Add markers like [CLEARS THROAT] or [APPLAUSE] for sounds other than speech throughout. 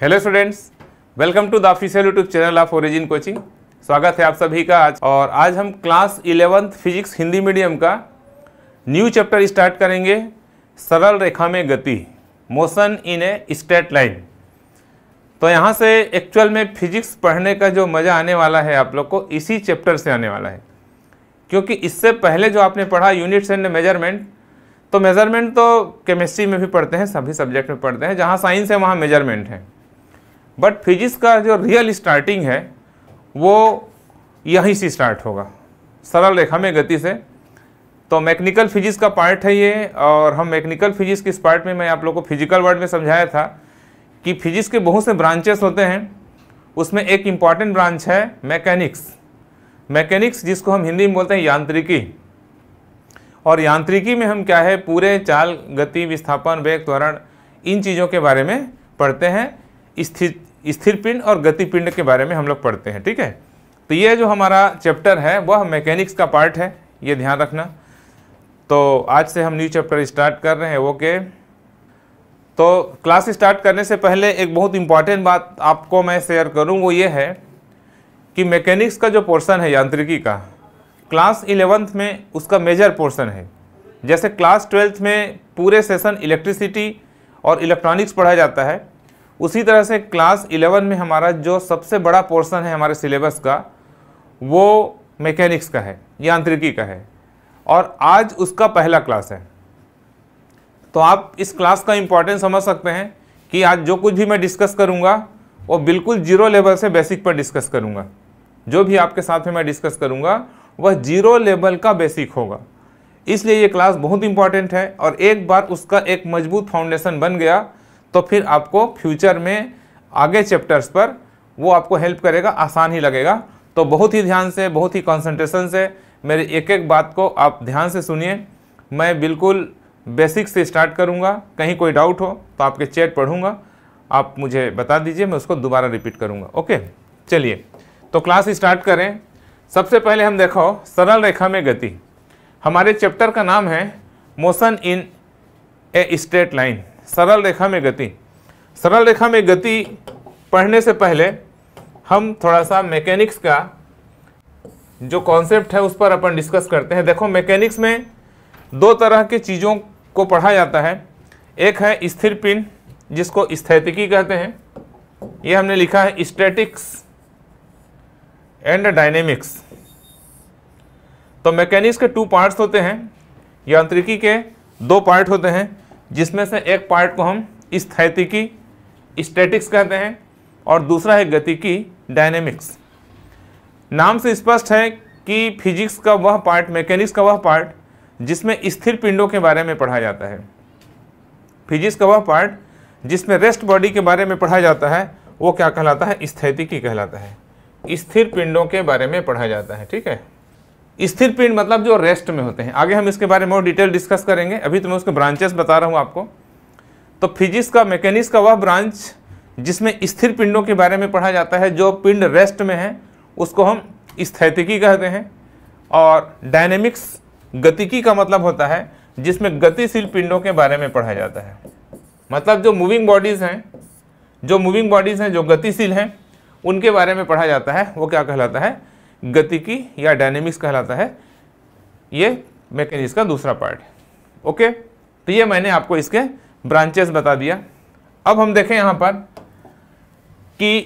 hello students welcome to the official YouTube channel of Origin coaching स्वागत है आप सभी का आज और आज हम class eleventh physics Hindi medium का न्यू चैप्टर स्टार्ट करेंगे सरल रेखा में गति motion in a straight line तो यहाँ से एक्चुअल में फिजिक्स पढ़ने का जो मज़ा आने वाला है आप लोग को इसी चैप्टर से आने वाला है क्योंकि इससे पहले जो आपने पढ़ा यूनिट्स एंड मेजरमेंट तो मेजरमेंट तो केमिस्ट्री में भी पढ़ते हैं सभी सब्जेक्ट में पढ़ते हैं जहाँ साइंस है वहाँ मेजरमेंट है बट फिजिक्स का जो रियल स्टार्टिंग है वो यहीं से स्टार्ट होगा सरल रेखा में गति से तो मैकेनिकल फिजिक्स का पार्ट है ये और हम मैकेनिकल फिजिक्स के इस पार्ट में मैं आप लोग को फिजिकल वर्ड में समझाया था कि फिजिक्स के बहुत से ब्रांचेस होते हैं उसमें एक इम्पॉर्टेंट ब्रांच है मैकेनिक्स मैकेनिक्स जिसको हम हिंदी में बोलते हैं यांत्रिकी और यांत्रिकी में हम क्या है पूरे चाल गति विस्थापन वेग त्वरण इन चीज़ों के बारे में पढ़ते हैं स्थिर स्थिर पिंड और गति पिंड के बारे में हम लोग पढ़ते हैं ठीक है तो ये जो हमारा चैप्टर है वह मैकेनिक्स का पार्ट है ये ध्यान रखना तो आज से हम न्यू चैप्टर स्टार्ट कर रहे हैं ओके तो क्लास स्टार्ट करने से पहले एक बहुत इम्पॉर्टेंट बात आपको मैं शेयर करूँ वो ये है कि मैकेनिक्स का जो पोर्सन है यांत्रिकी का क्लास इलेवेंथ में उसका मेजर पोर्सन है जैसे क्लास ट्वेल्थ में पूरे सेशन इलेक्ट्रिसिटी और इलेक्ट्रॉनिक्स पढ़ा जाता है उसी तरह से क्लास इलेवन में हमारा जो सबसे बड़ा पोर्शन है हमारे सिलेबस का वो मैकेनिक्स का है यांत्रिकी का है और आज उसका पहला क्लास है तो आप इस क्लास का इम्पॉर्टेंस समझ सकते हैं कि आज जो कुछ भी मैं डिस्कस करूँगा वो बिल्कुल जीरो लेवल से बेसिक पर डिस्कस करूँगा जो भी आपके साथ में मैं डिस्कस करूँगा वह जीरो लेवल का बेसिक होगा इसलिए ये क्लास बहुत इंपॉर्टेंट है और एक बार उसका एक मजबूत फाउंडेशन बन गया तो फिर आपको फ्यूचर में आगे चैप्टर्स पर वो आपको हेल्प करेगा आसान ही लगेगा तो बहुत ही ध्यान से बहुत ही कॉन्सेंट्रेशन से मेरे एक एक बात को आप ध्यान से सुनिए मैं बिल्कुल बेसिक से स्टार्ट करूँगा कहीं कोई डाउट हो तो आपके चैट पढ़ूँगा आप मुझे बता दीजिए मैं उसको दोबारा रिपीट करूँगा ओके चलिए तो क्लास स्टार्ट करें सबसे पहले हम देखो सरल रेखा में गति हमारे चैप्टर का नाम है motion in a straight line सरल रेखा में गति सरल रेखा में गति पढ़ने से पहले हम थोड़ा सा मैकेनिक्स का जो कॉन्सेप्ट है उस पर अपन डिस्कस करते हैं देखो मैकेनिक्स में दो तरह की चीज़ों को पढ़ा जाता है एक है स्थिर पिन जिसको स्थैतिकी कहते हैं ये हमने लिखा है स्टैटिक्स एंड डायनेमिक्स तो मैकेनिक्स के टू पार्ट्स होते हैं यांत्रिकी के दो पार्ट होते हैं जिसमें से एक पार्ट को हम स्थैतिकी स्टैटिक्स कहते हैं और दूसरा है गति की डायनेमिक्स नाम से स्पष्ट है कि फिजिक्स का वह पार्ट मैकेनिक्स का वह पार्ट जिसमें स्थिर पिंडों के बारे में पढ़ा जाता है फिजिक्स का वह पार्ट जिसमें रेस्ट बॉडी के बारे में पढ़ा जाता है वो क्या कहलाता है स्थैतिकी कहलाता है स्थिर पिंडों के बारे में पढ़ा जाता है ठीक है स्थिर पिंड मतलब जो रेस्ट में होते हैं आगे हम इसके बारे में और डिटेल डिस्कस करेंगे अभी तो मैं उसके ब्रांचेस बता रहा हूँ आपको तो फिजिक्स का मैकेनिक्स का वह ब्रांच जिसमें स्थिर पिंडों के बारे में पढ़ा जाता है जो पिंड रेस्ट में है उसको हम स्थैतिकी कहते हैं और डायनेमिक्स गतिकी का मतलब होता है जिसमें गतिशील पिंडों के बारे में पढ़ा जाता है मतलब जो मूविंग बॉडीज़ हैं जो मूविंग बॉडीज़ हैं जो गतिशील हैं उनके बारे में पढ़ा जाता है वो क्या कहलाता है गतिकी या डायनेमिक्स कहलाता है ये मैकेनिक्स का दूसरा पार्ट है ओके तो ये मैंने आपको इसके ब्रांचेस बता दिया अब हम देखें यहाँ पर कि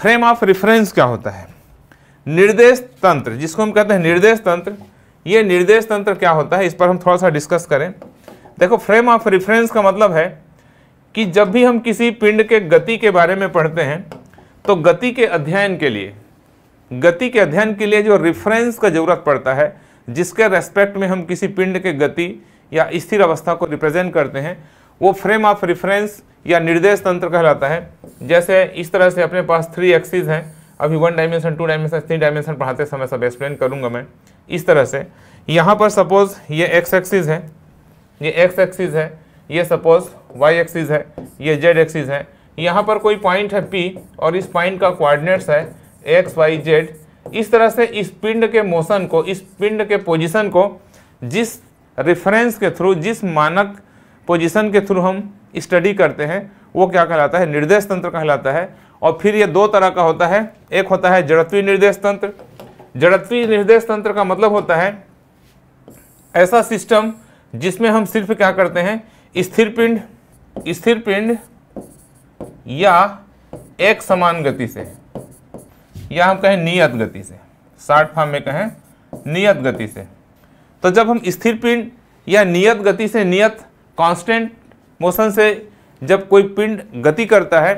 फ्रेम ऑफ रिफरेंस क्या होता है निर्देश तंत्र जिसको हम कहते हैं निर्देश तंत्र ये निर्देश तंत्र क्या होता है इस पर हम थोड़ा सा डिस्कस करें देखो फ्रेम ऑफ रिफरेंस का मतलब है कि जब भी हम किसी पिंड के गति के बारे में पढ़ते हैं तो गति के अध्ययन के लिए गति के अध्ययन के लिए जो रेफरेंस का ज़रूरत पड़ता है जिसके रेस्पेक्ट में हम किसी पिंड के गति या स्थिर अवस्था को रिप्रेजेंट करते हैं वो फ्रेम ऑफ रेफरेंस या निर्देश तंत्र कहलाता है जैसे इस तरह से अपने पास थ्री एक्सीज हैं अभी one dimension two dimension three dimension पढ़ाते समय सब एक्सप्लेन करूँगा मैं इस तरह से यहाँ पर सपोज ये एक्स एक्सिस है ये एक्स एक्सिस है ये सपोज वाई एक्सीज है ये जेड एक्सीज है यहाँ पर कोई पॉइंट है पी और इस पॉइंट का कोऑर्डिनेट्स है एक्स वाई जेड इस तरह से इस पिंड के मोशन को इस पिंड के पोजीशन को जिस रेफरेंस के थ्रू जिस मानक पोजीशन के थ्रू हम स्टडी करते हैं वो क्या कहलाता है निर्देश तंत्र कहलाता है और फिर ये दो तरह का होता है एक होता है जड़त्वी निर्देश तंत्र जड़त्वी निर्देश तंत्र का मतलब होता है ऐसा सिस्टम जिसमें हम सिर्फ क्या करते हैं स्थिर पिंड स्थिर पिंड या एक समान गति से या हम कहें नियत गति से शार्ट फॉर्म में कहें नियत गति से तो जब हम स्थिर पिंड या नियत गति से नियत कांस्टेंट मोशन से जब कोई पिंड गति करता है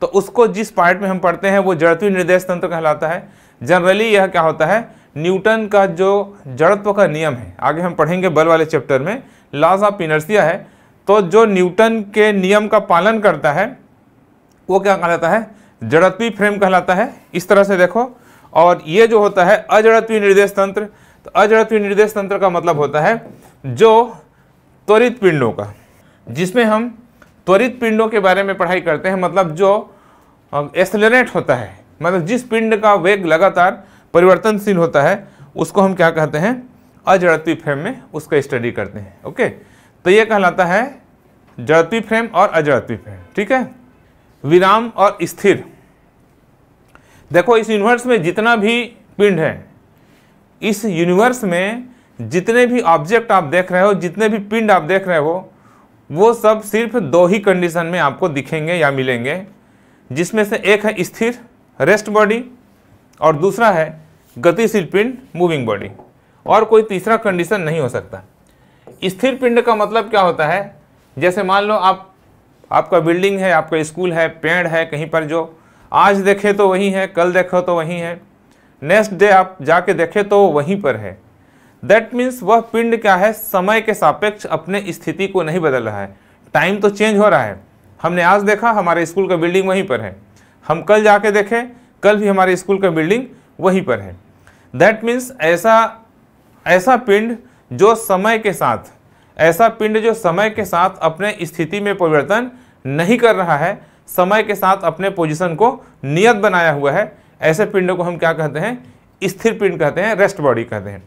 तो उसको जिस पार्ट में हम पढ़ते हैं वो जड़त्व निर्देश तंत्र कहलाता है जनरली यह क्या होता है न्यूटन का जो जड़त्व का नियम है आगे हम पढ़ेंगे बल वाले चैप्टर में लॉज ऑफ इनर्सिया है तो जो न्यूटन के नियम का पालन करता है वो क्या कहलाता है जड़त्वी फ्रेम कहलाता है इस तरह से देखो और ये जो होता है अजड़त्वी निर्देश तंत्र तो अजड़त्वी निर्देश तंत्र का मतलब होता है जो त्वरित पिंडों का जिसमें हम त्वरित पिंडों के बारे में पढ़ाई करते हैं मतलब जो एसलरेट होता है मतलब जिस पिंड का वेग लगातार परिवर्तनशील होता है उसको हम क्या कहते हैं अजड़त्वी फ्रेम में उसका स्टडी करते हैं ओके तो ये कहलाता है जड़त्वी फ्रेम और अजड़त्वी फ्रेम ठीक है विराम और स्थिर देखो इस यूनिवर्स में जितना भी पिंड है इस यूनिवर्स में जितने भी ऑब्जेक्ट आप देख रहे हो जितने भी पिंड आप देख रहे हो वो सब सिर्फ दो ही कंडीशन में आपको दिखेंगे या मिलेंगे जिसमें से एक है स्थिर रेस्ट बॉडी और दूसरा है गतिशील पिंड मूविंग बॉडी और कोई तीसरा कंडीशन नहीं हो सकता स्थिर पिंड का मतलब क्या होता है जैसे मान लो आप आपका बिल्डिंग है आपका स्कूल है पेड़ है कहीं पर जो आज देखे तो वही है कल देखो तो वही है नेक्स्ट डे आप जाके देखें तो वहीं पर है दैट मीन्स वह पिंड क्या है समय के सापेक्ष अपने स्थिति को नहीं बदल रहा है टाइम तो चेंज हो रहा है हमने आज देखा हमारे स्कूल का बिल्डिंग वहीं पर है हम कल जाके देखें कल भी हमारे स्कूल का बिल्डिंग वहीं पर है दैट मीन्स ऐसा ऐसा पिंड जो समय के साथ ऐसा पिंड जो समय के साथ अपने स्थिति में परिवर्तन नहीं कर रहा है समय के साथ अपने पोजिशन को नियत बनाया हुआ है ऐसे पिंडों को हम क्या कहते हैं स्थिर पिंड कहते हैं रेस्ट बॉडी कहते हैं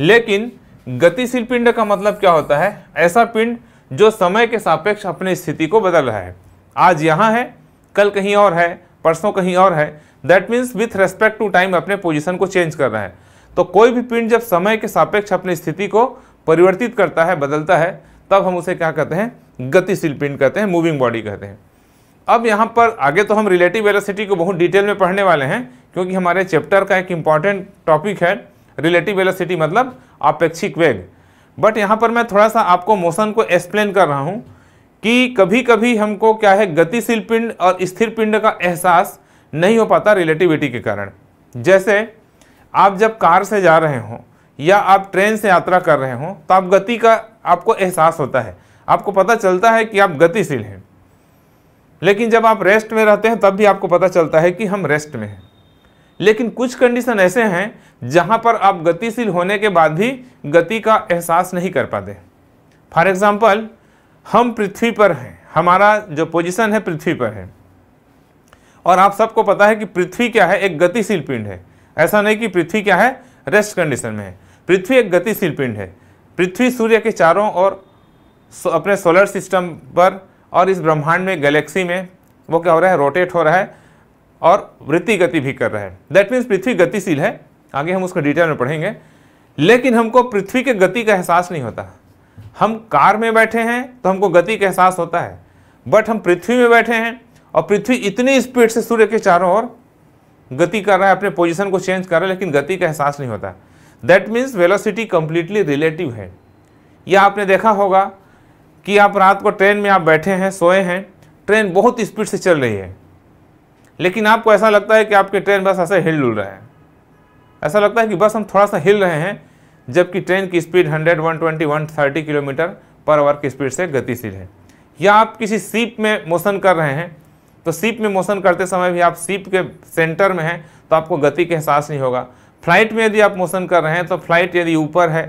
लेकिन गतिशील पिंड का मतलब क्या होता है ऐसा पिंड जो समय के सापेक्ष अपने स्थिति को बदल रहा है आज यहाँ है कल कहीं और है परसों कहीं और है that means with respect to time अपने पोजिशन को चेंज कर रहा है तो कोई भी पिंड जब समय के सापेक्ष अपनी स्थिति को परिवर्तित करता है बदलता है तब हम उसे क्या कहते हैं गतिशील पिंड कहते हैं मूविंग बॉडी कहते हैं अब यहाँ पर आगे तो हम रिलेटिव वेलोसिटी को बहुत डिटेल में पढ़ने वाले हैं क्योंकि हमारे चैप्टर का एक इम्पॉर्टेंट टॉपिक है रिलेटिव वेलोसिटी मतलब अपेक्षिक वेग बट यहाँ पर मैं थोड़ा सा आपको मोशन को एक्सप्लेन कर रहा हूँ कि कभी कभी हमको क्या है गतिशील पिंड और स्थिर पिंड का एहसास नहीं हो पाता रिलेटिविटी के कारण जैसे आप जब कार से जा रहे हों या आप ट्रेन से यात्रा कर रहे हों तो आप गति का आपको एहसास होता है आपको पता चलता है कि आप गतिशील हैं लेकिन जब आप रेस्ट में रहते हैं तब भी आपको पता चलता है कि हम रेस्ट में हैं लेकिन कुछ कंडीशन ऐसे हैं जहाँ पर आप गतिशील होने के बाद भी गति का एहसास नहीं कर पाते फॉर एग्ज़ाम्पल हम पृथ्वी पर हैं हमारा जो पोजिशन है पृथ्वी पर है और आप सबको पता है कि पृथ्वी क्या है एक गतिशील पिंड है ऐसा नहीं कि पृथ्वी क्या है रेस्ट कंडीशन में है पृथ्वी एक गतिशील पिंड है पृथ्वी सूर्य के चारों और अपने सोलर सिस्टम पर और इस ब्रह्मांड में गैलेक्सी में वो क्या हो रहा है रोटेट हो रहा है और वृत्ति गति भी कर रहा है दैट मीन्स पृथ्वी गतिशील है आगे हम उसको डिटेल में पढ़ेंगे लेकिन हमको पृथ्वी के गति का एहसास नहीं होता हम कार में बैठे हैं तो हमको गति का एहसास होता है बट हम पृथ्वी में बैठे हैं और पृथ्वी इतनी स्पीड से सूर्य के चारों ओर गति कर रहा है अपने पोजिशन को चेंज कर रहा है लेकिन गति का एहसास नहीं होता that means velocity completely relative है या आपने देखा होगा कि आप रात को ट्रेन में आप बैठे हैं सोए हैं ट्रेन बहुत स्पीड से चल रही है लेकिन आपको ऐसा लगता है कि आपकी ट्रेन बस ऐसे हिल डुल रहा है ऐसा लगता है कि बस हम थोड़ा सा हिल रहे हैं जबकि ट्रेन की स्पीड 100, 120, 130 किलोमीटर पर आवर की स्पीड से गतिशील है या आप किसी सीप में मोशन कर रहे हैं तो सीप में मोशन करते समय भी आप सीप के सेंटर में हैं तो आपको गति का एहसास नहीं होगा फ्लाइट में यदि आप मोशन कर रहे हैं तो फ्लाइट यदि ऊपर है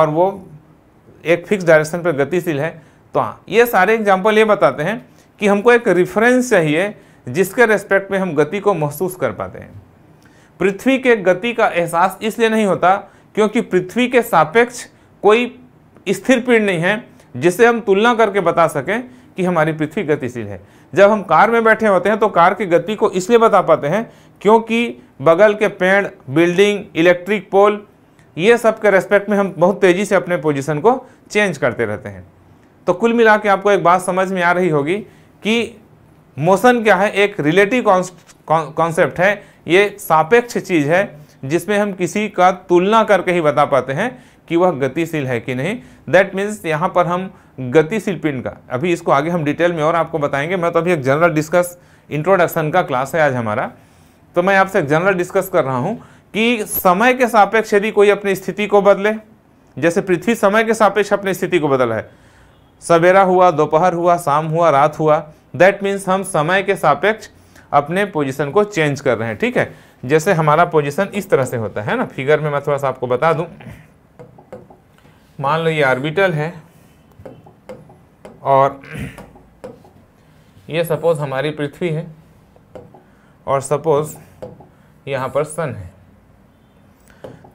और वो एक फिक्स डायरेक्शन पर गतिशील है तो हाँ ये सारे एग्जाम्पल ये बताते हैं कि हमको एक रेफरेंस चाहिए जिसके रेस्पेक्ट में हम गति को महसूस कर पाते हैं पृथ्वी के गति का एहसास इसलिए नहीं होता क्योंकि पृथ्वी के सापेक्ष कोई स्थिर पिंड नहीं है जिसे हम तुलना करके बता सकें कि हमारी पृथ्वी गतिशील है जब हम कार में बैठे होते हैं तो कार की गति को इसलिए बता पाते हैं क्योंकि बगल के पेड़ बिल्डिंग इलेक्ट्रिक पोल ये सब के रेस्पेक्ट में हम बहुत तेज़ी से अपने पोजीशन को चेंज करते रहते हैं तो कुल मिला के आपको एक बात समझ में आ रही होगी कि मोशन क्या है एक रिलेटिव कॉन्सेप्ट है ये सापेक्ष चीज़ है जिसमें हम किसी का तुलना करके ही बता पाते हैं कि वह गतिशील है कि नहीं दैट मीन्स यहाँ पर हम गतिशील पिंड का अभी इसको आगे हम डिटेल में और आपको बताएंगे मैं तो अभी एक जनरल डिस्कस इंट्रोडक्शन का क्लास है आज हमारा तो मैं आपसे एक जनरल डिस्कस कर रहा हूँ कि समय के सापेक्ष यदि कोई अपनी स्थिति को बदले जैसे पृथ्वी समय के सापेक्ष अपनी स्थिति को बदला है सवेरा हुआ दोपहर हुआ शाम हुआ रात हुआ दैट मीन्स हम समय के सापेक्ष अपने पोजिशन को चेंज कर रहे हैं ठीक है जैसे हमारा पोजिशन इस तरह से होता है ना फिगर में मैं थोड़ा सा आपको बता दूँ मान लो ये आर्बिटल है और ये सपोज हमारी पृथ्वी है और सपोज यहाँ पर सन है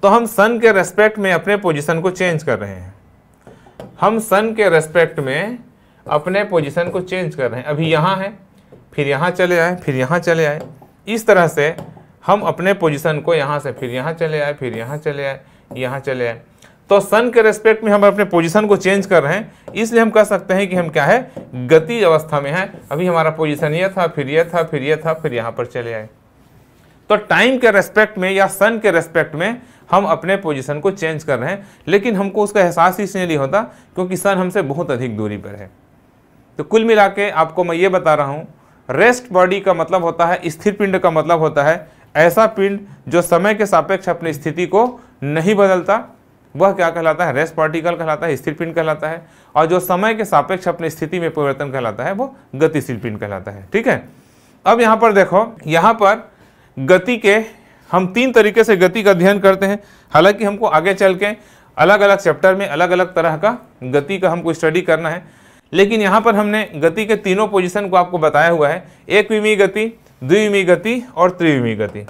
तो हम सन के रेस्पेक्ट में अपने पोजीशन को चेंज कर रहे हैं हम सन के रेस्पेक्ट में अपने पोजीशन को चेंज कर रहे हैं अभी यहाँ है फिर यहाँ चले आए फिर यहाँ चले आए इस तरह से हम अपने पोजीशन को यहाँ से फिर यहाँ चले आए फिर यहाँ चले आए यहाँ चले आए तो सन के रेस्पेक्ट में हम अपने पोजीशन को चेंज कर रहे हैं इसलिए हम कह सकते हैं कि हम क्या है गति अवस्था में हैं अभी हमारा पोजिशन यह था फिर यह था फिर यह था फिर यहाँ पर चले आए तो टाइम के रेस्पेक्ट में या सन के रेस्पेक्ट में हम अपने पोजीशन को चेंज कर रहे हैं लेकिन हमको उसका एहसास इसलिए नहीं होता क्योंकि सन हमसे बहुत अधिक दूरी पर है तो कुल मिला के आपको मैं ये बता रहा हूँ रेस्ट बॉडी का मतलब होता है स्थिर पिंड का मतलब होता है ऐसा पिंड जो समय के सापेक्ष अपनी स्थिति को नहीं बदलता वह क्या कहलाता है रेस्ट पार्टिकल कहलाता है स्थिर पिंड कहलाता है और जो समय के सापेक्ष अपनी स्थिति में परिवर्तन कहलाता है वो गतिशील पिंड कहलाता है ठीक है अब यहाँ पर देखो यहाँ पर गति के हम तीन तरीके से गति का अध्ययन करते हैं हालांकि हमको आगे चल के अलग अलग चैप्टर में अलग अलग तरह का गति का हमको स्टडी करना है लेकिन यहाँ पर हमने गति के तीनों पोजिशन को आपको बताया हुआ है एक विमी गति द्विवीमी गति और त्रिवीमी गति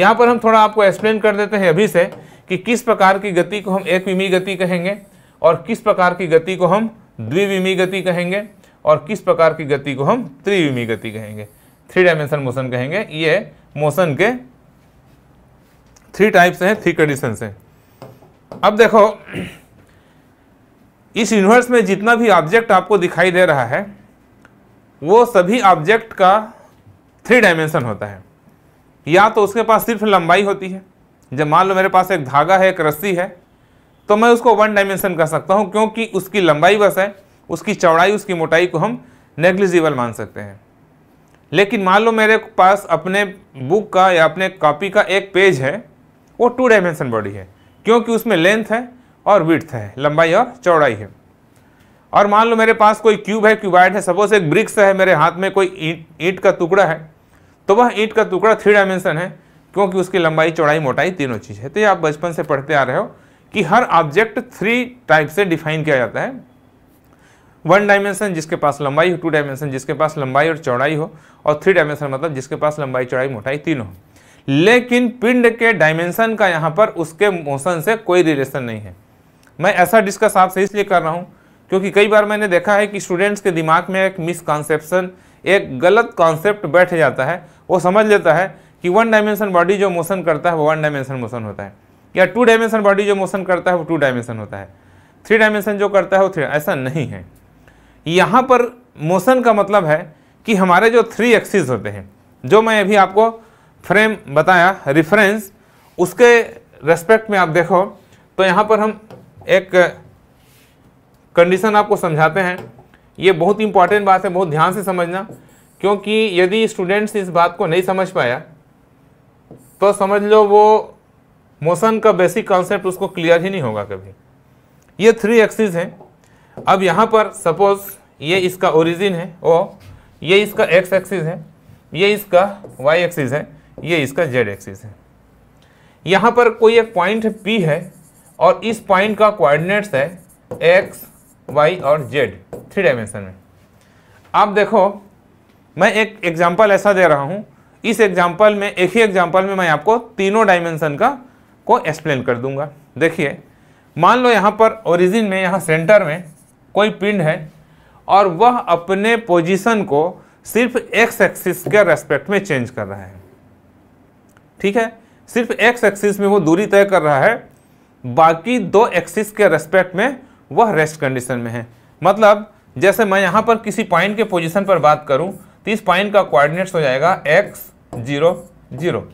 यहाँ पर हम थोड़ा आपको एक्सप्लेन कर देते हैं अभी से कि किस प्रकार की गति को हम एक विमी गति कहेंगे और किस प्रकार की गति को हम द्विविमी गति कहेंगे और किस प्रकार की गति को हम त्रिविमी गति कहेंगे थ्री डायमेंशन मोशन कहेंगे ये मोशन के थ्री टाइप्स हैं थ्री कंडीशन हैं अब देखो इस यूनिवर्स में जितना भी ऑब्जेक्ट आपको दिखाई दे रहा है वो सभी ऑब्जेक्ट का थ्री डायमेंशन होता है या तो उसके पास सिर्फ लंबाई होती है जब मान लो मेरे पास एक धागा है एक रस्सी है तो मैं उसको वन डायमेंशन कह सकता हूँ क्योंकि उसकी लंबाई बस है उसकी चौड़ाई उसकी मोटाई को हम नेग्लिजिबल मान सकते हैं लेकिन मान लो मेरे पास अपने बुक का या अपने कॉपी का एक पेज है वो टू डायमेंशन बॉडी है क्योंकि उसमें लेंथ है और विड्थ है लंबाई और चौड़ाई है और मान लो मेरे पास कोई क्यूब है क्यूबाइड है सपोज एक ब्रिक्स है मेरे हाथ में कोई ईंट का टुकड़ा है तो वह ईंट का टुकड़ा थ्री डायमेंशन है क्योंकि उसकी लंबाई चौड़ाई मोटाई तीनों चीज़ है तो ये आप बचपन से पढ़ते आ रहे हो कि हर ऑब्जेक्ट थ्री टाइप से डिफाइन किया जाता है वन डायमेंशन जिसके पास लंबाई हो टू डायमेंशन जिसके पास लंबाई और चौड़ाई हो और थ्री डायमेंशन मतलब जिसके पास लंबाई चौड़ाई मोटाई तीनों हो लेकिन पिंड के डायमेंशन का यहाँ पर उसके मोशन से कोई रिलेशन नहीं है मैं ऐसा डिस्कस आपसे इसलिए कर रहा हूँ क्योंकि कई बार मैंने देखा है कि स्टूडेंट्स के दिमाग में एक मिसकॉन्सेप्शन एक गलत कॉन्सेप्ट बैठ जाता है वो समझ लेता है कि वन डायमेंशन बॉडी जो मोशन करता है वो वन डायमेंशन मोशन होता है या टू डायमेंशन बॉडी जो मोशन करता है वो टू डायमेंशन होता है थ्री डायमेंशन जो करता है वो थ्री ऐसा नहीं है यहाँ पर मोशन का मतलब है कि हमारे जो थ्री एक्सिस होते हैं जो मैं अभी आपको फ्रेम बताया रिफरेंस उसके रेस्पेक्ट में आप देखो तो यहाँ पर हम एक कंडीशन आपको समझाते हैं ये बहुत इंपॉर्टेंट बात है बहुत ध्यान से समझना क्योंकि यदि स्टूडेंट्स इस बात को नहीं समझ पाया तो समझ लो वो मोशन का बेसिक कॉन्सेप्ट उसको क्लियर ही नहीं होगा कभी ये थ्री एक्सिस हैं अब यहाँ पर सपोज ये इसका ओरिजिन है ओ ये इसका एक्स एक्सिस है ये इसका वाई एक्सिस है ये इसका जेड एक्सिस है यहाँ पर कोई एक पॉइंट पी है और इस पॉइंट का कोऑर्डिनेट्स है एक्स वाई और जेड थ्री डायमेंशन में आप देखो मैं एक एग्जांपल ऐसा दे रहा हूँ इस एग्जांपल में एक ही एग्जांपल में मैं आपको तीनों डायमेंशन का को एक्सप्लेन कर दूंगा देखिए मान लो यहाँ पर ओरिजिन में यहाँ सेंटर में कोई पिंड है और वह अपने पोजीशन को सिर्फ एक्स एक्सिस के रेस्पेक्ट में चेंज कर रहा है ठीक है सिर्फ एक्स एक्सिस में वो दूरी तय कर रहा है बाकी दो एक्सिस के रेस्पेक्ट में वह रेस्ट कंडीशन में है मतलब जैसे मैं यहाँ पर किसी पॉइंट के पोजीशन पर बात करूँ तो इस पॉइंट का कोऑर्डिनेट्स हो जाएगा X zero zero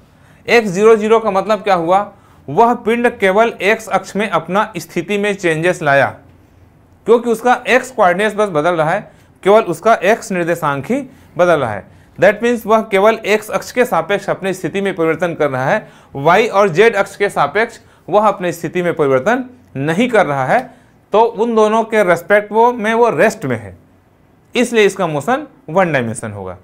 X zero zero का मतलब क्या हुआ वह पिंड केवल एक्स अक्ष में अपना स्थिति में चेंजेस लाया क्योंकि उसका एक्स क्वारनेस बस बदल रहा है केवल उसका एक्स निर्देशांक ही बदल रहा है दैट मीन्स वह केवल एक्स अक्ष के सापेक्ष अपनी स्थिति में परिवर्तन कर रहा है वाई और जेड अक्ष के सापेक्ष वह अपनी स्थिति में परिवर्तन नहीं कर रहा है तो उन दोनों के रेस्पेक्ट वो में वो रेस्ट में है इसलिए इसका मोशन वन डायमेंशन होगा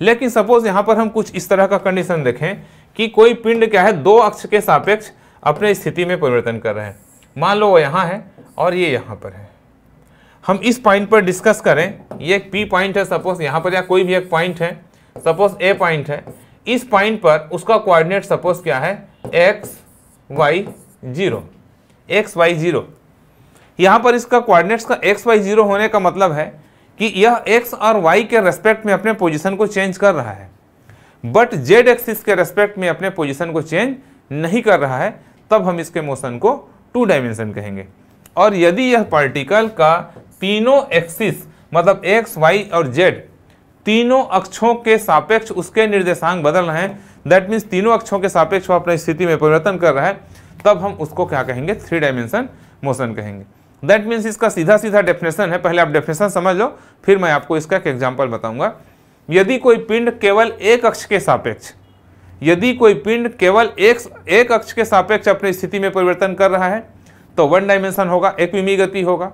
लेकिन सपोज यहाँ पर हम कुछ इस तरह का कंडीशन देखें कि कोई पिंड क्या है दो अक्ष के सापेक्ष अपने स्थिति में परिवर्तन कर रहे हैं मान लो वो यहाँ है और ये यहाँ पर है हम इस पॉइंट पर डिस्कस करें ये एक पी पॉइंट है सपोज यहाँ पर या कोई भी एक पॉइंट है सपोज ए पॉइंट है इस पॉइंट पर उसका कोऑर्डिनेट सपोज क्या है X Y zero X Y zero यहाँ पर इसका कोऑर्डिनेट्स का एक्स वाई जीरो होने का मतलब है कि यह एक्स और वाई के रेस्पेक्ट में अपने पोजिशन को चेंज कर रहा है बट जेड एक्सिस के रेस्पेक्ट में अपने पोजिशन को चेंज नहीं कर रहा है तब हम इसके मोशन को टू डायमेंशन कहेंगे और यदि यह पार्टिकल का तीनों एक्सिस मतलब एक्स वाई और जेड तीनों अक्षों के सापेक्ष उसके निर्देशांक बदल रहे हैं दैट मीन्स तीनों अक्षों के सापेक्ष वो अपनी स्थिति में परिवर्तन कर रहा है तब हम उसको क्या कहेंगे थ्री डायमेंशन मोशन कहेंगे दैट मीन्स इसका सीधा सीधा डेफिनेशन है पहले आप डेफिनेशन समझ लो फिर मैं आपको इसका एक एग्जाम्पल बताऊंगा यदि कोई पिंड केवल एक अक्ष के सापेक्ष यदि कोई पिंड केवल एक एक अक्ष के सापेक्ष अपनी स्थिति में परिवर्तन कर रहा है तो वन डायमेंशन होगा एक विमी गति होगा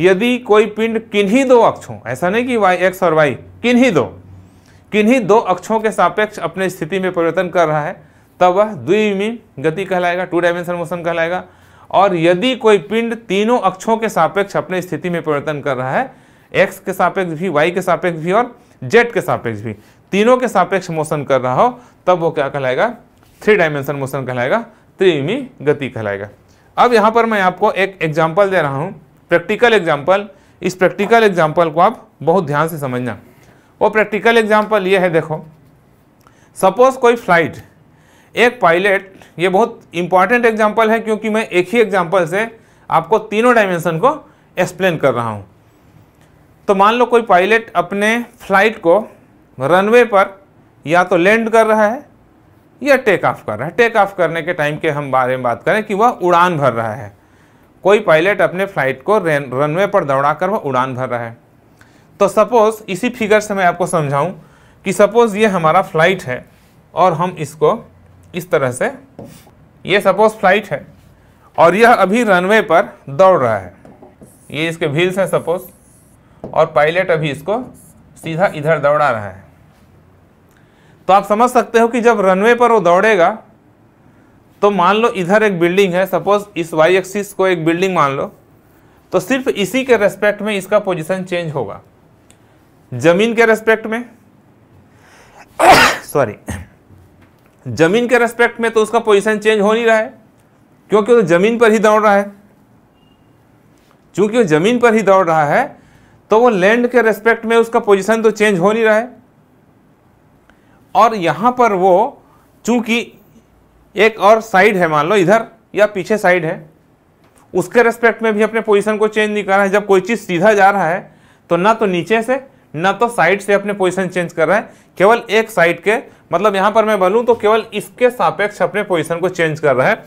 यदि कोई पिंड किन्हीं दो अक्षों ऐसा नहीं कि वाई एक्स और वाई किन्हीं दो किन्हीं दो अक्षों के सापेक्ष अपने स्थिति में परिवर्तन कर रहा है तब वह द्विमी गति कहलाएगा टू डायमेंशन मोशन कहलाएगा और यदि कोई पिंड तीनों अक्षों के सापेक्ष अपने स्थिति में परिवर्तन कर रहा है एक्स के सापेक्ष भी वाई के सापेक्ष भी और जेड के सापेक्ष भी तीनों के सापेक्ष मोशन कर रहा हो तब वो क्या कहलाएगा थ्री डायमेंशन मोशन कहलाएगा त्रिमी गति कहलाएगा अब यहाँ पर मैं आपको एक एग्जाम्पल दे रहा हूँ प्रैक्टिकल एग्जाम्पल इस प्रैक्टिकल एग्जाम्पल को आप बहुत ध्यान से समझना वो प्रैक्टिकल एग्जाम्पल ये है देखो सपोज कोई फ्लाइट एक पायलट ये बहुत इंपॉर्टेंट एग्जाम्पल है क्योंकि मैं एक ही एग्जाम्पल से आपको तीनों डायमेंशन को एक्सप्लेन कर रहा हूँ तो मान लो कोई पायलट अपने फ्लाइट को रनवे पर या तो लैंड कर रहा है या टेक ऑफ कर रहा है टेक ऑफ करने के टाइम के हम बारे में बात करें कि वह उड़ान भर रहा है कोई पायलट अपने फ्लाइट को रनवे पर कर वह उड़ान भर रहा है तो सपोज़ इसी फिगर से मैं आपको समझाऊं कि सपोज़ ये हमारा फ्लाइट है और हम इसको इस तरह से ये सपोज़ फ्लाइट है और यह अभी रनवे पर दौड़ रहा है ये इसके व्हील्स हैं सपोज़ और पायलट अभी इसको सीधा इधर दौड़ा रहा है तो आप समझ सकते हो कि जब रनवे पर वो दौड़ेगा तो मान लो इधर एक बिल्डिंग है सपोज इस वाई एक्सिस को एक बिल्डिंग मान लो तो सिर्फ इसी के रेस्पेक्ट में इसका पोजिशन चेंज होगा जमीन के रेस्पेक्ट में सॉरी [COUGHS] जमीन के रेस्पेक्ट में तो उसका पोजीशन चेंज हो नहीं रहा है क्योंकि वो जमीन पर ही दौड़ रहा है चूंकि वो जमीन पर ही दौड़ रहा है तो वो लैंड के रेस्पेक्ट में उसका पोजीशन तो चेंज हो नहीं रहा है और यहां पर वो चूंकि एक और साइड है मान लो इधर या पीछे साइड है उसके रेस्पेक्ट में भी अपने पोजीशन को चेंज नहीं कर रहा है जब कोई चीज़ सीधा जा रहा है तो ना तो नीचे से ना तो साइड से अपने पोजीशन चेंज कर रहा है केवल एक साइड के मतलब यहाँ पर मैं बोलूँ तो केवल इसके सापेक्ष अपने पोजिशन को चेंज कर रहा है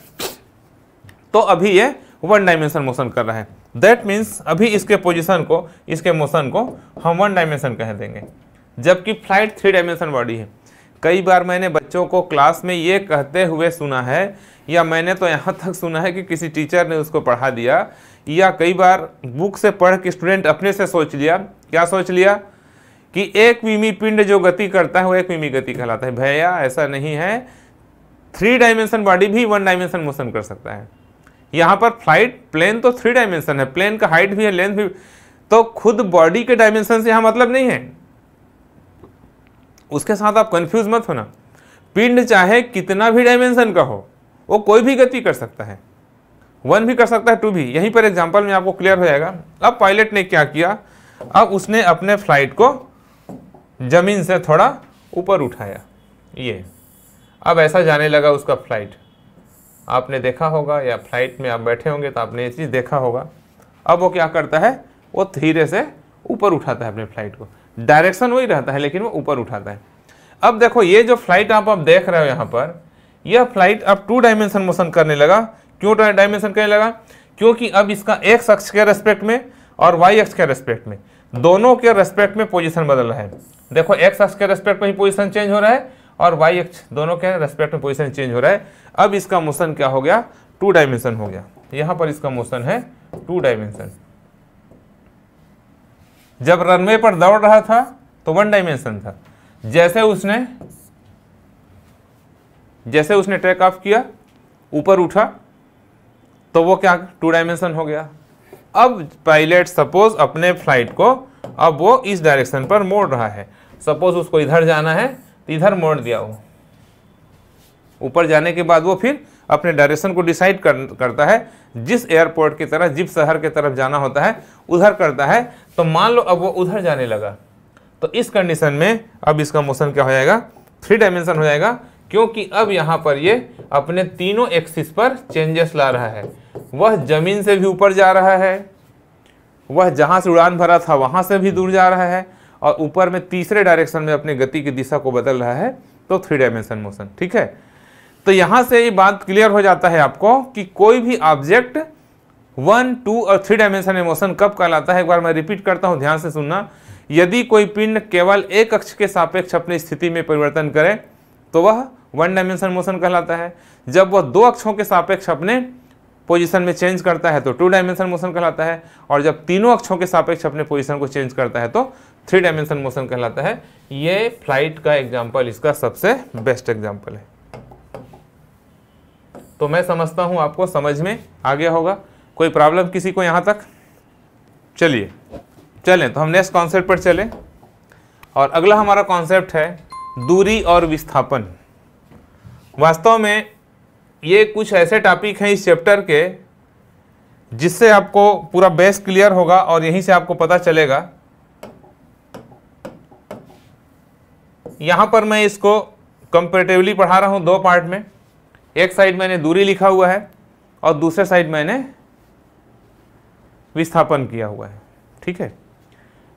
तो अभी ये वन डायमेंशन मोशन कर रहा है दैट मीन्स अभी इसके पोजिशन को इसके मोशन को हम वन डायमेंशन कह देंगे जबकि फ्लाइट थ्री डायमेंशन बॉडी है कई बार मैंने बच्चों को क्लास में ये कहते हुए सुना है या मैंने तो यहाँ तक सुना है कि किसी टीचर ने उसको पढ़ा दिया या कई बार बुक से पढ़ के स्टूडेंट अपने से सोच लिया क्या सोच लिया कि एक मिमी पिंड जो गति करता है वो एक मिमी गति कहलाता है भैया ऐसा नहीं है थ्री डायमेंशन बॉडी भी वन डायमेंशन मोशन कर सकता है यहाँ पर फ्लाइट प्लेन तो थ्री डायमेंशन है प्लेन का हाइट भी है लेंथ भी तो खुद बॉडी के डायमेंशन से यहाँ मतलब नहीं है उसके साथ आप कन्फ्यूज मत होना पिंड चाहे कितना भी डायमेंशन का हो वो कोई भी गति कर सकता है वन भी कर सकता है टू भी यहीं पर एग्जाम्पल में आपको क्लियर हो जाएगा अब पायलट ने क्या किया अब उसने अपने फ्लाइट को ज़मीन से थोड़ा ऊपर उठाया ये अब ऐसा जाने लगा उसका फ्लाइट आपने देखा होगा या फ्लाइट में आप बैठे होंगे तो आपने ये चीज़ देखा होगा अब वो क्या करता है वो धीरे से ऊपर उठाता है अपने फ्लाइट को डायरेक्शन वही रहता है लेकिन वो ऊपर उठाता है अब देखो ये जो फ्लाइट आप अब देख रहे हो यहाँ पर यह फ्लाइट अब टू डायमेंशन मोशन करने लगा क्यों डायमेंशन करने लगा क्योंकि अब इसका एक्स अक्ष के रेस्पेक्ट में और वाई अक्ष के रेस्पेक्ट में दोनों के रेस्पेक्ट में पोजिशन बदल रहा है देखो एक्स अक्ष के रेस्पेक्ट में ही पोजिशन चेंज हो रहा है और वाई अक्ष दोनों के रेस्पेक्ट में पोजिशन चेंज हो रहा है अब इसका मोशन क्या हो गया टू डायमेंशन हो गया यहाँ पर इसका मोशन है टू डायमेंशन जब रनवे पर दौड़ रहा था तो वन डायमेंशन था जैसे उसने जैसे उसने टेक ऑफ किया ऊपर उठा तो वो क्या टू डायमेंशन हो गया अब पायलट सपोज अपने फ्लाइट को अब वो इस डायरेक्शन पर मोड़ रहा है सपोज उसको इधर जाना है तो इधर मोड़ दिया वो ऊपर जाने के बाद वो फिर अपने डायरेक्शन को डिसाइड कर, करता है जिस एयरपोर्ट की तरह जिस शहर की तरफ जाना होता है उधर करता है तो मान लो अब वो उधर जाने लगा तो इस कंडीशन में अब इसका मोशन क्या हो जाएगा थ्री डायमेंशन हो जाएगा क्योंकि अब यहाँ पर ये अपने तीनों एक्सिस पर चेंजेस ला रहा है वह ज़मीन से भी ऊपर जा रहा है वह जहाँ से उड़ान भरा था वहाँ से भी दूर जा रहा है और ऊपर में तीसरे डायरेक्शन में अपनी गति की दिशा को बदल रहा है तो थ्री डायमेंशन मोशन ठीक है तो यहाँ से ये बात क्लियर हो जाता है आपको कि कोई भी ऑब्जेक्ट वन टू और थ्री डायमेंशन में मोशन कब कहलाता है एक बार मैं रिपीट करता हूँ ध्यान से सुनना यदि कोई पिंड केवल एक अक्ष के सापेक्ष अपनी स्थिति में परिवर्तन करे तो वह वन डायमेंशन मोशन कहलाता है जब वह दो अक्षों के सापेक्ष अपने पोजीशन में चेंज करता है तो टू डायमेंशन मोशन कहलाता है और जब तीनों अक्षों के सापेक्ष अपने पोजीशन को चेंज करता है तो थ्री डायमेंशन मोशन कहलाता है ये फ्लाइट का एग्जाम्पल इसका सबसे बेस्ट एग्जाम्पल है तो मैं समझता हूँ आपको समझ में आ गया होगा कोई प्रॉब्लम किसी को यहाँ तक चलिए चलें तो हम नेक्स्ट कॉन्सेप्ट पर चलें और अगला हमारा कॉन्सेप्ट है दूरी और विस्थापन वास्तव में ये कुछ ऐसे टॉपिक हैं इस चैप्टर के जिससे आपको पूरा बेस क्लियर होगा और यहीं से आपको पता चलेगा यहाँ पर मैं इसको कंपेरेटिवली पढ़ा रहा हूँ दो पार्ट में एक साइड मैंने दूरी लिखा हुआ है और दूसरे साइड मैंने विस्थापन किया हुआ है ठीक है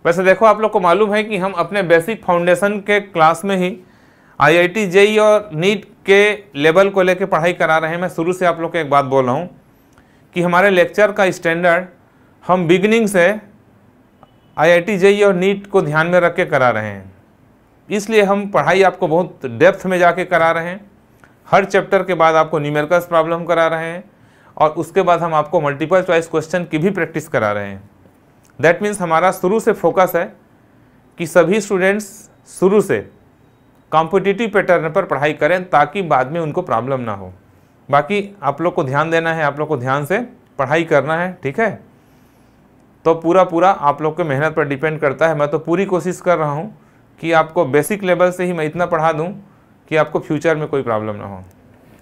वैसे देखो आप लोग को मालूम है कि हम अपने बेसिक फाउंडेशन के क्लास में ही आई आई टी जेई और नीट के लेवल को लेकर पढ़ाई करा रहे हैं मैं शुरू से आप लोग को एक बात बोल रहा हूँ कि हमारे लेक्चर का स्टैंडर्ड हम बिगनिंग से आई आई टी जेई और नीट को ध्यान में रख के करा रहे हैं इसलिए हम पढ़ाई आपको बहुत डेप्थ में जाके करा रहे हैं हर चैप्टर के बाद आपको न्यूमेरिकल्स प्रॉब्लम करा रहे हैं और उसके बाद हम आपको मल्टीपल चॉइस क्वेश्चन की भी प्रैक्टिस करा रहे हैं दैट मीन्स हमारा शुरू से फोकस है कि सभी स्टूडेंट्स शुरू से कॉम्पिटिटिव पैटर्न पर पढ़ाई करें ताकि बाद में उनको प्रॉब्लम ना हो बाकी आप लोग को ध्यान देना है आप लोग को ध्यान से पढ़ाई करना है ठीक है तो पूरा पूरा आप लोग के मेहनत पर डिपेंड करता है मैं तो पूरी कोशिश कर रहा हूँ कि आपको बेसिक लेवल से ही मैं इतना पढ़ा दूँ कि आपको फ्यूचर में कोई प्रॉब्लम ना हो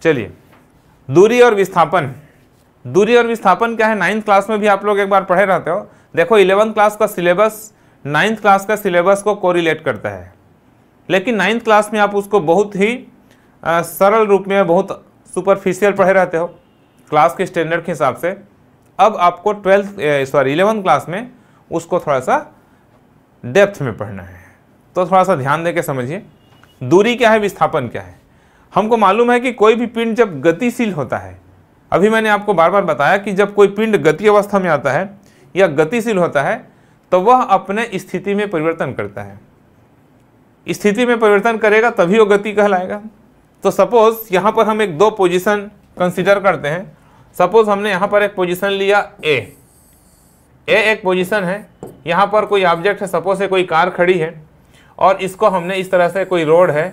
चलिए दूरी और विस्थापन दूरी और विस्थापन क्या है नाइन्थ क्लास में भी आप लोग एक बार पढ़े रहते हो देखो इलेवंथ क्लास का सिलेबस नाइन्थ क्लास का सिलेबस को कोरिलेट करता है लेकिन नाइन्थ क्लास में आप उसको बहुत ही आ, सरल रूप में बहुत सुपरफिशियल पढ़े रहते हो क्लास के स्टैंडर्ड के हिसाब से अब आपको ट्वेल्थ सॉरी इलेवंथ क्लास में उसको थोड़ा सा डेप्थ में पढ़ना है तो थोड़ा सा ध्यान दे के समझिए दूरी क्या है विस्थापन क्या है हमको मालूम है कि कोई भी पिंड जब गतिशील होता है अभी मैंने आपको बार बार बताया कि जब कोई पिंड गति अवस्था में आता है या गतिशील होता है तो वह अपने स्थिति में परिवर्तन करता है स्थिति में परिवर्तन करेगा तभी वो गति कहलाएगा तो सपोज यहाँ पर हम एक दो पोजिशन कंसिडर करते हैं सपोज हमने यहाँ पर एक पोजिशन लिया ए ए एक पोजिशन है यहाँ पर कोई ऑब्जेक्ट है सपोज है कोई कार खड़ी है और इसको हमने इस तरह से कोई रोड है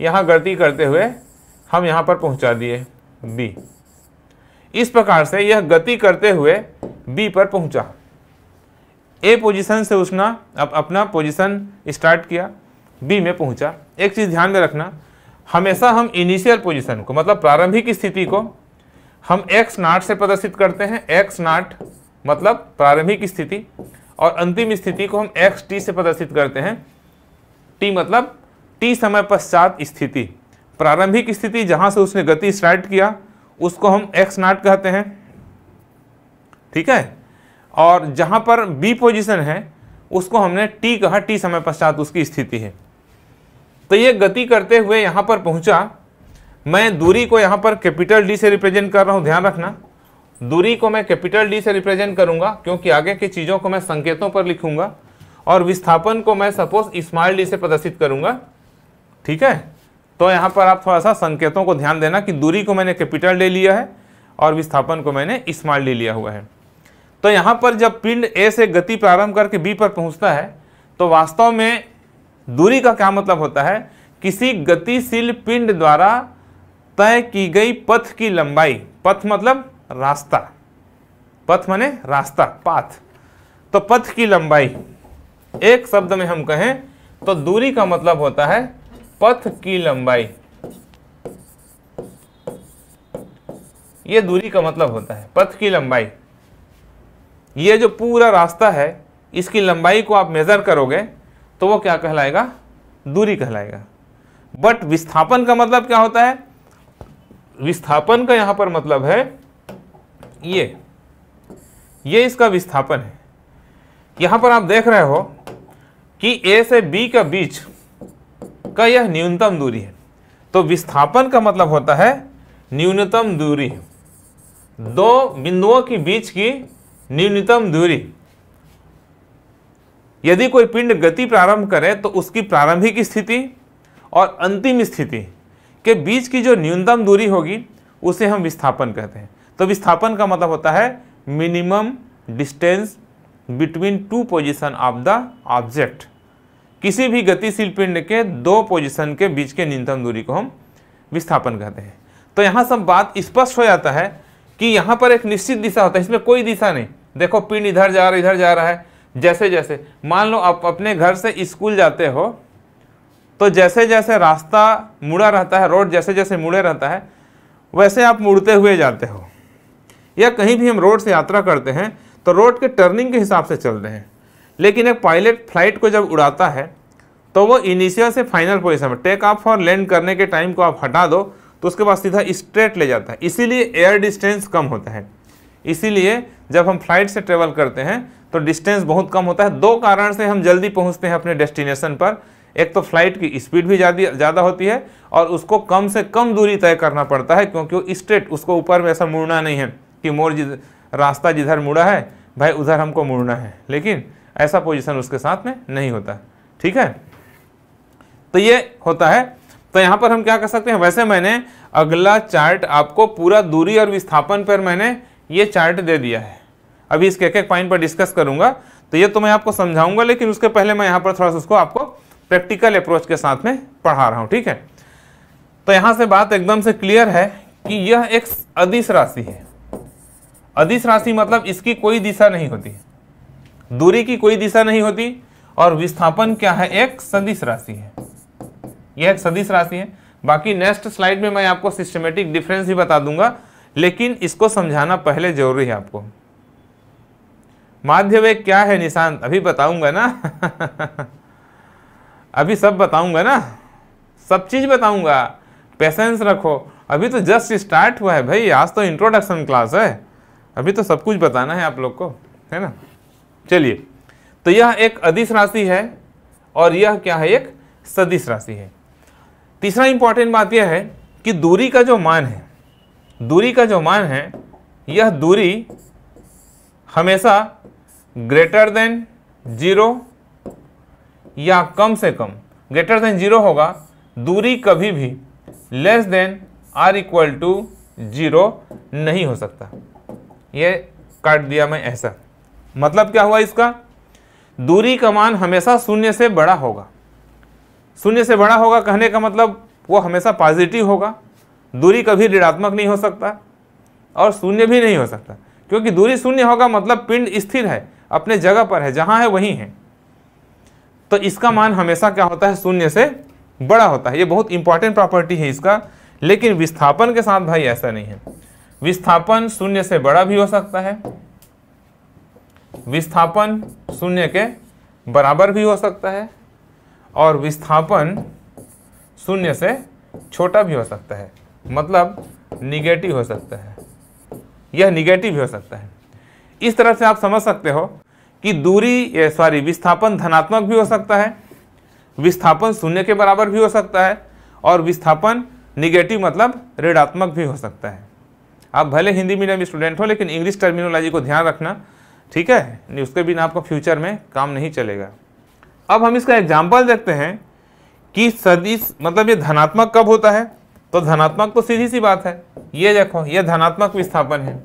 यहाँ गलती करते हुए हम यहाँ पर पहुँचा दिए बी इस प्रकार से यह गति करते हुए बी पर पहुँचा ए पोजीशन से उसने अब अपना पोजीशन स्टार्ट किया बी में पहुँचा एक चीज़ ध्यान में रखना हमेशा हम इनिशियल पोजीशन को मतलब प्रारंभिक स्थिति को हम एक्स नाट से प्रदर्शित करते हैं एक्स नाट मतलब प्रारंभिक स्थिति और अंतिम स्थिति को हम एक्स टी से प्रदर्शित करते हैं टी मतलब टी समय पश्चात स्थिति प्रारंभिक स्थिति जहां से उसने गति स्टार्ट किया उसको हम एक्स नाट कहते हैं ठीक है और जहां पर बी पोजीशन है उसको हमने टी कहा टी समय पश्चात उसकी स्थिति है तो ये गति करते हुए यहाँ पर पहुँचा मैं दूरी को यहाँ पर कैपिटल डी से रिप्रेजेंट कर रहा हूँ ध्यान रखना दूरी को मैं कैपिटल डी से रिप्रेजेंट करूँगा क्योंकि आगे की चीज़ों को मैं संकेतों पर लिखूंगा और विस्थापन को मैं सपोज स्मॉल डी से प्रदर्शित करूंगा ठीक है तो यहाँ पर आप थोड़ा सा संकेतों को ध्यान देना कि दूरी को मैंने कैपिटल ले लिया है और विस्थापन को मैंने स्मॉल डी लिया हुआ है तो यहाँ पर जब पिंड ए से गति प्रारंभ करके बी पर पहुँचता है तो वास्तव में दूरी का क्या मतलब होता है किसी गतिशील पिंड द्वारा तय की गई पथ की लंबाई पथ मतलब रास्ता पथ माने रास्ता पाथ तो पथ की लंबाई एक शब्द में हम कहें तो दूरी का मतलब होता है पथ की लंबाई ये दूरी का मतलब होता है पथ की लंबाई ये जो पूरा रास्ता है इसकी लंबाई को आप मेज़र करोगे तो वो क्या कहलाएगा दूरी कहलाएगा बट विस्थापन का मतलब क्या होता है विस्थापन का यहाँ पर मतलब है ये ये इसका विस्थापन है यहाँ पर आप देख रहे हो कि ए से बी का बीच का यह न्यूनतम दूरी है तो विस्थापन का मतलब होता है न्यूनतम दूरी दो बिंदुओं के बीच की न्यूनतम दूरी यदि कोई पिंड गति प्रारंभ करे तो उसकी प्रारंभिक स्थिति और अंतिम स्थिति के बीच की जो न्यूनतम दूरी होगी उसे हम विस्थापन कहते हैं तो विस्थापन का मतलब होता है minimum distance between two position of the object किसी भी गतिशील पिंड के दो पोजिशन के बीच के न्यूनतम दूरी को हम विस्थापन कहते हैं तो यहाँ सब बात स्पष्ट हो जाता है कि यहाँ पर एक निश्चित दिशा होता है इसमें कोई दिशा नहीं देखो पिंड इधर जा रहा है इधर जा रहा है जैसे जैसे मान लो आप अपने घर से स्कूल जाते हो तो जैसे जैसे रास्ता मुड़ा रहता है रोड जैसे जैसे मुड़े रहता है वैसे आप मुड़ते हुए जाते हो या कहीं भी हम रोड से यात्रा करते हैं तो रोड के टर्निंग के हिसाब से चल रहे हैं लेकिन एक पायलट फ्लाइट को जब उड़ाता है तो वो इनिशियल से फाइनल पोजिशन में टेक ऑफ और लैंड करने के टाइम को आप हटा दो तो उसके बाद सीधा स्ट्रेट ले जाता है इसीलिए एयर डिस्टेंस कम होता है इसीलिए जब हम फ्लाइट से ट्रेवल करते हैं तो डिस्टेंस बहुत कम होता है दो कारण से हम जल्दी पहुंचते हैं अपने डेस्टिनेशन पर एक तो फ्लाइट की स्पीड भी ज़्यादा होती है और उसको कम से कम दूरी तय करना पड़ता है क्योंकि वो स्ट्रेट उसको ऊपर में ऐसा मुड़ना नहीं है कि मोर जिध रास्ता जिधर मुड़ा है भाई उधर हमको मुड़ना है लेकिन ऐसा पोजिशन उसके साथ में नहीं होता ठीक है तो ये होता है तो यहाँ पर हम क्या कर सकते हैं वैसे मैंने अगला चार्ट आपको पूरा दूरी और विस्थापन पर मैंने ये चार्ट दे दिया है अभी इसके एक एक पॉइंट पर डिस्कस करूंगा तो ये तो मैं आपको समझाऊंगा लेकिन उसके पहले मैं यहाँ पर थोड़ा सा उसको आपको प्रैक्टिकल अप्रोच के साथ में पढ़ा रहा हूँ ठीक है तो यहाँ से बात एकदम से क्लियर है कि यह एक अधिस राशि है अधिस राशि मतलब इसकी कोई दिशा नहीं होती है दूरी की कोई दिशा नहीं होती और विस्थापन क्या है एक सदिश राशि है यह एक सदिश राशि है बाकी नेक्स्ट स्लाइड में मैं आपको सिस्टमेटिक डिफरेंस भी बता दूंगा लेकिन इसको समझाना पहले जरूरी है आपको माध्य वेग क्या है निशांत अभी बताऊंगा ना [LAUGHS] अभी सब बताऊंगा ना सब चीज़ बताऊंगा पेशेंस रखो अभी तो जस्ट स्टार्ट हुआ है भाई आज तो इंट्रोडक्शन क्लास है अभी तो सब कुछ बताना है आप लोग को है ना चलिए तो यह एक अधिस राशि है और यह क्या है एक सदिश राशि है तीसरा इंपॉर्टेंट बात यह है कि दूरी का जो मान है दूरी का जो मान है यह दूरी हमेशा ग्रेटर देन जीरो या कम से कम ग्रेटर देन जीरो होगा दूरी कभी भी less than or equal to zero नहीं हो सकता ये काट दिया मैं ऐसा मतलब क्या हुआ इसका दूरी का मान हमेशा शून्य से बड़ा होगा शून्य से बड़ा होगा कहने का मतलब वो हमेशा पॉजिटिव होगा दूरी कभी ऋणात्मक नहीं हो सकता और शून्य भी नहीं हो सकता क्योंकि दूरी शून्य होगा मतलब पिंड स्थिर है अपने जगह पर है जहाँ है वहीं है तो इसका मान हमेशा क्या होता है शून्य से बड़ा होता है ये बहुत इंपॉर्टेंट प्रॉपर्टी है इसका लेकिन विस्थापन के साथ भाई ऐसा नहीं है विस्थापन शून्य से बड़ा भी हो सकता है विस्थापन शून्य के बराबर भी हो सकता है और विस्थापन शून्य से छोटा भी हो सकता है मतलब निगेटिव हो सकता है यह निगेटिव भी हो सकता है इस तरह से आप समझ सकते हो कि दूरी सॉरी विस्थापन धनात्मक भी हो सकता है विस्थापन शून्य के बराबर भी हो सकता है और विस्थापन निगेटिव मतलब ऋणात्मक भी हो सकता है आप भले हिंदी मीडियम स्टूडेंट हो लेकिन इंग्लिश टर्मिनोलॉजी को ध्यान रखना ठीक है उसके बिना आपका फ्यूचर में काम नहीं चलेगा अब हम इसका एग्जाम्पल देखते हैं कि सदिश मतलब ये धनात्मक कब होता है तो धनात्मक तो सीधी सी बात है ये देखो ये धनात्मक विस्थापन है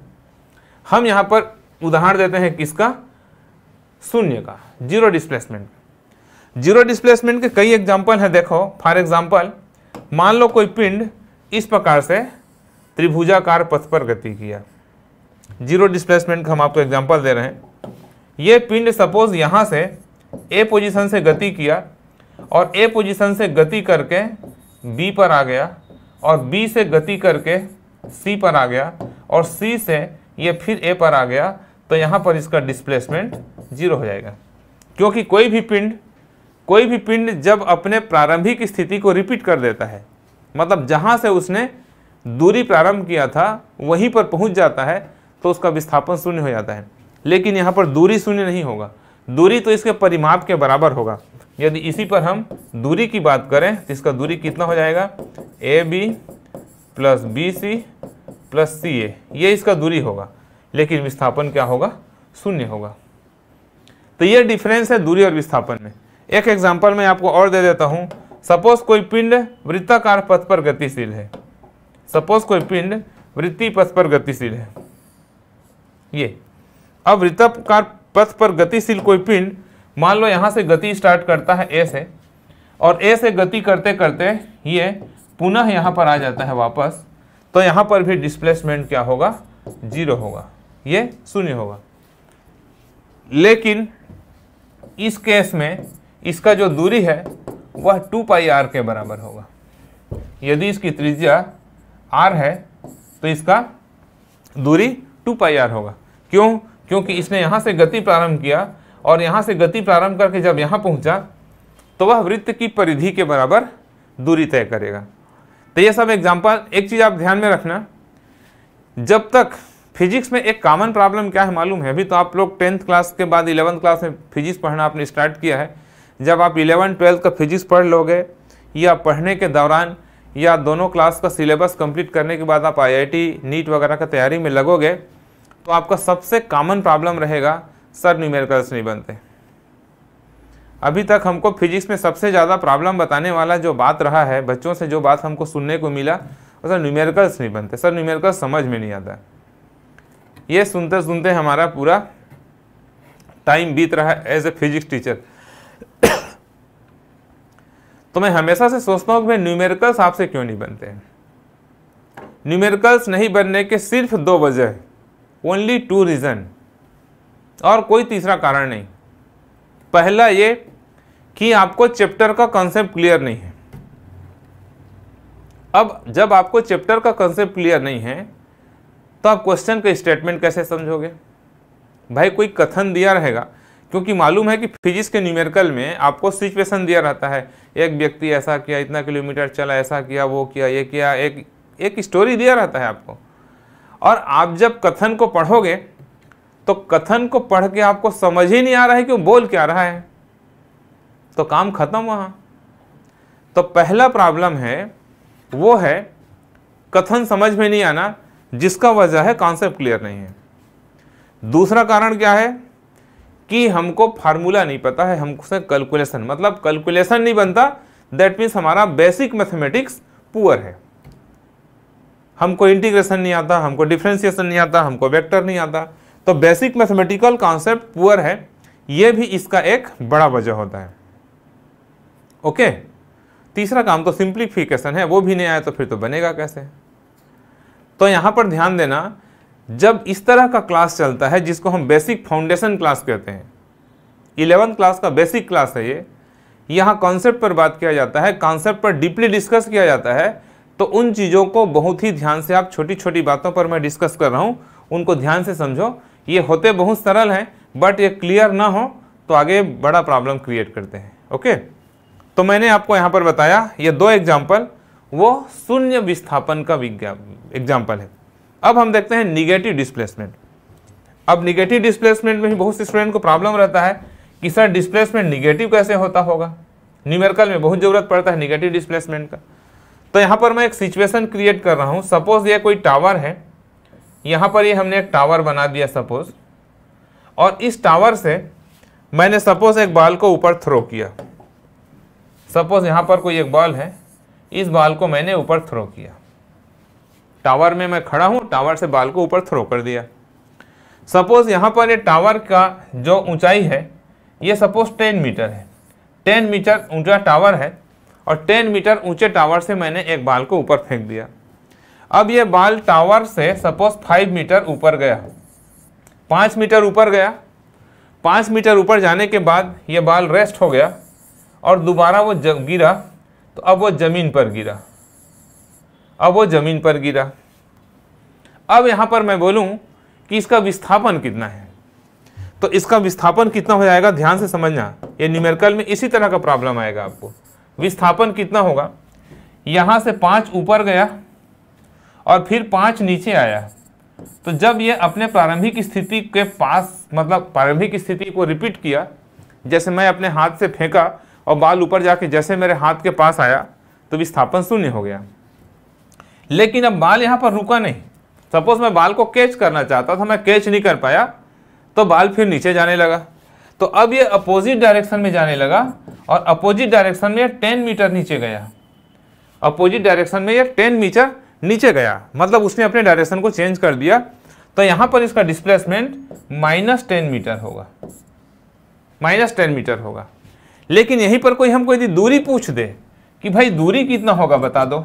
हम यहाँ पर उदाहरण देते हैं किसका शून्य का जीरो डिस्प्लेसमेंट जीरो डिस्प्लेसमेंट के कई एग्जाम्पल हैं देखो फॉर एग्जाम्पल मान लो कोई पिंड इस प्रकार से त्रिभुजाकार पथ पर गति किया जीरो डिस्प्लेसमेंट का हम आपको एग्जाम्पल दे रहे हैं ये पिंड सपोज यहाँ से ए पोजीशन से गति किया और ए पोजीशन से गति करके बी पर आ गया और बी से गति करके सी पर आ गया और सी से ये फिर ए पर आ गया तो यहाँ पर इसका डिस्प्लेसमेंट जीरो हो जाएगा क्योंकि कोई भी पिंड कोई भी पिंड जब अपने प्रारंभिक स्थिति को रिपीट कर देता है मतलब जहाँ से उसने दूरी प्रारंभ किया था वहीं पर पहुँच जाता है तो उसका विस्थापन शून्य हो जाता है लेकिन यहाँ पर दूरी शून्य नहीं होगा दूरी तो इसके परिमाप के बराबर होगा यदि इसी पर हम दूरी की बात करें तो इसका दूरी कितना हो जाएगा A B plus B C plus C A ये इसका दूरी होगा लेकिन विस्थापन क्या होगा शून्य होगा तो ये डिफरेंस है दूरी और विस्थापन में एक एग्जाम्पल मैं आपको और दे देता हूँ सपोज कोई पिंड वृत्ताकार पथ पर गतिशील है सपोज कोई पिंड वृत्ति पथ पर गतिशील है ये अब वृत्ताकार पथ पर गतिशील कोई पिंड मान लो यहाँ से गति स्टार्ट करता है ए से और ए से गति करते करते ये पुनः यहाँ पर आ जाता है वापस तो यहाँ पर भी डिस्प्लेसमेंट क्या होगा जीरो होगा ये शून्य होगा लेकिन इस केस में इसका जो दूरी है वह टू पाई आर के बराबर होगा यदि इसकी त्रिज्या आर है तो इसका दूरी टू पाई आर होगा क्यों क्योंकि इसने यहाँ से गति प्रारंभ किया और यहाँ से गति प्रारंभ करके जब यहाँ पहुँचा तो वह वृत्त की परिधि के बराबर दूरी तय करेगा तो ये सब एग्जाम्पल एक चीज़ आप ध्यान में रखना जब तक फिजिक्स में एक कॉमन प्रॉब्लम क्या है मालूम है अभी तो आप लोग टेंथ क्लास के बाद इलेवंथ क्लास में फिजिक्स पढ़ना आपने स्टार्ट किया है जब आप इलेवन ट्वेल्थ का फिजिक्स पढ़ लोगे या पढ़ने के दौरान या दोनों क्लास का सिलेबस कंप्लीट करने के बाद आप आईआईटी नीट वगैरह का तैयारी में लगोगे तो आपका सबसे कॉमन प्रॉब्लम रहेगा सर न्यूमेरिकल्स नहीं बनते अभी तक हमको फिजिक्स में सबसे ज़्यादा प्रॉब्लम बताने वाला जो बात रहा है बच्चों से जो बात हमको सुनने को मिला वो सर न्यूमेरिकल्स नहीं बनते सर न्यूमेरिकल्स समझ में नहीं आता ये सुनते सुनते हमारा पूरा टाइम बीत रहा है एज ए फिजिक्स टीचर तो मैं हमेशा से सोचता हूँ कि मैं न्यूमेरिकल्स आपसे क्यों नहीं बनते हैं न्यूमेरिकल्स नहीं बनने के सिर्फ दो वजह है ओनली टू रीज़न और कोई तीसरा कारण नहीं पहला ये कि आपको चैप्टर का कंसेप्ट क्लियर नहीं है अब जब आपको चैप्टर का कंसेप्ट क्लियर नहीं है तो आप क्वेश्चन का स्टेटमेंट कैसे समझोगे भाई कोई कथन दिया रहेगा क्योंकि मालूम है कि फिजिक्स के न्यूमेरिकल में आपको सिचुएशन दिया रहता है एक व्यक्ति ऐसा किया इतना किलोमीटर चला ऐसा किया वो किया ये किया एक एक स्टोरी दिया रहता है आपको और आप जब कथन को पढ़ोगे तो कथन को पढ़ के आपको समझ ही नहीं आ रहा है कि वो बोल क्या रहा है तो काम खत्म वहां तो पहला प्रॉब्लम है वो है कथन समझ में नहीं आना जिसका वजह है कॉन्सेप्ट क्लियर नहीं है दूसरा कारण क्या है कि हमको फार्मूला नहीं पता है हमसे कैलकुलेशन मतलब कैलकुलेशन नहीं बनता दैट मीन्स हमारा बेसिक मैथमेटिक्स पुअर है हमको इंटीग्रेशन नहीं आता हमको डिफ्रेंसिएशन नहीं आता हमको वेक्टर नहीं आता तो बेसिक मैथमेटिकल कॉन्सेप्ट पुअर है ये भी इसका एक बड़ा वजह होता है ओके तीसरा काम तो सिंप्लीफिकेशन है वो भी नहीं आया तो फिर तो बनेगा कैसे तो यहाँ पर ध्यान देना जब इस तरह का क्लास चलता है जिसको हम बेसिक फाउंडेशन क्लास कहते हैं इलेवंथ क्लास का बेसिक क्लास है ये यहाँ कॉन्सेप्ट पर बात किया जाता है कॉन्सेप्ट पर डीपली डिस्कस किया जाता है तो उन चीज़ों को बहुत ही ध्यान से आप छोटी छोटी बातों पर मैं डिस्कस कर रहा हूँ उनको ध्यान से समझो ये होते बहुत सरल हैं बट ये क्लियर ना हो तो आगे बड़ा प्रॉब्लम क्रिएट करते हैं ओके तो मैंने आपको यहाँ पर बताया ये दो एग्जाम्पल वो शून्य विस्थापन का एग्जाम्पल है अब हम देखते हैं निगेटिव डिस्प्लेसमेंट अब निगेटिव डिस्प्लेसमेंट में ही बहुत से स्टूडेंट को प्रॉब्लम रहता है कि सर डिस्प्लेसमेंट निगेटिव कैसे होता होगा न्यूमेरिकल में बहुत ज़रूरत पड़ता है निगेटिव डिस्प्लेसमेंट का तो यहाँ पर मैं एक सिचुएशन क्रिएट कर रहा हूँ सपोज ये कोई टावर है यहाँ पर ये हमने एक टावर बना दिया सपोज और इस टावर से मैंने सपोज एक बॉल को ऊपर थ्रो किया सपोज यहाँ पर कोई एक बॉल है इस बॉल को मैंने ऊपर थ्रो किया टावर में मैं खड़ा हूँ टावर से बॉल को ऊपर थ्रो कर दिया सपोज यहाँ पर ये टावर का जो ऊंचाई है ये सपोज टेन मीटर है टेन मीटर ऊंचा टावर है और 10 मीटर ऊंचे टावर से मैंने एक बाल को ऊपर फेंक दिया अब ये बाल टावर से सपोज फाइव मीटर ऊपर गया पाँच मीटर ऊपर गया पाँच मीटर ऊपर जाने के बाद ये बाल रेस्ट हो गया और दोबारा वो जब गिरा तो अब वो ज़मीन पर गिरा अब वो ज़मीन पर गिरा अब यहाँ पर मैं बोलूँ कि इसका विस्थापन कितना है तो इसका विस्थापन कितना हो जाएगा ध्यान से समझना ये न्यूमेरिकल में इसी तरह का प्रॉब्लम आएगा आपको विस्थापन कितना होगा यहाँ से पाँच ऊपर गया और फिर पाँच नीचे आया तो जब ये अपने प्रारंभिक स्थिति के पास मतलब प्रारंभिक स्थिति को रिपीट किया जैसे मैं अपने हाथ से फेंका और बाल ऊपर जाके जैसे मेरे हाथ के पास आया तो विस्थापन शून्य हो गया लेकिन अब बाल यहाँ पर रुका नहीं सपोज मैं बाल को कैच करना चाहता था मैं कैच नहीं कर पाया तो बाल फिर नीचे जाने लगा तो अब ये अपोजिट डायरेक्शन में जाने लगा और अपोजिट डायरेक्शन में टेन मीटर नीचे गया अपोजिट डायरेक्शन में यह टेन मीटर नीचे गया मतलब उसने अपने डायरेक्शन को चेंज कर दिया तो यहां पर इसका डिस्प्लेसमेंट माइनस टेन मीटर होगा माइनस टेन मीटर होगा लेकिन यहीं पर कोई हमको यदि दूरी पूछ दे कि भाई दूरी कितना होगा बता दो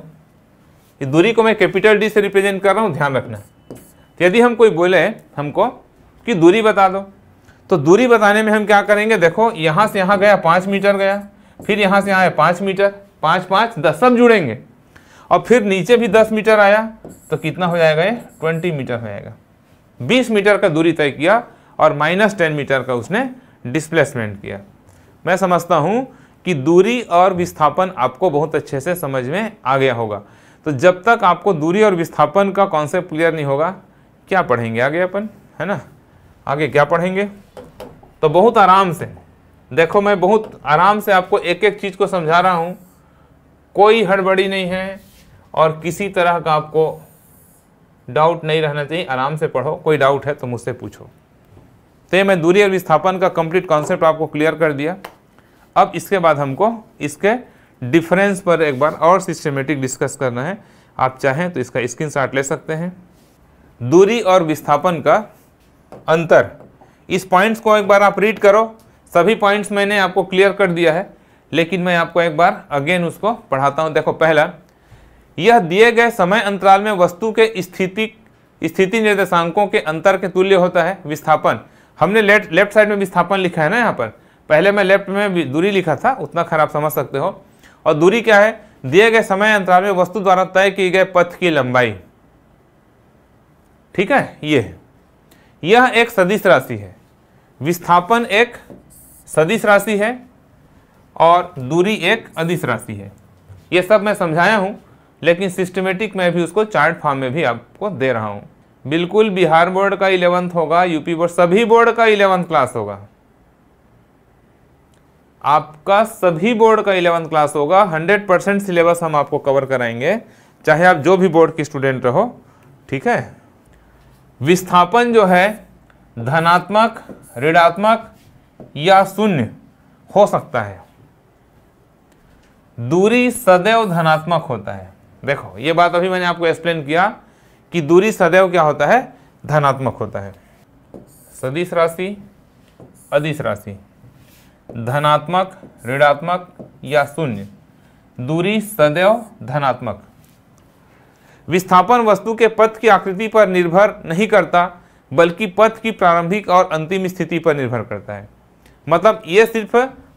ये दूरी को मैं कैपिटल डी से रिप्रेजेंट कर रहा हूँ ध्यान रखना तो यदि हम कोई बोले हमको कि दूरी बता दो तो दूरी बताने में हम क्या करेंगे देखो यहाँ से यहाँ गया पाँच मीटर गया फिर यहाँ से यहाँ आया पाँच मीटर पाँच पाँच दस सब जुड़ेंगे और फिर नीचे भी दस मीटर आया तो कितना हो जाएगा ये ट्वेंटी मीटर हो जाएगा बीस मीटर का दूरी तय किया और माइनस टेन मीटर का उसने डिस्प्लेसमेंट किया मैं समझता हूँ कि दूरी और विस्थापन आपको बहुत अच्छे से समझ में आ गया होगा तो जब तक आपको दूरी और विस्थापन का कॉन्सेप्ट क्लियर नहीं होगा क्या पढ़ेंगे आगे अपन है ना आगे क्या पढ़ेंगे तो बहुत आराम से देखो मैं बहुत आराम से आपको एक एक चीज़ को समझा रहा हूँ कोई हड़बड़ी नहीं है और किसी तरह का आपको डाउट नहीं रहना चाहिए आराम से पढ़ो कोई डाउट है तो मुझसे पूछो तो ये मैं दूरी और विस्थापन का कंप्लीट कॉन्सेप्ट आपको क्लियर कर दिया अब इसके बाद हमको इसके डिफरेंस पर एक बार और सिस्टमेटिक डिस्कस करना है आप चाहें तो इसका स्क्रीन ले सकते हैं दूरी और विस्थापन का अंतर इस पॉइंट्स को एक बार आप रीड करो सभी पॉइंट्स मैंने आपको क्लियर कर दिया है लेकिन मैं आपको एक बार अगेन उसको पढ़ाता हूँ देखो पहला यह दिए गए समय अंतराल में वस्तु के स्थिति स्थिति निर्देशांकों के अंतर के तुल्य होता है विस्थापन हमने लेफ्ट लेफ्ट साइड में विस्थापन लिखा है ना यहाँ पर पहले मैं लेफ्ट में दूरी लिखा था उतना खराब समझ सकते हो और दूरी क्या है दिए गए समय अंतराल में वस्तु द्वारा तय किए गए पथ की लंबाई ठीक है ये यह एक सदिश राशि है विस्थापन एक सदिश राशि है और दूरी एक अदिश राशि है ये सब मैं समझाया हूँ लेकिन सिस्टमेटिक मैं भी उसको चार्ट फॉर्म में भी आपको दे रहा हूँ बिल्कुल बिहार बोर्ड का इलेवंथ होगा यूपी बोर्ड सभी बोर्ड का इलेवंथ क्लास होगा आपका सभी बोर्ड का इलेवंथ क्लास होगा हंड्रेड परसेंट सिलेबस हम आपको कवर कराएंगे चाहे आप जो भी बोर्ड के स्टूडेंट रहो ठीक है विस्थापन जो है धनात्मक ऋणात्मक या शून्य हो सकता है दूरी सदैव धनात्मक होता है देखो ये बात अभी मैंने आपको एक्सप्लेन किया कि दूरी सदैव क्या होता है धनात्मक होता है सदिश राशि अदिश राशि धनात्मक ऋणात्मक या शून्य दूरी सदैव धनात्मक विस्थापन वस्तु के पथ की आकृति पर निर्भर नहीं करता बल्कि पथ की प्रारंभिक और अंतिम स्थिति पर निर्भर करता है मतलब ये सिर्फ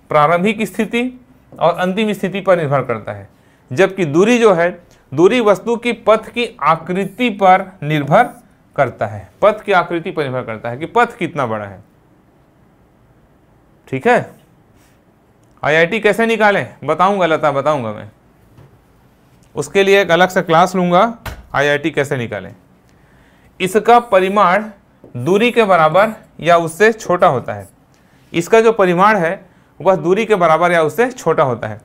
प्रारंभिक स्थिति और अंतिम स्थिति पर निर्भर करता है जबकि दूरी जो है दूरी वस्तु की पथ की आकृति पर निर्भर करता है पथ की आकृति पर निर्भर करता है कि पथ कितना बड़ा है ठीक है आईआईटी कैसे निकालें बताऊंगा लता बताऊंगा मैं उसके लिए एक अलग से क्लास लूँगा आईआईटी कैसे निकालें इसका परिमाण दूरी के बराबर या उससे छोटा होता है इसका जो परिमाण है वह दूरी के बराबर या उससे छोटा होता है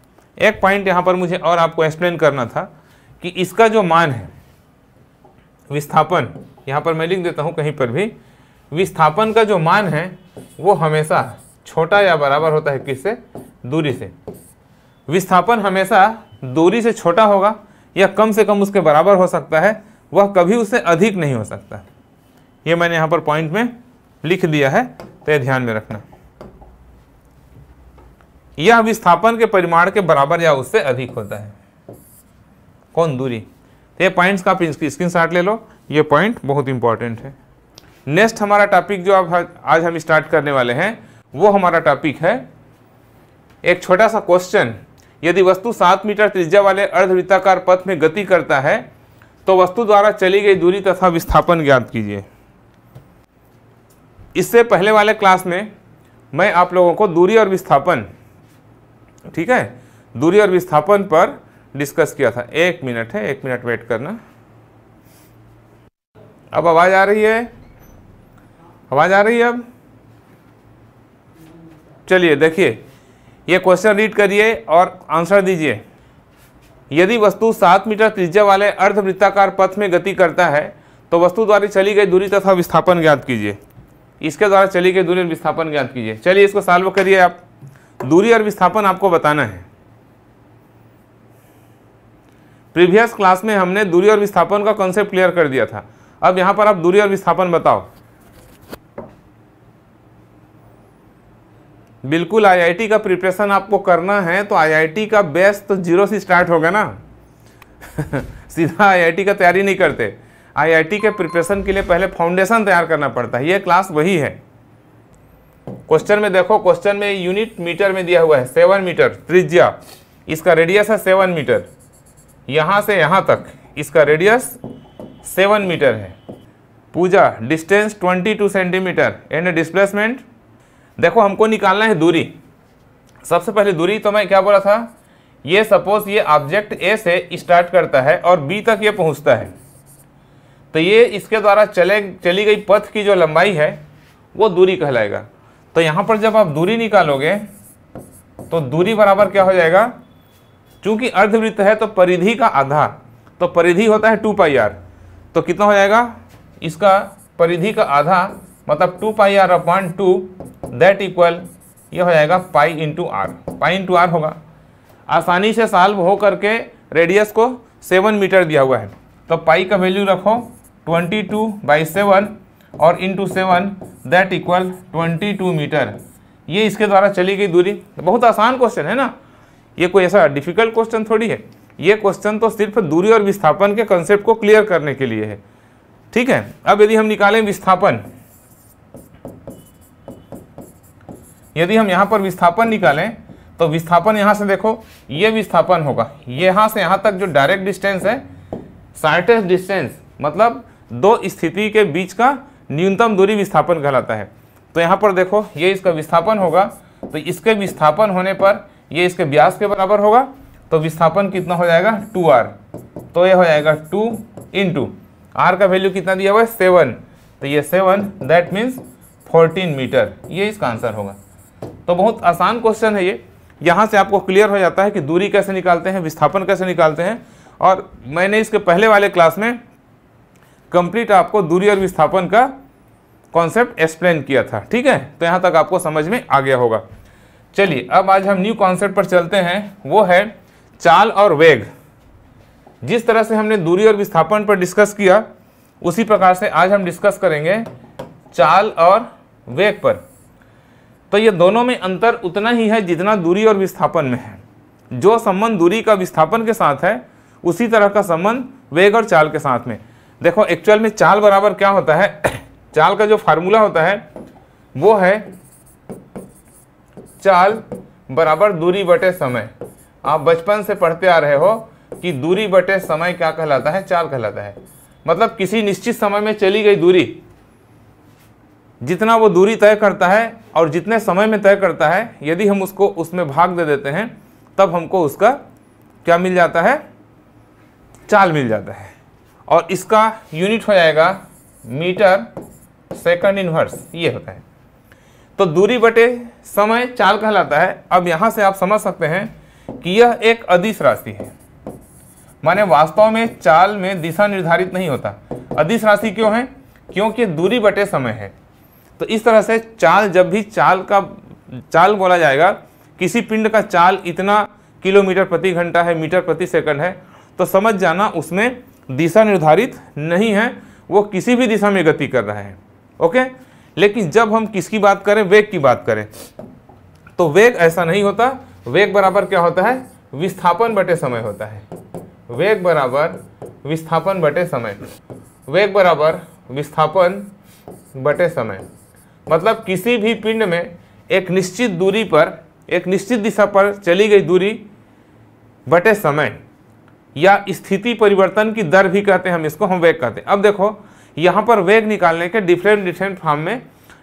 एक पॉइंट यहाँ पर मुझे और आपको एक्सप्लेन करना था कि इसका जो मान है विस्थापन यहाँ पर मैं लिख देता हूँ कहीं पर भी विस्थापन का जो मान है वो हमेशा छोटा या बराबर होता है किससे दूरी से विस्थापन हमेशा दूरी से छोटा होगा या कम से कम उसके बराबर हो सकता है वह कभी उससे अधिक नहीं हो सकता ये मैंने यहाँ पर पॉइंट में लिख दिया है तो यह ध्यान में रखना यह विस्थापन के परिमाण के बराबर या उससे अधिक होता है कौन दूरी तो ये पॉइंट्स का आप स्क्रीन शॉट ले लो ये पॉइंट बहुत इंपॉर्टेंट है नेक्स्ट हमारा टॉपिक जो आप आज हम स्टार्ट करने वाले हैं वो हमारा टॉपिक है एक छोटा सा क्वेश्चन यदि वस्तु सात मीटर त्रिज्या वाले अर्धवृत्ताकार पथ में गति करता है तो वस्तु द्वारा चली गई दूरी तथा विस्थापन ज्ञात कीजिए इससे पहले वाले क्लास में मैं आप लोगों को दूरी और विस्थापन ठीक है दूरी और विस्थापन पर डिस्कस किया था एक मिनट है एक मिनट वेट करना अब आवाज़ आ रही है आवाज़ आ रही है अब चलिए देखिए ये क्वेश्चन रीड करिए और आंसर दीजिए यदि वस्तु सात मीटर त्रिज्या वाले अर्धवृत्ताकार पथ में गति करता है तो वस्तु द्वारा चली गई दूरी तथा विस्थापन ज्ञात कीजिए इसके द्वारा चली गई दूरी और विस्थापन ज्ञात कीजिए चलिए इसको सॉल्व करिए आप दूरी और विस्थापन आपको बताना है प्रीवियस क्लास में हमने दूरी और विस्थापन का कॉन्सेप्ट क्लियर कर दिया था अब यहाँ पर आप दूरी और विस्थापन बताओ बिल्कुल आईआईटी का प्रिपरेशन आपको करना है तो आईआईटी का बेस तो जीरो से स्टार्ट होगा ना [LAUGHS] सीधा आईआईटी का तैयारी नहीं करते आईआईटी के प्रिपरेशन के लिए पहले फाउंडेशन तैयार करना पड़ता है ये क्लास वही है क्वेश्चन में देखो क्वेश्चन में यूनिट मीटर में दिया हुआ है सेवन मीटर त्रिज्या इसका रेडियस है सेवन मीटर यहाँ से यहाँ तक इसका रेडियस सेवन मीटर है पूजा distance twenty two centimetre and displacement देखो हमको निकालना है दूरी सबसे पहले दूरी तो मैं क्या बोला था ये सपोज ये ऑब्जेक्ट ए से स्टार्ट करता है और बी तक ये पहुंचता है तो ये इसके द्वारा चले चली गई पथ की जो लंबाई है वो दूरी कहलाएगा तो यहाँ पर जब आप दूरी निकालोगे तो दूरी बराबर क्या हो जाएगा चूंकि अर्धवृत्त है तो परिधि का आधा तो परिधि होता है टू पाई आर तो कितना हो जाएगा इसका परिधि का आधा मतलब two pi r upon two that equal ये हो जाएगा pi into r pi into r होगा आसानी से साल्व हो करके रेडियस को सेवन मीटर दिया हुआ है तो पाई का वैल्यू रखो ट्वेंटी टू बाई सेवन और into seven that equal twenty two metre ये इसके द्वारा चली गई दूरी बहुत आसान क्वेश्चन है ना ये कोई ऐसा डिफिकल्ट क्वेश्चन थोड़ी है ये क्वेश्चन तो सिर्फ दूरी और विस्थापन के कंसेप्ट को क्लियर करने के लिए है ठीक है अब यदि हम निकालें विस्थापन यदि हम यहाँ पर विस्थापन निकालें तो विस्थापन यहाँ से देखो ये विस्थापन होगा यहाँ से यहाँ तक जो डायरेक्ट डिस्टेंस है शार्टेस्ट डिस्टेंस मतलब दो स्थिति के बीच का न्यूनतम दूरी विस्थापन कहलाता है तो यहाँ पर देखो ये इसका विस्थापन होगा तो इसके विस्थापन होने पर ये इसके ब्यास के बराबर होगा तो विस्थापन कितना हो जाएगा टू आर तो ये हो जाएगा टू इन टू आर का वैल्यू कितना दिया हुआ है सेवन तो ये seven that means fourteen metre ये इसका आंसर होगा तो बहुत आसान क्वेश्चन है ये यहाँ से आपको क्लियर हो जाता है कि दूरी कैसे निकालते हैं विस्थापन कैसे निकालते हैं और मैंने इसके पहले वाले क्लास में कंप्लीट आपको दूरी और विस्थापन का कॉन्सेप्ट एक्सप्लेन किया था ठीक है तो यहाँ तक आपको समझ में आ गया होगा चलिए अब आज हम न्यू कॉन्सेप्ट पर चलते हैं वो है चाल और वेग जिस तरह से हमने दूरी और विस्थापन पर डिस्कस किया उसी प्रकार से आज हम डिस्कस करेंगे चाल और वेग पर तो ये दोनों में अंतर उतना ही है जितना दूरी और विस्थापन में है जो संबंध दूरी का विस्थापन के साथ है उसी तरह का संबंध वेग और चाल के साथ में देखो एक्चुअल में चाल बराबर क्या होता है [CLEARS THROAT] चाल का जो फार्मूला होता है वो है चाल बराबर दूरी बटे समय आप बचपन से पढ़ते आ रहे हो कि दूरी बटे समय क्या कहलाता है चाल कहलाता है मतलब किसी निश्चित समय में चली गई दूरी जितना वो दूरी तय करता है और जितने समय में तय करता है यदि हम उसको उसमें भाग दे देते हैं तब हमको उसका क्या मिल जाता है चाल मिल जाता है और इसका यूनिट हो जाएगा मीटर सेकंड इनवर्स ये होता है तो दूरी बटे समय चाल कहलाता है अब यहाँ से आप समझ सकते हैं कि यह एक अदिश राशि है माने वास्तव में चाल में दिशा निर्धारित नहीं होता अदिश राशि क्यों है क्योंकि दूरी बटे समय है तो इस तरह से चाल जब भी चाल का चाल बोला जाएगा किसी पिंड का चाल इतना किलोमीटर प्रति घंटा है मीटर प्रति सेकंड है तो समझ जाना उसमें दिशा निर्धारित नहीं है वो किसी भी दिशा में गति कर रहा है ओके लेकिन जब हम किसकी बात करें वेग की बात करें तो वेग ऐसा नहीं होता वेग बराबर क्या होता है विस्थापन बटे समय होता है वेग बराबर विस्थापन बटे समय वेग बराबर विस्थापन बटे समय मतलब किसी भी पिंड में एक निश्चित दूरी पर एक निश्चित दिशा पर चली गई दूरी बटे समय या स्थिति परिवर्तन की दर भी कहते हैं हम इसको हम वेग कहते हैं अब देखो यहाँ पर वेग निकालने के डिफरेंट डिफरेंट फार्म में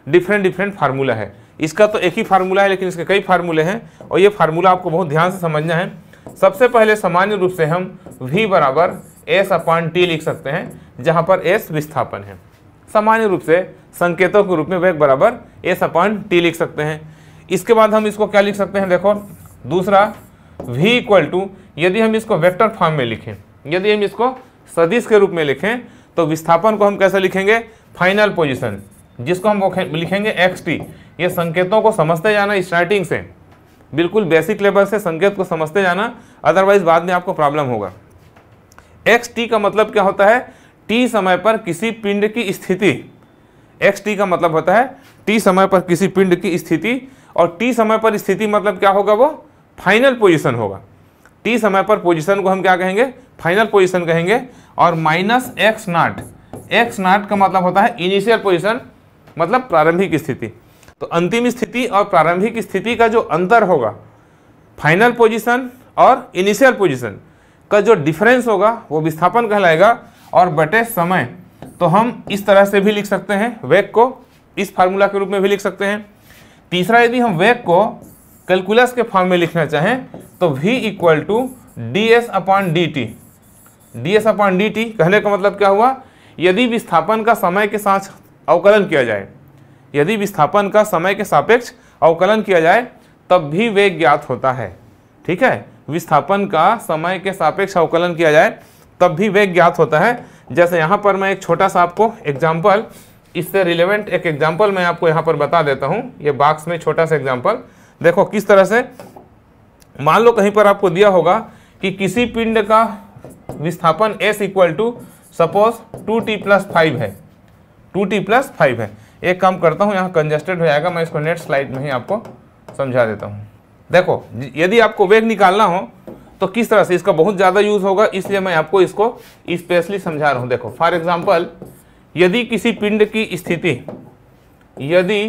डिफरेंट डिफरेंट फार्मूला है इसका तो एक ही फार्मूला है लेकिन इसके कई फार्मूले हैं और ये फार्मूला आपको बहुत ध्यान से समझना है सबसे पहले सामान्य रूप से हम वी बराबर एस अपान टी लिख सकते हैं जहाँ पर एस विस्थापन है सामान्य रूप से संकेतों के रूप में वेग बराबर एस अपॉन टी लिख सकते हैं इसके बाद हम इसको क्या लिख सकते हैं देखो दूसरा वी इक्वल टू यदि हम इसको वेक्टर फॉर्म में लिखें यदि हम इसको सदिश के रूप में लिखें तो विस्थापन को हम कैसे लिखेंगे फाइनल पोजिशन जिसको हम लिखेंगे एक्स टी ये संकेतों को समझते जाना स्टार्टिंग से बिल्कुल बेसिक लेवल से संकेत को समझते जाना अदरवाइज बाद में आपको प्रॉब्लम होगा एक्स टी का मतलब क्या होता है टी समय पर किसी पिंड की स्थिति एक्स टी का मतलब होता है टी समय पर किसी पिंड की स्थिति और टी समय पर स्थिति मतलब क्या होगा वो फाइनल पोजिशन होगा टी समय पर पोजिशन को हम क्या कहेंगे फाइनल पोजिशन कहेंगे और minus X naught X naught का मतलब होता है इनिशियल पोजिशन मतलब प्रारंभिक स्थिति तो अंतिम स्थिति और प्रारंभिक स्थिति का जो अंतर होगा फाइनल पोजिशन और इनिशियल पोजिशन का जो डिफरेंस होगा वो विस्थापन कहलाएगा और बटे समय तो हम इस तरह से भी लिख सकते हैं वेग को इस फार्मूला के रूप में भी लिख सकते हैं तीसरा यदि हम वेग को कैलकुलस के फॉर्म में लिखना चाहें तो V equal to D S upon D T D S upon D T कहने का मतलब क्या हुआ यदि विस्थापन का समय के साथ अवकलन किया जाए यदि विस्थापन का समय के सापेक्ष अवकलन किया जाए तब भी वेग ज्ञात होता है ठीक है विस्थापन का समय के सापेक्ष अवकलन किया जाए तब भी वेग ज्ञात होता है जैसे यहाँ पर मैं एक छोटा सा आपको एग्जाम्पल इससे रिलेवेंट एक एग्जाम्पल मैं आपको यहाँ पर बता देता हूँ ये बाक्स में छोटा सा एग्जाम्पल देखो किस तरह से मान लो कहीं पर आपको दिया होगा कि किसी पिंड का विस्थापन s equal to suppose two T plus five है टू टी प्लस फाइव है एक काम करता हूँ यहाँ कंजेस्टेड हो जाएगा मैं इसको नेक्स्ट स्लाइड में ही आपको समझा देता हूँ देखो यदि आपको वेग निकालना हो तो किस तरह से इसका बहुत ज़्यादा यूज़ होगा इसलिए मैं आपको इसको स्पेशली समझा रहा हूं देखो फॉर एग्जाम्पल यदि किसी पिंड की स्थिति यदि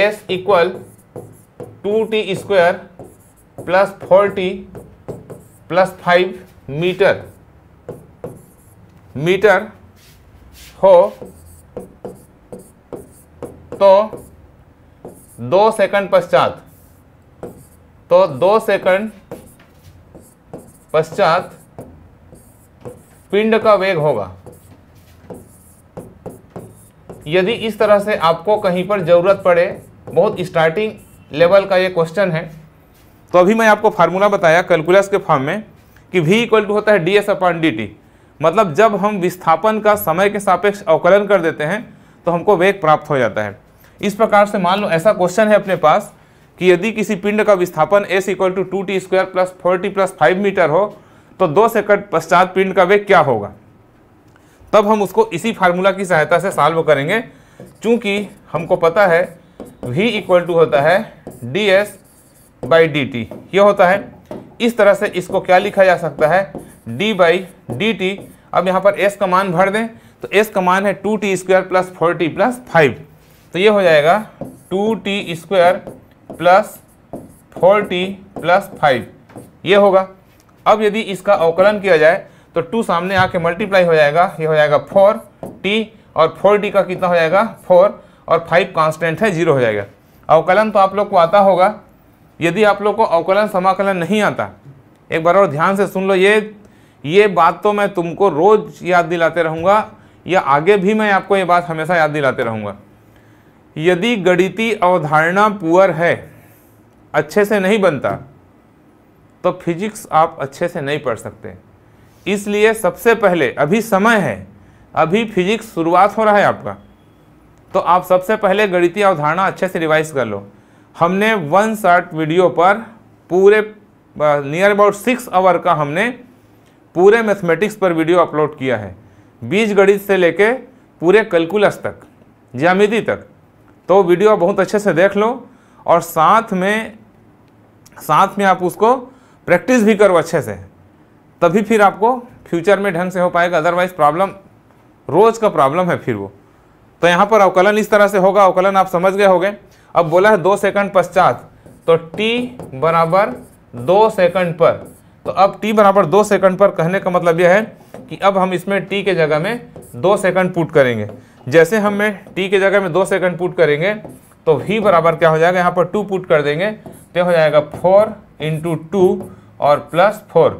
S equal to T square plus four T plus five metre metre हो तो दो सेकंड पश्चात तो दो सेकंड पश्चात पिंड का वेग होगा यदि इस तरह से आपको कहीं पर ज़रूरत पड़े बहुत स्टार्टिंग लेवल का ये क्वेश्चन है तो अभी मैं आपको फार्मूला बताया कैलकुलस के फॉर्म में कि v इक्वल टू होता है D S upon D T मतलब जब हम विस्थापन का समय के सापेक्ष अवकलन कर देते हैं तो हमको वेग प्राप्त हो जाता है इस प्रकार से मान लो ऐसा क्वेश्चन है अपने पास कि यदि किसी पिंड का विस्थापन S equal to two T square plus forty plus five metre हो तो दो सेकंड पश्चात पिंड का वेग क्या होगा तब हम उसको इसी फार्मूला की सहायता से सॉल्व करेंगे क्योंकि हमको पता है v इक्वल टू होता है D S by D T ये होता है इस तरह से इसको क्या लिखा जा सकता है d बाई डी टी अब यहाँ पर s का मान भर दें तो s का मान है two T square plus forty plus five तो ये हो जाएगा two T square plus four T plus five ये होगा अब यदि इसका अवकलन किया जाए तो टू सामने आके मल्टीप्लाई हो जाएगा ये हो जाएगा फोर टी और फोर टी का कितना हो जाएगा फोर और फाइव कांस्टेंट है जीरो हो जाएगा अवकलन तो आप लोग को आता होगा यदि आप लोग को अवकलन समाकलन नहीं आता एक बार और ध्यान से सुन लो ये ये बात तो मैं तुमको रोज़ याद दिलाते रहूँगा या आगे भी मैं आपको ये बात हमेशा याद दिलाते रहूँगा यदि गणितीय अवधारणा पुअर है अच्छे से नहीं बनता तो फिजिक्स आप अच्छे से नहीं पढ़ सकते इसलिए सबसे पहले अभी समय है अभी फिजिक्स शुरुआत हो रहा है आपका तो आप सबसे पहले गणितीय अवधारणा अच्छे से रिवाइज कर लो हमने वन शार्ट वीडियो पर पूरे नियर अबाउट सिक्स आवर का हमने पूरे मैथमेटिक्स पर वीडियो अपलोड किया है बीज गणित से लेके पूरे कैलकुलस तक ज्यामिति तक तो वीडियो बहुत अच्छे से देख लो और साथ में साथ में आप उसको प्रैक्टिस भी करो अच्छे से तभी फिर आपको फ्यूचर में ढंग से हो पाएगा अदरवाइज प्रॉब्लम रोज़ का प्रॉब्लम है फिर वो तो यहाँ पर अवकलन इस तरह से होगा अवकलन आप समझ गए होंगे अब बोला है दो सेकंड पश्चात तो t बराबर दो सेकंड पर तो अब t बराबर दो सेकंड पर कहने का मतलब यह है कि अब हम इसमें t के जगह में दो सेकंड पुट करेंगे जैसे हम में टी के जगह में दो सेकंड पुट करेंगे तो वी बराबर क्या हो जाएगा यहाँ पर टू पुट कर देंगे तो हो जाएगा फोर इंटू टू और प्लस फोर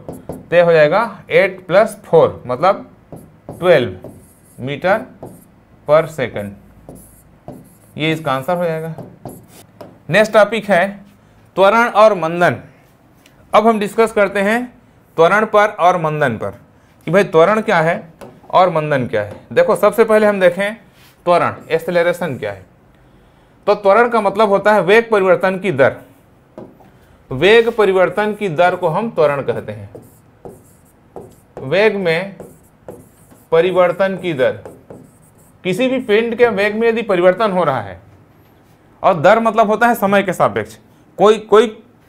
तो हो जाएगा एट प्लस फोर मतलब ट्वेल्व मीटर पर सेकंड ये इसका आंसर हो जाएगा नेक्स्ट टॉपिक है त्वरण और मंदन अब हम डिस्कस करते हैं त्वरण पर और मंदन पर कि भाई त्वरण क्या है और मंदन क्या है देखो सबसे पहले हम देखें त्वरण एसेलरेशन क्या है तो त्वरण का मतलब होता है वेग परिवर्तन की दर वेग परिवर्तन की दर को हम त्वरण कहते हैं वेग में परिवर्तन की दर किसी भी पिंड के वेग में यदि परिवर्तन हो रहा है और दर मतलब होता है समय के सापेक्ष कोई कोई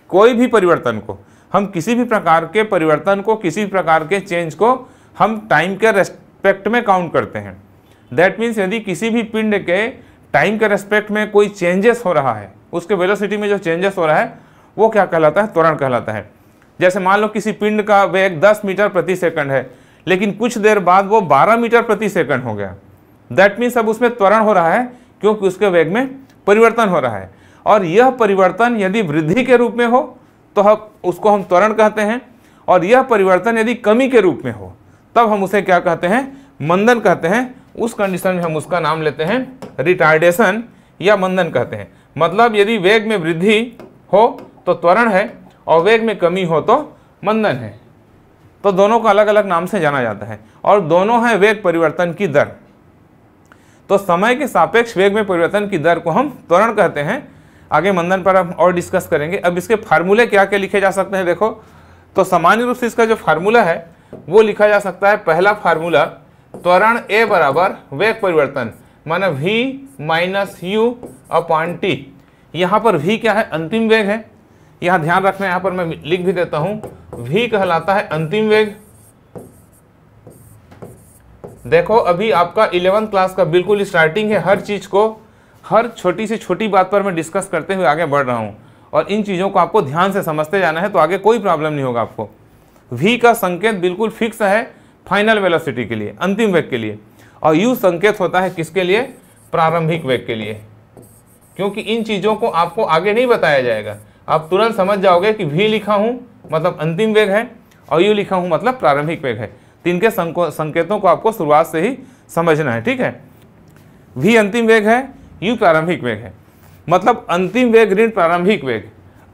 कोई भी परिवर्तन को हम किसी भी प्रकार के परिवर्तन को किसी भी प्रकार के चेंज को हम टाइम के रेस्ट रेस्पेक्ट में काउंट करते हैं दैट मीन्स यदि किसी भी पिंड के टाइम के रेस्पेक्ट में कोई चेंजेस हो रहा है उसके वेलोसिटी में जो चेंजेस हो रहा है वो क्या कहलाता है त्वरण कहलाता है जैसे मान लो किसी पिंड का वेग 10 मीटर प्रति सेकंड है लेकिन कुछ देर बाद वो 12 मीटर प्रति सेकंड हो गया दैट मीन्स अब उसमें त्वरण हो रहा है क्योंकि उसके वेग में परिवर्तन हो रहा है और यह परिवर्तन यदि वृद्धि के रूप में हो तो हम उसको हम त्वरण कहते हैं और यह परिवर्तन यदि कमी के रूप में हो तब हम उसे क्या कहते हैं मंदन कहते हैं उस कंडीशन में हम उसका नाम लेते हैं रिटार्डेशन या मंदन कहते हैं मतलब यदि वेग में वृद्धि हो तो त्वरण है और वेग में कमी हो तो मंदन है तो दोनों को अलग अलग नाम से जाना जाता है और दोनों हैं वेग परिवर्तन की दर तो समय के सापेक्ष वेग में परिवर्तन की दर को हम त्वरण कहते हैं आगे मंदन पर हम और डिस्कस करेंगे अब इसके फार्मूले क्या क्या लिखे जा सकते हैं देखो तो सामान्य रूप से इसका जो फार्मूला है वो लिखा जा सकता है पहला फार्मूला त्वरण ए बराबर वेग परिवर्तन माना v minus you upon T यहाँ पर v क्या है अंतिम वेग है यहाँ ध्यान रखना यहाँ पर मैं लिख भी देता हूँ v कहलाता है अंतिम वेग देखो अभी आपका इलेवंथ क्लास का बिल्कुल स्टार्टिंग है हर चीज़ को हर छोटी से छोटी बात पर मैं डिस्कस करते हुए आगे बढ़ रहा हूँ और इन चीज़ों को आपको ध्यान से समझते जाना है तो आगे कोई प्रॉब्लम नहीं होगा आपको वी का संकेत बिल्कुल फिक्स है फाइनल वेलोसिटी के लिए अंतिम वेग के लिए और यू संकेत होता है किसके लिए प्रारंभिक वेग के लिए क्योंकि इन चीज़ों को आपको आगे नहीं बताया जाएगा आप तुरंत समझ जाओगे कि वी लिखा हूँ मतलब अंतिम वेग है और यू लिखा हूँ मतलब प्रारंभिक वेग है तीन तो के संकेतों को आपको शुरुआत से ही समझना है ठीक है वी अंतिम वेग है यू प्रारंभिक वेग है मतलब अंतिम वेग ऋण प्रारंभिक वेग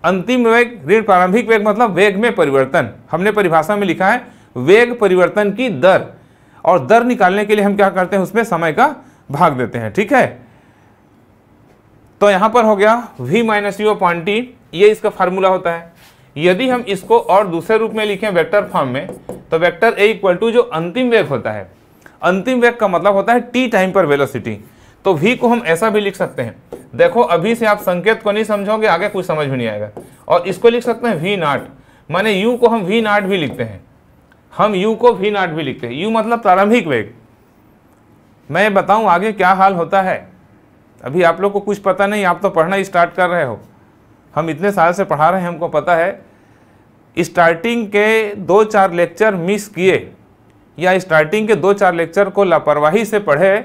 अंतिम वेग ऋण प्रारंभिक वेग मतलब वेग में परिवर्तन हमने परिभाषा में लिखा है वेग परिवर्तन की दर और दर निकालने के लिए हम क्या करते हैं उसमें समय का भाग देते हैं ठीक है तो यहां पर हो गया v minus you upon T ये इसका फार्मूला होता है यदि हम इसको और दूसरे रूप में लिखें वेक्टर फॉर्म में तो वेक्टर ए इक्वल टू जो अंतिम वेग होता है अंतिम वेग का मतलब होता है टी टाइम पर वेलोसिटी तो वी को हम ऐसा भी लिख सकते हैं देखो अभी से आप संकेत को नहीं समझोगे आगे कुछ समझ में नहीं आएगा और इसको लिख सकते हैं वी नाट माने यू को हम वी नाट भी लिखते हैं हम यू को वी नाट भी लिखते हैं यू मतलब प्रारंभिक वेग मैं बताऊं आगे क्या हाल होता है अभी आप लोग को कुछ पता नहीं आप तो पढ़ना स्टार्ट कर रहे हो हम इतने साल से पढ़ा रहे हैं हमको पता है स्टार्टिंग के दो चार लेक्चर मिस किए या स्टार्टिंग के दो चार लेक्चर को लापरवाही से पढ़े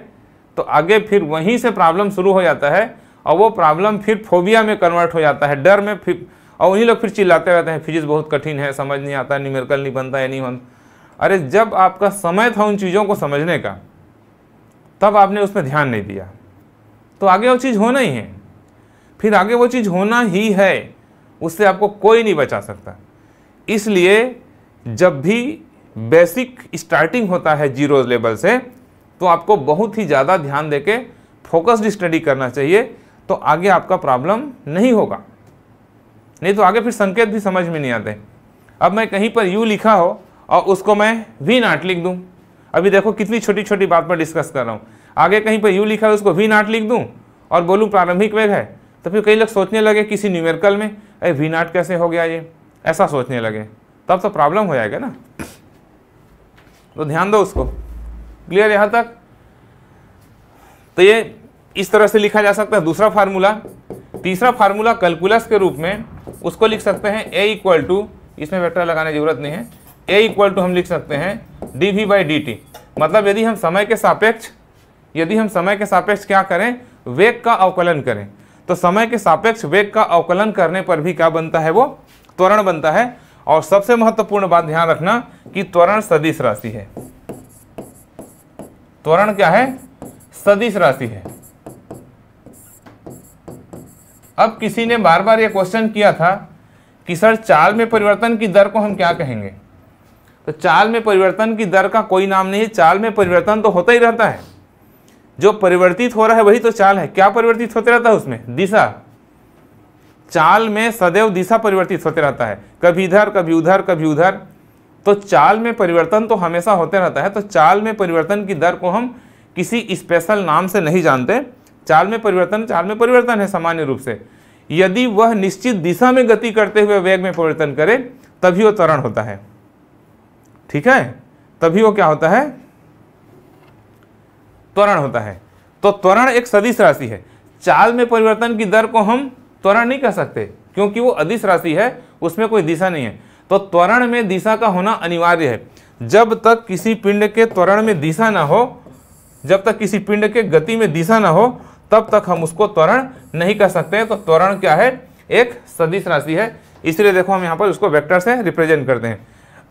तो आगे फिर वहीं से प्रॉब्लम शुरू हो जाता है और वो प्रॉब्लम फिर फोबिया में कन्वर्ट हो जाता है डर में फिर और उन्हीं लोग फिर चिल्लाते रहते हैं फिजिक्स बहुत कठिन है समझ नहीं आता न्यूमेरिकल नहीं बनता है नहीं बनता अरे जब आपका समय था उन चीज़ों को समझने का तब आपने उसमें ध्यान नहीं दिया तो आगे वो चीज़ होना ही है फिर आगे वो चीज़ होना ही है उससे आपको कोई नहीं बचा सकता इसलिए जब भी बेसिक स्टार्टिंग होता है जीरो लेवल से तो आपको बहुत ही ज़्यादा ध्यान दे के फोकस्ड स्टडी करना चाहिए तो आगे आपका प्रॉब्लम नहीं होगा नहीं तो आगे फिर संकेत भी समझ में नहीं आते अब मैं कहीं पर यू लिखा हो और उसको मैं वी नाट लिख दूँ अभी देखो कितनी छोटी छोटी बात पर डिस्कस कर रहा हूँ आगे कहीं पर यू लिखा है उसको वी नाट लिख दूँ और बोलूँ प्रारंभिक वेग है तो फिर कई लोग सोचने लगे किसी न्यूमेरिकल में अरे वी नाट कैसे हो गया ये ऐसा सोचने लगे तब तो प्रॉब्लम हो जाएगा ना तो ध्यान दो उसको क्लियर यहां तक तो ये इस तरह से लिखा जा सकता है दूसरा फार्मूला तीसरा फार्मूला कैलकुलस के रूप में उसको लिख सकते हैं ए इक्वल टू इसमें वेक्टर लगाने की जरूरत नहीं है ए इक्वल टू हम लिख सकते हैं D V by D T मतलब यदि हम समय के सापेक्ष यदि हम समय के सापेक्ष क्या करें वेग का अवकलन करें तो समय के सापेक्ष वेग का अवकलन करने पर भी क्या बनता है वो त्वरण बनता है और सबसे महत्वपूर्ण बात ध्यान रखना कि त्वरण सदिश राशि है त्वरण क्या है सदिश राशि है अब किसी ने बार बार ये क्वेश्चन किया था कि सर चाल में परिवर्तन की दर को हम क्या कहेंगे तो चाल में परिवर्तन की दर का कोई नाम नहीं है चाल में परिवर्तन तो होता ही रहता है जो परिवर्तित हो रहा है वही तो चाल है क्या परिवर्तित होते रहता है उसमें दिशा चाल में सदैव दिशा परिवर्तित होते रहता है कभी इधर कभी उधर कभी उधर तो चाल में परिवर्तन तो हमेशा होते रहता है तो चाल में परिवर्तन की दर को हम किसी स्पेशल नाम से नहीं जानते चाल में परिवर्तन चाल में परिवर्तन है सामान्य रूप से यदि वह निश्चित दिशा में गति करते हुए वेग में परिवर्तन करे तभी वो त्वरण होता है ठीक है तभी वो क्या होता है त्वरण होता है तो त्वरण एक सदिश राशि है चाल में परिवर्तन की दर को हम त्वरण नहीं कह सकते क्योंकि वो अदिश राशि है उसमें कोई दिशा नहीं है तो त्वरण में दिशा का होना अनिवार्य है जब तक किसी पिंड के त्वरण में दिशा ना हो जब तक किसी पिंड के गति में दिशा ना हो तब तक हम उसको त्वरण नहीं कर सकते तो त्वरण क्या है एक सदिश राशि है इसलिए देखो हम यहाँ पर उसको वेक्टर से रिप्रेजेंट करते हैं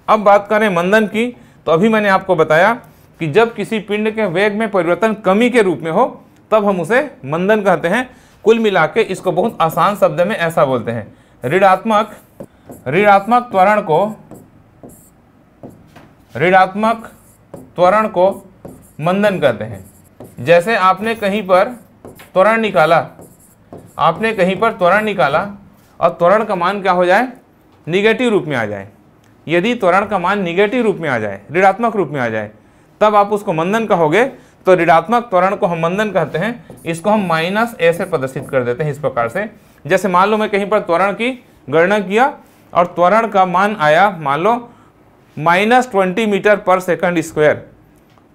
अब बात करें मंदन की तो अभी मैंने आपको बताया कि जब किसी पिंड के वेग में परिवर्तन कमी के रूप में हो तब हम उसे मंदन कहते हैं कुल मिला के इसको बहुत आसान शब्द में ऐसा बोलते हैं ऋणात्मक ऋणात्मक त्वरण को ऋणात्मक त्वरण को मंदन कहते हैं जैसे आपने कहीं पर त्वरण निकाला आपने कहीं पर त्वरण निकाला और त्वरण का मान क्या हो जाए निगेटिव रूप में आ जाए यदि त्वरण का मान निगेटिव रूप में आ जाए ऋणात्मक रूप में आ जाए तब आप उसको मंदन कहोगे तो ऋणात्मक त्वरण को हम मंदन कहते हैं इसको हम माइनस ए से प्रदर्शित कर देते हैं इस प्रकार से जैसे मान लो मैं कहीं पर त्वरण की गणना किया और त्वरण का मान आया मान लो minus twenty metre per second square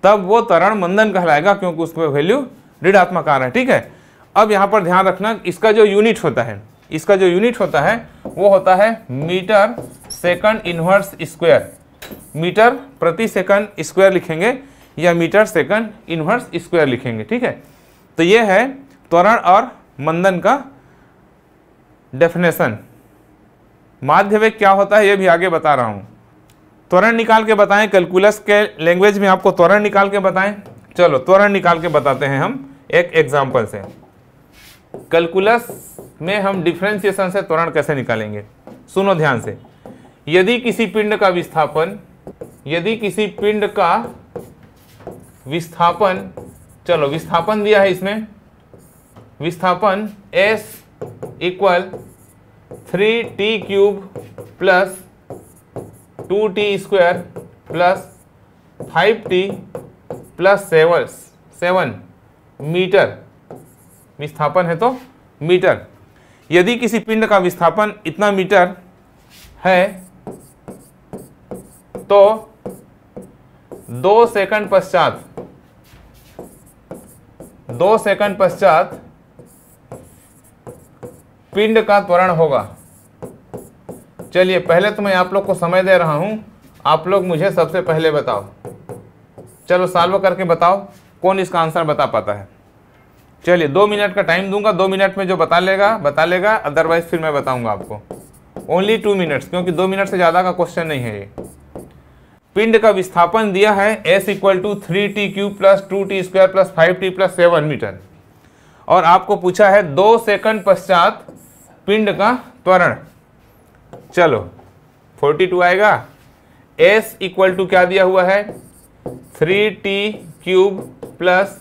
तब वो त्वरण मंदन कहलाएगा क्योंकि उसमें वैल्यू ऋणात्मक आ रहा है ठीक है अब यहाँ पर ध्यान रखना इसका जो यूनिट होता है इसका जो यूनिट होता है वो होता है metre second inverse square metre प्रति सेकंड स्क्वायर लिखेंगे या मीटर सेकंड इन्वर्स स्क्वायर लिखेंगे ठीक है तो ये है त्वरण और मंदन का डेफिनेशन माध्य वेग क्या होता है ये भी आगे बता रहा हूँ त्वरण निकाल के बताएं कैलकुलस के लैंग्वेज में आपको त्वरण निकाल के बताएं चलो त्वरण निकाल के बताते हैं हम एक एग्जाम्पल से कैलकुलस में हम डिफ्रेंसिएशन से त्वरण कैसे निकालेंगे सुनो ध्यान से यदि किसी पिंड का विस्थापन यदि किसी पिंड का विस्थापन चलो विस्थापन दिया है इसमें विस्थापन s इक्वल three T cube plus two T square plus five T plus seven seven metre विस्थापन है तो मीटर यदि किसी पिंड का विस्थापन इतना मीटर है तो दो सेकंड पश्चात दो सेकंड पश्चात पिंड का त्वरण होगा चलिए पहले तो मैं आप लोग को समय दे रहा हूँ आप लोग मुझे सबसे पहले बताओ चलो साल्व करके बताओ कौन इसका आंसर बता पाता है चलिए दो मिनट का टाइम दूंगा दो मिनट में जो बता लेगा बता लेगा अदरवाइज फिर मैं बताऊंगा आपको ओनली टू मिनट्स क्योंकि दो मिनट से ज़्यादा का क्वेश्चन नहीं है ये पिंड का विस्थापन दिया है s equal to three T cube plus two T square plus five T plus seven metre और आपको पूछा है दो सेकंड पश्चात पिंड का त्वरण चलो 42 आएगा S इक्वल टू क्या दिया हुआ है three T cube plus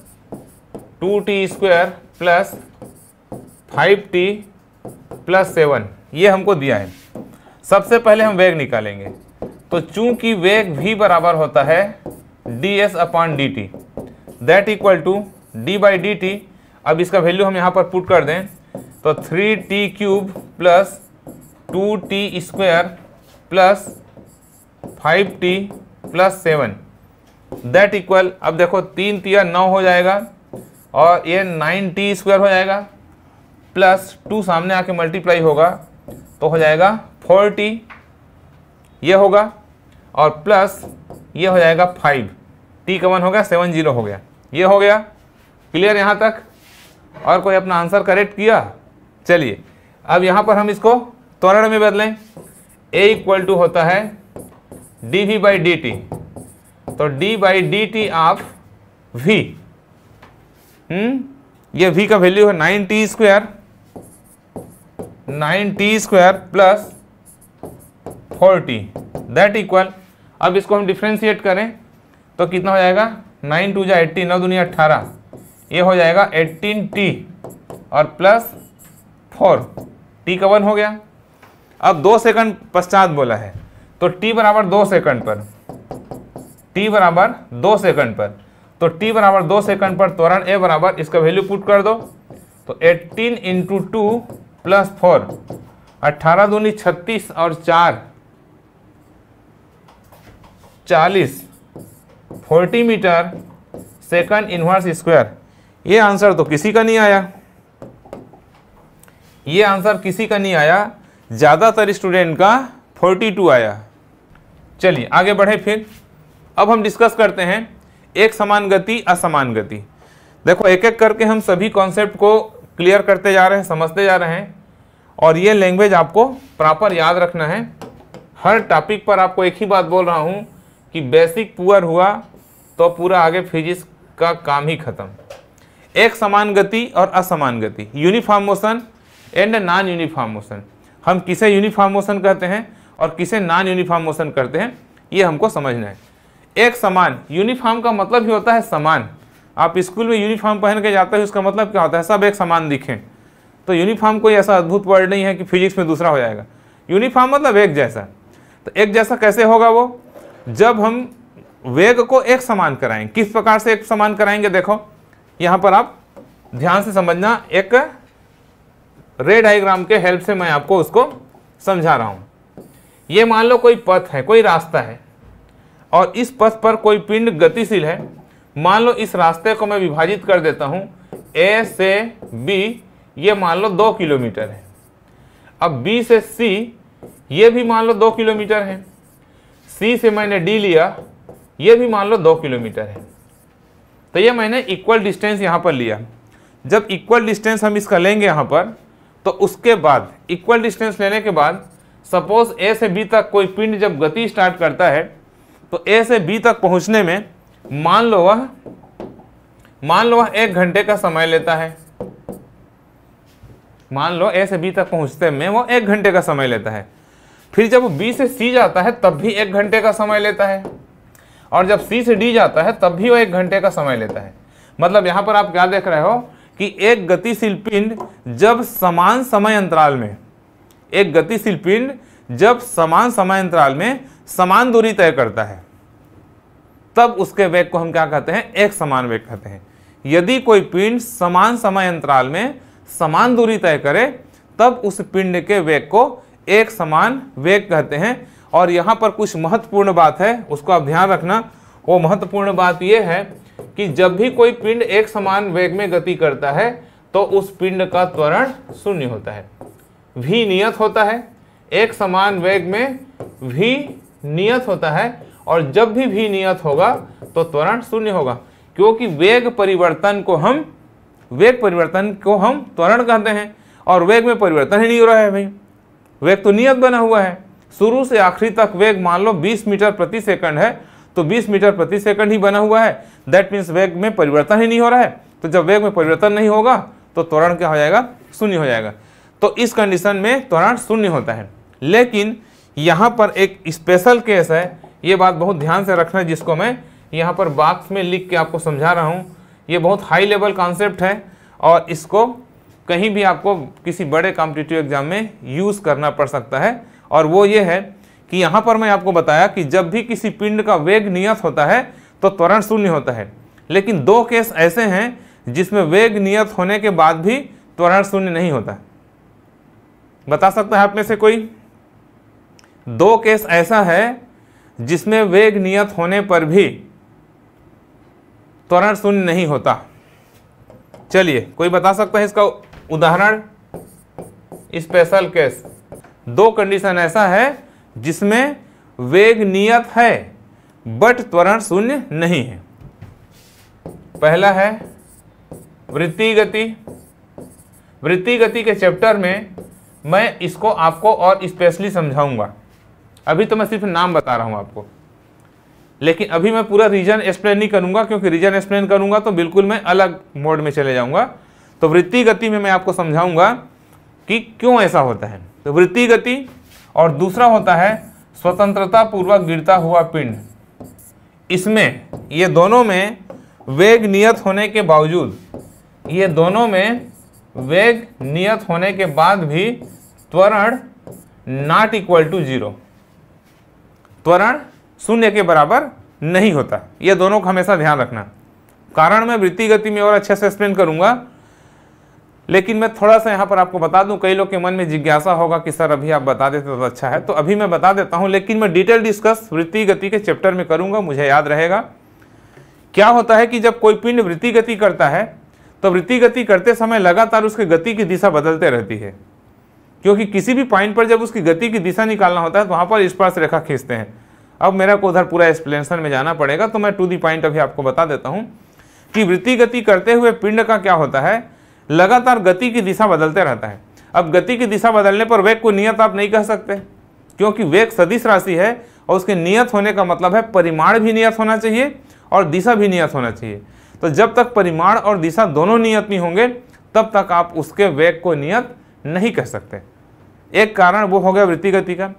two T square plus five T plus seven ये हमको दिया है सबसे पहले हम वेग निकालेंगे तो चूंकि वेग भी बराबर होता है D S upon D T that equal to D by D T अब इसका वैल्यू हम यहाँ पर पुट कर दें तो three T cube plus two T square plus five T plus seven that equal अब देखो तीन तिया नौ हो जाएगा और ये नाइन टी स्क्वायर हो जाएगा प्लस टू सामने आके मल्टीप्लाई होगा तो हो जाएगा फोर टी ये होगा और प्लस ये हो जाएगा फाइव टी का वन हो गया सेवन जीरो हो गया ये हो गया क्लियर यहाँ तक और कोई अपना आंसर करेक्ट किया चलिए अब यहाँ पर हम इसको त्वरण में बदलें ए इक्वल टू होता है D V by D T तो D by D T of V ये वी का वैल्यू है nine T square nine T square plus four T that equal अब इसको हम डिफ्रेंशिएट करें तो कितना हो जाएगा नाइन टू जा एट्टी नौ दुनिया अट्ठारह ये हो जाएगा एट्टीन टी और प्लस फोर टी का वन हो गया अब दो सेकंड पश्चात बोला है तो टी बराबर दो सेकंड पर टी बराबर दो सेकंड पर तो टी बराबर दो सेकंड पर त्वरण ए बराबर इसका वैल्यू पुट कर दो तो 18 इंटू टू प्लस फोर अट्ठारह दूनी छत्तीस और चार चालीस forty metre second inverse square ये आंसर तो किसी का नहीं आया ये आंसर किसी का नहीं आया ज़्यादातर स्टूडेंट का 42 आया चलिए आगे बढ़े फिर अब हम डिस्कस करते हैं एक समान गति असमान गति देखो एक एक करके हम सभी कॉन्सेप्ट को क्लियर करते जा रहे हैं समझते जा रहे हैं और ये लैंग्वेज आपको प्रॉपर याद रखना है हर टॉपिक पर आपको एक ही बात बोल रहा हूँ कि बेसिक पुअर हुआ तो पूरा आगे फिजिक्स का काम ही खत्म एक समान गति और असमान गति uniform motion and non uniform motion हम किसे यूनिफॉर्म मोशन कहते हैं और किसे नॉन यूनिफॉर्म मोशन करते हैं ये हमको समझना है एक समान यूनिफॉर्म का मतलब ही होता है समान आप स्कूल में यूनिफॉर्म पहन के जाते हैं उसका मतलब क्या होता है सब एक समान दिखें तो यूनिफॉर्म कोई ऐसा अद्भुत वर्ड नहीं है कि फिजिक्स में दूसरा हो जाएगा यूनिफॉर्म मतलब एक जैसा तो एक जैसा कैसे होगा वो जब हम वेग को एक समान कराएं किस प्रकार से एक समान कराएंगे देखो यहाँ पर आप ध्यान से समझना एक रे डाइग्राम के हेल्प से मैं आपको उसको समझा रहा हूँ ये मान लो कोई पथ है कोई रास्ता है और इस पथ पर कोई पिंड गतिशील है मान लो इस रास्ते को मैं विभाजित कर देता हूँ ए से बी ये मान लो दो किलोमीटर है अब बी से सी ये भी मान लो दो किलोमीटर है सी से मैंने डी लिया ये भी मान लो दो किलोमीटर है तो ये मैंने इक्वल डिस्टेंस यहाँ पर लिया जब इक्वल डिस्टेंस हम इसका लेंगे यहाँ पर तो उसके बाद इक्वल डिस्टेंस लेने के बाद सपोज ए से बी तक कोई पिंड जब गति स्टार्ट करता है तो ए से बी तक पहुंचने में मान लो वह मान लो वह एक घंटे का समय लेता है मान लो ए से बी तक पहुंचते में वह एक घंटे का समय लेता है फिर जब वो बी से सी जाता है तब भी एक घंटे का समय लेता है और जब सी से डी जाता है तब भी वो एक घंटे का समय लेता है मतलब यहां पर आप क्या देख रहे हो कि एक गतिशील पिंड जब समान समय अंतराल में एक गतिशील पिंड जब समान समय अंतराल में समान दूरी तय करता है तब उसके वेग को हम क्या कहते हैं एक समान वेग कहते हैं यदि कोई पिंड समान समय अंतराल में समान दूरी तय करे तब उस पिंड के वेग को एक समान वेग कहते हैं और यहां पर कुछ महत्वपूर्ण बात है उसको आप ध्यान रखना वो महत्वपूर्ण बात यह है कि जब भी कोई पिंड एक समान वेग में गति करता है तो उस पिंड का त्वरण शून्य होता है भी नियत होता है एक समान वेग में भी नियत होता है और जब भी भी नियत होगा तो त्वरण शून्य होगा क्योंकि वेग परिवर्तन को हम वेग परिवर्तन को हम त्वरण कहते हैं और वेग में परिवर्तन ही नहीं हो रहा है भाई वेग तो नियत बना हुआ है शुरू से आखिरी तक वेग मान लो 20 मीटर प्रति सेकंड है तो 20 मीटर प्रति सेकंड ही बना हुआ है दैट मीन्स वेग में परिवर्तन ही नहीं हो रहा है तो जब वेग में परिवर्तन नहीं होगा तो त्वरण क्या हो जाएगा शून्य हो जाएगा तो इस कंडीशन में त्वरण शून्य होता है लेकिन यहाँ पर एक स्पेशल केस है ये बात बहुत ध्यान से रखना जिसको मैं यहाँ पर बाक्स में लिख के आपको समझा रहा हूँ ये बहुत हाई लेवल कॉन्सेप्ट है और इसको कहीं भी आपको किसी बड़े कॉम्पिटिटिव एग्जाम में यूज़ करना पड़ सकता है और वो ये है कि यहाँ पर मैं आपको बताया कि जब भी किसी पिंड का वेग नियत होता है तो त्वरण शून्य होता है लेकिन दो केस ऐसे हैं जिसमें वेग नियत होने के बाद भी त्वरण शून्य नहीं होता बता सकता है आप में से कोई दो केस ऐसा है जिसमें वेग नियत होने पर भी त्वरण शून्य नहीं होता चलिए कोई बता सकता है इसका उदाहरण स्पेशल केस दो कंडीशन ऐसा है जिसमें वेग नियत है बट त्वरण शून्य नहीं है पहला है वृत्ति गति वृत्ति गति के चैप्टर में मैं इसको आपको और स्पेशली समझाऊंगा अभी तो मैं सिर्फ नाम बता रहा हूं आपको लेकिन अभी मैं पूरा रीजन एक्सप्लेन नहीं करूंगा क्योंकि रीजन एक्सप्लेन करूंगा तो बिल्कुल मैं अलग मोड में चले जाऊंगा तो वृत्ति गति में मैं आपको समझाऊंगा कि क्यों ऐसा होता है तो वृत्ति गति और दूसरा होता है स्वतंत्रता पूर्वक गिरता हुआ पिंड इसमें ये दोनों में वेग नियत होने के बावजूद ये दोनों में वेग नियत होने के बाद भी त्वरण नॉट इक्वल टू जीरो त्वरण शून्य के बराबर नहीं होता ये दोनों का हमेशा ध्यान रखना कारण मैं वृत्ति गति में और अच्छे से एक्सप्लेन करूंगा लेकिन मैं थोड़ा सा यहाँ पर आपको बता दूं कई लोग के मन में जिज्ञासा होगा कि सर अभी आप बता देते तो अच्छा है तो अभी मैं बता देता हूँ लेकिन मैं डिटेल डिस्कस वृत्ति गति के चैप्टर में करूँगा मुझे याद रहेगा क्या होता है कि जब कोई पिंड वृत्ति गति करता है तो वृत्ति गति करते समय लगातार उसकी गति की दिशा बदलते रहती है क्योंकि किसी भी पॉइंट पर जब उसकी गति की दिशा निकालना होता है तो वहाँ पर स्पर्श रेखा खींचते हैं अब मेरा को उधर पूरा एक्सप्लेनेशन में जाना पड़ेगा तो मैं टू दी पॉइंट अभी आपको बता देता हूँ कि वृत्ति गति करते हुए पिंड का क्या होता है लगातार गति की दिशा बदलते रहता है अब गति की दिशा बदलने पर वेग को नियत आप नहीं कह सकते क्योंकि वेग सदिश राशि है और उसके नियत होने का मतलब है परिमाण भी नियत होना चाहिए और दिशा भी नियत होना चाहिए तो जब तक परिमाण और दिशा दोनों नियत नहीं होंगे तब तक आप उसके वेग को नियत नहीं कह सकते एक कारण वो हो गया वृत्ति गति का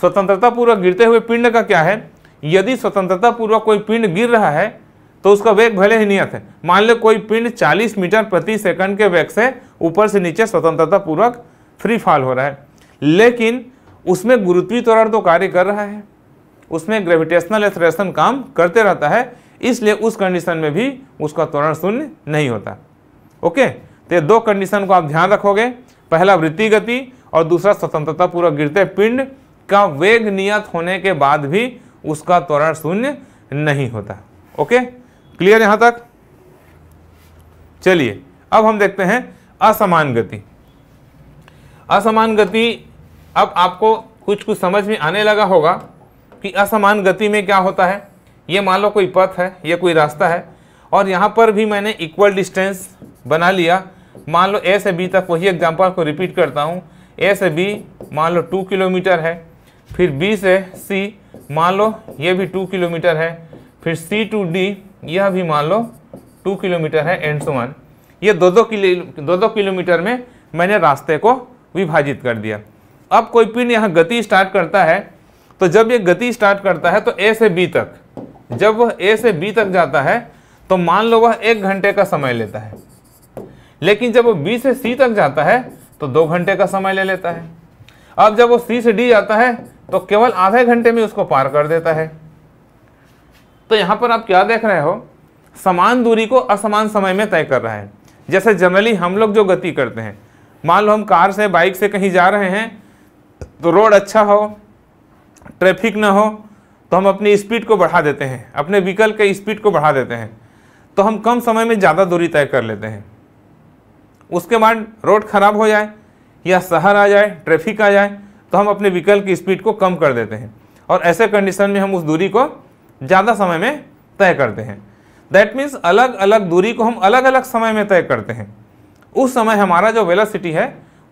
स्वतंत्रता पूर्वक गिरते हुए पिंड का क्या है यदि स्वतंत्रता पूर्वक कोई पिंड गिर रहा है तो उसका वेग भले ही नियत है मान लो कोई पिंड 40 मीटर प्रति सेकंड के वेग से ऊपर से नीचे स्वतंत्रता पूर्वक फ्री फॉल हो रहा है लेकिन उसमें गुरुत्वीय त्वरण तो कार्य कर रहा है उसमें ग्रेविटेशनल एथरेशन काम करते रहता है इसलिए उस कंडीशन में भी उसका त्वरण शून्य नहीं होता ओके तो ये दो कंडीशन को आप ध्यान रखोगे पहला वृत्ति गति और दूसरा स्वतंत्रता पूर्वक गिरते पिंड का वेग नियत होने के बाद भी उसका त्वरण शून्य नहीं होता ओके क्लियर यहां तक चलिए अब हम देखते हैं असमान गति असमान गति अब आपको कुछ कुछ समझ में आने लगा होगा कि असमान गति में क्या होता है ये मान लो कोई पथ है ये कोई रास्ता है और यहाँ पर भी मैंने इक्वल डिस्टेंस बना लिया मान लो ए से बी तक वही एग्जाम्पल को रिपीट करता हूँ ए से बी मान लो टू किलोमीटर है फिर बी से सी मान लो ये भी टू किलोमीटर है फिर सी टू डी यह भी मान लो टू किलोमीटर है एंड सुमन वन ये दो दो किलो दो दो किलोमीटर में मैंने रास्ते को विभाजित कर दिया अब कोई पिन यहाँ गति स्टार्ट करता है तो जब ये गति स्टार्ट करता है तो ए से बी तक जब वह ए से बी तक जाता है तो मान लो वह एक घंटे का समय लेता है लेकिन जब वो बी से सी तक जाता है तो दो घंटे का समय ले लेता है अब जब वो सी से डी जाता है तो केवल आधे घंटे में उसको पार कर देता है तो यहाँ पर आप क्या देख रहे हो समान दूरी को असमान समय में तय कर रहा है जैसे जनरली हम लोग जो गति करते हैं मान लो हम कार से बाइक से कहीं जा रहे हैं तो रोड अच्छा हो ट्रैफिक ना हो तो हम अपनी स्पीड को बढ़ा देते हैं अपने व्हीकल के स्पीड को बढ़ा देते हैं तो हम कम समय में ज़्यादा दूरी तय कर लेते हैं उसके बाद रोड ख़राब हो जाए या शहर आ जाए ट्रैफिक आ जाए तो हम अपने व्हीकल की स्पीड को कम कर देते हैं और ऐसे कंडीशन में हम उस दूरी को ज़्यादा समय में तय करते हैं दैट मीन्स अलग अलग दूरी को हम अलग अलग समय में तय करते हैं उस समय हमारा जो वेलासिटी है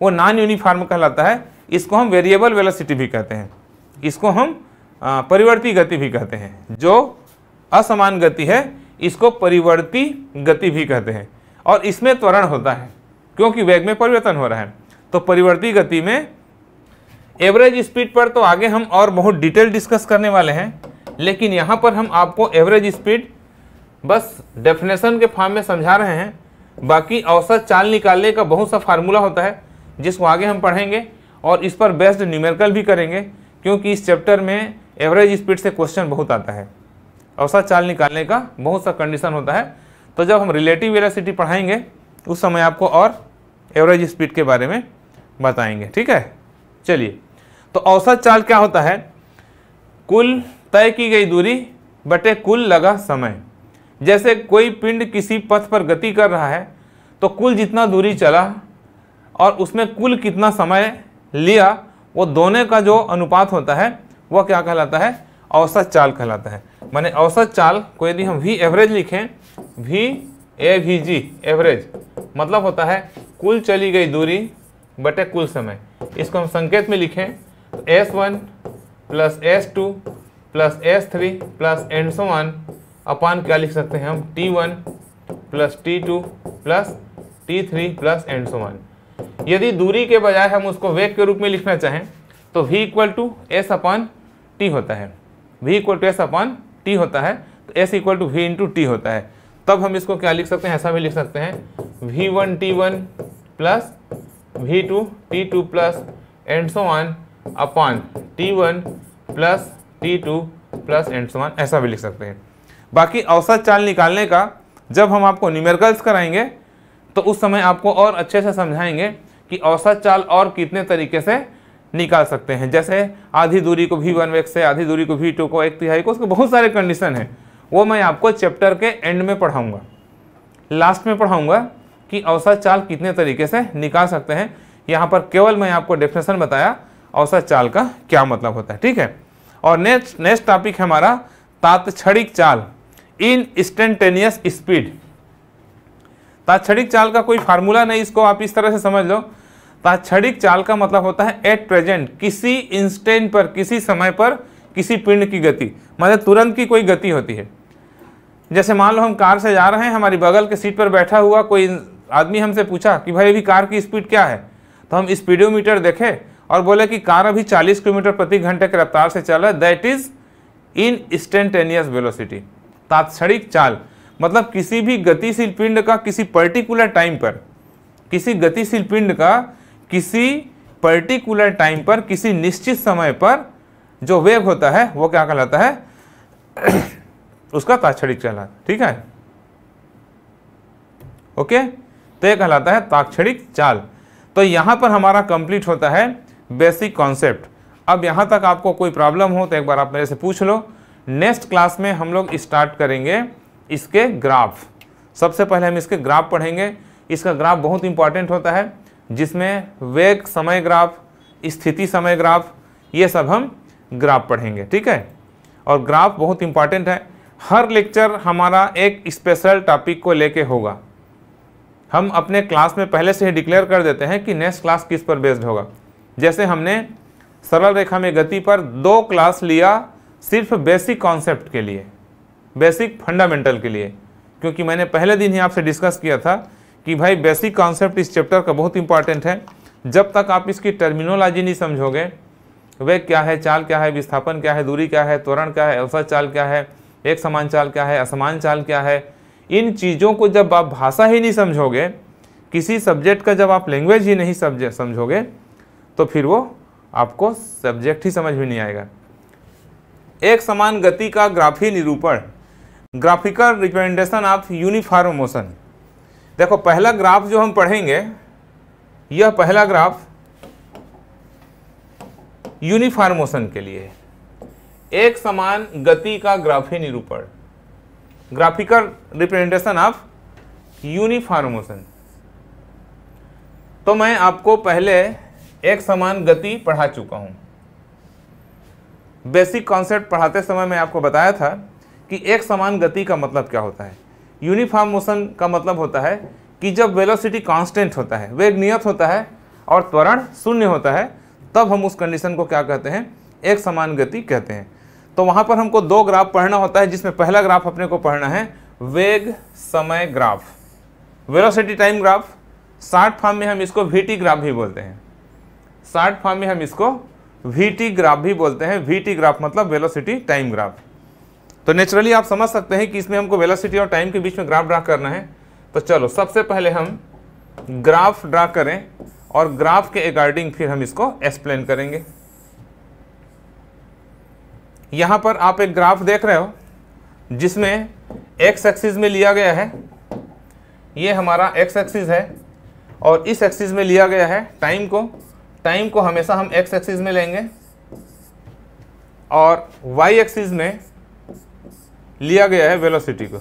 वो नॉन यूनिफार्म कहलाता है इसको हम वेरिएबल वेलासिटी भी कहते हैं इसको हम परिवर्ती गति भी कहते हैं जो असमान गति है इसको परिवर्ती गति भी कहते हैं और इसमें त्वरण होता है क्योंकि वेग में परिवर्तन हो रहा है तो परिवर्ती गति में एवरेज स्पीड पर तो आगे हम और बहुत डिटेल डिस्कस करने वाले हैं लेकिन यहाँ पर हम आपको एवरेज स्पीड बस डेफिनेशन के फॉर्म में समझा रहे हैं बाकी औसत चाल निकालने का बहुत सा फार्मूला होता है जिसको आगे हम पढ़ेंगे और इस पर बेस्ड न्यूमेरिकल भी करेंगे क्योंकि इस चैप्टर में एवरेज स्पीड से क्वेश्चन बहुत आता है औसत चाल निकालने का बहुत सा कंडीशन होता है तो जब हम रिलेटिव वेलोसिटी पढ़ाएंगे उस समय आपको और एवरेज स्पीड के बारे में बताएंगे ठीक है चलिए तो औसत चाल क्या होता है कुल तय की गई दूरी बटे कुल लगा समय जैसे कोई पिंड किसी पथ पर गति कर रहा है तो कुल जितना दूरी चला और उसमें कुल कितना समय लिया वो दोनों का जो अनुपात होता है वह क्या कहलाता है औसत चाल कहलाता है माने औसत चाल को यदि हम वी एवरेज लिखें V A V G average मतलब होता है कुल चली गई दूरी बटे कुल समय इसको हम संकेत में लिखें S one plus S two plus S three plus and so on upon क्या लिख सकते हैं हम T one plus T two plus T three plus and so on यदि दूरी के बजाय हम उसको वेग के रूप में लिखना चाहें तो V equal to S upon T होता है V equal to S upon T होता है तो S equal to V into T होता है तब हम इसको क्या लिख सकते हैं ऐसा भी लिख सकते हैं V one T one plus V two T two plus and so on upon T one plus T two plus and समान ऐसा भी लिख सकते हैं बाकी औसत चाल निकालने का जब हम आपको न्यूमेरिकल्स कराएंगे तो उस समय आपको और अच्छे से समझाएंगे कि औसत चाल और कितने तरीके से निकाल सकते हैं जैसे आधी दूरी को भी वन वेक्स से आधी दूरी को भी टू को एक तिहाई को उसके बहुत सारे कंडीशन हैं वो मैं आपको चैप्टर के एंड में पढ़ाऊँगा लास्ट में पढ़ाऊँगा कि औसत चाल कितने तरीके से निकाल सकते हैं यहाँ पर केवल मैं आपको डेफिनेशन बताया औसत चाल का क्या मतलब होता है ठीक है और नेक्स्ट नेक्स्ट टॉपिक है हमारा तात्क्षणिक चाल इन इंस्टेंटेनियस स्पीड तात्क्षणिक चाल का कोई फार्मूला नहीं इसको आप इस तरह से समझ लो तात्क्षणिक चाल का मतलब होता है एट प्रेजेंट किसी इंस्टेंट पर किसी समय पर किसी पिंड की गति मतलब तुरंत की कोई गति होती है जैसे मान लो हम कार से जा रहे हैं हमारी बगल के सीट पर बैठा हुआ कोई आदमी हमसे पूछा कि भाई अभी कार की स्पीड क्या है तो हम स्पीडोमीटर देखें और बोले कि कार अभी 40 किलोमीटर प्रति घंटे की रफ्तार से चल रहा है that is in instantaneous velocity तात्क्षणिक चाल मतलब किसी भी गतिशील पिंड का किसी पर्टिकुलर टाइम पर किसी गतिशील पिंड का किसी पर्टिकुलर टाइम पर किसी निश्चित समय पर जो वेव होता है वो क्या कहलाता है [CLEARS THROAT] उसका ताक्षणिक चाल ठीक है ओके तो यह कहलाता है ताक्षणिक चाल तो यहां पर हमारा कंप्लीट होता है बेसिक कॉन्सेप्ट अब यहाँ तक आपको कोई प्रॉब्लम हो तो एक बार आप मेरे से पूछ लो नेक्स्ट क्लास में हम लोग स्टार्ट करेंगे इसके ग्राफ सबसे पहले हम इसके ग्राफ पढ़ेंगे इसका ग्राफ बहुत इंपॉर्टेंट होता है जिसमें वेग समय ग्राफ स्थिति समय ग्राफ ये सब हम ग्राफ पढ़ेंगे ठीक है और ग्राफ बहुत इंपॉर्टेंट है हर लेक्चर हमारा एक स्पेशल टॉपिक को लेके होगा हम अपने क्लास में पहले से ही डिक्लेयर कर देते हैं कि नेक्स्ट क्लास किस पर बेस्ड होगा जैसे हमने सरल रेखा में गति पर दो क्लास लिया सिर्फ बेसिक कॉन्सेप्ट के लिए बेसिक फंडामेंटल के लिए क्योंकि मैंने पहले दिन ही आपसे डिस्कस किया था कि भाई बेसिक कॉन्सेप्ट इस चैप्टर का बहुत इंपॉर्टेंट है जब तक आप इसकी टर्मिनोलॉजी नहीं समझोगे वे क्या है चाल क्या है विस्थापन क्या है दूरी क्या है त्वरण क्या है अवसर चाल क्या है एक समान चाल क्या है असमान चाल क्या है इन चीज़ों को जब आप भाषा ही नहीं समझोगे किसी सब्जेक्ट का जब आप लैंग्वेज ही नहीं समझोगे तो फिर वो आपको सब्जेक्ट ही समझ में नहीं आएगा एक समान गति का ग्राफी निरूपण graphical representation of uniform motion देखो पहला ग्राफ जो हम पढ़ेंगे यह पहला ग्राफ यूनिफॉर्म मोशन के लिए एक समान गति का ग्राफी निरूपण graphical representation of uniform motion तो मैं आपको पहले एक समान गति पढ़ा चुका हूं बेसिक कॉन्सेप्ट पढ़ाते समय मैं आपको बताया था कि एक समान गति का मतलब क्या होता है यूनिफॉर्म मोशन का मतलब होता है कि जब वेलोसिटी कांस्टेंट होता है वेग नियत होता है और त्वरण शून्य होता है तब हम उस कंडीशन को क्या कहते हैं एक समान गति कहते हैं तो वहाँ पर हमको दो ग्राफ पढ़ना होता है जिसमें पहला ग्राफ अपने को पढ़ना है वेग समय graph velocity time graph short form में हम इसको वी ग्राफ भी बोलते हैं शार्ट फॉर्म में हम इसको वी ग्राफ भी बोलते हैं वी ग्राफ मतलब वेलोसिटी टाइम ग्राफ तो नेचुरली आप समझ सकते हैं कि इसमें हमको वेलोसिटी और टाइम के बीच में ग्राफ ड्रा करना है तो चलो सबसे पहले हम ग्राफ ड्रा करें और ग्राफ के अकॉर्डिंग फिर हम इसको एक्सप्लेन करेंगे यहाँ पर आप एक ग्राफ देख रहे हो जिसमें एक्स एक्सिस में लिया गया है ये हमारा एक्स एक्सिस है और इस एक्सिस में लिया गया है टाइम को टाइम को हमेशा हम एक्स एक्सिस में लेंगे और वाई एक्सिस में लिया गया है वेलोसिटी को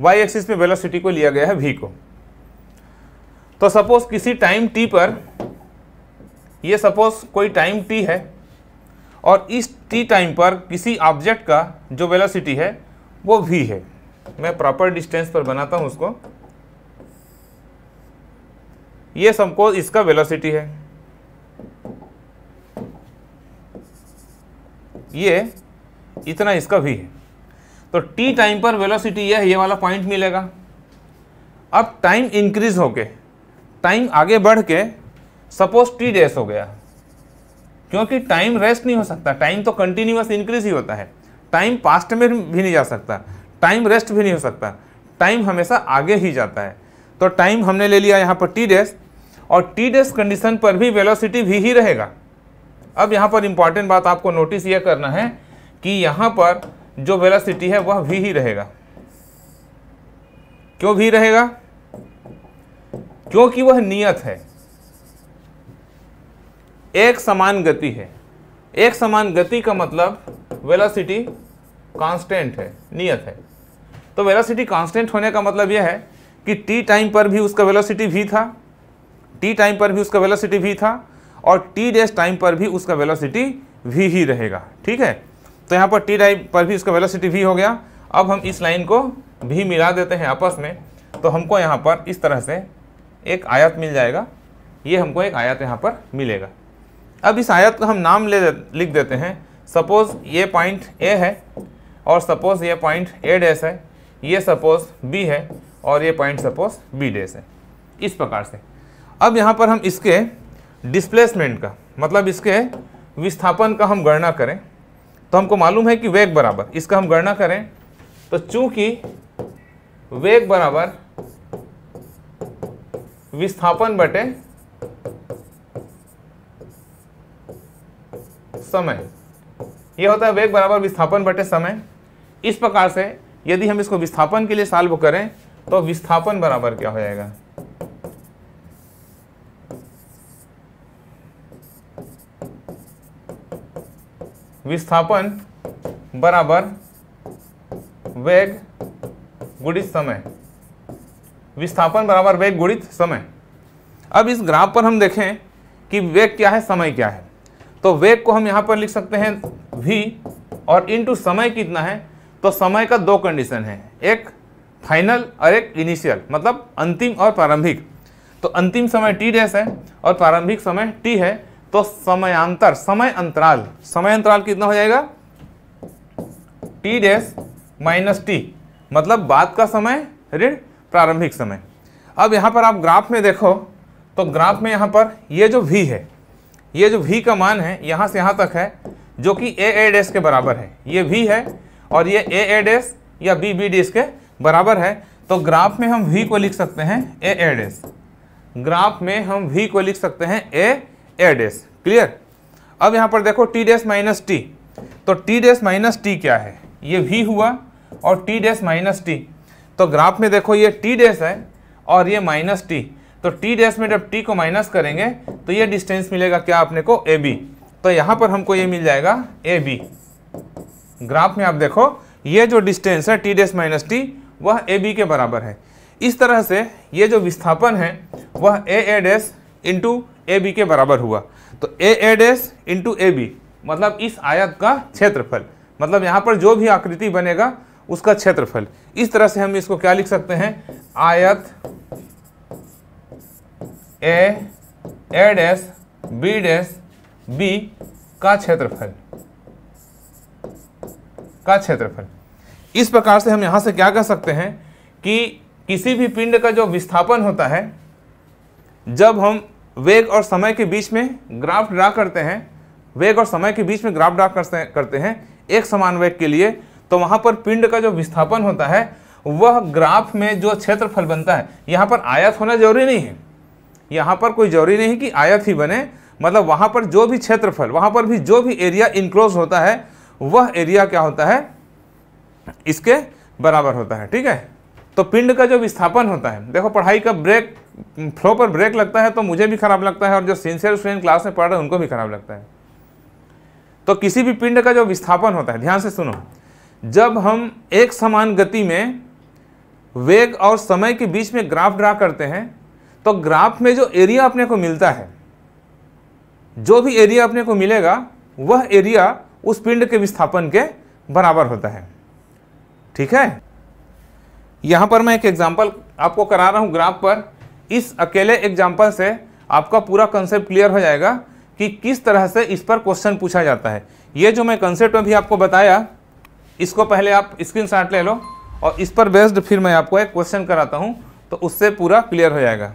वाई एक्सिस में वेलोसिटी को लिया गया है वी को तो सपोज किसी टाइम टी पर ये सपोज कोई टाइम टी है और इस टी टाइम पर किसी ऑब्जेक्ट का जो वेलोसिटी है वो वी है मैं प्रॉपर डिस्टेंस पर बनाता हूँ उसको ये समकोण इसका वेलोसिटी है ये इतना इसका भी है तो टी टाइम पर वेलोसिटी यह ये वाला पॉइंट मिलेगा अब टाइम इंक्रीज होके टाइम आगे बढ़ के सपोज टी डेस हो गया क्योंकि टाइम रेस्ट नहीं हो सकता टाइम तो कंटिन्यूस इंक्रीज ही होता है टाइम पास्ट में भी नहीं जा सकता टाइम रेस्ट भी नहीं हो सकता टाइम हमेशा आगे ही जाता है तो टाइम हमने ले लिया यहाँ पर टी डेस्ट और टी डेस कंडीशन पर भी वेलोसिटी भी ही रहेगा अब यहाँ पर इम्पॉर्टेंट बात आपको नोटिस ये करना है कि यहाँ पर जो वेलोसिटी है वह भी ही रहेगा क्यों भी रहेगा क्योंकि वह नियत है एक समान गति है एक समान गति का मतलब वेलोसिटी कांस्टेंट है नियत है तो वेलोसिटी कांस्टेंट होने का मतलब यह है कि टी टाइम पर भी उसका वेलोसिटी भी था टी टाइम पर भी उसका वेलोसिटी भी था और टी डैश टाइम पर भी उसका वेलोसिटी भी ही रहेगा ठीक है तो यहाँ पर टी टाइम पर भी उसका वेलोसिटी भी हो गया अब हम इस लाइन को भी मिला देते हैं आपस में तो हमको यहाँ पर इस तरह से एक आयत मिल जाएगा ये हमको एक आयत यहाँ पर मिलेगा अब इस आयत का हम नाम ले लिख देते हैं सपोज़ ये पॉइंट ए है और सपोज़ ये पॉइंट ए डैश है ये सपोज़ बी है और ये पॉइंट सपोज़ बी डैश है इस प्रकार से अब यहाँ पर हम इसके डिस्प्लेसमेंट का मतलब इसके विस्थापन का हम गणना करें तो हमको मालूम है कि वेग बराबर इसका हम गणना करें तो चूंकि वेग बराबर विस्थापन बटे समय यह होता है वेग बराबर विस्थापन बटे समय इस प्रकार से यदि हम इसको विस्थापन के लिए साल्व करें तो विस्थापन बराबर क्या हो जाएगा विस्थापन बराबर वेग गुणित समय विस्थापन बराबर वेग गुणित समय अब इस ग्राफ पर हम देखें कि वेग क्या है समय क्या है तो वेग को हम यहाँ पर लिख सकते हैं v और इनटू समय कितना है तो समय का दो कंडीशन है एक फाइनल और एक इनिशियल मतलब अंतिम और प्रारंभिक तो अंतिम समय टी डैश है और प्रारंभिक समय टी है तो समयांतर समय अंतराल समय अंतराल कितना हो जाएगा टी डैश माइनस टी मतलब बाद का समय ऋण प्रारंभिक समय अब यहाँ पर आप ग्राफ में देखो तो ग्राफ में यहाँ पर ये जो वी है ये जो वी का मान है यहाँ से यहाँ तक है जो कि ए ए डैश के बराबर है ये वी है और ये ए ए डैश या बी बी डैश के बराबर है तो ग्राफ में हम वी को लिख सकते हैं ए ए डैश ग्राफ में हम वी को लिख सकते हैं ए ए डैश क्लियर अब यहाँ पर देखो टी डैश माइनस टी तो टी डैश माइनस टी क्या है ये वी हुआ और टी डैश माइनस टी तो ग्राफ में देखो ये टी डैश है और ये माइनस टी तो टी डैश में जब टी को माइनस करेंगे तो ये डिस्टेंस मिलेगा क्या अपने को ए बी तो यहाँ पर हमको ये मिल जाएगा ए बी ग्राफ में आप देखो ये जो डिस्टेंस है टी डैश माइनस टी वह ए बी के बराबर है इस तरह से ये जो विस्थापन है वह A A dash into A B के बराबर हुआ तो A A dash into A B मतलब इस आयत का क्षेत्रफल मतलब यहाँ पर जो भी आकृति बनेगा उसका क्षेत्रफल इस तरह से हम इसको क्या लिख सकते हैं आयत A A dash B dash B का क्षेत्रफल का क्षेत्रफल इस प्रकार से हम यहाँ से क्या कह सकते हैं कि किसी भी पिंड का जो विस्थापन होता है जब हम वेग और समय के बीच में ग्राफ ड्रा करते हैं वेग और समय के बीच में ग्राफ ड्रा करते हैं एक समान वेग के लिए तो वहाँ पर पिंड का जो विस्थापन होता है वह ग्राफ में जो क्षेत्रफल बनता है यहाँ पर आयत होना जरूरी नहीं है यहाँ पर कोई जरूरी नहीं कि आयत ही बने मतलब वहाँ पर जो भी क्षेत्रफल वहाँ पर भी जो भी एरिया इनक्लोज होता है वह एरिया क्या होता है इसके बराबर होता है ठीक है तो पिंड का जो विस्थापन होता है देखो पढ़ाई का ब्रेक फ्लो पर ब्रेक लगता है तो मुझे भी खराब लगता है और जो सिंसियर स्टूडेंट क्लास में पढ़ रहे हैं उनको भी खराब लगता है तो किसी भी पिंड का जो विस्थापन होता है ध्यान से सुनो जब हम एक समान गति में वेग और समय के बीच में ग्राफ ड्रा करते हैं तो ग्राफ में जो एरिया अपने को मिलता है जो भी एरिया अपने को मिलेगा वह एरिया उस पिंड के विस्थापन के बराबर होता है ठीक है यहां पर मैं एक एग्जाम्पल आपको करा रहा हूँ ग्राफ पर इस अकेले एग्जाम्पल से आपका पूरा कंसेप्ट क्लियर हो जाएगा कि किस तरह से इस पर क्वेश्चन पूछा जाता है ये जो मैं कंसेप्ट अभी आपको बताया इसको पहले आप स्क्रीनशॉट ले लो और इस पर बेस्ड फिर मैं आपको एक क्वेश्चन कराता हूँ तो उससे पूरा क्लियर हो जाएगा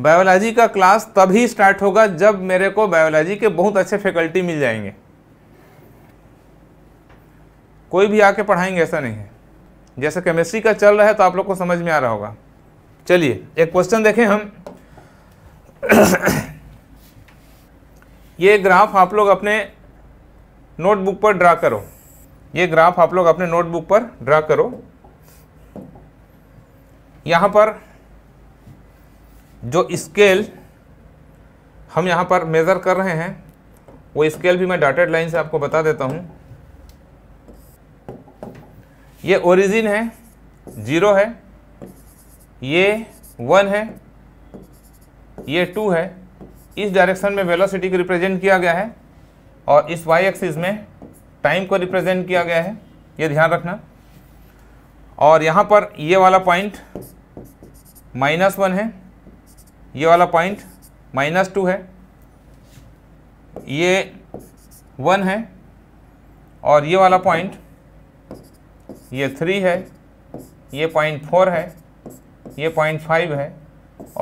बायोलॉजी का क्लास तभी स्टार्ट होगा जब मेरे को बायोलॉजी के बहुत अच्छे फैकल्टी मिल जाएंगे कोई भी आके पढ़ाएंगे ऐसा नहीं है जैसे केमिस्ट्री का चल रहा है तो आप लोग को समझ में आ रहा होगा चलिए एक क्वेश्चन देखें हम ये ग्राफ आप लोग अपने नोटबुक पर ड्रा करो ये ग्राफ आप लोग अपने नोटबुक पर ड्रा करो यहाँ पर जो स्केल हम यहाँ पर मेज़र कर रहे हैं वो स्केल भी मैं डाटेड लाइन से आपको बता देता हूँ ये ओरिजिन है ज़ीरो है ये वन है ये टू है इस डायरेक्शन में वेलोसिटी को रिप्रेजेंट किया गया है और इस वाई एक्सिस में टाइम को रिप्रेजेंट किया गया है ये ध्यान रखना और यहाँ पर ये वाला पॉइंट माइनस वन है ये वाला पॉइंट माइनस टू है ये वन है और ये वाला पॉइंट ये थ्री है ये पॉइंट फोर है ये पॉइंट फाइव है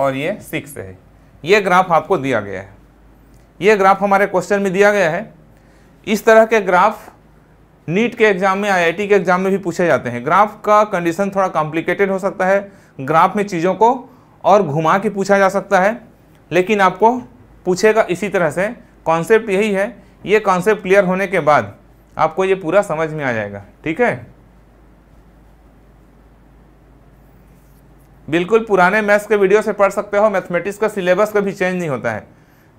और ये सिक्स है ये ग्राफ आपको दिया गया है ये ग्राफ हमारे क्वेश्चन में दिया गया है इस तरह के ग्राफ नीट के एग्ज़ाम में आईआईटी के एग्ज़ाम में भी पूछे जाते हैं ग्राफ का कंडीशन थोड़ा कॉम्प्लिकेटेड हो सकता है ग्राफ में चीज़ों को और घुमा के पूछा जा सकता है लेकिन आपको पूछेगा इसी तरह से कॉन्सेप्ट यही है ये कॉन्सेप्ट क्लियर होने के बाद आपको ये पूरा समझ में आ जाएगा ठीक है बिल्कुल पुराने मैथ्स के वीडियो से पढ़ सकते हो मैथमेटिक्स का सिलेबस कभी चेंज नहीं होता है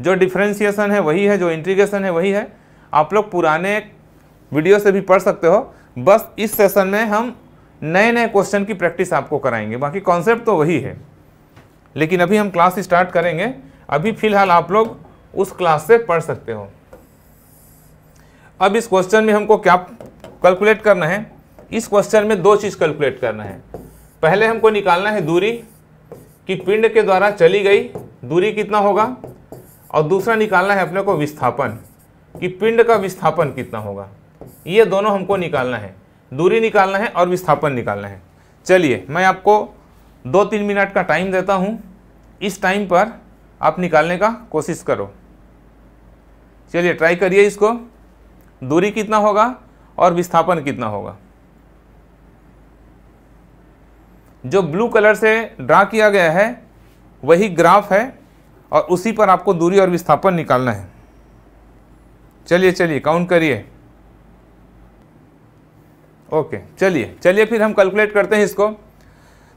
जो डिफ्रेंशिएसन है वही है जो इंट्रीगेशन है वही है आप लोग पुराने वीडियो से भी पढ़ सकते हो बस इस सेशन में हम नए नए क्वेश्चन की प्रैक्टिस आपको कराएंगे बाकी कॉन्सेप्ट तो वही है लेकिन अभी हम क्लास स्टार्ट करेंगे अभी फ़िलहाल आप लोग उस क्लास से पढ़ सकते हो अब इस क्वेश्चन में हमको क्या कैलकुलेट करना है इस क्वेश्चन में दो चीज़ कैलकुलेट करना है पहले हमको निकालना है दूरी कि पिंड के द्वारा चली गई दूरी कितना होगा और दूसरा निकालना है अपने को विस्थापन कि पिंड का विस्थापन कितना होगा ये दोनों हमको निकालना है दूरी निकालना है और विस्थापन निकालना है चलिए मैं आपको दो तीन मिनट का टाइम देता हूँ इस टाइम पर आप निकालने का कोशिश करो चलिए ट्राई करिए इसको दूरी कितना होगा और विस्थापन कितना होगा जो ब्लू कलर से ड्रा किया गया है वही ग्राफ है और उसी पर आपको दूरी और विस्थापन निकालना है चलिए चलिए काउंट करिए ओके चलिए चलिए फिर हम कैलकुलेट करते हैं इसको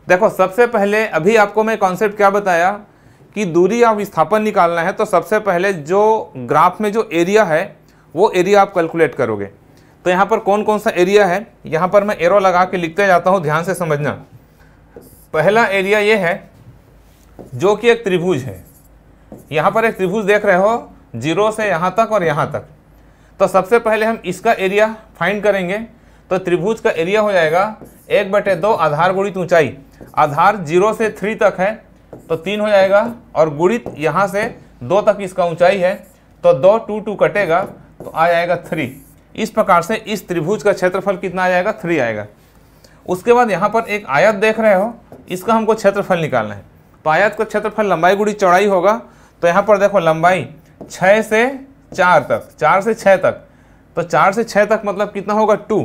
देखो सबसे पहले अभी आपको मैं कॉन्सेप्ट क्या बताया कि दूरी या विस्थापन निकालना है तो सबसे पहले जो ग्राफ में जो एरिया है वो एरिया आप कैलकुलेट करोगे तो यहाँ पर कौन कौन सा एरिया है यहाँ पर मैं एरो लगा के लिखते जाता हूँ ध्यान से समझना पहला एरिया ये है जो कि एक त्रिभुज है यहाँ पर एक त्रिभुज देख रहे हो जीरो से यहाँ तक और यहाँ तक तो सबसे पहले हम इसका एरिया फाइंड करेंगे तो त्रिभुज का एरिया हो जाएगा एक बटे दो आधार गुणित ऊंचाई आधार जीरो से थ्री तक है तो तीन हो जाएगा और गुणित यहाँ से दो तक इसका ऊंचाई है तो दो टू टू कटेगा तो आ जाएगा थ्री इस प्रकार से इस त्रिभुज का क्षेत्रफल कितना आ जाएगा थ्री आएगा उसके बाद यहाँ पर एक आयत देख रहे हो इसका हमको क्षेत्रफल निकालना है तो आयत का क्षेत्रफल लंबाई गुड़ी चौड़ाई होगा तो यहाँ पर देखो लंबाई छः से चार तक चार से छः तक तो चार से छः तक मतलब कितना होगा टू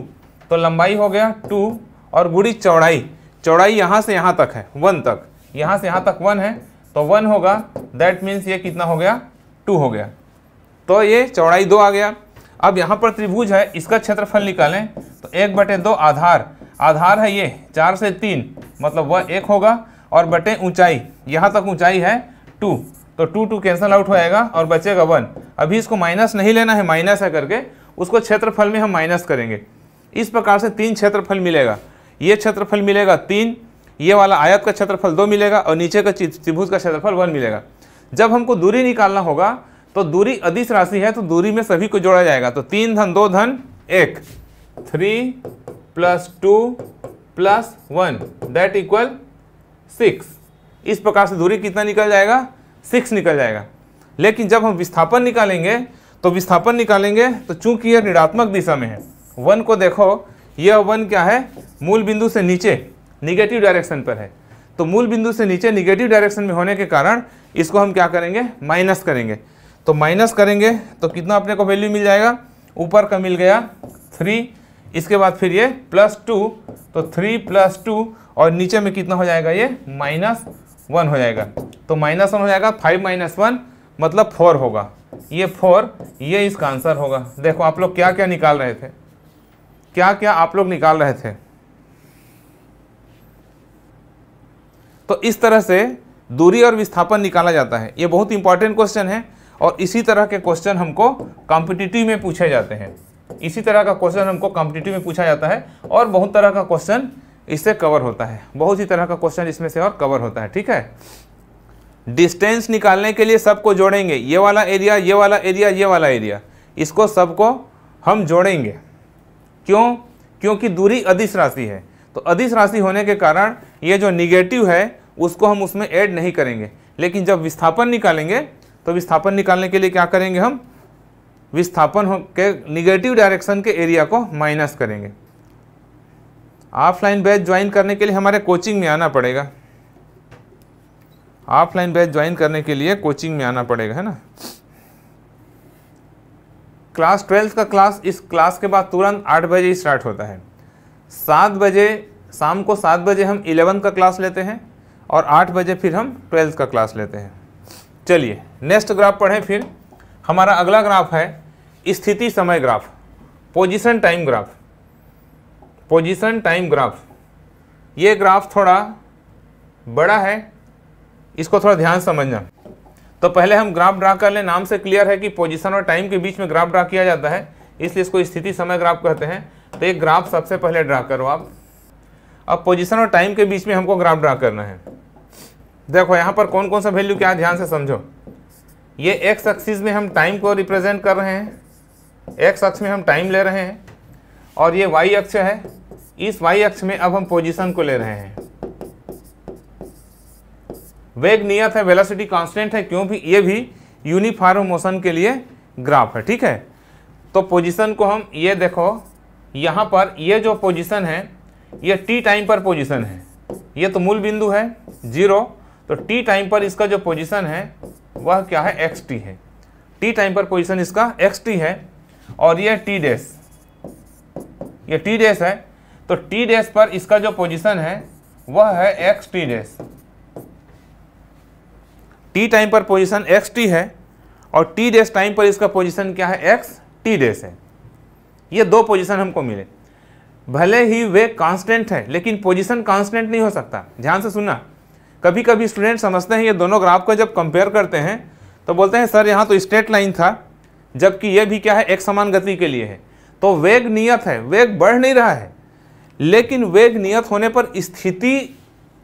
तो लंबाई हो गया टू और गुड़ी चौड़ाई चौड़ाई यहाँ से यहाँ तक है वन तक यहाँ से यहाँ तक वन है तो वन होगा दैट मीन्स ये कितना हो गया टू हो गया तो ये चौड़ाई दो आ गया अब यहाँ पर त्रिभुज है इसका क्षेत्रफल निकालें तो एक बटे दो आधार आधार है ये चार से तीन मतलब वह एक होगा और बटे ऊंचाई यहाँ तक ऊंचाई है टू तो टू टू कैंसिल आउट हो जाएगा और बचेगा वन अभी इसको माइनस नहीं लेना है माइनस है करके उसको क्षेत्रफल में हम माइनस करेंगे इस प्रकार से तीन क्षेत्रफल मिलेगा ये क्षेत्रफल मिलेगा तीन ये वाला आयत का क्षेत्रफल दो मिलेगा और नीचे का त्रिभुज का क्षेत्रफल वन मिलेगा जब हमको दूरी निकालना होगा तो दूरी अधिस राशि है तो दूरी में सभी को जोड़ा जाएगा तो तीन धन दो धन एक three plus two plus one that equal six इस प्रकार से दूरी कितना निकल जाएगा सिक्स निकल जाएगा लेकिन जब हम विस्थापन निकालेंगे तो विस्थापन निकालेंगे तो चूंकि यह ऋणात्मक दिशा में है वन को देखो यह वन क्या है मूल बिंदु से नीचे निगेटिव डायरेक्शन पर है तो मूल बिंदु से नीचे निगेटिव डायरेक्शन में होने के कारण इसको हम क्या करेंगे माइनस करेंगे तो माइनस करेंगे तो कितना अपने को वैल्यू मिल जाएगा ऊपर का मिल गया थ्री इसके बाद फिर ये प्लस टू तो थ्री प्लस टू और नीचे में कितना हो जाएगा ये माइनस वन हो जाएगा तो माइनस वन हो जाएगा फाइव माइनस वन मतलब फोर होगा ये फोर ये इसका आंसर होगा देखो आप लोग क्या क्या निकाल रहे थे क्या क्या आप लोग निकाल रहे थे तो इस तरह से दूरी और विस्थापन निकाला जाता है ये बहुत इंपॉर्टेंट क्वेश्चन है और इसी तरह के क्वेश्चन हमको कॉम्पिटिटिव में पूछे जाते हैं इसी तरह का क्वेश्चन हमको कॉम्पिटिटिव में पूछा जाता है और बहुत तरह का क्वेश्चन इससे कवर होता है बहुत ही तरह का क्वेश्चन इसमें से और कवर होता है ठीक है डिस्टेंस निकालने के लिए सबको जोड़ेंगे ये वाला एरिया ये वाला एरिया ये वाला एरिया इसको सबको हम जोड़ेंगे क्यों क्योंकि दूरी अधिस राशि है तो अधिस राशि होने के कारण ये जो निगेटिव है उसको हम उसमें ऐड नहीं करेंगे लेकिन जब विस्थापन निकालेंगे तो विस्थापन निकालने के लिए क्या करेंगे हम विस्थापन के निगेटिव डायरेक्शन के एरिया को माइनस करेंगे ऑफलाइन बैच ज्वाइन करने के लिए हमारे कोचिंग में आना पड़ेगा ऑफलाइन बैच ज्वाइन करने के लिए कोचिंग में आना पड़ेगा है ना क्लास ट्वेल्थ का क्लास इस क्लास के बाद तुरंत आठ बजे स्टार्ट होता है सात बजे शाम को सात बजे हम इलेवन का क्लास लेते हैं और आठ बजे फिर हम ट्वेल्थ का क्लास लेते हैं चलिए नेक्स्ट ग्राफ पढ़ें फिर हमारा अगला ग्राफ है स्थिति समय graph position time graph position time graph ये ग्राफ थोड़ा बड़ा है इसको थोड़ा ध्यान समझना तो पहले हम ग्राफ ड्रा कर लें नाम से क्लियर है कि पोजीशन और टाइम के बीच में ग्राफ ड्रा किया जाता है इसलिए इसको स्थिति समय ग्राफ कहते हैं तो एक ग्राफ सबसे पहले ड्रा करो आप अब पोजीशन और टाइम के बीच में हमको ग्राफ ड्रा करना है देखो यहाँ पर कौन कौन सा वैल्यू क्या ध्यान से समझो ये एक्स एक्सिस में हम टाइम को रिप्रेजेंट कर रहे हैं एक्स अक्ष में हम टाइम ले रहे हैं और ये वाई अक्ष है इस वाई अक्ष में अब हम पोजीशन को ले रहे हैं वेग नियत है वेलोसिटी कांस्टेंट है क्यों भी ये भी यूनिफॉर्म मोशन के लिए ग्राफ है ठीक है तो पोजीशन को हम ये देखो यहाँ पर ये जो पोजीशन है ये टी टाइम पर पोजीशन है ये तो मूल बिंदु है जीरो तो टी टाइम पर इसका जो पोजीशन है वह क्या है एक्स टी है टी टाइम पर पोजीशन इसका एक्स टी है और यह टी डेस ये टी डेस है तो टी डेस पर इसका जो पोजीशन है वह है X T dash T time पर पोजीशन एक्स टी है और टी डेस टाइम पर इसका पोजीशन क्या है एक्स टी डेस है ये दो पोजीशन हमको मिले भले ही वे कांस्टेंट है लेकिन पोजीशन कांस्टेंट नहीं हो सकता ध्यान से सुनना कभी कभी स्टूडेंट समझते हैं ये दोनों ग्राफ को जब कंपेयर करते हैं तो बोलते हैं सर यहाँ तो स्ट्रेट लाइन था जबकि ये भी क्या है एक समान गति के लिए है तो वेग नियत है वेग बढ़ नहीं रहा है लेकिन वेग नियत होने पर स्थिति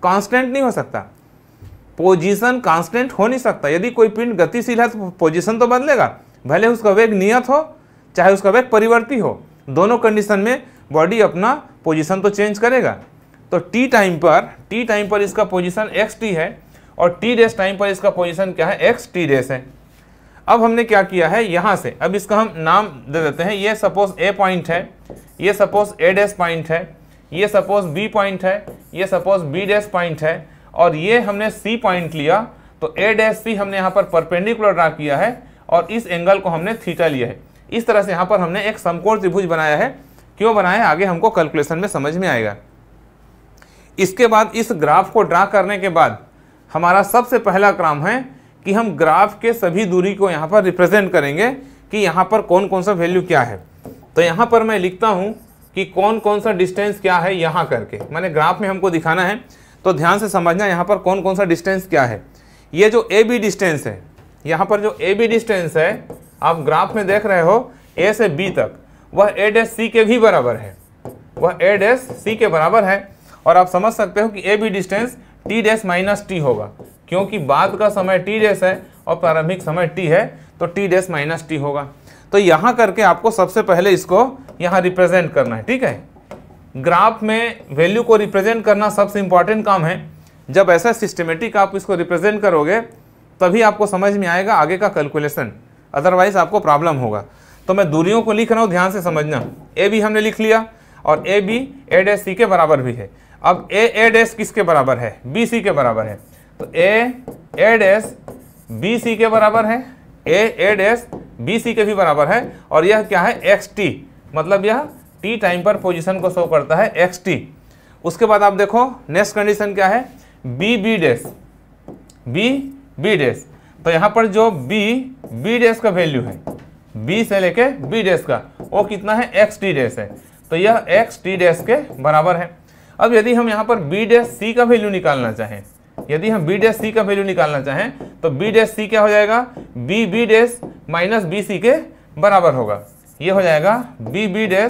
कांस्टेंट नहीं हो सकता पोजीशन कांस्टेंट हो नहीं सकता यदि कोई पिंड गतिशील है तो पोजिशन तो बदलेगा भले उसका वेग नियत हो चाहे उसका वेग परिवर्ती हो दोनों कंडीशन में बॉडी अपना पोजिशन तो चेंज करेगा तो टी टाइम पर टी टाइम पर इसका पोजीशन एक्स टी है और टी डेस टाइम पर इसका पोजीशन क्या है एक्स टी डेस है अब हमने क्या किया है यहाँ से अब इसका हम नाम दे देते हैं ये सपोज ए पॉइंट है ये सपोज ए डेस पॉइंट है ये सपोज बी पॉइंट है ये सपोज बी डेस पॉइंट है और ये हमने सी पॉइंट लिया तो ए डैस सी हमने यहाँ पर परपेंडिकुलर ड्रा किया है और इस एंगल को हमने थीटा लिया है इस तरह से यहाँ पर हमने एक समकोण त्रिभुज बनाया है क्यों बनाया है आगे हमको कैलकुलेशन में समझ में आएगा इसके बाद इस ग्राफ को ड्रा करने के बाद हमारा सबसे पहला काम है कि हम ग्राफ के सभी दूरी को यहाँ पर रिप्रेजेंट करेंगे कि यहाँ पर कौन कौन सा वैल्यू क्या है तो यहाँ पर मैं लिखता हूँ कि कौन कौन सा डिस्टेंस क्या है यहाँ करके मैंने ग्राफ में हमको दिखाना है तो ध्यान से समझना यहाँ पर कौन कौन सा डिस्टेंस क्या है ये जो ए बी डिस्टेंस है यहाँ पर जो ए बी डिस्टेंस है आप ग्राफ में देख रहे हो ए से बी तक वह ए डैश सी के भी बराबर है वह ए डैश सी के बराबर है और आप समझ सकते हो कि A B distance T dash minus T होगा क्योंकि बाद का समय टी डैश है और प्रारंभिक समय टी है तो टी डैश माइनस टी होगा तो यहाँ करके आपको सबसे पहले इसको यहाँ रिप्रेजेंट करना है ठीक है ग्राफ में वैल्यू को रिप्रेजेंट करना सबसे इम्पॉर्टेंट काम है जब ऐसा सिस्टमेटिक आप इसको रिप्रेजेंट करोगे तभी आपको समझ में आएगा आगे का कैलकुलेशन अदरवाइज आपको प्रॉब्लम होगा तो मैं दूरियों को लिख रहा हूँ ध्यान से समझना ए भी हमने लिख लिया और A B A dash C के बराबर भी है अब ए ए डैश किसके बराबर है बी सी के बराबर है तो A A dash B C के बराबर है A A days B C के भी बराबर है और यह क्या है एक्स टी मतलब यह टी टाइम पर पोजीशन को शो करता है एक्स टी उसके बाद आप देखो नेक्स्ट कंडीशन क्या है B B dash B B dash तो यहाँ पर जो बी बी डेस का वैल्यू है बी से लेके बी डेस का वो कितना है एक्स टी डेस है तो यह एक्स टी डेस के बराबर है अब यदि हम यहाँ पर बी डे सी का वैल्यू निकालना चाहें यदि हम बी डे सी का वैल्यू निकालना चाहें तो बी डे सी क्या हो जाएगा B B dash minus B C के बराबर होगा ये हो जाएगा B B dash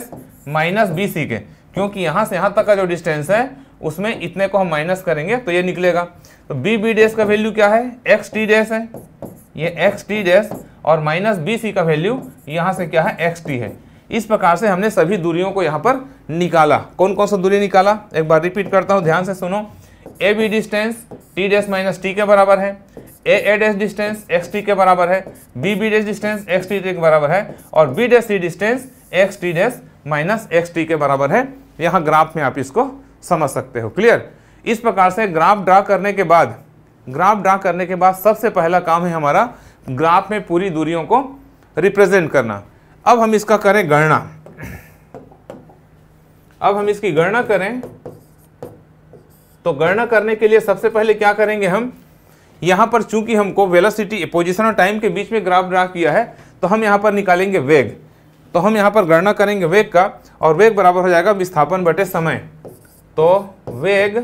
minus B C के क्योंकि यहाँ से यहाँ तक का जो डिस्टेंस है उसमें इतने को हम माइनस करेंगे तो ये निकलेगा तो बी बी डे का वैल्यू क्या है एक्स टी डेस है ये एक्स टी डैश और माइनस बी सी का वैल्यू यहाँ से क्या है एक्स टी है इस प्रकार से हमने सभी दूरियों को यहाँ पर निकाला कौन कौन सा दूरी निकाला एक बार रिपीट करता हूँ ध्यान से सुनो A B distance T dash minus T के बराबर है A A dash distance X T के बराबर है B B dash distance X T के बराबर है और B dash T distance X T dash minus X T के बराबर है यहाँ ग्राफ में आप इसको समझ सकते हो क्लियर इस प्रकार से ग्राफ ड्रा करने के बाद ग्राफ ड्रा करने के बाद सबसे पहला काम है हमारा ग्राफ में पूरी दूरियों को रिप्रेजेंट करना अब हम इसका करें गणना अब हम इसकी गणना करें तो गणना करने के लिए सबसे पहले क्या करेंगे हम यहां पर चूंकि हमको वेलोसिटी पोजिशन और टाइम के बीच में ग्राफ ड्रा किया है तो हम यहां पर निकालेंगे वेग तो हम यहां पर गणना करेंगे वेग का और वेग बराबर हो जाएगा विस्थापन बटे समय तो वेग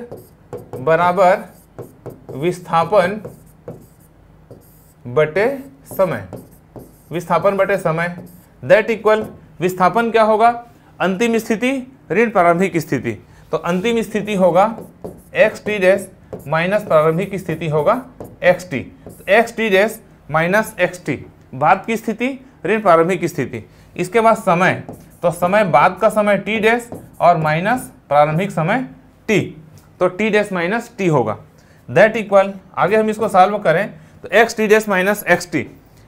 बराबर विस्थापन बटे समय विस्थापन बटे समय दैट इक्वल विस्थापन क्या होगा अंतिम स्थिति ऋण प्रारंभिक स्थिति तो अंतिम स्थिति होगा एक्स टी डैश माइनस प्रारंभिक स्थिति होगा X T X T dash minus X T बाद की स्थिति ऋण प्रारंभिक स्थिति इसके बाद समय तो समय बाद का समय टी डैश और माइनस प्रारंभिक समय टी तो टी डैश माइनस टी होगा दैट इक्वल आगे हम इसको सॉल्व करें तो X T dash minus X T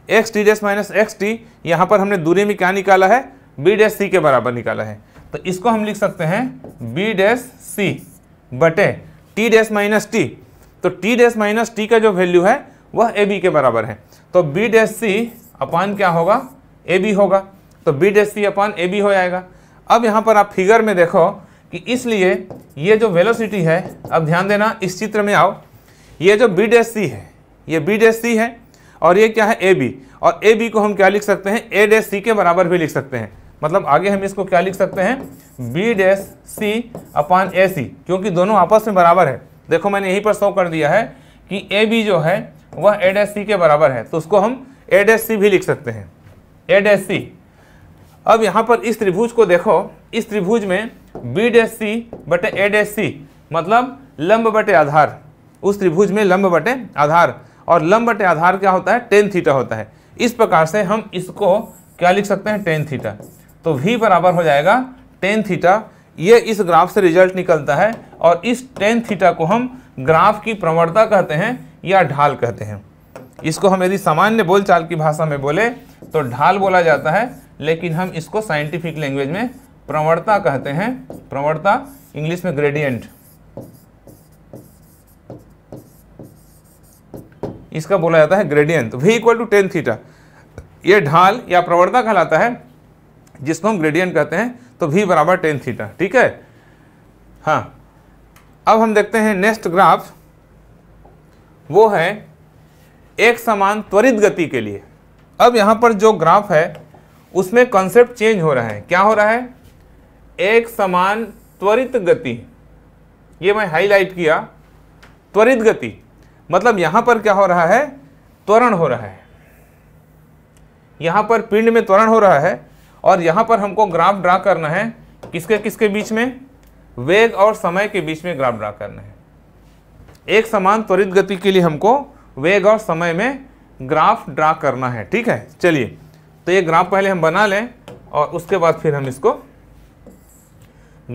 X T dash minus X T यहाँ पर हमने दूरी में क्या निकाला है बी डैश सी के बराबर निकाला है तो इसको हम लिख सकते हैं बी डैस सी बटे टी डैस माइनस टी तो टी डैस माइनस टी का जो वैल्यू है वह ए बी के बराबर है तो बी डैश सी अपान क्या होगा ए बी होगा तो B dash C upon A B हो जाएगा अब यहाँ पर आप फिगर में देखो कि इसलिए ये जो वेलोसिटी है अब ध्यान देना इस चित्र में आओ ये जो बी डैश सी है ये बी डैश सी है और ये क्या है ए बी और ए बी को हम क्या लिख सकते हैं ए डैश सी के बराबर भी लिख सकते हैं मतलब आगे हम इसको क्या लिख सकते हैं बी डैश सी अपान ए सी क्योंकि दोनों आपस में बराबर है देखो मैंने यहीं पर शो कर दिया है कि ए बी जो है वह ए डैश सी के बराबर है तो उसको हम ए डैश सी भी लिख सकते हैं ए डैश सी अब यहाँ पर इस त्रिभुज को देखो इस त्रिभुज में बी डैश सी बटे ए डैश सी मतलब लंब बटे आधार उस त्रिभुज में लंब बटे आधार और लंब बटे आधार क्या होता है टेन थीटा होता है इस प्रकार से हम इसको क्या लिख सकते हैं टेन थीटा तो वी बराबर हो जाएगा टेन थीटा ये इस ग्राफ से रिजल्ट निकलता है और इस टेन थीटा को हम ग्राफ की प्रवणता कहते हैं या ढाल कहते हैं इसको हम यदि सामान्य बोलचाल की भाषा में बोले तो ढाल बोला जाता है लेकिन हम इसको साइंटिफिक लैंग्वेज में प्रवणता कहते हैं प्रवणता इंग्लिश में ग्रेडियंट इसका बोला जाता है gradient V equal to tan theta ये ढाल या प्रवर्ता कहलाता है जिसको हम ग्रेडियंट कहते हैं तो वी बराबर टेन थीटा ठीक है हाँ अब हम देखते हैं नेक्स्ट ग्राफ वो है एक समान त्वरित गति के लिए अब यहाँ पर जो ग्राफ है उसमें कॉन्सेप्ट चेंज हो रहा है क्या हो रहा है एक समान त्वरित गति ये मैं हाईलाइट किया त्वरित गति मतलब यहाँ पर क्या हो रहा है त्वरण हो रहा है यहाँ पर पिंड में त्वरण हो रहा है और यहाँ पर हमको ग्राफ ड्रा करना है किसके किसके बीच में वेग और समय के बीच में ग्राफ ड्रा करना है एक समान त्वरित गति के लिए हमको वेग और समय में ग्राफ ड्रा करना है ठीक है चलिए तो ये ग्राफ पहले हम बना लें और उसके बाद फिर हम इसको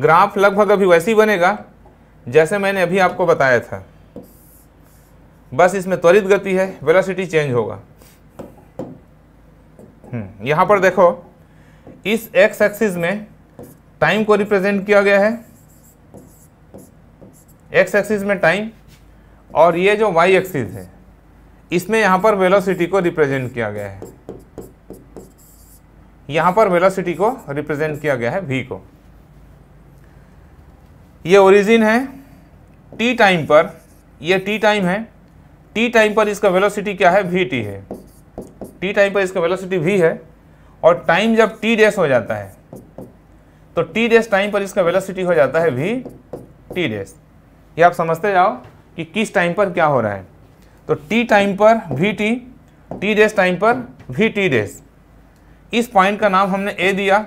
ग्राफ लगभग अभी वैसे ही बनेगा जैसे मैंने अभी आपको बताया था बस इसमें त्वरित गति है वेलोसिटी चेंज होगा हम्म, यहाँ पर देखो इस एक्स एक्सिस में टाइम को रिप्रेजेंट किया गया है एक्स एक्सिस में टाइम और ये जो वाई एक्सिस है इसमें यहाँ पर वेलोसिटी को रिप्रेजेंट किया गया है यहाँ पर वेलोसिटी को रिप्रेजेंट किया गया है वी को ये ओरिजिन है टी टाइम पर ये टी टाइम है टी टाइम पर इसका वेलोसिटी क्या है वी टी है टी टाइम पर इसका वेलोसिटी वी है और टाइम जब टी डैश हो जाता है तो टी डैश टाइम पर इसका वेलोसिटी हो जाता है वी टी डैश ये आप समझते जाओ कि किस टाइम पर क्या हो रहा है तो टी टाइम पर V T T dash time पर वी टी डैश इस पॉइंट का नाम हमने ए दिया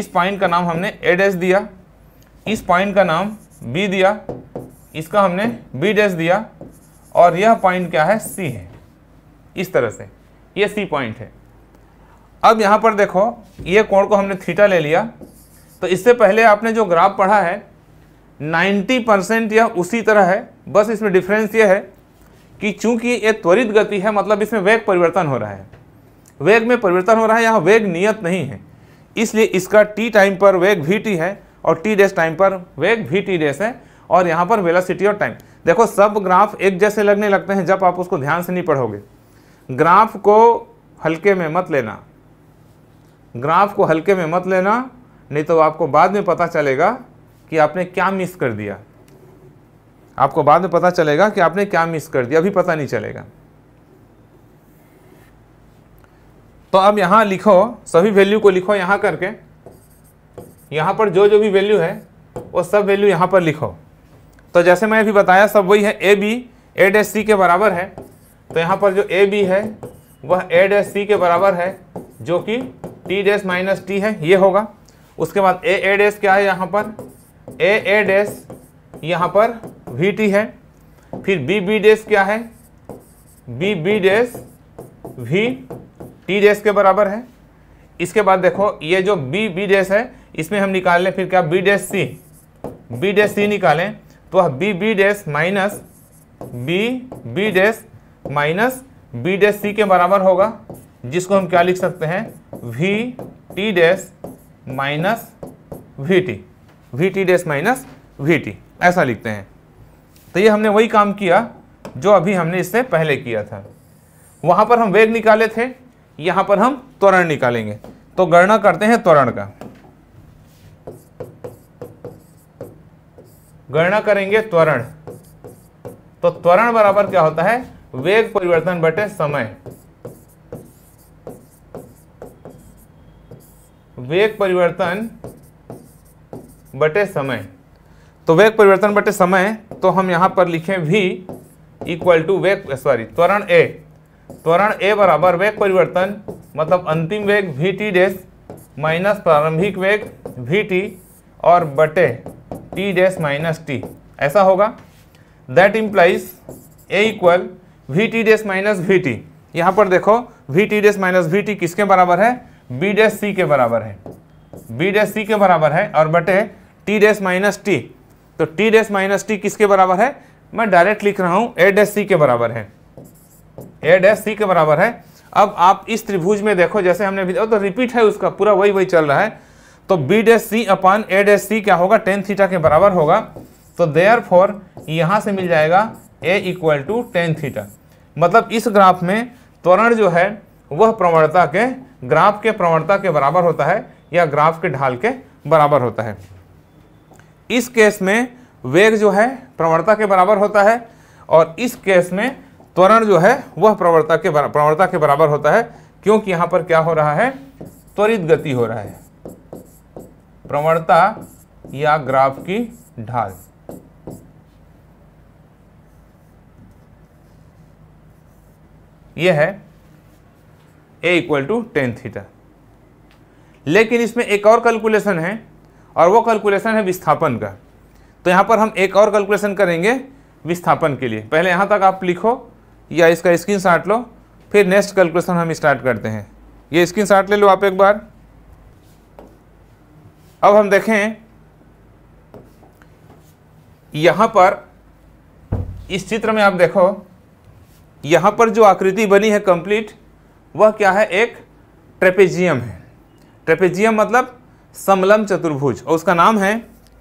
इस पॉइंट का नाम हमने ए डैश दिया इस पॉइंट का नाम बी दिया इसका हमने बी डैश दिया और यह पॉइंट क्या है सी है इस तरह से ये सी पॉइंट है अब यहाँ पर देखो ये कोण को हमने थीटा ले लिया तो इससे पहले आपने जो ग्राफ पढ़ा है 90 परसेंट यह उसी तरह है बस इसमें डिफरेंस यह है कि चूंकि ये त्वरित गति है मतलब इसमें वेग परिवर्तन हो रहा है वेग में परिवर्तन हो रहा है यहाँ वेग नियत नहीं है इसलिए इसका टी टाइम पर वेग वी टी है और टी डेस टाइम पर वेग वी टी डेस है और यहाँ पर वेलासिटी और टाइम देखो सब ग्राफ एक जैसे लगने लगते हैं जब आप उसको ध्यान से नहीं पढ़ोगे ग्राफ को हल्के में मत लेना ग्राफ को हल्के में मत लेना नहीं तो आपको बाद में पता चलेगा कि आपने क्या मिस कर दिया आपको बाद में पता चलेगा कि आपने क्या मिस कर दिया अभी पता नहीं चलेगा तो अब यहाँ लिखो सभी वैल्यू को लिखो यहां करके यहाँ पर जो जो भी वैल्यू है वो सब वैल्यू यहां पर लिखो तो जैसे मैं अभी बताया सब वही है ए बी ए डे सी के बराबर है तो यहाँ पर जो ए बी है वह ए डे सी के बराबर है जो कि टी डेस माइनस टी है ये होगा उसके बाद ए ए डेस क्या है यहाँ पर ए ए डेस यहाँ पर वी टी है फिर बी बी डेस क्या है B B dash V T dash के बराबर है इसके बाद देखो ये जो बी बी डेस है इसमें हम निकाल लें फिर क्या बी डेस सी बी डेस सी निकालें तो वह B B dash minus B B dash minus B dash C के बराबर होगा जिसको हम क्या लिख सकते हैं V T dash minus V T V T dash minus V T ऐसा लिखते हैं तो ये हमने वही काम किया जो अभी हमने इससे पहले किया था वहाँ पर हम वेग निकाले थे यहाँ पर हम त्वरण निकालेंगे तो गणना करते हैं त्वरण का गणना करेंगे त्वरण तो त्वरण बराबर क्या होता है वेग परिवर्तन बटे समय वेग परिवर्तन बटे समय तो वेग परिवर्तन बटे समय तो हम यहां पर लिखें v इक्वल टू वेग सॉरी त्वरण ए त्वरण ए बराबर वेग परिवर्तन मतलब अंतिम वेग वी टी डेस माइनस प्रारंभिक वेग वी टी और बटे टी डैश माइनस टी ऐसा होगा that implies A equal V T dash minus V T यहाँ पर देखो V T dash minus V T किसके बराबर है बी डैश सी के बराबर है बी डैश सी के बराबर है और बटे टी डैश माइनस टी तो टी डैश माइनस टी किसके बराबर है मैं डायरेक्ट लिख रहा हूँ ए डैश सी के बराबर है ए डैश सी के बराबर है अब आप इस त्रिभुज में देखो जैसे हमने तो रिपीट है उसका पूरा वही वही चल रहा है तो B dash C upon A dash C क्या होगा टेन थीटा के बराबर होगा तो देयर फॉर यहाँ से मिल जाएगा A equal to tan theta मतलब इस ग्राफ में त्वरण जो है वह प्रवणता के ग्राफ के प्रवणता के बराबर होता है या ग्राफ के ढाल के बराबर होता है इस केस में वेग जो है प्रवणता के बराबर होता है और इस केस में त्वरण जो है वह प्रवणता के प्रवणता के बराबर होता है क्योंकि यहाँ पर क्या हो रहा है त्वरित गति हो रहा है प्रवणता या ग्राफ की ढाल यह है A equal to tan theta लेकिन इसमें एक और कैलकुलेशन है और वो कैलकुलेशन है विस्थापन का तो यहां पर हम एक और कैलकुलेशन करेंगे विस्थापन के लिए पहले यहां तक आप लिखो या इसका स्क्रीन लो फिर नेक्स्ट कैलकुलेशन हम स्टार्ट करते हैं ये स्क्रीन ले लो आप एक बार अब हम देखें यहाँ पर इस चित्र में आप देखो यहाँ पर जो आकृति बनी है कंप्लीट वह क्या है एक ट्रेपेजियम है ट्रेपेजियम मतलब समलम चतुर्भुज और उसका नाम है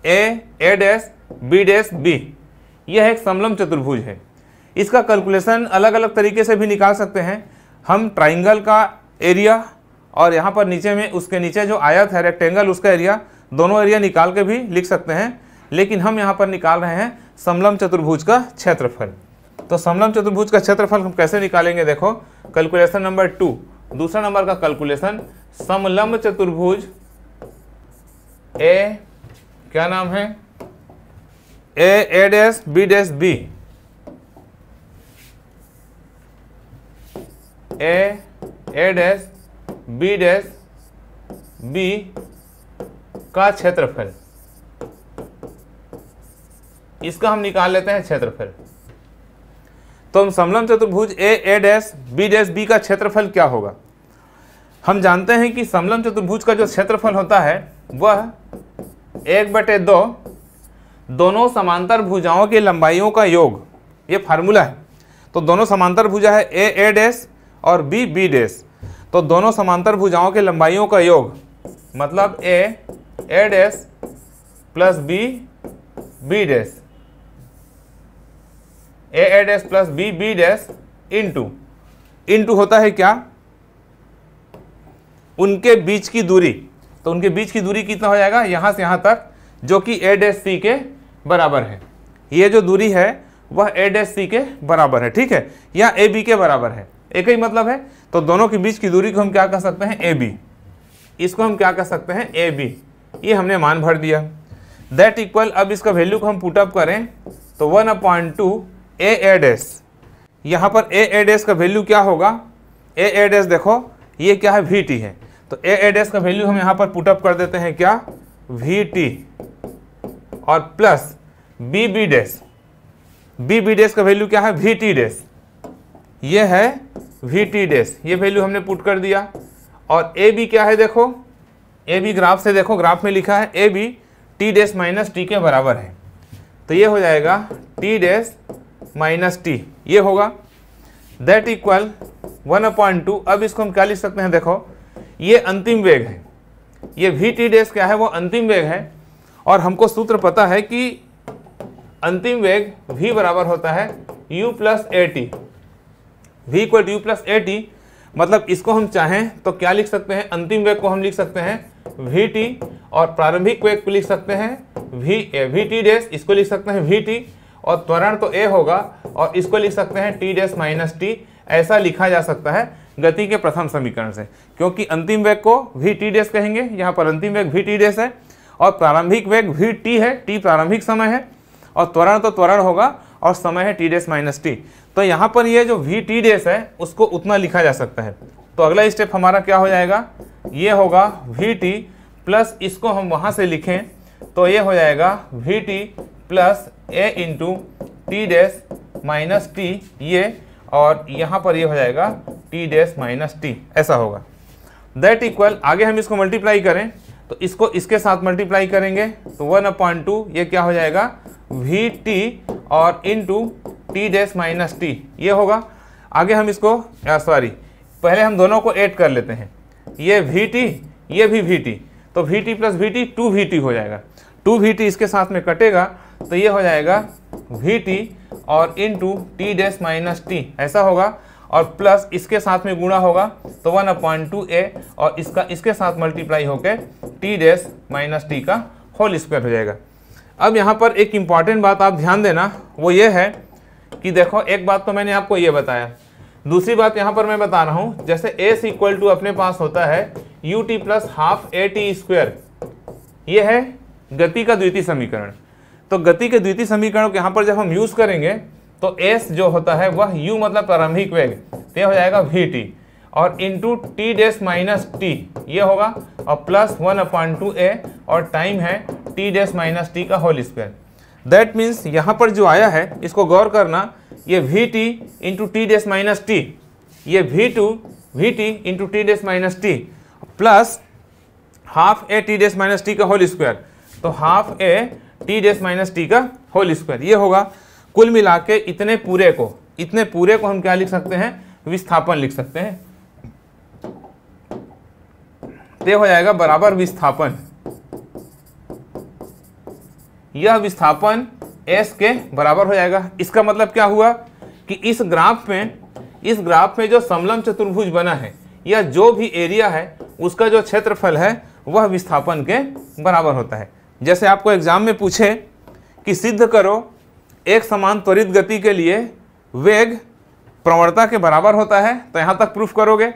A A dash B dash B यह एक समलम चतुर्भुज है इसका कैलकुलेशन अलग अलग तरीके से भी निकाल सकते हैं हम ट्राइंगल का एरिया और यहाँ पर नीचे में उसके नीचे जो आयत है रेक्टेंगल उसका एरिया दोनों एरिया निकाल के भी लिख सकते हैं लेकिन हम यहाँ पर निकाल रहे हैं समलम चतुर्भुज का क्षेत्रफल तो समलम चतुर्भुज का क्षेत्रफल हम कैसे निकालेंगे देखो कैलकुलेशन नंबर टू दूसरा नंबर का कैलकुलेशन समलम्ब चतुर्भुज ए क्या नाम है A A dash B dash B A A dash B dash B का क्षेत्रफल इसका हम निकाल लेते हैं क्षेत्रफल तो हम समलम चतुर्भुज A A dash B dash B का क्षेत्रफल क्या होगा हम जानते हैं कि समलम चतुर्भुज का जो क्षेत्रफल होता है वह एक बटे दो दोनों समांतर भुजाओं की लंबाइयों का योग ये फार्मूला है तो दोनों समांतर भुजा है ए ए डैश और बी बी डैश तो दोनों समांतर भुजाओं के लंबाइयों का योग मतलब A A dash plus B B dash A A dash plus B B two into into होता है क्या उनके बीच की दूरी तो उनके बीच की दूरी कितना हो जाएगा यहां से यहां तक जो कि ए डेस सी के बराबर है ये जो दूरी है वह ए डैश सी के बराबर है ठीक है या ए बी के बराबर है एक ही मतलब है तो दोनों के बीच की दूरी को हम क्या कह सकते हैं ए बी इसको हम क्या कह सकते हैं ए बी ये हमने मान भर दिया दैट इक्वल अब इसका वैल्यू को हम पुटअप करें तो one upon two A A dash यहाँ पर ए ए एस का वैल्यू क्या होगा ए ए डैस देखो ये क्या है वी टी है तो ए ए एस का वैल्यू हम यहाँ पर पुटअप कर देते हैं क्या वी टी और plus B B dash B B dash का वैल्यू क्या है वी टी डैस ये है वी टी डैश ये वैल्यू हमने पुट कर दिया और ए बी क्या है देखो ए बी ग्राफ से देखो ग्राफ में लिखा है A B T dash minus T के बराबर है तो ये हो जाएगा टी डैश माइनस टी ये होगा that equal one upon two अब इसको हम क्या लिख सकते हैं देखो ये अंतिम वेग है ये वी टी डैश क्या है वो अंतिम वेग है और हमको सूत्र पता है कि अंतिम वेग भी बराबर होता है u plus A T we equal you plus A T मतलब इसको हम चाहें तो क्या लिख सकते हैं अंतिम वेग को हम लिख सकते हैं वी टी और प्रारंभिक वेग को लिख सकते हैं V A V T dash इसको लिख सकते हैं वी टी और त्वरण तो ए होगा और इसको लिख सकते हैं टी डैश माइनस टी ऐसा लिखा जा सकता है गति के प्रथम समीकरण से क्योंकि अंतिम वेग को वी टी डैश कहेंगे यहाँ पर अंतिम वेग वी टी डैश है और प्रारंभिक वेग वी टी है टी प्रारंभिक समय है और त्वरण तो त्वरण होगा और समय है टी डैश माइनस टी तो यहाँ पर ये जो वी टी डेस है उसको उतना लिखा जा सकता है तो अगला स्टेप हमारा क्या हो जाएगा ये होगा वी टी प्लस इसको हम वहाँ से लिखें तो ये हो जाएगा वी टी प्लस ए into t dash minus T ये और यहाँ पर ये हो जाएगा टी डैस माइनस टी ऐसा होगा दैट इक्वल आगे हम इसको मल्टीप्लाई करें तो इसको इसके साथ मल्टीप्लाई करेंगे तो वन अपॉइंट टू ये क्या हो जाएगा वी टी और into t dash minus T ये होगा आगे हम इसको सॉरी पहले हम दोनों को ऐड कर लेते हैं ये वी टी ये भी वी टी तो v t plus v t two v t हो जाएगा टू वी टी इसके साथ में कटेगा तो ये हो जाएगा वी टी और into t dash minus T ऐसा होगा और प्लस इसके साथ में गुणा होगा तो वन अपॉइंट टू ए और इसका इसके साथ मल्टीप्लाई होकर टी डैश माइनस टी का होल स्क्वायर हो जाएगा अब यहाँ पर एक इम्पॉर्टेंट बात आप ध्यान देना वो ये है कि देखो एक बात तो मैंने आपको ये बताया दूसरी बात यहाँ पर मैं बता रहा हूँ जैसे एस इक्वल टू अपने पास होता है u T plus half A T square ये है गति का द्वितीय समीकरण तो गति के द्वितीय समीकरण को यहाँ पर जब हम यूज़ करेंगे तो एस जो होता है वह यू मतलब प्रारंभिक वेग यह हो जाएगा वी टी और into t dash minus T ये होगा और प्लस वन अपॉइंट टू ए और टाइम है टी डेस माइनस टी का होल स्क्वायर दैट मीन्स यहाँ पर जो आया है इसको गौर करना ये v t into t dash minus T ये v two v t into t dash minus t plus half ए टी डेस माइनस टी का होल स्क्वायर तो हाफ ए टी डेस माइनस टी का होल स्क्वायर ये होगा कुल मिला के इतने पूरे को इतने पूरे को हम क्या लिख सकते हैं विस्थापन लिख सकते हैं हो जाएगा बराबर विस्थापन यह विस्थापन एस के बराबर हो जाएगा इसका मतलब क्या हुआ कि इस ग्राफ में इस ग्राफ में जो समलम चतुर्भुज बना है या जो भी एरिया है उसका जो क्षेत्रफल है वह विस्थापन के बराबर होता है जैसे आपको एग्जाम में पूछे कि सिद्ध करो एक समान त्वरित गति के लिए वेग प्रवणता के बराबर होता है तो यहाँ तक प्रूफ करोगे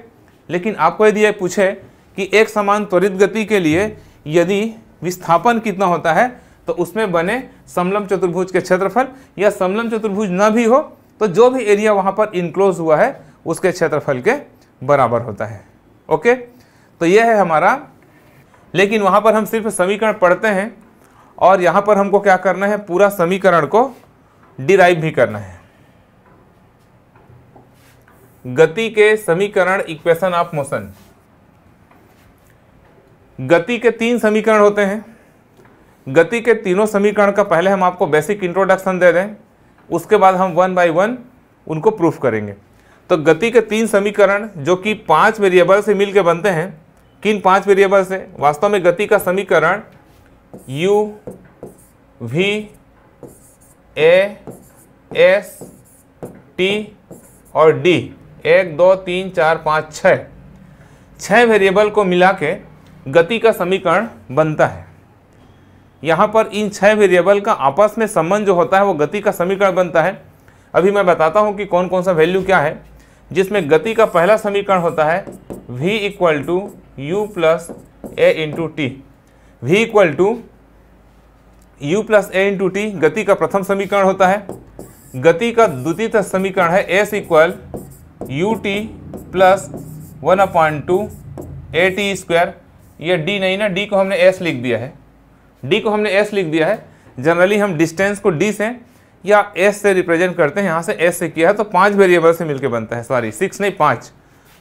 लेकिन आपको यदि यह पूछे कि एक समान त्वरित गति के लिए यदि विस्थापन कितना होता है तो उसमें बने समलम चतुर्भुज के क्षेत्रफल या समलम चतुर्भुज ना भी हो तो जो भी एरिया वहाँ पर इनक्लोज हुआ है उसके क्षेत्रफल के बराबर होता है ओके तो यह है हमारा लेकिन वहाँ पर हम सिर्फ समीकरण पढ़ते हैं और यहाँ पर हमको क्या करना है पूरा समीकरण को डिराइव भी करना है गति के समीकरण इक्वेशन ऑफ मोशन गति के तीन समीकरण होते हैं गति के तीनों समीकरण का पहले हम आपको बेसिक इंट्रोडक्शन दे दें उसके बाद हम वन बाई वन उनको प्रूफ करेंगे तो गति के तीन समीकरण जो कि पांच वेरिएबल से मिलकर बनते हैं किन पांच वेरिएबल से वास्तव में गति का समीकरण u v a s t और d एक दो तीन चार पाँच छः छः वेरिएबल को मिला के गति का समीकरण बनता है यहाँ पर इन छह वेरिएबल का आपस में संबंध जो होता है वो गति का समीकरण बनता है अभी मैं बताता हूँ कि कौन कौन सा वैल्यू क्या है जिसमें गति का पहला समीकरण होता है v equal to you plus A into T V equal to you plus A into t गति का प्रथम समीकरण होता है गति का द्वितीय समीकरण है S equal U T plus one upon two A T square यह डी नहीं ना डी को हमने एस लिख दिया है डी को हमने एस लिख दिया है जनरली हम डिस्टेंस को डी से या एस से रिप्रेजेंट करते हैं यहाँ से एस से किया है तो पाँच वेरिएबल से मिलकर बनता है सॉरी सिक्स नहीं पाँच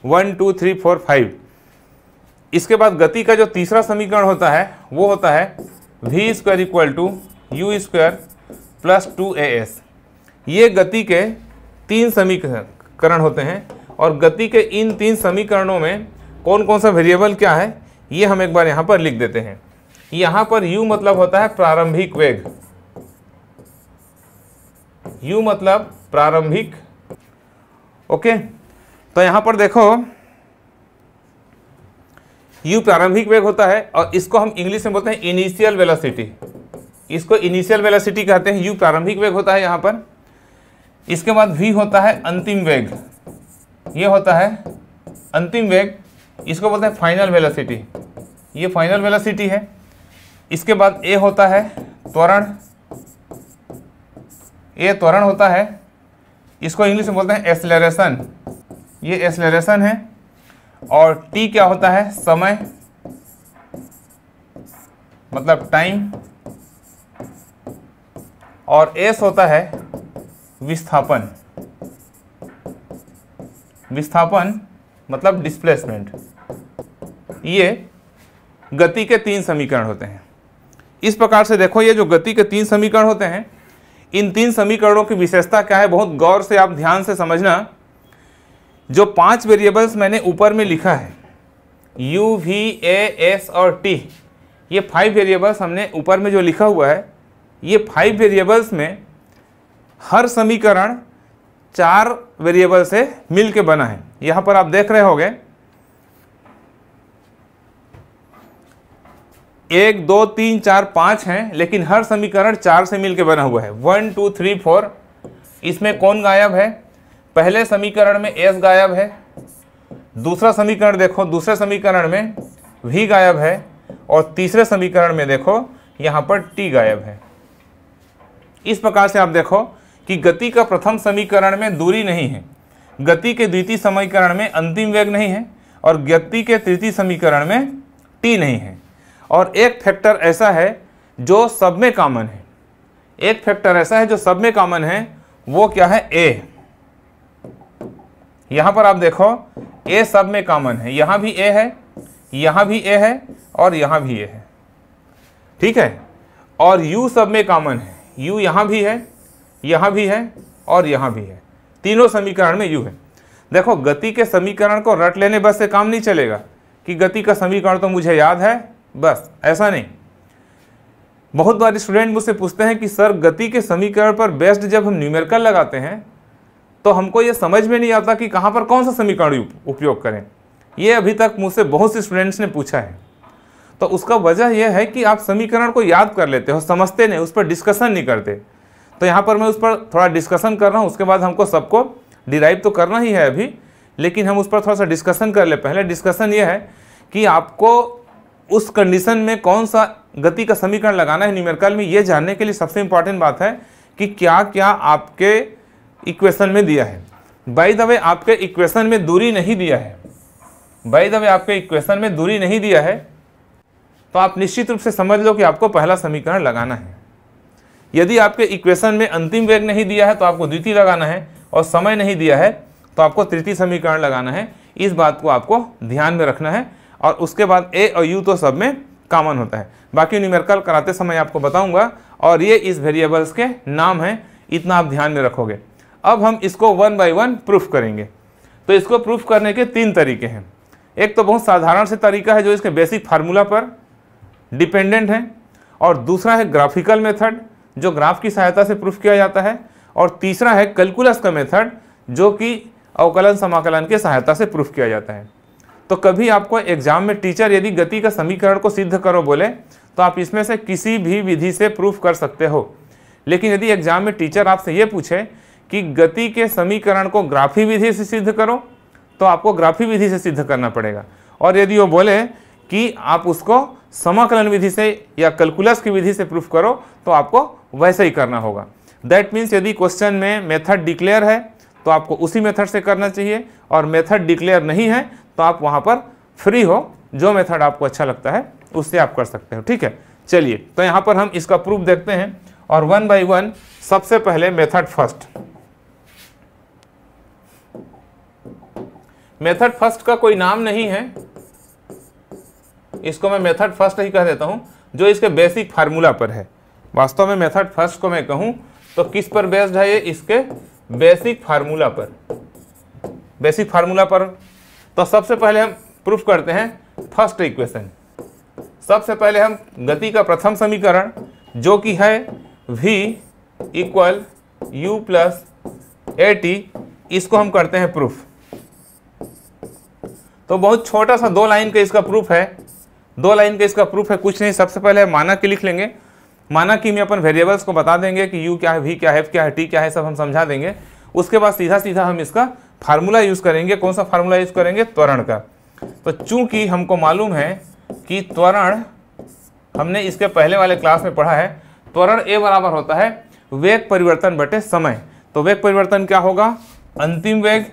one two three four five इसके बाद गति का जो तीसरा समीकरण होता है वो होता है v square equal to you square plus two A S ये गति के तीन समीकरण होते हैं और गति के इन तीन समीकरणों में कौन कौन सा वेरिएबल क्या है ये हम एक बार यहाँ पर लिख देते हैं यहां पर u मतलब होता है प्रारंभिक वेग u मतलब प्रारंभिक ओके तो यहां पर देखो u प्रारंभिक वेग होता है और इसको हम इंग्लिश में बोलते हैं इनिशियल वेलोसिटी इसको इनिशियल वेलोसिटी कहते हैं u प्रारंभिक वेग होता है यहां पर इसके बाद v होता है अंतिम वेग ये होता है अंतिम वेग इसको बोलते हैं फाइनल वेलोसिटी ये फाइनल वेलोसिटी है इसके बाद ए होता है त्वरण ए त्वरण होता है इसको इंग्लिश में बोलते हैं एसलेरेशन ये एसलेरेशन है और टी क्या होता है समय मतलब टाइम और एस होता है विस्थापन विस्थापन मतलब डिस्प्लेसमेंट ये गति के तीन समीकरण होते हैं इस प्रकार से देखो ये जो गति के तीन समीकरण होते हैं इन तीन समीकरणों की विशेषता क्या है बहुत गौर से आप ध्यान से समझना जो पांच वेरिएबल्स मैंने ऊपर में लिखा है यू वी A, एस और टी ये फाइव वेरिएबल्स हमने ऊपर में जो लिखा हुआ है ये फाइव वेरिएबल्स में हर समीकरण चार वेरिएबल से मिल के बना है यहाँ पर आप देख रहे होंगे एक दो तीन चार पाँच हैं लेकिन हर समीकरण चार से मिलकर बना हुआ है वन टू थ्री फोर इसमें कौन गायब है पहले समीकरण में एस गायब है दूसरा समीकरण देखो दूसरे समीकरण में वी गायब है और तीसरे समीकरण में देखो यहाँ पर टी गायब है इस प्रकार से आप देखो कि गति का प्रथम समीकरण में दूरी नहीं है गति के द्वितीय समीकरण में अंतिम वेग नहीं है और गति के तृतीय समीकरण में टी नहीं है और एक फैक्टर ऐसा है जो सब में कॉमन है एक फैक्टर ऐसा है जो सब में कॉमन है वो क्या है ए यहां पर आप देखो ए सब में कॉमन है यहां भी ए है यहां भी ए है और यहां भी ए है ठीक है और यू सब में कॉमन है यू यहां भी है यहां भी है और यहां भी है तीनों समीकरण में यू है देखो गति के समीकरण को रट लेने बस से काम नहीं चलेगा कि गति का समीकरण तो मुझे याद है बस ऐसा नहीं बहुत बार स्टूडेंट मुझसे पूछते हैं कि सर गति के समीकरण पर बेस्ट जब हम न्यूमेरिकल लगाते हैं तो हमको ये समझ में नहीं आता कि कहाँ पर कौन सा समीकरण उपयोग करें ये अभी तक मुझसे बहुत से स्टूडेंट्स ने पूछा है तो उसका वजह यह है कि आप समीकरण को याद कर लेते हो समझते नहीं उस पर डिस्कशन नहीं करते तो यहाँ पर मैं उस पर थोड़ा डिस्कशन कर रहा हूँ उसके बाद हमको सबको डिराइव तो करना ही है अभी लेकिन हम उस पर थोड़ा सा डिस्कशन कर ले पहले डिस्कशन ये है कि आपको उस कंडीशन में कौन सा गति का समीकरण लगाना है न्यूमेरिकल में ये जानने के लिए सबसे इंपॉर्टेंट बात है कि क्या क्या आपके इक्वेशन में दिया है बाई द वे आपके इक्वेशन में दूरी नहीं दिया है बाई द वे आपके इक्वेशन में दूरी नहीं दिया है तो आप निश्चित रूप से समझ लो कि आपको पहला समीकरण लगाना है यदि आपके इक्वेशन में अंतिम वेग नहीं दिया है तो आपको द्वितीय लगाना है और समय नहीं दिया है तो आपको तृतीय समीकरण लगाना है इस बात को आपको ध्यान में रखना है और उसके बाद ए और यू तो सब में कॉमन होता है बाकी न्यूमेरिकल कराते समय आपको बताऊंगा और ये इस वेरिएबल्स के नाम हैं इतना आप ध्यान में रखोगे अब हम इसको वन बाई वन प्रूफ करेंगे तो इसको प्रूफ करने के तीन तरीके हैं एक तो बहुत साधारण से तरीका है जो इसके बेसिक फार्मूला पर डिपेंडेंट है और दूसरा है ग्राफिकल मेथड जो ग्राफ की सहायता से प्रूफ किया जाता है और तीसरा है कैलकुलस का मेथड जो कि अवकलन समाकलन के सहायता से प्रूफ किया जाता है तो कभी आपको एग्जाम में टीचर यदि गति का समीकरण को सिद्ध करो बोले तो आप इसमें से किसी भी विधि से प्रूफ कर सकते हो लेकिन यदि एग्जाम में टीचर आपसे ये पूछे कि गति के समीकरण को ग्राफी विधि से सिद्ध करो तो आपको ग्राफी विधि से सिद्ध करना पड़ेगा और यदि वो बोले कि आप उसको समाकलन विधि से या कैलकुलस की विधि से प्रूफ करो तो आपको वैसे ही करना होगा दैट मीन्स यदि क्वेश्चन में मेथड डिक्लेयर है तो आपको उसी मेथड से करना चाहिए और मेथड डिक्लेयर नहीं है तो आप वहाँ पर फ्री हो जो मेथड आपको अच्छा लगता है उससे आप कर सकते हो ठीक है चलिए तो यहाँ पर हम इसका प्रूफ देखते हैं और वन बाई वन सबसे पहले मेथड फर्स्ट मेथड फर्स्ट का कोई नाम नहीं है इसको मैं मेथड फर्स्ट ही कह देता हूं जो इसके बेसिक फार्मूला पर है वास्तव में मेथड फर्स्ट को मैं कहूं तो किस पर बेस्ड है ये इसके बेसिक फार्मूला पर बेसिक फार्मूला पर तो सबसे पहले हम प्रूफ करते हैं फर्स्ट इक्वेशन सबसे पहले हम गति का प्रथम समीकरण जो कि है v equal you plus A t इसको हम करते हैं प्रूफ तो बहुत छोटा सा दो लाइन का इसका प्रूफ है दो लाइन का इसका प्रूफ है कुछ नहीं सबसे पहले माना के लिख लेंगे माना कि में अपन वेरिएबल्स को बता देंगे कि u क्या है v क्या है f क्या है t क्या है सब हम समझा देंगे उसके बाद सीधा सीधा हम इसका फार्मूला यूज़ करेंगे कौन सा फार्मूला यूज़ करेंगे त्वरण का तो चूंकि हमको मालूम है कि त्वरण हमने इसके पहले वाले क्लास में पढ़ा है त्वरण ए बराबर होता है वेग परिवर्तन बटे समय तो वेग परिवर्तन क्या होगा अंतिम वेग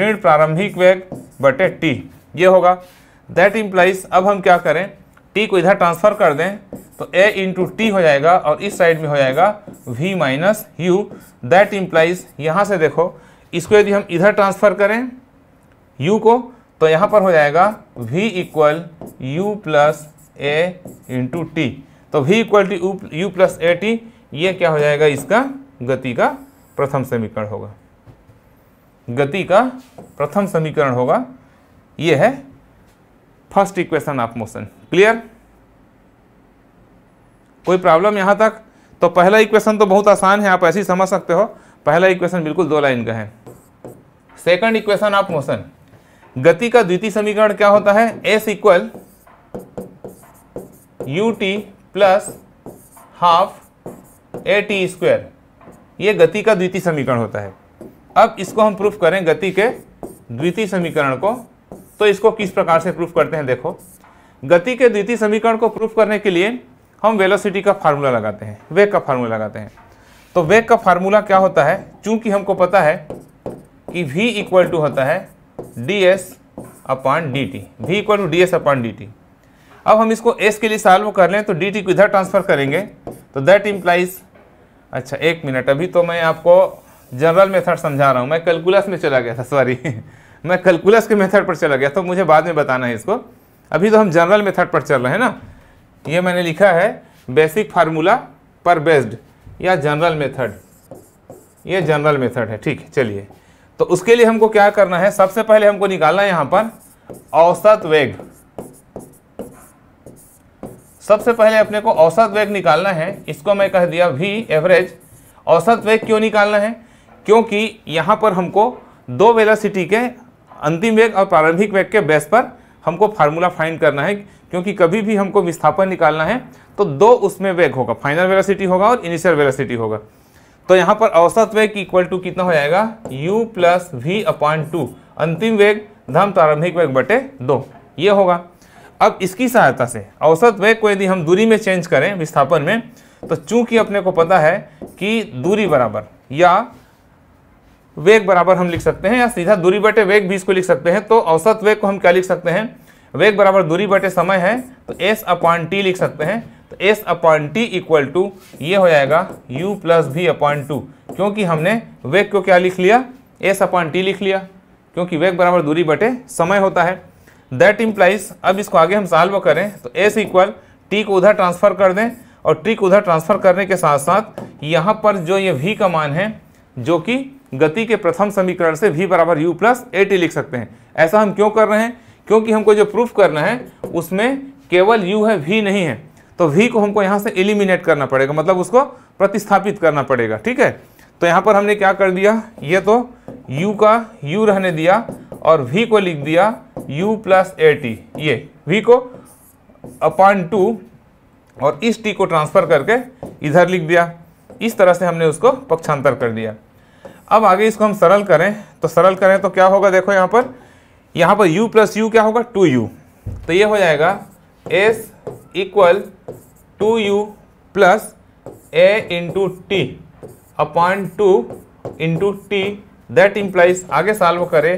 ऋण प्रारंभिक वेग बटे टी ये होगा दैट इम्प्लाइज अब हम क्या करें टी को इधर ट्रांसफ़र कर दें तो ए इंटू टी हो जाएगा और इस साइड में हो जाएगा we minus u that implies यहाँ से देखो इसको यदि हम इधर ट्रांसफ़र करें u को तो यहाँ पर हो जाएगा v equal you plus A into t तो v equal to you plus A t ये क्या हो जाएगा इसका गति का प्रथम समीकरण होगा गति का प्रथम समीकरण होगा ये है first equation of motion clear कोई प्रॉब्लम यहाँ तक तो पहला इक्वेशन तो बहुत आसान है आप ऐसे ही समझ सकते हो पहला इक्वेशन बिल्कुल दो लाइन का है सेकंड इक्वेशन ऑफ मोशन गति का द्वितीय समीकरण क्या होता है S equal U T plus half A T square ये गति का द्वितीय समीकरण होता है अब इसको हम प्रूफ करें गति के द्वितीय समीकरण को तो इसको किस प्रकार से प्रूफ करते हैं देखो गति के द्वितीय समीकरण को प्रूफ करने के लिए हम वेलोसिटी का फार्मूला लगाते हैं वेग का फार्मूला लगाते हैं तो वेग का फार्मूला क्या होता है चूंकि हमको पता है कि v इक्वल टू होता है D S upon D t we equal to D S upon D T अब हम इसको s के लिए सॉल्व कर लें तो डी टी को इधर ट्रांसफर करेंगे तो दैट इम्प्लाइज अच्छा एक मिनट अभी तो मैं आपको जनरल मेथड समझा रहा हूँ मैं कैलकुलस में चला गया था सॉरी [LAUGHS] मैं कैलकुलस के मेथड पर चला गया तो मुझे बाद में बताना है इसको अभी तो हम जनरल मेथड पर चल रहे हैं ना ये मैंने लिखा है बेसिक फार्मूला पर बेस्ड या जनरल मेथड ये जनरल मेथड है ठीक है चलिए तो उसके लिए हमको क्या करना है सबसे पहले हमको निकालना है यहां पर औसत वेग सबसे पहले अपने को औसत वेग निकालना है इसको मैं कह दिया वी एवरेज औसत वेग क्यों निकालना है क्योंकि यहां पर हमको दो वेलासिटी के अंतिम वेग और प्रारंभिक वेग के बेस पर हमको फार्मूला फाइंड करना है क्योंकि कभी भी हमको विस्थापन निकालना है तो दो उसमें वेग होगा फाइनल वेलासिटी होगा और इनिशियल वेलासिटी होगा तो यहाँ पर औसत वेग इक्वल टू कितना हो जाएगा u plus v upon two अंतिम वेग धम प्रारंभिक वेग बटे दो ये होगा अब इसकी सहायता से औसत वेग को यदि हम दूरी में चेंज करें विस्थापन में तो चूंकि अपने को पता है कि दूरी बराबर या वेग बराबर हम लिख सकते हैं या सीधा दूरी बटे वेग भी इसको लिख सकते हैं तो औसत वेग को हम क्या लिख सकते हैं वेग बराबर दूरी बटे समय है तो एस अपॉन टी लिख सकते हैं तो s upon t equal to ये हो जाएगा u plus v upon two क्योंकि हमने वेग को क्या लिख लिया एस अपॉइंट टी लिख लिया क्योंकि वेग बराबर दूरी बटे समय होता है दैट इम्प्लाइज अब इसको आगे हम सॉल्व करें तो एस इक्वल टी को उधर ट्रांसफ़र कर दें और टी को उधर ट्रांसफ़र करने के साथ साथ यहाँ पर जो ये वी का मान है जो कि गति के प्रथम समीकरण से वी बराबर यू प्लस ए टी लिख सकते हैं ऐसा हम क्यों कर रहे हैं क्योंकि हमको जो प्रूफ करना है उसमें केवल यू है वी नहीं है तो वी को हमको यहाँ से एलिमिनेट करना पड़ेगा मतलब उसको प्रतिस्थापित करना पड़ेगा ठीक है तो यहाँ पर हमने क्या कर दिया ये तो u का u रहने दिया और v को लिख दिया u प्लस ए टी ये v को अपॉन टू और इस t को ट्रांसफ़र करके इधर लिख दिया इस तरह से हमने उसको पक्षांतर कर दिया अब आगे इसको हम सरल करें तो सरल करें तो क्या होगा देखो यहाँ पर यहाँ पर u प्लस यू क्या होगा टू यू तो ये हो जाएगा S equal to you plus A into t upon two into t that implies आगे सॉल्व करें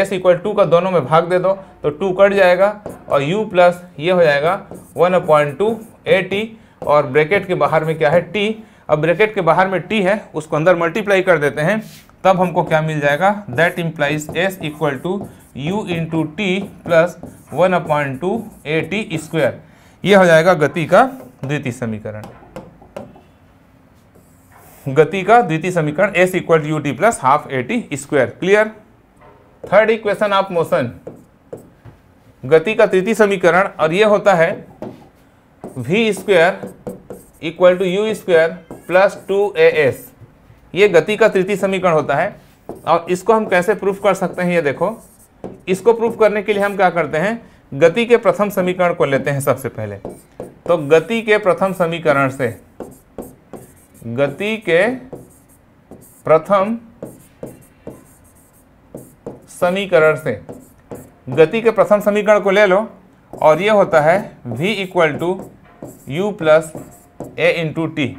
एस इक्वल टू का दोनों में भाग दे दो तो टू कट जाएगा और यू प्लस ये हो जाएगा वन अपॉइंट टू ए टी और ब्रैकेट के बाहर में क्या है टी अब ब्रैकेट के बाहर में टी है उसको अंदर मल्टीप्लाई कर देते हैं तब हमको क्या मिल जाएगा that implies s equal to you into t plus one upon two A T square यह हो जाएगा गति का द्वितीय समीकरण गति का द्वितीय समीकरण s equal U T plus half A T square clear third equation of motion गति का तृतीय समीकरण और यह होता है v square equal to you square plus two A S ये गति का तृतीय समीकरण होता है और इसको हम कैसे प्रूफ कर सकते हैं ये देखो इसको प्रूफ करने के लिए हम क्या करते हैं गति के प्रथम समीकरण को लेते हैं सबसे पहले तो गति के प्रथम समीकरण से गति के प्रथम समीकरण से गति के प्रथम समीकरण को ले लो और ये होता है v equal to you plus A into t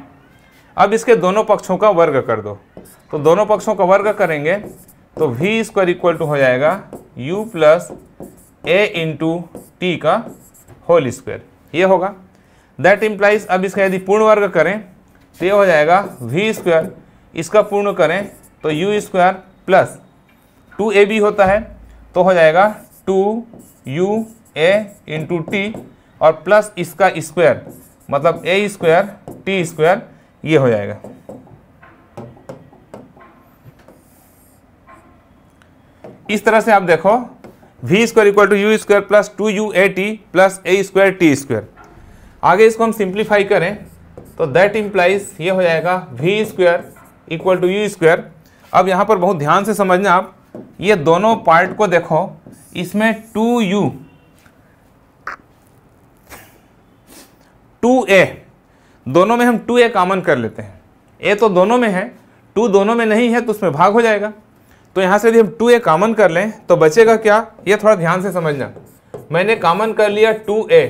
अब इसके दोनों पक्षों का वर्ग कर दो तो दोनों पक्षों का वर्ग करेंगे तो v स्क्वायर इक्वल टू हो जाएगा u प्लस ए इंटू टी का होल स्क्वायर ये होगा दैट इम्प्लाइज अब इसका यदि पूर्ण वर्ग करें तो ये हो जाएगा वी स्क्वायर इसका पूर्ण करें तो यू स्क्वायर प्लस टू ए बी होता है तो हो जाएगा two u a into T और प्लस इसका स्क्वायर मतलब ए स्क्वायर टी स्क्वायर ये हो जाएगा इस तरह से आप देखो v square equal to you square plus two u a t plus a square t square आगे इसको हम सिंप्लीफाई करें तो दैट इम्प्लाइज ये हो जाएगा we square equal to you square अब यहाँ पर बहुत ध्यान से समझना आप ये दोनों पार्ट को देखो इसमें टू यू टू ए दोनों में हम टू ए कामन कर लेते हैं ए तो दोनों में है टू दोनों में नहीं है तो उसमें भाग हो जाएगा तो यहाँ से यदि हम टू ए कामन कर लें तो बचेगा क्या ये थोड़ा ध्यान से समझना मैंने कामन कर लिया टू ए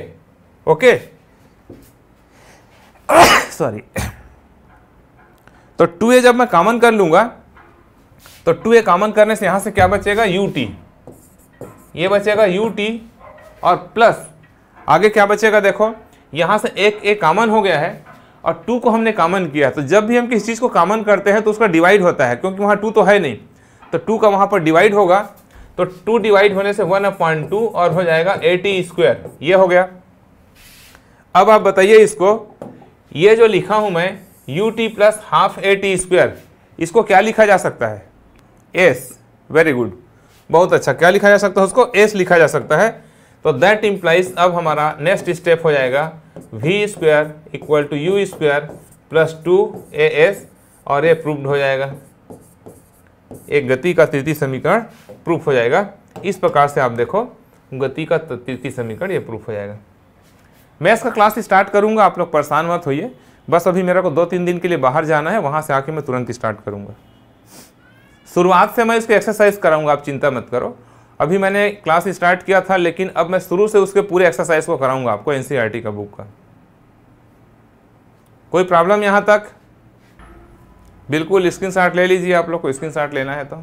ओके सॉरी तो टू ए जब मैं कामन कर लूंगा तो टू ए कामन करने से यहाँ से क्या बचेगा यू टी ये बचेगा यू टी और प्लस आगे क्या बचेगा देखो यहाँ से एक ए कामन हो गया है और टू को हमने कामन किया तो जब भी हम किसी चीज़ को कामन करते हैं तो उसका डिवाइड होता है क्योंकि वहाँ टू तो है नहीं तो टू का वहाँ पर डिवाइड होगा तो टू डिवाइड होने से वन पॉइंट टू और हो जाएगा एटी स्क्वायर ये हो गया अब आप बताइए इसको ये जो लिखा हूँ मैं u T plus half A T square इसको क्या लिखा जा सकता है एस वेरी गुड बहुत अच्छा क्या लिखा जा सकता है उसको एस लिखा जा सकता है तो दैट इम्प्लाइज अब हमारा नेक्स्ट स्टेप हो जाएगा we square equal to you square plus two A S और ये प्रूव्ड हो जाएगा एक गति का तृतीय समीकरण प्रूफ हो जाएगा इस प्रकार से आप देखो गति का तृतीय समीकरण ये प्रूफ हो जाएगा मैं इसका क्लास स्टार्ट करूंगा आप लोग परेशान मत होइए बस अभी मेरे को दो तीन दिन के लिए बाहर जाना है वहाँ से आके मैं तुरंत स्टार्ट करूँगा शुरुआत से मैं इसको एक्सरसाइज कराऊँगा आप चिंता मत करो अभी मैंने क्लास स्टार्ट किया था लेकिन अब मैं शुरू से उसके पूरे एक्सरसाइज को कराऊँगा आपको एन e का बुक का कोई प्रॉब्लम यहाँ तक बिल्कुल स्क्रीनशॉट ले लीजिए आप लोग को स्क्रीनशॉट लेना है तो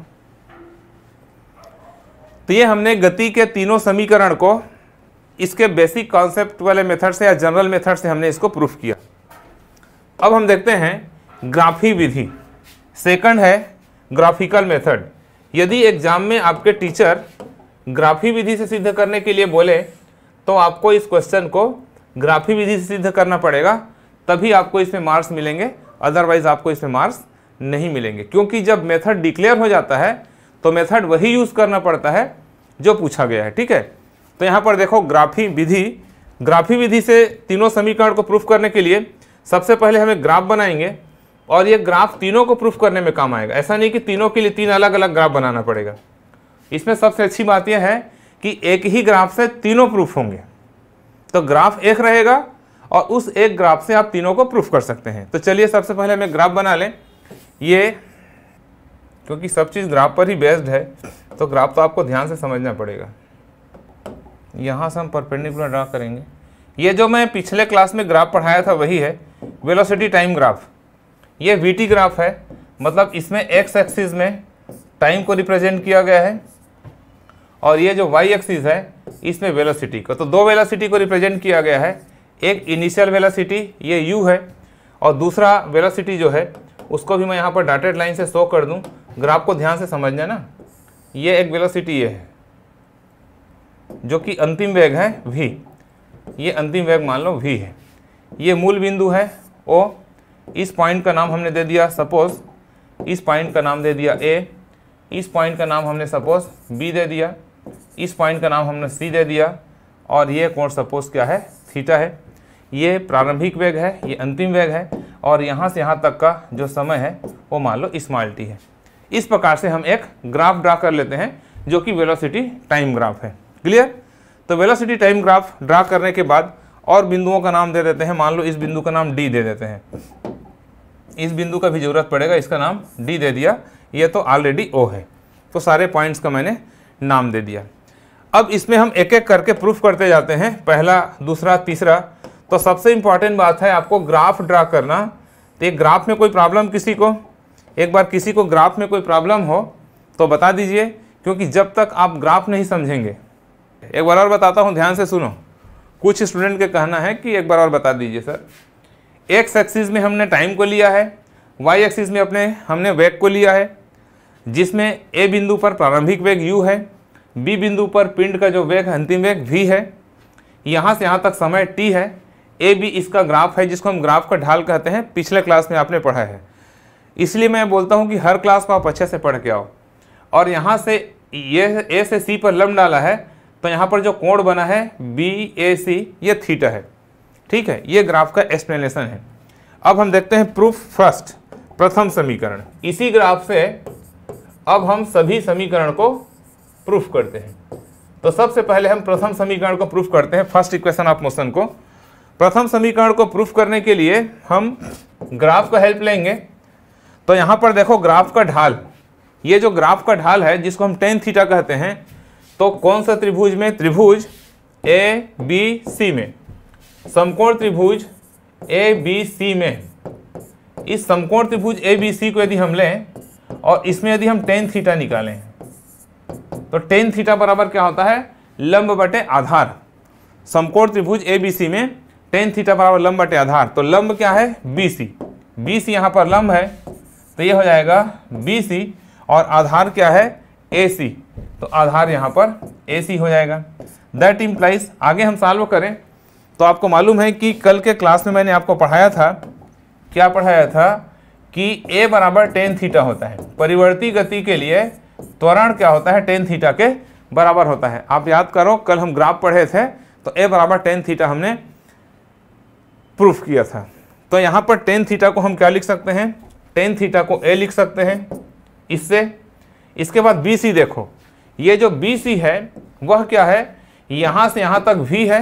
तो ये हमने गति के तीनों समीकरण को इसके बेसिक कॉन्सेप्ट वाले मेथड से या जनरल मेथड से हमने इसको प्रूफ किया अब हम देखते हैं ग्राफी विधि सेकंड है ग्राफिकल मेथड यदि एग्जाम में आपके टीचर ग्राफी विधि से सिद्ध करने के लिए बोले तो आपको इस क्वेश्चन को ग्राफी विधि से सिद्ध करना पड़ेगा तभी आपको इसमें मार्क्स मिलेंगे अदरवाइज आपको इसमें मार्क्स नहीं मिलेंगे क्योंकि जब मेथड डिक्लेयर हो जाता है तो मेथड वही यूज़ करना पड़ता है जो पूछा गया है ठीक है तो यहाँ पर देखो ग्राफी विधि ग्राफी विधि से तीनों समीकरण को प्रूफ करने के लिए सबसे पहले हमें ग्राफ बनाएंगे और ये ग्राफ तीनों को प्रूफ करने में काम आएगा ऐसा नहीं कि तीनों के लिए तीन अलग अलग ग्राफ बनाना पड़ेगा इसमें सबसे अच्छी बात यह है कि एक ही ग्राफ से तीनों प्रूफ होंगे तो ग्राफ एक रहेगा और उस एक ग्राफ से आप तीनों को प्रूफ कर सकते हैं तो चलिए सबसे पहले हमें ग्राफ बना लें ये क्योंकि सब चीज़ ग्राफ पर ही बेस्ड है तो ग्राफ तो आपको ध्यान से समझना पड़ेगा यहाँ से हम परपेंडिकुलर ड्रा करेंगे ये जो मैं पिछले क्लास में ग्राफ पढ़ाया था वही है वेलोसिटी टाइम ग्राफ ये वी ग्राफ है मतलब इसमें एक्स एक्सिस में टाइम को रिप्रेजेंट किया गया है और ये जो वाई एक्सिस है इसमें वेलोसिटी को तो दो वेलोसिटी को रिप्रेजेंट किया गया है एक इनिशियल वेलोसिटी ये यू है और दूसरा वेलोसिटी जो है उसको भी मैं यहाँ पर डाटेड लाइन से शो कर दूँ ग्राफ को ध्यान से समझना ना ये एक वेलोसिटी ये है जो कि अंतिम वेग है वी ये अंतिम वेग मान लो वी है ये मूल बिंदु है ओ इस पॉइंट का नाम हमने दे दिया सपोज इस पॉइंट का नाम दे दिया ए इस पॉइंट का नाम हमने सपोज बी दे दिया इस पॉइंट का नाम हमने सी दे दिया और ये कोण सपोज क्या है थीटा है ये प्रारंभिक वेग है ये अंतिम वेग है और यहाँ से यहाँ तक का जो समय है वो मान लो स्मॉल टी है इस प्रकार से हम एक ग्राफ ड्रा कर लेते हैं जो कि वेलोसिटी टाइम ग्राफ है क्लियर तो वेलोसिटी टाइम ग्राफ ड्रा करने के बाद और बिंदुओं का नाम दे देते हैं मान लो इस बिंदु का नाम डी दे देते हैं इस बिंदु का भी ज़रूरत पड़ेगा इसका नाम डी दे दिया ये तो ऑलरेडी ओ है तो सारे पॉइंट्स का मैंने नाम दे दिया अब इसमें हम एक एक करके प्रूफ करते जाते हैं पहला दूसरा तीसरा तो सबसे इम्पॉर्टेंट बात है आपको ग्राफ ड्रा करना तो एक ग्राफ में कोई प्रॉब्लम किसी को एक बार किसी को ग्राफ में कोई प्रॉब्लम हो तो बता दीजिए क्योंकि जब तक आप ग्राफ नहीं समझेंगे एक बार और बताता हूँ ध्यान से सुनो कुछ स्टूडेंट के कहना है कि एक बार और बता दीजिए सर एक्स एक्सिस में हमने टाइम को लिया है वाई एक्सिस में अपने हमने वेग को लिया है जिसमें ए बिंदु पर प्रारंभिक वेग यू है बी बिंदु पर पिंड का जो वेग है अंतिम वेग वी है यहाँ से यहाँ तक समय टी है ए बी इसका ग्राफ है जिसको हम ग्राफ का ढाल कहते हैं पिछले क्लास में आपने पढ़ा है इसलिए मैं बोलता हूँ कि हर क्लास को आप अच्छे से पढ़ के आओ और यहाँ से ये ए से सी पर लम डाला है तो यहाँ पर जो कोण बना है बी ए सी ये थीटा है ठीक है ये ग्राफ का एक्सप्लेनेशन है अब हम देखते हैं प्रूफ फर्स्ट प्रथम समीकरण इसी ग्राफ से अब हम सभी समीकरण को प्रूफ करते हैं तो सबसे पहले हम प्रथम समीकरण को प्रूफ करते हैं फर्स्ट इक्वेशन ऑफ मोशन को प्रथम समीकरण को प्रूफ करने के लिए हम ग्राफ का हेल्प लेंगे तो यहाँ पर देखो ग्राफ का ढाल ये जो ग्राफ का ढाल है जिसको हम टेन थीटा कहते हैं तो कौन सा त्रिभुज में त्रिभुज ए बी सी में समकोण त्रिभुज ए बी सी में इस समकोण त्रिभुज ए बी सी को यदि हम लें और इसमें यदि हम टेन थीटा निकालें तो टेन थीटा बराबर क्या होता है लंब बटे आधार समकोण त्रिभुज ए बी सी में टेन थीटा बराबर लंब बटे आधार तो लंब क्या है बी सी बी सी यहाँ पर लंब है तो ये हो जाएगा बी सी और आधार क्या है ए सी तो आधार यहाँ पर ए सी हो जाएगा दैट इम्प्लाइज आगे हम सॉल्व करें तो आपको मालूम है कि कल के क्लास में मैंने आपको पढ़ाया था क्या पढ़ाया था कि ए बराबर टेन थीटा होता है परिवर्ती गति के लिए त्वरण क्या होता है टेन थीटा के बराबर होता है आप याद करो कल हम ग्राफ पढ़े थे तो ए बराबर टेन थीटा हमने प्रूफ किया था तो यहाँ पर टेन थीटा को हम क्या लिख सकते हैं टेन थीटा को ए लिख सकते हैं इससे इसके बाद बी सी देखो ये जो बी सी है वह क्या है यहाँ से यहाँ तक वी है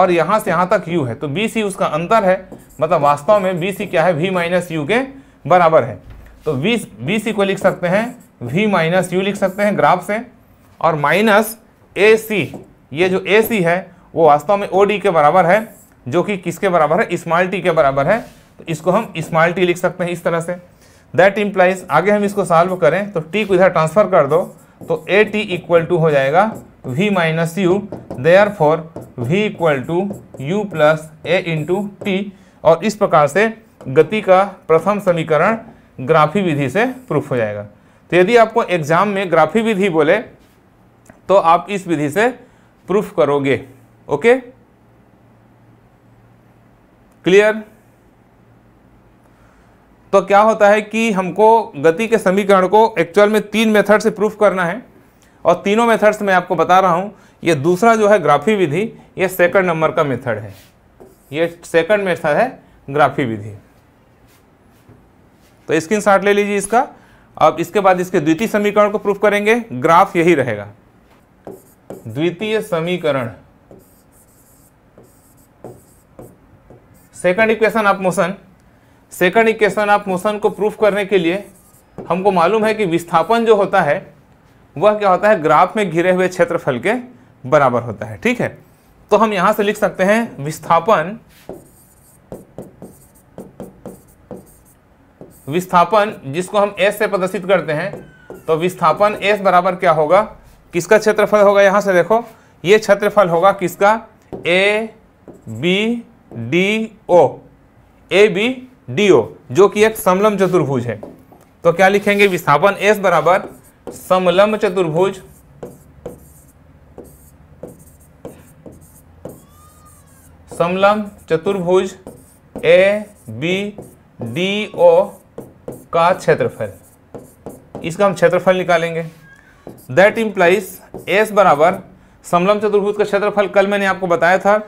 और यहाँ से यहाँ तक यू है तो बी सी उसका अंतर है मतलब वास्तव में बी सी क्या है वी माइनस यू के बराबर है तो वी बी सी को लिख सकते हैं वी माइनस यू लिख सकते हैं ग्राफ से और माइनस ए सी ये जो ए सी है वो वास्तव में ओ डी के बराबर है जो कि किसके बराबर है स्मॉल टी के बराबर है तो इसको हम स्मॉल टी लिख सकते हैं इस तरह से दैट इम्प्लाइज आगे हम इसको सॉल्व करें तो टी को इधर ट्रांसफर कर दो तो ए टी इक्वल टू हो जाएगा we minus U therefore V equal to you plus A into T और इस प्रकार से गति का प्रथम समीकरण ग्राफी विधि से प्रूफ हो जाएगा तो यदि आपको एग्जाम में ग्राफी विधि बोले तो आप इस विधि से प्रूफ करोगे ओके क्लियर तो क्या होता है कि हमको गति के समीकरण को एक्चुअल में तीन मेथड से प्रूफ करना है और तीनों मेथड्स मैं आपको बता रहा हूँ ये दूसरा जो है ग्राफी विधि ये सेकंड नंबर का मेथड है ये सेकंड मेथड है ग्राफी विधि तो स्क्रीन शॉट ले लीजिए इसका अब इसके बाद इसके द्वितीय समीकरण को प्रूफ करेंगे ग्राफ यही रहेगा द्वितीय समीकरण second equation of motion second equation of motion को प्रूफ करने के लिए हमको मालूम है कि विस्थापन जो होता है वह क्या होता है ग्राफ में घिरे हुए क्षेत्रफल के बराबर होता है ठीक है तो हम यहां से लिख सकते हैं विस्थापन विस्थापन जिसको हम एस से प्रदर्शित करते हैं तो विस्थापन एस बराबर क्या होगा किसका क्षेत्रफल होगा यहां से देखो यह क्षेत्रफल होगा किसका A B D O A B D O जो कि एक समलम चतुर्भुज है तो क्या लिखेंगे विस्थापन एस बराबर समलम चतुर्भुज समलम चतुर्भुज ए बी डी ओ का क्षेत्रफल इसका हम क्षेत्रफल निकालेंगे दैट इंप्लाइज एस बराबर समलम चतुर्भुज का क्षेत्रफल कल मैंने आपको बताया था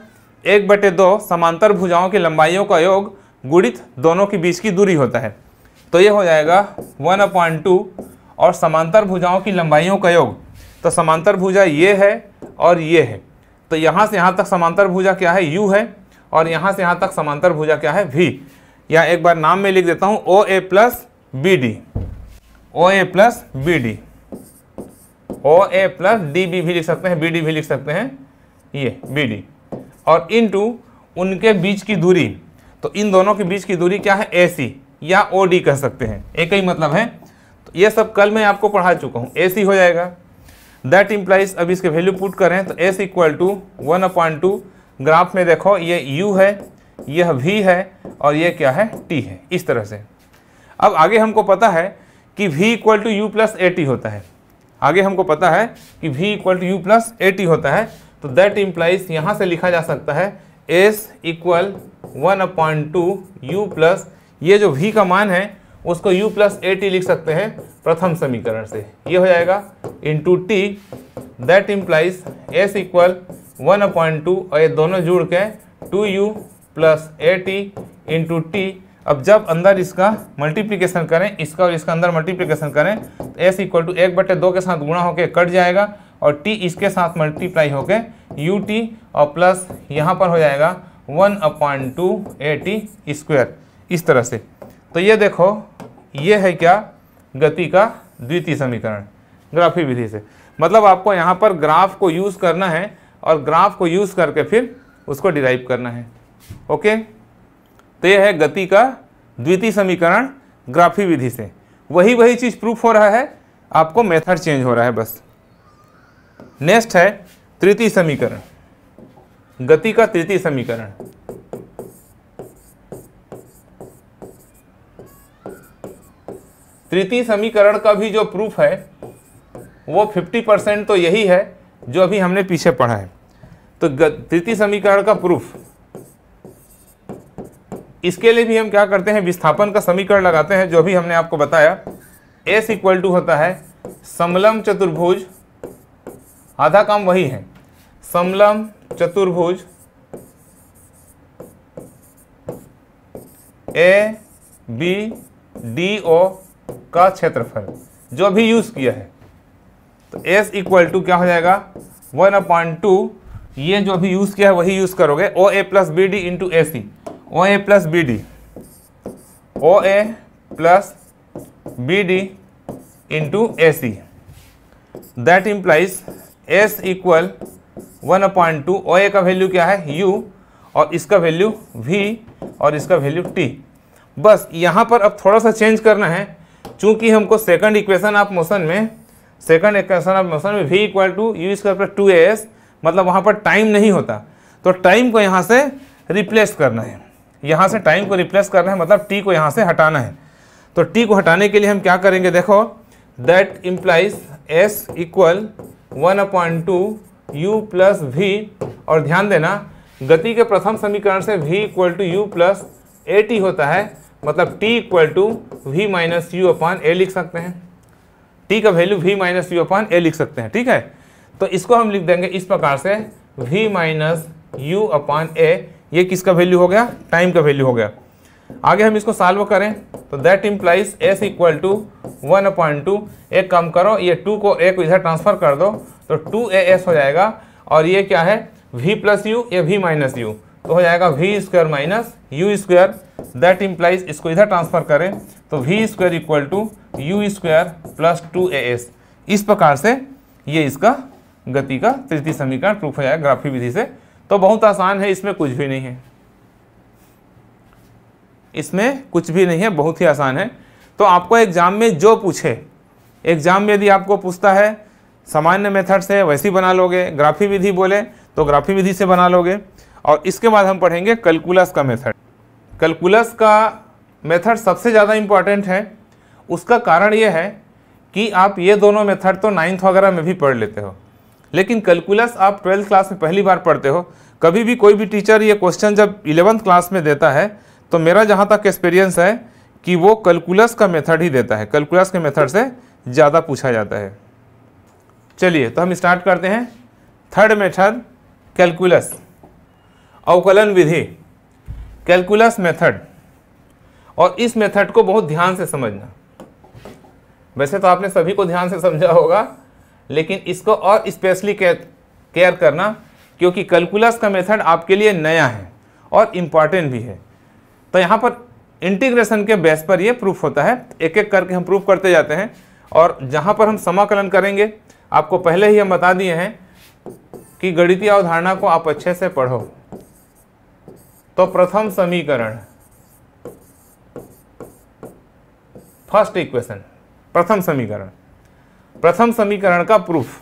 एक बटे दो समांतर भुजाओं की लंबाइयों का योग गुणित दोनों के बीच की दूरी होता है तो ये हो जाएगा वन अपॉइंट टू और समांतर भुजाओं की लंबाइयों का योग तो समांतर भुजा ये है और ये है तो यहाँ से यहाँ तक समांतर भुजा क्या है यू है और यहाँ से यहाँ तक समांतर भुजा क्या है वी या एक बार नाम में लिख देता हूँ O A plus B D O A plus B D O A plus D B भी लिख सकते हैं बी डी भी लिख सकते हैं ये बी डी और इन टू उनके बीच की दूरी तो इन दोनों के बीच की दूरी क्या है ए या ओ कह सकते हैं एक ही मतलब है तो ये सब कल मैं आपको पढ़ा चुका हूँ ए हो जाएगा दैट इम्प्लाइज अब इसके वैल्यू पुट करें तो S equal to one upon two graph में देखो ये यू है यह वी है और यह क्या है टी है इस तरह से अब आगे हमको पता है कि v equal to you plus A t होता है आगे हमको पता है कि v equal to you plus A t होता है तो दैट इंप्लाइज यहां से लिखा जा सकता है S equal one point two you plus ये जो वी का मान है उसको u प्लस ए टी लिख सकते हैं प्रथम समीकरण से ये हो जाएगा into t that implies s equal one point two और ये दोनों जुड़ के two you plus A T into t अब जब अंदर इसका मल्टीप्लीकेशन करें इसका और इसका अंदर मल्टीप्लीकेशन करें तो एस इक्वल टू एक बटे दो के साथ गुणा होकर कट जाएगा और टी इसके साथ मल्टीप्लाई होकर यू टी और प्लस यहाँ पर हो जाएगा one upon two A T square इस तरह से तो ये देखो ये है क्या गति का द्वितीय समीकरण ग्राफी विधि से मतलब आपको यहाँ पर ग्राफ को यूज़ करना है और ग्राफ को यूज़ करके फिर उसको डिराइव करना है ओके तो यह है गति का द्वितीय समीकरण ग्राफी विधि से वही वही चीज़ प्रूफ हो रहा है आपको मेथड चेंज हो रहा है बस नेक्स्ट है तृतीय समीकरण गति का तृतीय समीकरण तृतीय समीकरण का भी जो प्रूफ है वो 50 परसेंट तो यही है जो अभी हमने पीछे पढ़ा है तो तृतीय समीकरण का प्रूफ इसके लिए भी हम क्या करते हैं विस्थापन का समीकरण लगाते हैं जो भी हमने आपको बताया एस इक्वल टू होता है समलम चतुर्भुज आधा काम वही है समलम चतुर्भुज ए बी डी ओ का क्षेत्रफल जो अभी यूज किया है तो एस इक्वल टू क्या हो जाएगा वन अपॉइंट टू ये जो अभी यूज किया है वही यूज करोगे O A plus B D into A C O A plus B D O A plus B D into A C that implies s equal one upon two O A का value क्या है you और इसका value we और इसका value T bus यहाँ पर अब थोड़ा सा चेंज करना है चूँकि हमको सेकंड इक्वेशन ऑफ मोशन में सेकंड इक्वेशन ऑफ मोशन में v equal to you square plus two A s मतलब वहाँ पर टाइम नहीं होता तो टाइम को यहाँ से रिप्लेस करना है यहाँ से टाइम को रिप्लेस करना है मतलब टी को यहाँ से हटाना है तो टी को हटाने के लिए हम क्या करेंगे देखो that implies s equal one upon two you plus v और ध्यान देना गति के प्रथम समीकरण से v equal to you plus A t होता है मतलब t equal to v minus you upon a लिख सकते हैं t का value v minus you upon a लिख सकते हैं ठीक है तो इसको हम लिख देंगे इस प्रकार से v minus you upon a ये किसका वैल्यू हो गया टाइम का वैल्यू हो गया आगे हम इसको सॉल्व करें तो that implies s equal to one point two एक कम करो ये टू को एक इधर ट्रांसफ़र कर दो तो टू ए एस हो जाएगा और ये क्या है वी प्लस यू या वी माइनस यू तो हो जाएगा we square minus you square that implies इसको इधर ट्रांसफ़र करें तो we square equal to you square plus two A s इस प्रकार से ये इसका गति का तृतीय समीकरण प्रूफ हो जाएगा ग्राफी विधि से तो बहुत आसान है इसमें कुछ भी नहीं है इसमें कुछ भी नहीं है बहुत ही आसान है तो आपको एग्ज़ाम में जो पूछे एग्ज़ाम में यदि आपको पूछता है सामान्य मेथड से वैसी बना लोगे ग्राफी विधि बोले तो ग्राफी विधि से बना लोगे और इसके बाद हम पढ़ेंगे कैलकुलस का मेथड कैलकुलस का मेथड सबसे ज़्यादा इम्पॉर्टेंट है उसका कारण ये है कि आप ये दोनों मेथड तो नाइन्थ वगैरह में भी पढ़ लेते हो लेकिन कैलकुलस आप ट्वेल्थ क्लास में पहली बार पढ़ते हो कभी भी कोई भी टीचर ये क्वेश्चन जब इलेवंथ क्लास में देता है तो मेरा जहाँ तक एक्सपीरियंस है कि वो कैलकुलस का मेथड ही देता है कैलकुलस के मेथड से ज़्यादा पूछा जाता है चलिए तो हम स्टार्ट करते हैं थर्ड मेथड कैलकुलस अवकलन विधि कैलकुलस मेथड और इस मेथड को बहुत ध्यान से समझना वैसे तो आपने सभी को ध्यान से समझा होगा लेकिन इसको और स्पेशली केयर करना क्योंकि कैलकुलस का मेथड आपके लिए नया है और इम्पॉर्टेंट भी है तो यहाँ पर इंटीग्रेशन के बेस पर ये प्रूफ होता है एक एक करके हम प्रूफ करते जाते हैं और जहाँ पर हम समाकलन करेंगे आपको पहले ही हम बता दिए हैं कि गणितीय अवधारणा को आप अच्छे से पढ़ो तो प्रथम समीकरण फर्स्ट इक्वेशन प्रथम समीकरण प्रथम समीकरण का प्रूफ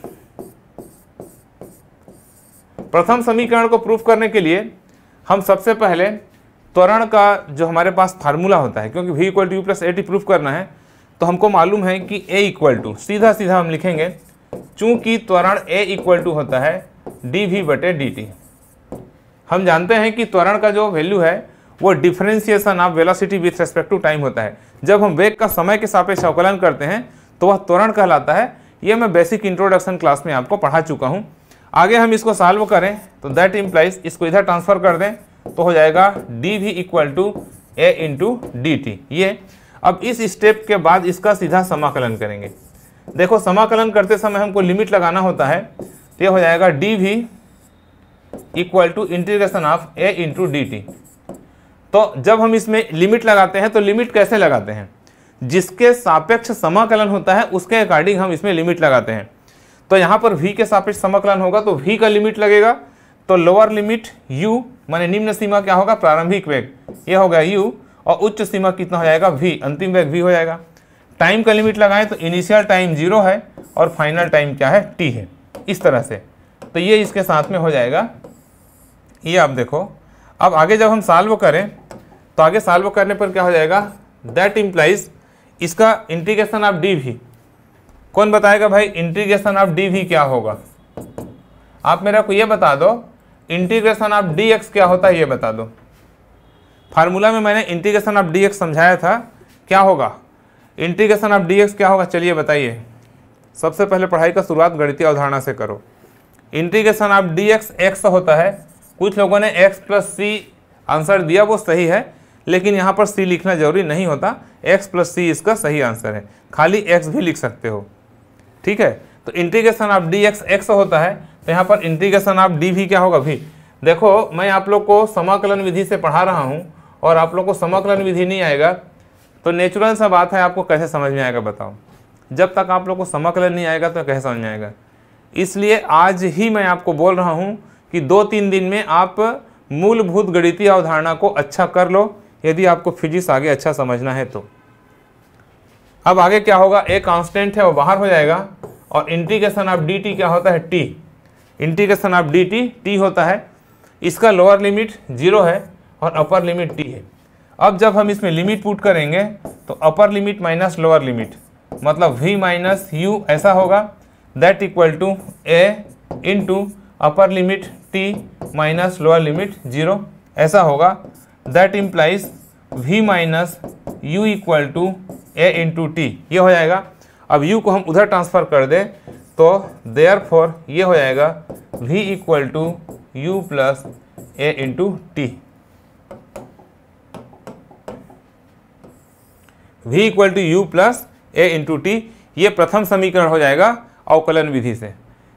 प्रथम समीकरण को प्रूफ करने के लिए हम सबसे पहले त्वरण का जो हमारे पास फार्मूला होता है क्योंकि v equal to you plus A t proof करना है तो हमको मालूम है कि ए इक्वल टू सीधा सीधा हम लिखेंगे चूंकि त्वरण ए इक्वल टू होता है डी वी बटे डी टी हम जानते हैं कि त्वरण का जो वैल्यू है वो differentiation of velocity with respect to time होता है जब हम वेग का समय के सापेक्ष अवकलन करते हैं तो वह त्वरण कहलाता है ये मैं बेसिक इंट्रोडक्शन क्लास में आपको पढ़ा चुका हूँ आगे हम इसको सॉल्व करें तो दैट इम्प्लाइज इसको इधर ट्रांसफर कर दें तो हो जाएगा D V equal to A into D T ये अब इस स्टेप के बाद इसका सीधा समाकलन करेंगे देखो समाकलन करते समय हमको लिमिट लगाना होता है तो ये हो जाएगा D V equal to integration of A into D T तो जब हम इसमें लिमिट लगाते हैं तो लिमिट कैसे लगाते हैं जिसके सापेक्ष समाकलन होता है उसके अकॉर्डिंग हम इसमें लिमिट लगाते हैं तो यहाँ पर v के सापेक्ष समाकलन होगा तो v का लिमिट लगेगा तो लोअर लिमिट u माने निम्न सीमा क्या होगा प्रारंभिक वेग ये होगा यू और उच्च सीमा कितना हो जाएगा वी अंतिम वेग वी हो जाएगा टाइम का लिमिट लगाएं तो इनिशियल टाइम जीरो है और फाइनल टाइम क्या है टी है इस तरह से तो ये इसके साथ में हो जाएगा ये आप देखो अब आगे जब हम साल्व करें तो आगे साल्व करने पर क्या हो जाएगा दैट इम्प्लाइज इसका इंटीग्रेशन ऑफ डी भी कौन बताएगा भाई इंटीग्रेशन ऑफ डी भी क्या होगा आप मेरा को ये बता दो इंटीग्रेशन ऑफ डी एक्स क्या होता है ये बता दो फार्मूला में मैंने इंटीग्रेशन ऑफ डी एक्स समझाया था क्या होगा इंटीग्रेशन ऑफ डी एक्स क्या होगा चलिए बताइए सबसे पहले पढ़ाई का शुरुआत गणितीय अवधारणा से करो integration of D X X होता है कुछ लोगों ने एक्स प्लस सी आंसर दिया वो सही है लेकिन यहाँ पर सी लिखना जरूरी नहीं होता एक्स प्लस सी इसका सही आंसर है खाली एक्स भी लिख सकते हो ठीक है तो integration of D X X होता है तो यहाँ पर इंटीग्रेशन आप डी भी क्या होगा भी देखो मैं आप लोग को समाकलन विधि से पढ़ा रहा हूँ और आप लोग को समाकलन विधि नहीं आएगा तो नेचुरल सा बात है आपको कैसे समझ में आएगा बताओ जब तक आप लोग को समाकलन नहीं आएगा तो कैसे समझ में आएगा इसलिए आज ही मैं आपको बोल रहा हूँ कि दो तीन दिन में आप मूलभूत गणितीय अवधारणा को अच्छा कर लो यदि आपको फिजिक्स आगे अच्छा समझना है तो अब आगे क्या होगा ए कांस्टेंट है वो बाहर हो जाएगा और इंटीग्रेशन ऑफ डी क्या होता है T integration of D T T होता है इसका लोअर लिमिट जीरो है और अपर लिमिट टी है अब जब हम इसमें लिमिट पुट करेंगे तो upper limit minus lower limit मतलब वी माइनस यू ऐसा होगा that equal to A into upper limit T minus lower limit zero ऐसा होगा that implies V minus U equal to A into T ये हो जाएगा अब u को हम उधर ट्रांसफ़र कर दें तो देयर फॉर ये हो जाएगा v equal to you plus A into T V equal to you plus A into T ये प्रथम समीकरण हो जाएगा अवकलन विधि से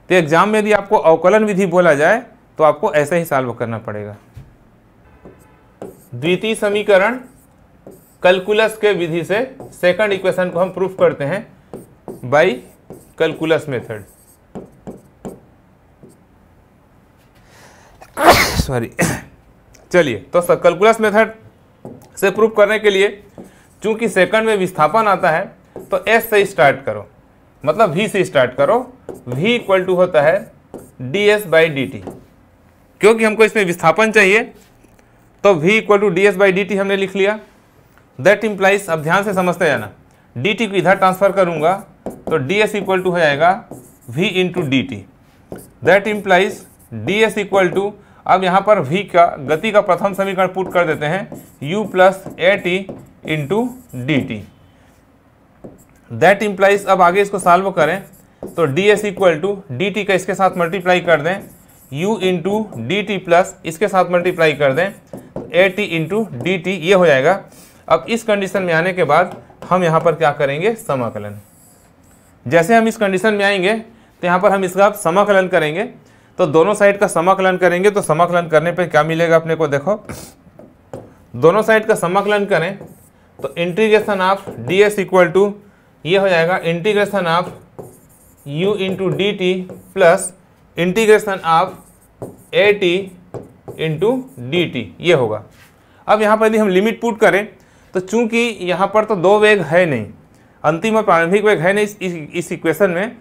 तो एग्जाम में यदि आपको अवकलन विधि बोला जाए तो आपको ऐसा ही सॉल्व करना पड़ेगा द्वितीय समीकरण कैलकुलस के विधि से सेकंड इक्वेशन को हम प्रूफ करते हैं बाई कैलकुलस मेथड सॉरी चलिए तो कैलकुलस मेथड से प्रूव करने के लिए चूंकि सेकंड में विस्थापन आता है तो एस से स्टार्ट करो मतलब वी से स्टार्ट करो वी इक्वल टू होता है D S by D T क्योंकि हमको इसमें विस्थापन चाहिए तो V equal to D S by D T हमने लिख लिया दैट इम्प्लाइज अब ध्यान से समझते जाना डी टी को इधर ट्रांसफर करूंगा तो डी एस इक्वल टू हो जाएगा V into D T that implies D S equal to अब यहाँ पर v का गति का प्रथम समीकरण पुट कर देते हैं u plus A T into D T that implies अब आगे इसको सॉल्व करें तो D S equal to D T का इसके साथ मल्टीप्लाई कर दें u into D T plus इसके साथ मल्टीप्लाई कर दें A T into D T ये हो जाएगा अब इस कंडीशन में आने के बाद हम यहाँ पर क्या करेंगे समाकलन जैसे हम इस कंडीशन में आएंगे तो यहाँ पर हम इसका समाकलन करेंगे तो दोनों साइड का समाकलन करेंगे तो समाकलन करने पर क्या मिलेगा अपने को देखो दोनों साइड का समाकलन करें तो integration of D S equal to ये हो जाएगा integration of U into D T plus integration of A T into D T ये होगा अब यहाँ पर यदि हम लिमिट पुट करें तो चूंकि यहाँ पर तो दो वेग है नहीं अंतिम और प्रारंभिक वेग है नहीं इस इस इक्वेशन में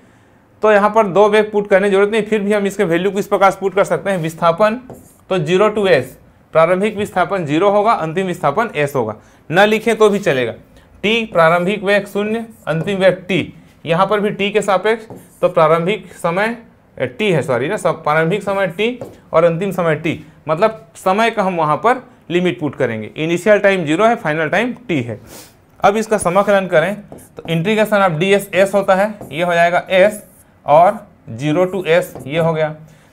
तो यहाँ पर दो वेग पुट करने जरूरत नहीं फिर भी हम इसके वैल्यू को इस प्रकार से पुट कर सकते हैं विस्थापन तो जीरो टू एस प्रारंभिक विस्थापन जीरो होगा अंतिम विस्थापन एस होगा न लिखें तो भी चलेगा टी प्रारंभिक वेग शून्य अंतिम वेग टी यहाँ पर भी टी के सापेक्ष तो प्रारंभिक समय टी है सॉरी ना सब प्रारंभिक समय टी और अंतिम समय टी मतलब समय का हम वहाँ पर लिमिट पुट करेंगे इनिशियल टाइम जीरो है फाइनल टाइम टी है अब इसका समाकलन करें तो integration of D S S होता है ये हो जाएगा एस और जीरो टू एस ये हो गया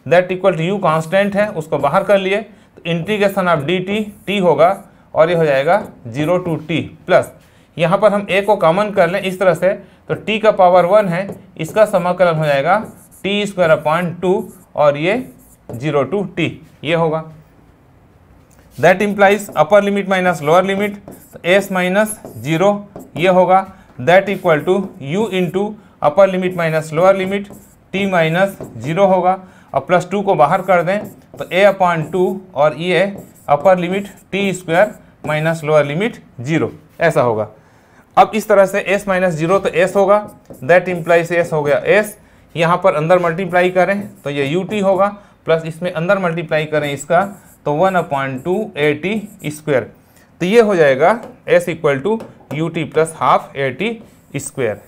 that equal to U constant है उसको बाहर कर लिए तो integration of D T T होगा और ये हो जाएगा जीरो टू टी प्लस यहाँ पर हम ए को कॉमन कर लें इस तरह से तो टी का पावर वन है इसका समाकलन हो जाएगा टी स्क्वायर अपॉइंट टू और ये जीरो टू टी ये होगा that implies upper limit minus lower limit S minus zero ये होगा that equal to you into upper limit minus lower limit T minus zero होगा और प्लस टू को बाहर कर दें तो ए अपॉन टू और ये upper limit T square minus lower limit zero ऐसा होगा अब इस तरह से एस माइनस जीरो तो एस होगा दैट इम्प्लाइज एस हो गया एस यहाँ पर अंदर मल्टीप्लाई करें तो ये यू टी होगा प्लस इसमें अंदर मल्टीप्लाई करें इसका तो one upon two A T square तो ये हो जाएगा S equal to U T plus half A T square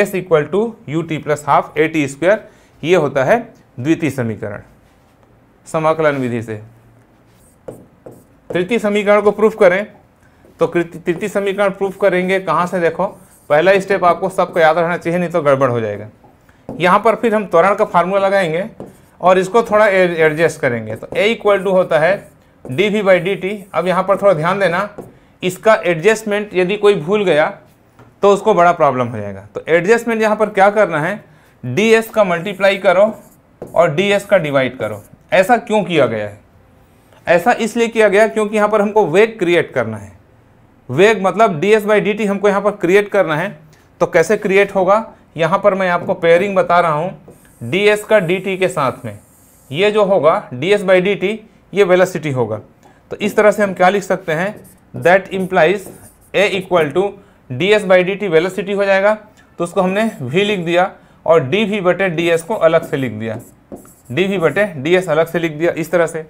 S equal to U T plus half A T square ये होता है द्वितीय समीकरण समाकलन विधि से तृतीय समीकरण को प्रूफ करें तो तृतीय समीकरण प्रूफ करेंगे कहाँ से देखो पहला स्टेप आपको सबको याद रखना चाहिए नहीं तो गड़बड़ हो जाएगा यहाँ पर फिर हम त्वरण का फार्मूला लगाएंगे और इसको थोड़ा एडजस्ट करेंगे तो ए इक्वल टू होता है D V by D T अब यहाँ पर थोड़ा ध्यान देना इसका एडजस्टमेंट यदि कोई भूल गया तो उसको बड़ा प्रॉब्लम हो जाएगा तो एडजस्टमेंट यहाँ पर क्या करना है डी एस का मल्टीप्लाई करो और डी एस का डिवाइड करो ऐसा क्यों किया गया है ऐसा इसलिए किया गया क्योंकि यहाँ पर हमको वेग क्रिएट करना है वेग मतलब D S by D T हमको यहाँ पर क्रिएट करना है तो कैसे क्रिएट होगा यहाँ पर मैं आपको पेयरिंग बता रहा हूँ डी एस का डी टी के साथ में ये जो होगा D S by D T ये वेलासिटी होगा तो इस तरह से हम क्या लिख सकते हैं that implies A equal to D S by D T velocity हो जाएगा तो उसको हमने वी लिख दिया और डी वी बटे डी एस को अलग से लिख दिया डी वी बटे डी एस अलग से लिख दिया इस तरह से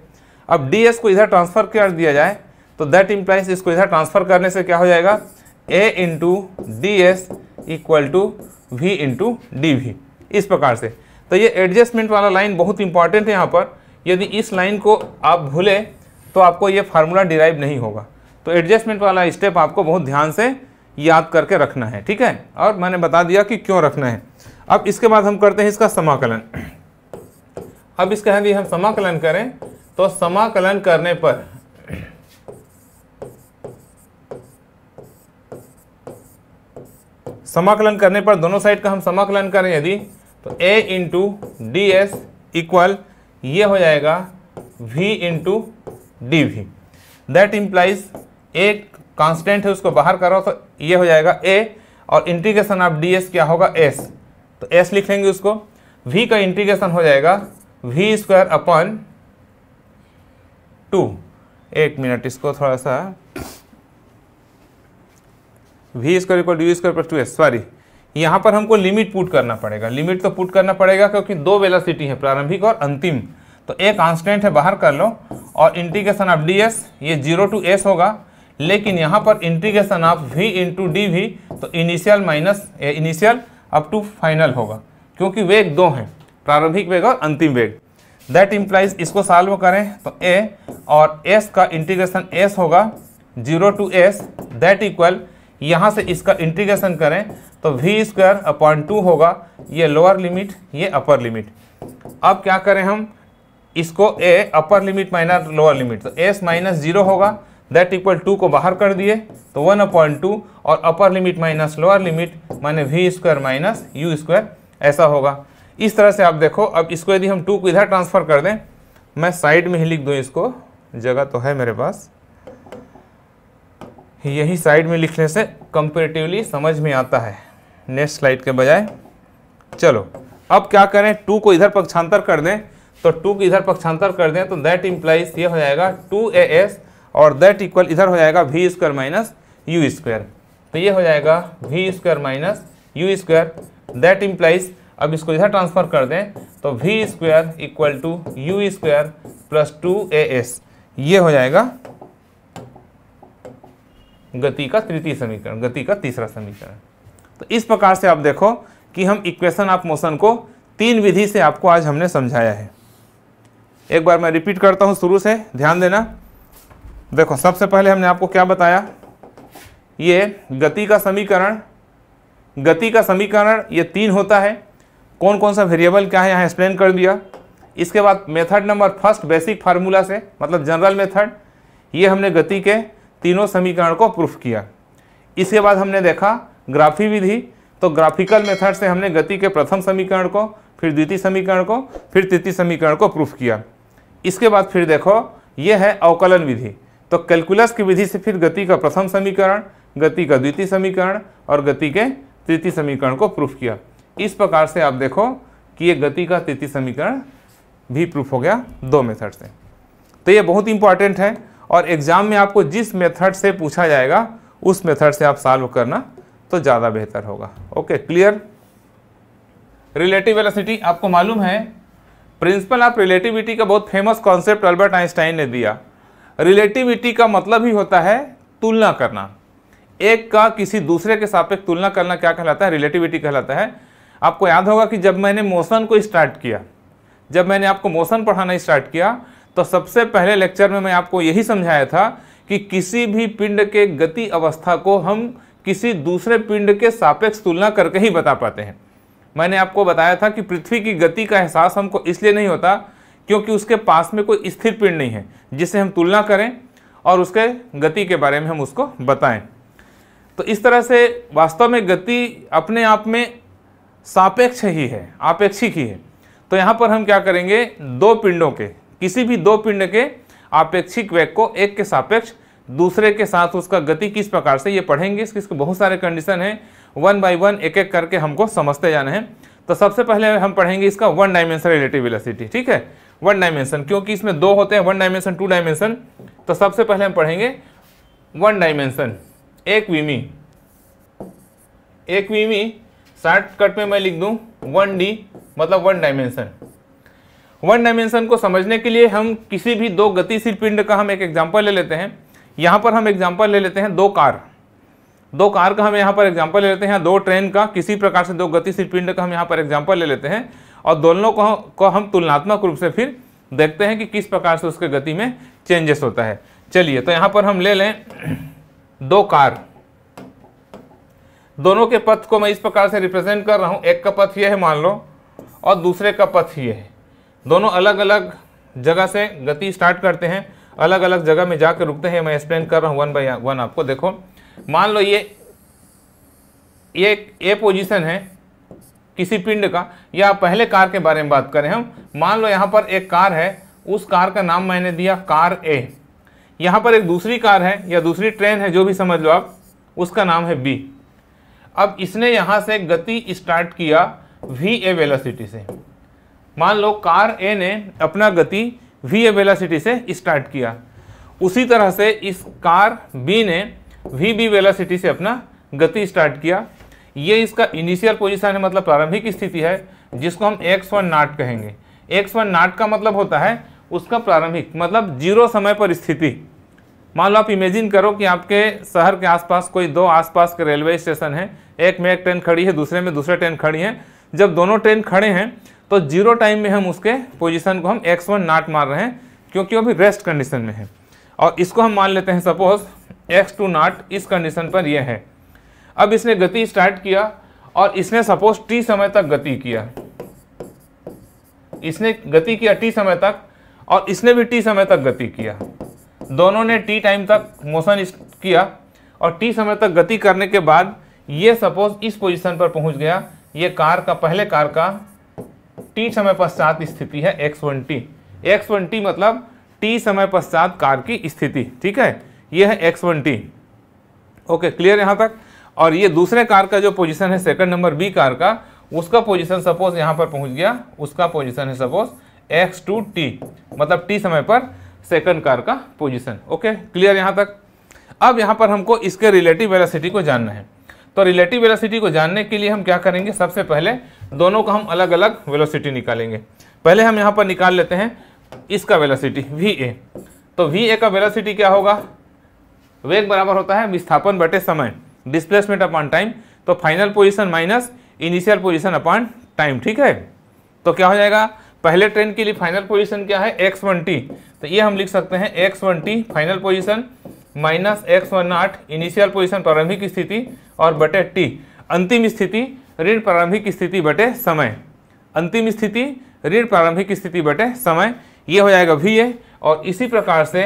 अब डी एस को इधर ट्रांसफ़र कर दिया जाए तो दैट इम्प्लाइज इसको इधर ट्रांसफ़र करने से क्या हो जाएगा A into D S equal to V into D V इस प्रकार से तो ये एडजस्टमेंट वाला लाइन बहुत इंपॉर्टेंट है यहाँ पर यदि इस लाइन को आप भूले तो आपको ये फार्मूला डिराइव नहीं होगा तो एडजस्टमेंट वाला स्टेप आपको बहुत ध्यान से याद करके रखना है ठीक है और मैंने बता दिया कि क्यों रखना है अब इसके बाद हम करते हैं इसका समाकलन अब इसका यदि हम समाकलन करें तो समाकलन करने पर समाकलन करने पर दोनों साइड का हम समाकलन करें यदि तो A into D S equal ये हो जाएगा v into D V that implies एक कांस्टेंट है उसको बाहर करो तो ये हो जाएगा ए और इंटीग्रेशन ऑफ डी एस क्या होगा एस तो एस लिख लेंगे उसको v का इंटीग्रेशन हो जाएगा वी स्क्वायर अपॉन टू एक मिनट इसको थोड़ा सा V square equal U square plus two S sorry यहाँ पर हमको लिमिट पुट करना पड़ेगा लिमिट तो पुट करना पड़ेगा क्योंकि दो वेलासिटी है प्रारंभिक और अंतिम तो एक कांस्टेंट है बाहर कर लो और इंटीग्रेशन ऑफ डी एस ये जीरो टू एस होगा लेकिन यहाँ पर integration of V into D V तो initial minus initial up to final होगा क्योंकि वेग दो हैं प्रारंभिक वेग और अंतिम वेग दैट इम्प्लाइज इसको सॉल्व करें तो ए और एस का इंटीग्रेशन एस होगा zero to S that equal यहाँ से इसका इंटीग्रेशन करें तो वी स्क्वायर अपॉन टू होगा ये लोअर लिमिट ये अपर लिमिट अब क्या करें हम इसको A upper limit minus lower limit तो एस माइनस जीरो होगा दैट इक्वल टू को बाहर कर दिए तो वन अपॉइंट टू और upper limit minus lower limit माने V square minus you square ऐसा होगा इस तरह से आप देखो अब इसको यदि हम टू को इधर ट्रांसफ़र कर दें मैं साइड में ही लिख दूँ इसको जगह तो है मेरे पास यही साइड में लिखने से कंपेरेटिवली समझ में आता है नेक्स्ट स्लाइड के बजाय चलो अब क्या करें टू को इधर पक्षांतर कर दें तो टू को इधर पक्षांतर कर दें तो दैट इम्प्लाइज ये हो जाएगा टू ए एस और दैट इक्वल इधर हो जाएगा we square minus you square तो ये हो जाएगा we square minus you square that implies अब इसको इधर ट्रांसफर कर दें तो we square equal to you square plus two A S ये हो जाएगा गति का तृतीय समीकरण गति का तीसरा समीकरण तो इस प्रकार से आप देखो कि हम इक्वेशन ऑफ मोशन को तीन विधि से आपको आज हमने समझाया है एक बार मैं रिपीट करता हूँ शुरू से ध्यान देना देखो सबसे पहले हमने आपको क्या बताया ये गति का समीकरण गति का समीकरण ये तीन होता है कौन कौन सा वेरिएबल क्या है यहाँ एक्सप्लेन कर दिया इसके बाद method number first basic formula से मतलब जनरल मेथड ये हमने गति के तीनों समीकरण को प्रूफ किया इसके बाद हमने देखा ग्राफी विधि तो ग्राफिकल मेथड से हमने गति के प्रथम समीकरण को फिर द्वितीय समीकरण को फिर तृतीय समीकरण को प्रूफ किया इसके बाद फिर देखो ये है अवकलन विधि तो कैलकुलस की विधि से फिर गति का प्रथम समीकरण गति का द्वितीय समीकरण और गति के तृतीय समीकरण को प्रूफ किया इस प्रकार से आप देखो कि ये गति का तृतीय समीकरण भी प्रूफ हो गया दो मेथड से तो ये बहुत इंपॉर्टेंट है और एग्जाम में आपको जिस मेथड से पूछा जाएगा उस मेथड से आप सॉल्व करना तो ज़्यादा बेहतर होगा ओके क्लियर रिलेटिव वेलोसिटी आपको मालूम है प्रिंसिपल ऑफ रिलेटिविटी का बहुत फेमस कॉन्सेप्ट अल्बर्ट आइंस्टाइन ने दिया रिलेटिविटी का मतलब ही होता है तुलना करना एक का किसी दूसरे के सापेक्ष तुलना करना क्या कहलाता है रिलेटिविटी कहलाता है आपको याद होगा कि जब मैंने मोशन को स्टार्ट किया जब मैंने आपको मोशन पढ़ाना स्टार्ट किया तो सबसे पहले लेक्चर में मैं आपको यही समझाया था कि किसी भी पिंड के गति अवस्था को हम किसी दूसरे पिंड के सापेक्ष तुलना करके ही बता पाते हैं मैंने आपको बताया था कि पृथ्वी की गति का एहसास हमको इसलिए नहीं होता क्योंकि उसके पास में कोई स्थिर पिंड नहीं है जिसे हम तुलना करें और उसके गति के बारे में हम उसको बताएं तो इस तरह से वास्तव में गति अपने आप में सापेक्ष ही है आपेक्षिक ही है तो यहाँ पर हम क्या करेंगे दो पिंडों के किसी भी दो पिंड के आपेक्षिक वेग को एक के सापेक्ष दूसरे के साथ उसका गति किस प्रकार से ये पढ़ेंगे इसके इसके बहुत सारे कंडीशन हैं वन बाई वन एक एक करके हमको समझते जाने हैं तो सबसे पहले हम पढ़ेंगे इसका वन डायमेंशन रिलेटिव वेलोसिटी ठीक है वन डायमेंशन क्योंकि इसमें दो होते हैं वन डायमेंशन टू डायमेंशन तो सबसे पहले हम पढ़ेंगे वन डायमेंशन एक वीमी एक वीमी शार्ट कट में मैं लिख दूँ वन डी मतलब वन डायमेंशन वन डायमेंशन को समझने के लिए हम किसी भी दो गतिशील पिंड का हम एक एग्जाम्पल ले लेते हैं यहाँ पर हम एग्जाम्पल ले लेते हैं दो कार दो कार का हम यहाँ पर एग्जाम्पल ले लेते हैं दो ट्रेन का किसी प्रकार से दो गतिशील पिंड का हम यहाँ पर एग्जाम्पल ले लेते हैं और दोनों को हम तुलनात्मक रूप से फिर देखते हैं कि किस प्रकार से उसके गति में चेंजेस होता है चलिए तो यहाँ पर हम ले लें दो कार दोनों के पथ को मैं इस प्रकार से रिप्रेजेंट कर रहा हूँ एक का पथ यह है मान लो और दूसरे का पथ यह है दोनों अलग अलग जगह से गति स्टार्ट करते हैं अलग अलग जगह में जाकर रुकते हैं मैं एक्सप्लेन कर रहा हूँ वन बाई वन आपको देखो मान लो ये ये ए पोजीशन है किसी पिंड का या पहले कार के बारे में बात करें हम मान लो यहाँ पर एक कार है उस कार का नाम मैंने दिया कार ए यहाँ पर एक दूसरी कार है या दूसरी ट्रेन है जो भी समझ लो आप उसका नाम है बी अब इसने यहाँ से गति स्टार्ट किया वी ए वेलासिटी से मान लो कार ए ने अपना गति वी ए वेलासिटी से स्टार्ट किया उसी तरह से इस कार बी ने वी बी वेलासिटी से अपना गति स्टार्ट किया ये इसका इनिशियल पोजिशन है मतलब प्रारंभिक स्थिति है जिसको हम एक्स वन नाट कहेंगे एक्स वन नाट का मतलब होता है उसका प्रारंभिक मतलब जीरो समय पर स्थिति मान लो आप इमेजिन करो कि आपके शहर के आसपास कोई दो आसपास के रेलवे स्टेशन है एक में एक ट्रेन खड़ी है दूसरे में दूसरे ट्रेन खड़ी है जब दोनों ट्रेन खड़े हैं तो जीरो टाइम में हम उसके पोजीशन को हम एक्स वन नाट मार रहे हैं क्योंकि अभी रेस्ट कंडीशन में है और इसको हम मान लेते हैं सपोज एक्स टू नाट इस कंडीशन पर यह है अब इसने गति स्टार्ट किया और इसने सपोज टी समय तक गति किया इसने गति किया टी समय तक और इसने भी टी समय तक गति किया दोनों ने टी टाइम तक मोशन किया और टी समय तक गति करने के बाद ये सपोज इस पोजीशन पर पहुंच गया ये कार का पहले कार का टी समय पश्चात स्थिति है X one T X one T मतलब टी समय पश्चात कार की स्थिति ठीक है यह है X one T okay clear यहां तक और ये दूसरे कार का जो पोजीशन है सेकंड नंबर बी कार का उसका पोजीशन सपोज यहां पर पहुंच गया उसका पोजीशन है सपोज एक्स टू टी मतलब टी समय पर सेकंड कार का पोजीशन ओके क्लियर यहां तक अब यहां पर हमको इसके रिलेटिव वेलासिटी को जानना है तो रिलेटिव वेलासिटी को जानने के लिए हम क्या करेंगे सबसे पहले दोनों का हम अलग अलग वेलोसिटी निकालेंगे पहले हम यहाँ पर निकाल लेते हैं इसका वेलोसिटी वी ए तो वी ए का वेलोसिटी क्या होगा वेग बराबर होता है विस्थापन बटे समय डिस्प्लेसमेंट अपॉन टाइम तो final position minus initial position upon time ठीक है तो क्या हो जाएगा पहले ट्रेन के लिए फाइनल पोजिशन क्या है एक्स वन टी तो ये हम लिख सकते हैं X one T final position minus X one आठ इनिशियल पोजिशन प्रारंभिक स्थिति और बटे टी अंतिम स्थिति ऋण प्रारंभिक स्थिति बटे समय अंतिम स्थिति ऋण प्रारंभिक स्थिति बटे समय ये हो जाएगा वी ए और इसी प्रकार से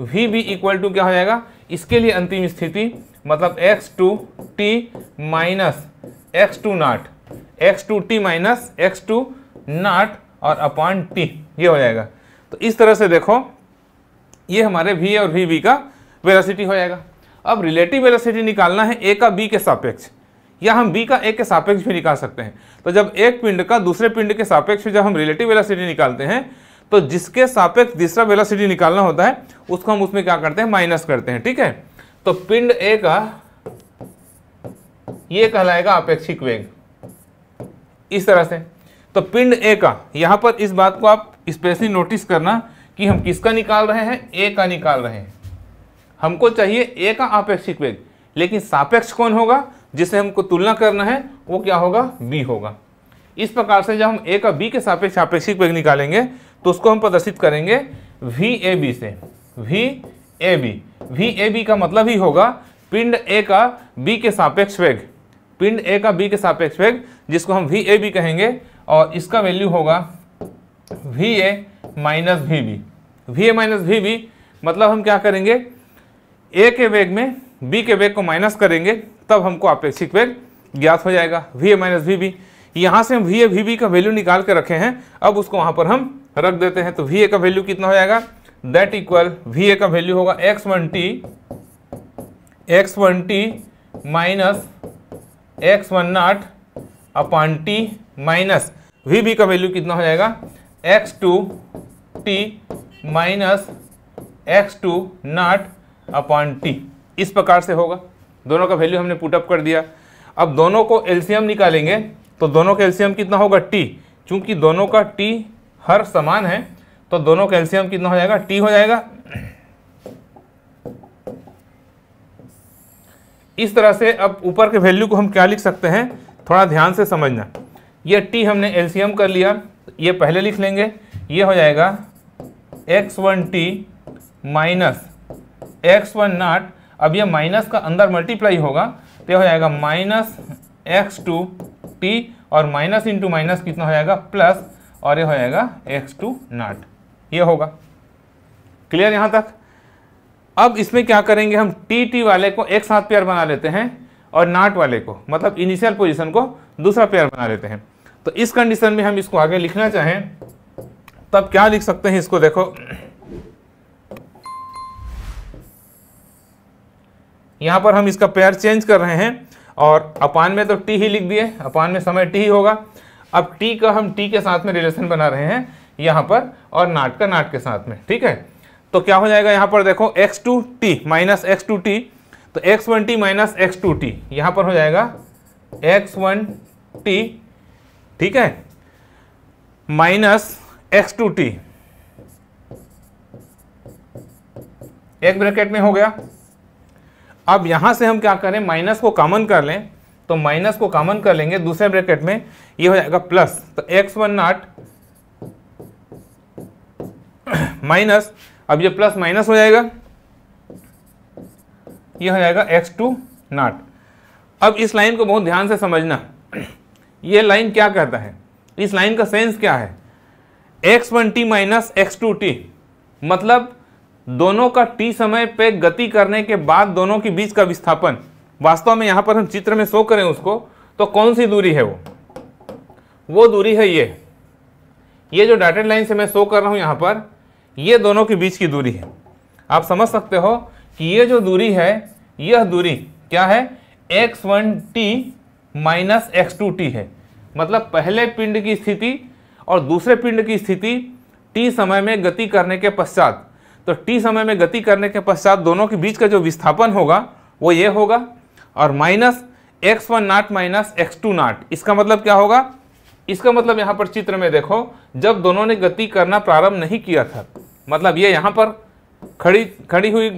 वी बी इक्वल टू क्या हो जाएगा इसके लिए अंतिम स्थिति मतलब X two T minus X two naught X two T minus X two naught और अपॉन टी ये हो जाएगा तो इस तरह से देखो ये हमारे वी और वी बी का वेलोसिटी हो जाएगा अब रिलेटिव वेलोसिटी निकालना है ए का बी के सापेक्ष या हम बी का एक के सापेक्ष भी निकाल सकते हैं तो जब एक पिंड का दूसरे पिंड के सापेक्ष जब हम रिलेटिव वेलासिटी निकालते हैं तो जिसके सापेक्ष तीसरा वेलासिटी निकालना होता है उसको हम उसमें क्या करते हैं माइनस करते हैं ठीक है तो पिंड ए का ये कहलाएगा अपेक्षिक वेग इस तरह से तो पिंड ए का यहां पर इस बात को आप स्पेशली नोटिस करना कि हम किसका निकाल रहे हैं ए का निकाल रहे हैं हमको चाहिए ए का अपेक्षिक वेग लेकिन सापेक्ष कौन होगा जिससे हमको तुलना करना है वो क्या होगा बी होगा इस प्रकार से जब हम ए का बी के सापेक्ष सापेक्षिक वेग निकालेंगे तो उसको हम प्रदर्शित करेंगे वी ए बी से V A B V A B का मतलब ही होगा पिंड ए का बी के सापेक्ष वेग पिंड ए का बी के सापेक्ष वेग जिसको हम वी ए बी कहेंगे और इसका वैल्यू होगा V A minus V B V A minus V B मतलब हम क्या करेंगे ए के वेग में बी के वेग को माइनस करेंगे तब हमको अपेक्षित वेग ज्ञात हो जाएगा V A minus V B यहाँ से हम वी ए वी बी का वैल्यू निकाल के रखे हैं अब उसको वहाँ पर हम रख देते हैं तो वी ए का वैल्यू कितना हो जाएगा दैट इक्वल वी ए का वैल्यू होगा X one T X one T minus X one naught upon T minus V B का वैल्यू कितना हो जाएगा X two T minus X two naught upon T इस प्रकार से होगा दोनों का वैल्यू हमने पुटअप कर दिया अब दोनों को एल्सीयम निकालेंगे तो दोनों का एल्सीयम कितना होगा टी चूँकि दोनों का टी हर समान है तो दोनों का एल्सीयम कितना हो जाएगा टी हो जाएगा इस तरह से अब ऊपर के वैल्यू को हम क्या लिख सकते हैं थोड़ा ध्यान से समझना ये टी हमने एल्शियम कर लिया ये पहले लिख लेंगे ये हो जाएगा X one T minus X one naught अब ये माइनस का अंदर मल्टीप्लाई होगा तो हो जाएगा माइनस एक्स टू टी और माइनस इंटू माइनस कितना हो जाएगा प्लस और ये हो जाएगा एक्स टू नाट ये होगा क्लियर यहाँ तक अब इसमें क्या करेंगे हम टी टी वाले को एक साथ पेयर बना लेते हैं और नाट वाले को मतलब इनिशियल पोजिशन को दूसरा पेयर बना लेते हैं तो इस कंडीशन में हम इसको आगे लिखना चाहें तब क्या लिख सकते हैं इसको देखो यहाँ पर हम इसका पेयर चेंज कर रहे हैं और अपान में तो टी ही लिख दिए अपान में समय टी ही होगा अब टी का हम टी के साथ में रिलेशन बना रहे हैं यहाँ पर और नाट का नाट के साथ में ठीक है तो क्या हो जाएगा यहाँ पर देखो X two T minus X two T तो X one T minus X two T यहाँ पर हो जाएगा एक्स वन टी ठीक है माइनस एक्स टू टी एक ब्रैकेट में हो गया अब यहाँ से हम क्या करें माइनस को कॉमन कर लें तो माइनस को कॉमन कर लेंगे दूसरे ब्रैकेट में ये हो जाएगा प्लस तो एक्स वन नॉट माइनस अब ये प्लस माइनस हो जाएगा ये हो जाएगा एक्स टू नॉट अब इस लाइन को बहुत ध्यान से समझना [CLEARS THROAT] ये लाइन क्या कहता है इस लाइन का सेंस क्या है X one T minus X two T मतलब दोनों का टी समय पे गति करने के बाद दोनों के बीच का विस्थापन वास्तव में यहाँ पर हम चित्र में शो करें उसको तो कौन सी दूरी है वो वो दूरी है ये ये जो डाटेड लाइन से मैं शो कर रहा हूँ यहाँ पर ये दोनों के बीच की दूरी है आप समझ सकते हो कि ये जो दूरी है यह दूरी क्या है X one T minus X two T है मतलब पहले पिंड की स्थिति और दूसरे पिंड की स्थिति टी समय में गति करने के पश्चात तो टी समय में गति करने के पश्चात दोनों के बीच का जो विस्थापन होगा वो ये होगा और minus X one naught minus X two naught इसका मतलब क्या होगा इसका मतलब यहाँ पर चित्र में देखो जब दोनों ने गति करना प्रारंभ नहीं किया था मतलब ये यहाँ पर खड़ी खड़ी हुई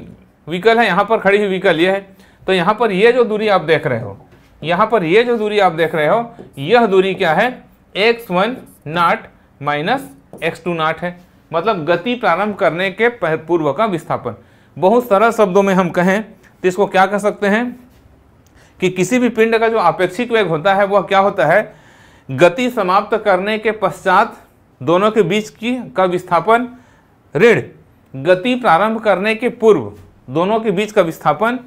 विकल है यहाँ पर खड़ी हुई विकल ये है तो यहाँ पर ये जो दूरी आप देख रहे हो यहाँ पर ये जो दूरी आप देख रहे हो यह दूरी क्या है X one naught minus X two naught है मतलब गति प्रारंभ करने के पूर्व का विस्थापन बहुत सरल शब्दों में हम कहें तो इसको क्या कह सकते हैं कि किसी भी पिंड का जो अपेक्षिक वेग होता है वह क्या होता है गति समाप्त करने के पश्चात दोनों के बीच की का विस्थापन ऋण गति प्रारंभ करने के पूर्व दोनों के बीच का विस्थापन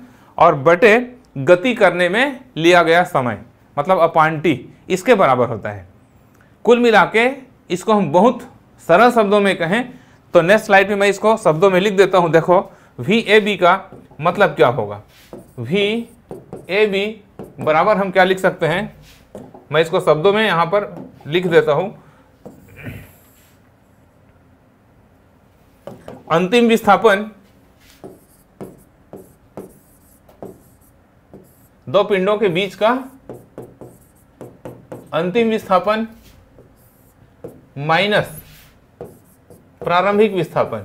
और बटे गति करने में लिया गया समय मतलब अपांटी इसके बराबर होता है कुल मिला के इसको हम बहुत सरल शब्दों में कहें तो नेक्स्ट स्लाइड में मैं इसको शब्दों में लिख देता हूं देखो वी ए बी का मतलब क्या होगा वी ए बी बराबर हम क्या लिख सकते हैं मैं इसको शब्दों में यहां पर लिख देता हूं अंतिम विस्थापन दो पिंडों के बीच का अंतिम विस्थापन माइनस प्रारंभिक विस्थापन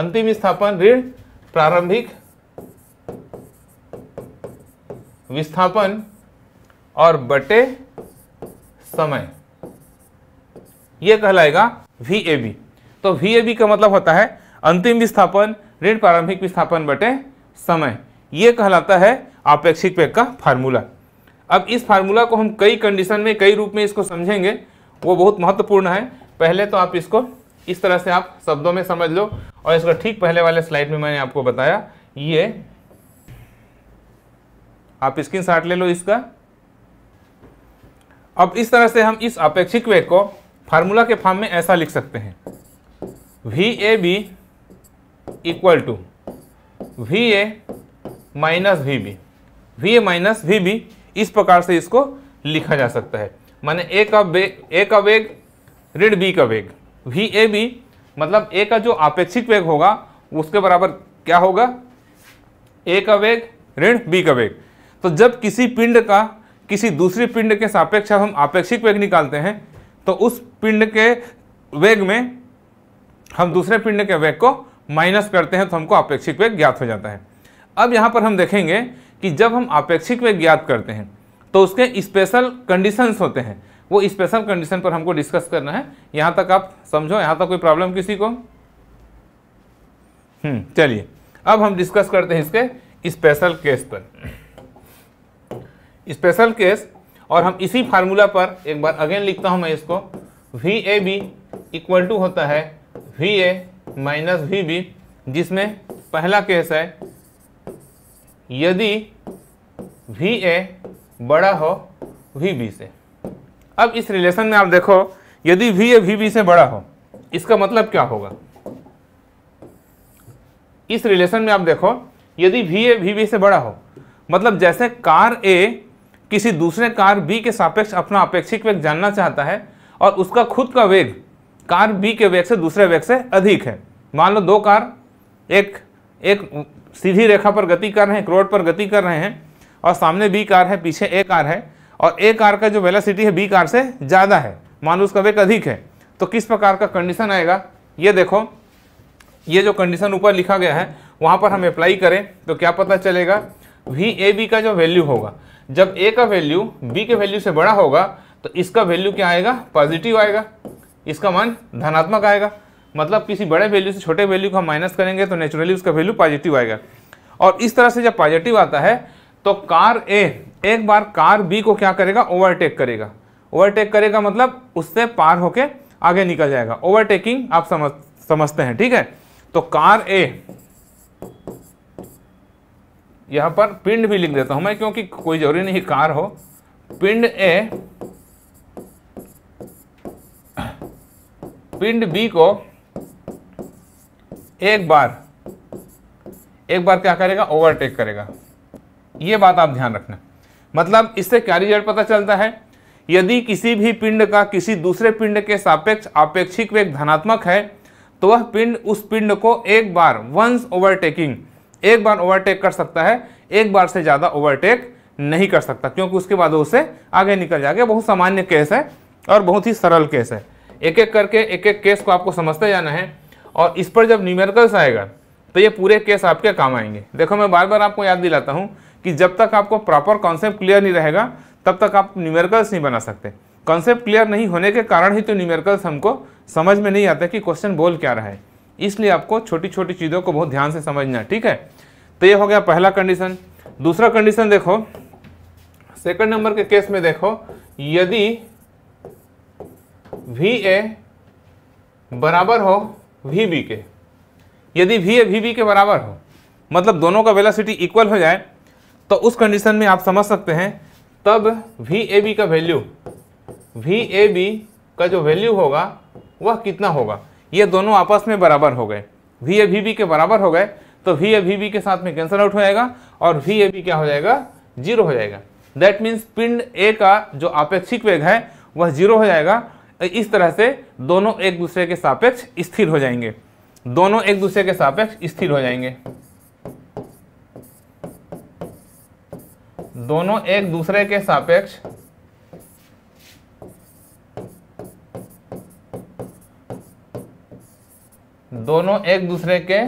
अंतिम विस्थापन ऋण प्रारंभिक विस्थापन और बटे समय यह कहलाएगा वी ए बी तो वी का मतलब होता है अंतिम विस्थापन ऋण प्रारंभिक विस्थापन बटे समय यह कहलाता है आपेक्षिक वेग का फार्मूला अब इस फार्मूला को हम कई कंडीशन में कई रूप में इसको समझेंगे वो बहुत महत्वपूर्ण है पहले तो आप इसको इस तरह से आप शब्दों में समझ लो और इसका ठीक पहले वाले स्लाइड में मैंने आपको बताया ये आप स्क्रीन शॉट ले लो इसका अब इस तरह से हम इस अपेक्षिक वेग को फार्मूला के फॉर्म में ऐसा लिख सकते हैं V A B equal to V A minus V B V A minus V B इस प्रकार से इसको लिखा जा सकता है माने ए का वेग ए का वेग ऋण बी का वेग वी ए बी मतलब ए का जो आपेक्षिक वेग होगा उसके बराबर क्या होगा ए का वेग ऋण बी का वेग तो जब किसी पिंड का किसी दूसरी पिंड के सापेक्ष हम आपेक्षिक वेग निकालते हैं तो उस पिंड के वेग में हम दूसरे पिंड के वेग को माइनस करते हैं तो हमको आपेक्षिक वेग ज्ञात हो जाता है अब यहाँ पर हम देखेंगे कि जब हम आपेक्षिक वेग ज्ञात करते हैं तो उसके स्पेशल कंडीशंस होते हैं वो स्पेशल कंडीशन पर हमको डिस्कस करना है यहां तक आप समझो यहां तक कोई प्रॉब्लम किसी को हम्म, चलिए अब हम डिस्कस करते हैं इसके स्पेशल केस पर स्पेशल केस और हम इसी फार्मूला पर एक बार अगेन लिखता हूं मैं इसको V A B equal to होता है V A minus V B जिसमें पहला केस है यदि वी ए बड़ा हो वी बी से अब इस रिलेशन में आप देखो यदि वी ए वी बी से बड़ा हो इसका मतलब क्या होगा इस रिलेशन में आप देखो यदि वी ए वी बी से बड़ा हो मतलब जैसे कार ए किसी दूसरे कार बी के सापेक्ष अपना अपेक्षिक वेग जानना चाहता है और उसका खुद का वेग कार बी के वेग से दूसरे वेग से अधिक है मान लो दो कार एक एक सीधी रेखा पर गति कर रहे हैं एक रोड पर गति कर रहे हैं और सामने बी कार है पीछे ए कार है और ए कार का जो वेलासिटी है बी कार से ज़्यादा है मान लो उसका वेग अधिक है तो किस प्रकार का कंडीशन आएगा ये देखो ये जो कंडीशन ऊपर लिखा गया है वहाँ पर हम अप्लाई करें तो क्या पता चलेगा वी ए बी का जो वैल्यू होगा जब ए का वैल्यू बी के वैल्यू से बड़ा होगा तो इसका वैल्यू क्या आएगा पॉजिटिव आएगा इसका मान धनात्मक आएगा मतलब किसी बड़े वैल्यू से छोटे वैल्यू को हम माइनस करेंगे तो नेचुरली उसका वैल्यू पॉजिटिव आएगा और इस तरह से जब पॉजिटिव आता है तो कार ए एक बार कार बी को क्या करेगा ओवरटेक करेगा ओवरटेक करेगा मतलब उससे पार होके आगे निकल जाएगा ओवरटेकिंग आप समझ समझते हैं ठीक है तो कार ए यहां पर पिंड भी लिख देता हूं मैं क्योंकि कोई जरूरी नहीं कार हो पिंड ए पिंड बी को एक बार एक बार क्या करेगा ओवरटेक करेगा ये बात आप ध्यान रखना मतलब इससे क्या रिजल्ट पता चलता है यदि किसी भी पिंड का किसी दूसरे पिंड के सापेक्ष आपेक्षिक वेग धनात्मक है तो वह पिंड उस पिंड को एक बार वंस ओवरटेकिंग एक बार ओवरटेक कर सकता है एक बार से ज़्यादा ओवरटेक नहीं कर सकता क्योंकि उसके बाद उसे आगे निकल जाएगा बहुत सामान्य केस है और बहुत ही सरल केस है एक एक करके एक एक केस को आपको समझते जाना है और इस पर जब न्यूमेरिकल्स आएगा तो ये पूरे केस आपके काम आएंगे देखो मैं बार बार आपको याद दिलाता हूँ कि जब तक आपको प्रॉपर कॉन्सेप्ट क्लियर नहीं रहेगा तब तक आप न्यूमेरिकल्स नहीं बना सकते कॉन्सेप्ट क्लियर नहीं होने के कारण ही तो न्यूमेरिकल्स हमको समझ में नहीं आता कि क्वेश्चन बोल क्या रहा है इसलिए आपको छोटी छोटी चीज़ों को बहुत ध्यान से समझना ठीक है तो ये हो गया पहला कंडीशन दूसरा कंडीशन देखो सेकंड नंबर के केस में देखो यदि वी ए बराबर हो वी बी के यदि वी ए वी बी के बराबर हो मतलब दोनों का वेलोसिटी इक्वल हो जाए तो उस कंडीशन में आप समझ सकते हैं तब वी ए बी का वैल्यू वी ए बी का जो वैल्यू होगा वह कितना होगा ये दोनों आपस में बराबर हो गए वी ए बी के बराबर हो गए तो वी ए बी के साथ में कैंसिल आउट हो जाएगा और वी ए बी क्या हो जाएगा जीरो हो जाएगा दैट मीन्स पिंड ए का जो आपेक्षिक वेग है वह जीरो हो जाएगा इस तरह से दोनों एक दूसरे के सापेक्ष स्थिर हो जाएंगे दोनों एक दूसरे के सापेक्ष स्थिर हो जाएंगे दोनों एक दूसरे के सापेक्ष दोनों एक दूसरे के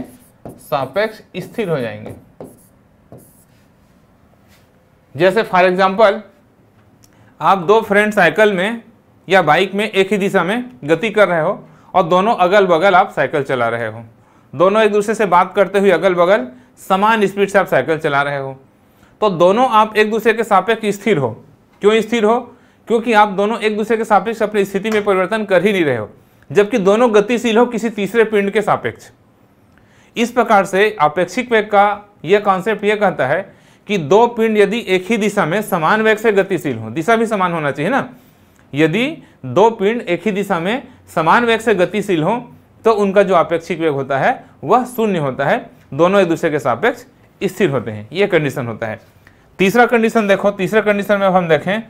सापेक्ष स्थिर हो जाएंगे जैसे फॉर एग्जांपल आप दो फ्रेंड साइकिल में या बाइक में एक ही दिशा में गति कर रहे हो और दोनों अगल बगल आप साइकिल चला रहे हो दोनों एक दूसरे से बात करते हुए अगल बगल समान स्पीड से आप साइकिल चला रहे हो तो दोनों आप एक दूसरे के सापेक्ष स्थिर हो क्यों स्थिर हो क्योंकि आप दोनों एक दूसरे के सापेक्ष अपनी स्थिति में परिवर्तन कर ही नहीं रहे हो जबकि दोनों गतिशील हो किसी तीसरे पिंड के सापेक्ष इस प्रकार से अपेक्षिक वेग का यह कॉन्सेप्ट यह कहता है कि दो पिंड यदि एक ही दिशा में समान वेग से गतिशील हो दिशा भी समान होना चाहिए ना यदि दो पिंड एक ही दिशा में समान वेग से गतिशील हो तो उनका जो अपेक्षिक वेग होता है वह शून्य होता है दोनों एक दूसरे के सापेक्ष स्थिर होते हैं यह कंडीशन होता है तीसरा कंडीशन देखो तीसरे कंडीशन में अब हम देखें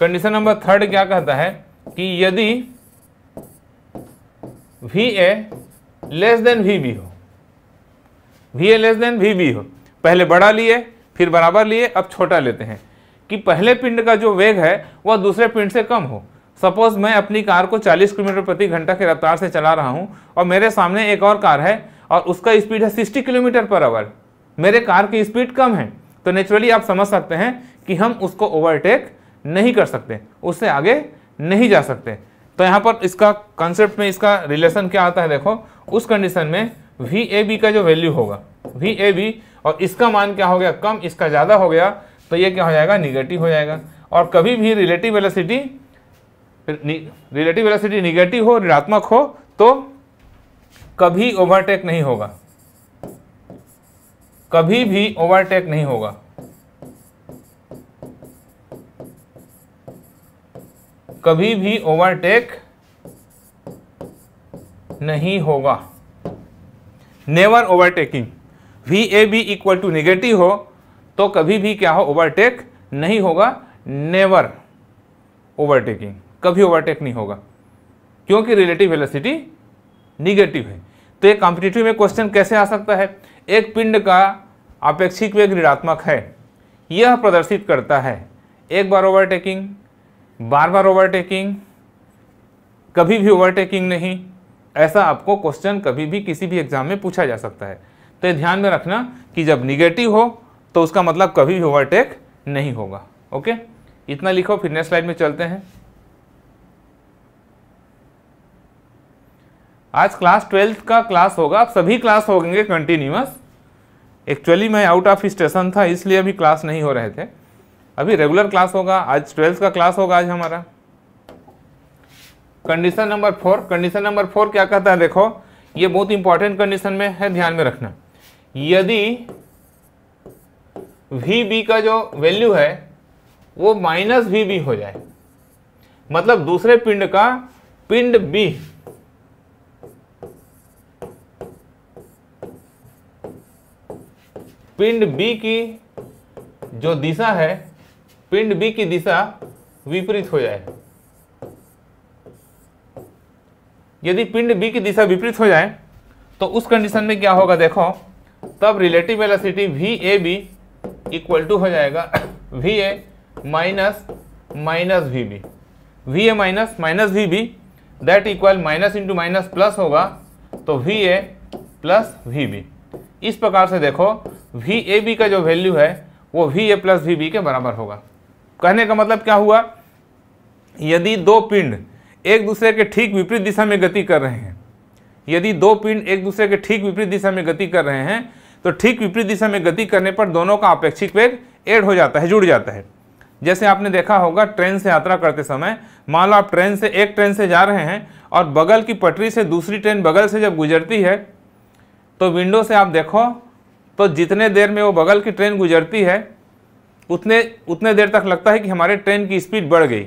कंडीशन नंबर थर्ड क्या कहता है कि यदि V A less than V B हो V A less than V B हो पहले बड़ा लिए फिर बराबर लिए अब छोटा लेते हैं कि पहले पिंड का जो वेग है वह दूसरे पिंड से कम हो सपोज मैं अपनी कार को 40 किलोमीटर प्रति घंटा की रफ्तार से चला रहा हूँ और मेरे सामने एक और कार है और उसका स्पीड है 60 किलोमीटर पर आवर मेरे कार की स्पीड कम है तो नेचुरली आप समझ सकते हैं कि हम उसको ओवरटेक नहीं कर सकते उससे आगे नहीं जा सकते तो यहाँ पर इसका कंसेप्ट में इसका रिलेशन क्या आता है देखो उस कंडीशन में वी ए बी का जो वैल्यू होगा वी ए बी और इसका मान क्या हो गया कम इसका ज़्यादा हो गया तो ये क्या हो जाएगा निगेटिव हो जाएगा और कभी भी relative velocity relative velocity negative हो ऋणात्मक हो तो कभी ओवरटेक नहीं होगा कभी भी ओवरटेक नहीं होगा कभी भी ओवरटेक नहीं होगा never overtaking V A B equal to negative हो तो कभी भी क्या हो ओवरटेक नहीं होगा नेवर ओवरटेकिंग कभी ओवरटेक नहीं होगा क्योंकि रिलेटिव वेलोसिटी निगेटिव है तो ये कॉम्पिटेटिव में क्वेश्चन कैसे आ सकता है एक पिंड का आपेक्षिक वेग ऋणात्मक है यह प्रदर्शित करता है एक बार ओवरटेकिंग बार बार ओवरटेकिंग कभी भी ओवरटेकिंग नहीं ऐसा आपको क्वेश्चन कभी भी किसी भी एग्जाम में पूछा जा सकता है तो ये ध्यान में रखना कि जब निगेटिव हो तो उसका मतलब कभी भी ओवरटेक नहीं होगा ओके इतना लिखो फिर नेक्स्ट स्लाइड में चलते हैं आज क्लास ट्वेल्थ का क्लास होगा आप सभी क्लास हो गएंगे कंटिन्यूस एक्चुअली मैं आउट ऑफ स्टेशन था इसलिए अभी क्लास नहीं हो रहे थे अभी रेगुलर क्लास होगा आज ट्वेल्थ का क्लास होगा आज हमारा condition number four condition number four क्या कहता है देखो ये बहुत इंपॉर्टेंट कंडीशन में है ध्यान में रखना यदि वी बी का जो वैल्यू है वो माइनस वी बी हो जाए मतलब दूसरे पिंड का पिंड बी पिंड बी की जो दिशा है पिंड बी की दिशा विपरीत हो जाए यदि पिंड बी की दिशा विपरीत हो जाए तो उस कंडीशन में क्या होगा देखो तब relative velocity V A B equal to हो जाएगा V A minus minus V B V A minus minus V B that equal minus into minus plus होगा तो V A plus V B इस प्रकार से देखो वी ए बी का जो वैल्यू है वो V A plus V B के बराबर होगा कहने का मतलब क्या हुआ यदि दो पिंड एक दूसरे के ठीक विपरीत दिशा में गति कर रहे हैं यदि दो पिंड एक दूसरे के ठीक विपरीत दिशा में गति कर रहे हैं तो ठीक विपरीत दिशा में गति करने पर दोनों का अपेक्षिक वेग एड हो जाता है जुड़ जाता है जैसे आपने देखा होगा ट्रेन से यात्रा करते समय मान लो आप ट्रेन से एक ट्रेन से जा रहे हैं और बगल की पटरी से दूसरी ट्रेन बगल से जब गुजरती है तो विंडो से आप देखो तो जितने देर में वो बगल की ट्रेन गुजरती है उतने उतने देर तक लगता है कि हमारे ट्रेन की स्पीड बढ़ गई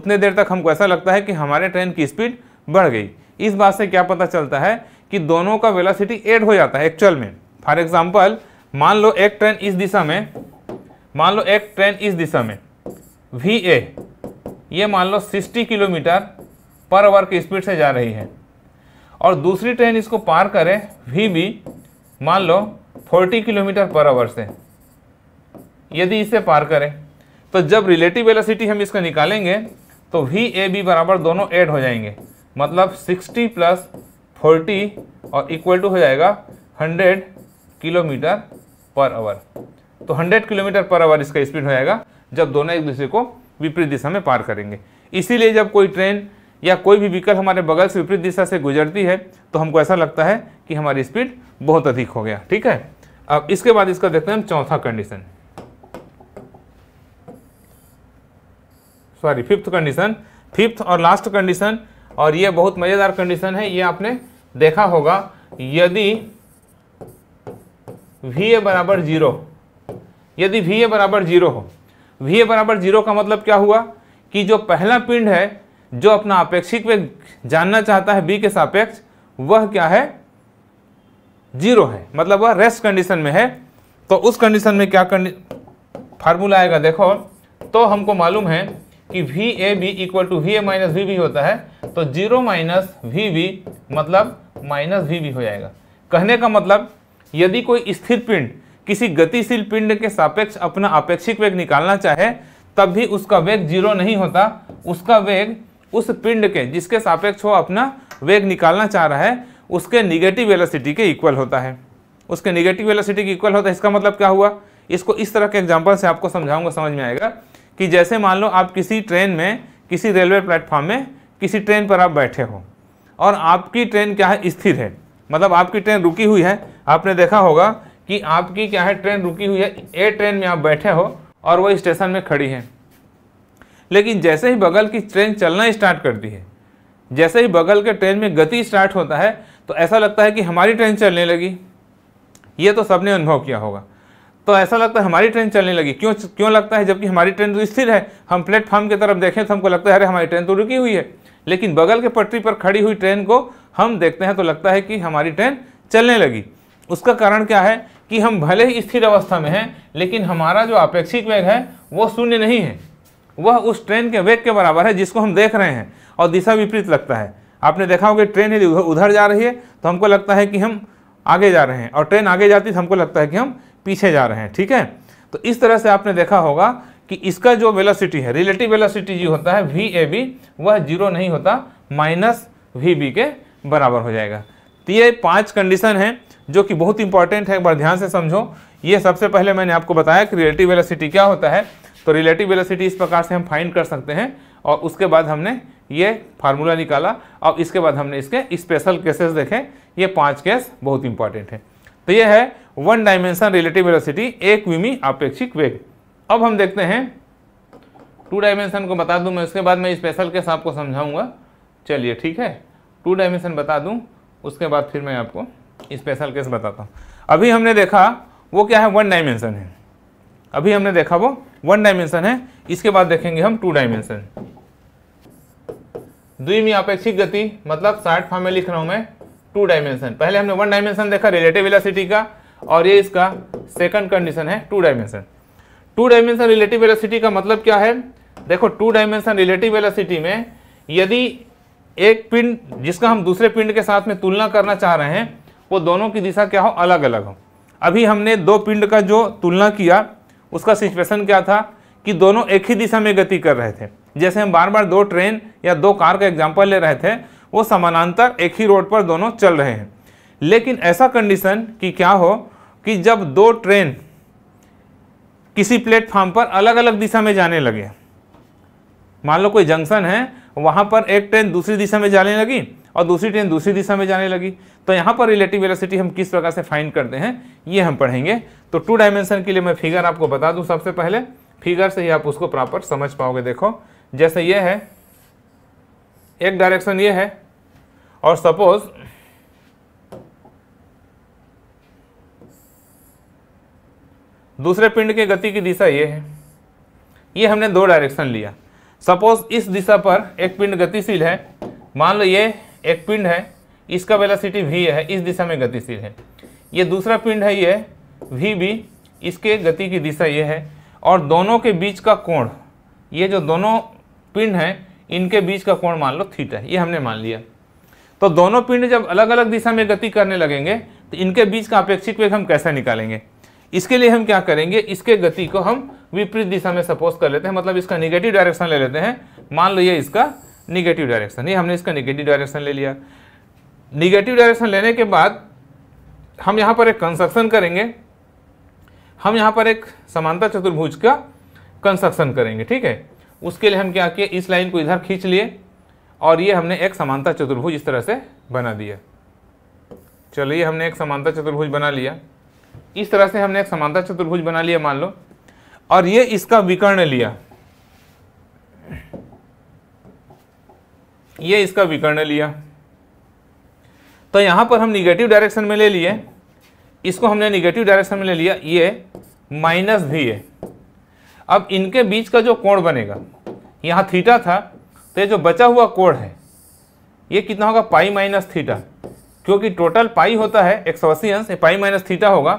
उतने देर तक हमको ऐसा लगता है कि हमारे ट्रेन की स्पीड बढ़ गई इस बात से क्या पता चलता है कि दोनों का वेलासिटी एड हो जाता है एक्चुअल में फॉर एग्जाम्पल मान लो एक ट्रेन इस दिशा में मान लो एक ट्रेन इस दिशा में वी ए ये मान लो 60 किलोमीटर पर आवर की स्पीड से जा रही है और दूसरी ट्रेन इसको पार करे वी भी मान लो 40 किलोमीटर पर आवर से यदि इसे पार करें तो जब रिलेटिव वेलोसिटी हम इसका निकालेंगे तो वी ए बी बराबर दोनों ऐड हो जाएंगे मतलब 60 प्लस 40 और इक्वल टू हो जाएगा 100 किलोमीटर पर आवर तो 100 किलोमीटर पर आवर इसका स्पीड हो जाएगा जब दोनों एक दूसरे को विपरीत दिशा में पार करेंगे इसीलिए जब कोई ट्रेन या कोई भी व्हीकल हमारे बगल से विपरीत दिशा से गुजरती है तो हमको ऐसा लगता है कि हमारी स्पीड बहुत अधिक हो गया ठीक है अब इसके बाद इसका देखते हैं हम चौथा condition sorry fifth condition fifth और लास्ट कंडीशन और यह बहुत मज़ेदार कंडीशन है यह आपने देखा होगा यदि वी ए बराबर जीरो यदि वी ए बराबर जीरो हो वी ए बराबर जीरो का मतलब क्या हुआ कि जो पहला पिंड है जो अपना अपेक्षिक वेग जानना चाहता है बी के सापेक्ष वह क्या है जीरो है मतलब वह रेस्ट कंडीशन में है तो उस कंडीशन में क्या फार्मूला आएगा देखो तो हमको मालूम है कि V A B equal to V A minus V B होता है तो जीरो माइनस वी बी मतलब माइनस वी बी हो जाएगा कहने का मतलब यदि कोई स्थिर पिंड किसी गतिशील पिंड के सापेक्ष अपना अपेक्षिक वेग निकालना चाहे तब भी उसका वेग जीरो नहीं होता उसका वेग उस पिंड के जिसके सापेक्ष वो अपना वेग निकालना चाह रहा है उसके निगेटिव वेलोसिटी के इक्वल होता है उसके निगेटिव वेलोसिटी के इक्वल होता है इसका मतलब क्या हुआ इसको इस तरह के एग्जाम्पल से आपको समझाऊंगा समझ में आएगा कि जैसे मान लो आप किसी ट्रेन में किसी रेलवे प्लेटफॉर्म में किसी ट्रेन पर आप बैठे हो और आपकी ट्रेन क्या है स्थिर है मतलब आपकी ट्रेन रुकी हुई है आपने देखा होगा कि आपकी क्या है ट्रेन रुकी हुई है ए ट्रेन में आप बैठे हो और वो स्टेशन में खड़ी है लेकिन जैसे ही बगल की ट्रेन चलना स्टार्ट करती है जैसे ही बगल के ट्रेन में गति स्टार्ट होता है तो ऐसा लगता है कि हमारी ट्रेन चलने लगी ये तो सबने अनुभव किया होगा तो ऐसा लगता है हमारी ट्रेन चलने लगी क्यों क्यों लगता है जबकि हमारी ट्रेन तो स्थिर है हम प्लेटफॉर्म की तरफ देखें तो हमको लगता है अरे हमारी ट्रेन तो रुकी हुई है लेकिन बगल के पटरी पर खड़ी हुई ट्रेन को हम देखते हैं तो लगता है कि हमारी ट्रेन चलने लगी उसका कारण क्या है कि हम भले ही स्थिर अवस्था में हैं लेकिन हमारा जो अपेक्षित वेग है वो शून्य नहीं है वह उस ट्रेन के वेग के बराबर है जिसको हम देख रहे हैं और दिशा विपरीत लगता है आपने देखा होगा ट्रेन यदि उधर जा रही है तो हमको लगता है कि हम आगे जा रहे हैं और ट्रेन आगे जाती तो हमको लगता है कि हम पीछे जा रहे हैं ठीक है तो इस तरह से आपने देखा होगा कि इसका जो वेलोसिटी है रिलेटिव वेलोसिटी जो होता है वी ए बी वह जीरो नहीं होता माइनस वी बी के बराबर हो जाएगा तो ये पाँच कंडीशन है जो कि बहुत इंपॉर्टेंट है एक बार ध्यान से समझो ये सबसे पहले मैंने आपको बताया कि रिलेटिव वेलोसिटी क्या होता है तो रिलेटिव वेलोसिटी इस प्रकार से हम फाइंड कर सकते हैं और उसके बाद हमने ये फार्मूला निकाला और इसके बाद हमने इसके स्पेशल केसेस देखे ये पांच केस बहुत इंपॉर्टेंट है तो ये है वन डायमेंशन रिलेटिव वेलोसिटी एक विमी आपेक्षिक वेग अब हम देखते हैं टू डायमेंशन को बता दूं मैं उसके बाद मैं स्पेशल केस आपको समझाऊंगा चलिए ठीक है टू डायमेंशन बता दूं उसके बाद फिर मैं आपको स्पेशल केस बताता हूँ अभी हमने देखा वो क्या है वन डायमेंशन है अभी हमने देखा वो वन डायमेंशन है इसके बाद देखेंगे हम टू डायमेंशन द्विमी द्विव्यापेक्षिक गति मतलब शार्ट फॉर्म में लिख रहा हूं मैं टू डायमेंशन पहले हमने वन डायमेंशन देखा रिलेटिव वेलोसिटी का और ये इसका सेकंड कंडीशन है two dimension two dimension relative velocity का मतलब क्या है देखो टू डायमेंशन रिलेटिव वेलोसिटी में यदि एक पिंड जिसका हम दूसरे पिंड के साथ में तुलना करना चाह रहे हैं वो दोनों की दिशा क्या हो अलग अलग हो अभी हमने दो पिंड का जो तुलना किया उसका सिचुएशन क्या था कि दोनों एक ही दिशा में गति कर रहे थे जैसे हम बार बार दो ट्रेन या दो कार का एग्जाम्पल ले रहे थे वो समानांतर एक ही रोड पर दोनों चल रहे हैं लेकिन ऐसा कंडीशन कि क्या हो कि जब दो ट्रेन किसी प्लेटफार्म पर अलग अलग दिशा में जाने लगे मान लो कोई जंक्शन है वहाँ पर एक ट्रेन दूसरी दिशा में जाने लगी और दूसरी ट्रेन दूसरी दिशा में जाने लगी तो यहाँ पर रिलेटिव वेलोसिटी हम किस प्रकार से फाइन करते हैं ये हम पढ़ेंगे तो टू डायमेंशन के लिए मैं फिगर आपको बता दूँ सबसे पहले फिगर से ही आप उसको प्रॉपर समझ पाओगे देखो जैसे ये है एक डायरेक्शन ये है और सपोज दूसरे पिंड के गति की दिशा ये है ये हमने दो डायरेक्शन लिया सपोज इस दिशा पर एक पिंड गतिशील है मान लो ये एक पिंड है इसका वेलासिटी वी है इस दिशा में गतिशील है ये दूसरा पिंड है ये वी बी इसके गति की दिशा ये है और दोनों के बीच का कोण ये जो दोनों पिंड हैं इनके बीच का कोण मान लो थीटा है ये हमने मान लिया तो दोनों पिंड जब अलग अलग दिशा में गति करने लगेंगे तो इनके बीच का अपेक्षित वेग हम कैसे निकालेंगे इसके लिए हम क्या करेंगे इसके गति को हम विपरीत दिशा में सपोज कर लेते हैं मतलब इसका निगेटिव डायरेक्शन ले लेते हैं मान लो ये इसका निगेटिव डायरेक्शन ये हमने इसका निगेटिव डायरेक्शन ले लिया निगेटिव डायरेक्शन लेने के बाद हम यहाँ पर एक कंस्ट्रक्शन करेंगे हम यहाँ पर एक समानता चतुर्भुज का कंस्ट्रक्शन करेंगे ठीक है उसके लिए हम क्या किए इस लाइन को इधर खींच लिए और ये हमने एक समानता चतुर्भुज इस तरह से बना दिया चलिए हमने एक समानता चतुर्भुज बना लिया इस तरह से हमने एक समानता चतुर्भुज बना लिया मान लो और ये इसका विकर्ण लिया ये इसका विकर्ण लिया तो यहाँ पर हम निगेटिव डायरेक्शन में ले लिए इसको हमने निगेटिव डायरेक्शन में ले लिया ये माइनस भी है अब इनके बीच का जो कोण बनेगा यहाँ थीटा था तो ये जो बचा हुआ कोण है ये कितना होगा पाई माइनस थीटा क्योंकि टोटल पाई होता है एक सौ अस्सी अंश पाई माइनस थीटा होगा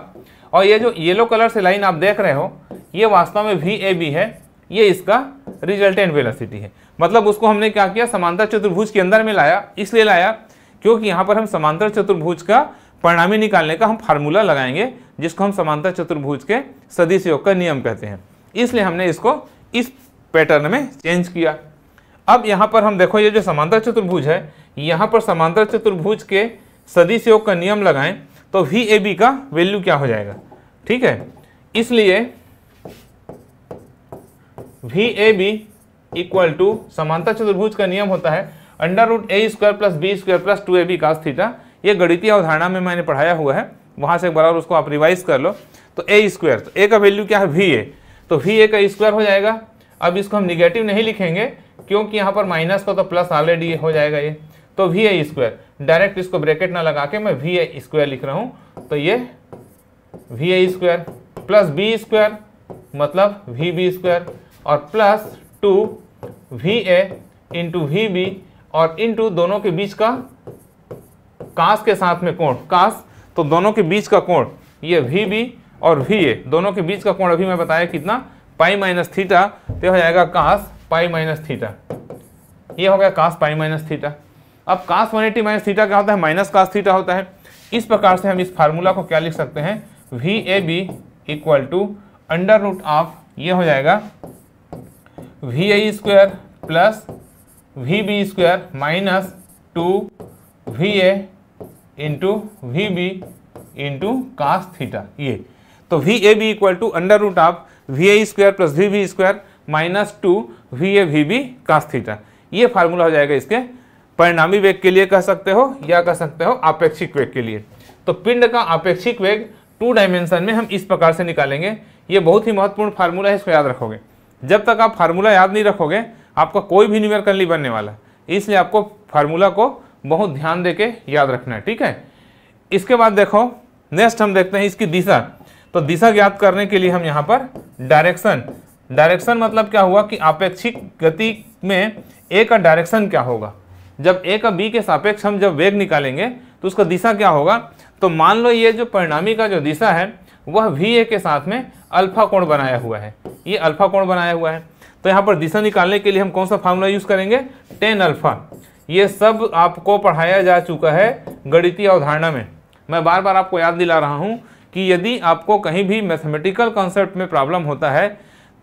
और ये जो येलो कलर से लाइन आप देख रहे हो ये वास्तव में वी ए बी है ये इसका रिजल्टेंट वेलोसिटी है मतलब उसको हमने क्या किया समानता चतुर्भुज के अंदर में लाया इसलिए लाया क्योंकि यहाँ पर हम समांतर चतुर्भुज का परिणामी निकालने का हम फार्मूला लगाएंगे जिसको हम समांतर चतुर्भुज के सदिश योग का नियम कहते हैं इसलिए हमने इसको इस पैटर्न में चेंज किया अब यहाँ पर हम देखो ये जो समांतर चतुर्भुज है यहाँ पर समांतर चतुर्भुज के सदिश योग का नियम लगाएं तो वी ए बी का वैल्यू क्या हो जाएगा ठीक है इसलिए V A B equal to समांतर चतुर्भुज का नियम होता है under root A square plus B square plus two A B cos theta ये गणितीय अवधारणा में मैंने पढ़ाया हुआ है वहाँ से एक बार और उसको आप रिवाइज कर लो तो ए स्क्वायर तो ए का वैल्यू क्या है वी ए तो वी ए का स्क्वायर हो जाएगा अब इसको हम निगेटिव नहीं लिखेंगे क्योंकि यहाँ पर माइनस का तो प्लस ऑलरेडी हो जाएगा ये तो वी ए स्क्वायर डायरेक्ट इसको ब्रैकेट ना लगा के मैं वी ए स्क्वायर लिख रहा हूँ तो ये V A square plus B square मतलब वी बी स्क्वायर और plus two V A into V B और इन टू दोनों के बीच का कास के साथ में कोण कास तो दोनों के बीच का कोण ये वी बी और वी ए दोनों के बीच का कोण अभी मैं बताया कितना पाई माइनस थीटा तो हो जाएगा कास पाई माइनस थीटा ये हो गया कास पाई माइनस थीटा अब cos one eighty minus theta क्या होता है माइनस कास थीटा होता है इस प्रकार से हम इस फार्मूला को क्या लिख सकते हैं V A B equal to under root of ये हो जाएगा V A square plus V B square minus two V A into V B into cos theta ये तो V A B equal to under root of V A square plus V B square minus two V A V B cos theta ये formula हो जाएगा इसके परिणामी वेग के लिए कह सकते हो या कह सकते हो आपेक्षिक वेग के लिए तो पिंड का आपेक्षिक वेग टू डायमेंशन में हम इस प्रकार से निकालेंगे ये बहुत ही महत्वपूर्ण फार्मूला है इसको याद रखोगे जब तक आप फार्मूला याद नहीं रखोगे आपका कोई भी न्यूमेरिकल नहीं बनने वाला है इसलिए आपको फार्मूला को बहुत ध्यान दे के याद रखना है ठीक है इसके बाद देखो नेक्स्ट हम देखते हैं इसकी दिशा तो दिशा ज्ञात करने के लिए हम यहाँ पर डायरेक्शन डायरेक्शन मतलब क्या हुआ कि अपेक्षिक गति में ए का डायरेक्शन क्या होगा जब ए का बी के सापेक्ष हम जब वेग निकालेंगे तो उसका दिशा क्या होगा तो मान लो ये जो परिणामी का जो दिशा है वह वी ए के साथ में अल्फा कोण बनाया हुआ है ये अल्फा कोण बनाया हुआ है तो यहाँ पर दिशा निकालने के लिए हम कौन सा फार्मूला यूज़ करेंगे टेन अल्फा ये सब आपको पढ़ाया जा चुका है गणितीय अवधारणा में मैं बार बार आपको याद दिला रहा हूँ कि यदि आपको कहीं भी मैथमेटिकल कॉन्सेप्ट में प्रॉब्लम होता है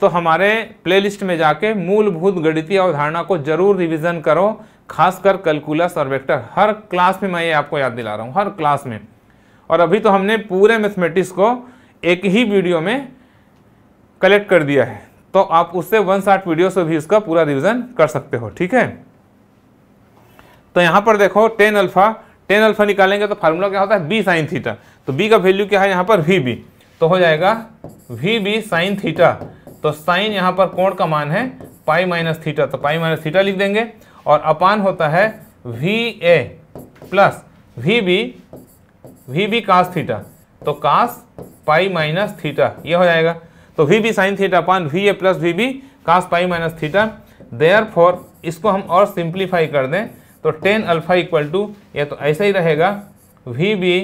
तो हमारे प्लेलिस्ट में जाके मूलभूत गणितीय अवधारणा को जरूर रिवीजन करो खासकर कैलकुलस और वेक्टर हर क्लास में मैं ये आपको याद दिला रहा हूँ हर क्लास में और अभी तो हमने पूरे मैथमेटिक्स को एक ही वीडियो में कलेक्ट कर दिया है तो आप उससे वन साठ वीडियो से भी इसका पूरा रिविजन कर सकते हो ठीक है तो यहां पर देखो टेन अल्फा टेन अल्फा निकालेंगे तो फार्मूला क्या होता है बी साइन थीटा तो बी का वैल्यू क्या है यहां पर वी बी तो हो जाएगा वी बी साइन थीटा तो साइन यहां पर कोण का मान है पाई माइनस थीटा तो पाई माइनस थीटा लिख देंगे और अपान होता है V A plus V B V B cos theta तो कास पाई माइनस थीटा ये हो जाएगा तो V B sine theta upon V A plus V B cos pi minus theta therefore इसको हम और सिंप्लीफाई कर दें तो टेन अल्फा इक्वल टू यह तो ऐसा ही रहेगा V B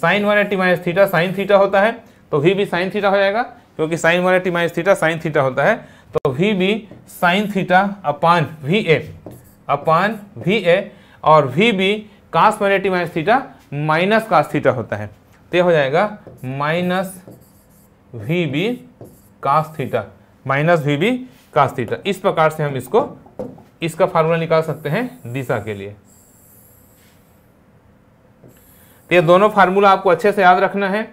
sine one eighty minus theta sine theta होता है तो वी बी साइन थीटा हो जाएगा क्योंकि sine one eighty minus theta sine theta होता है तो V B sine theta upon V A upon V A और V B cos one eighty minus theta minus cos theta होता है तो हो जाएगा minus V B cos theta minus V B cos theta इस प्रकार से हम इसको इसका फार्मूला निकाल सकते हैं दिशा के लिए तो ये दोनों फार्मूला आपको अच्छे से याद रखना है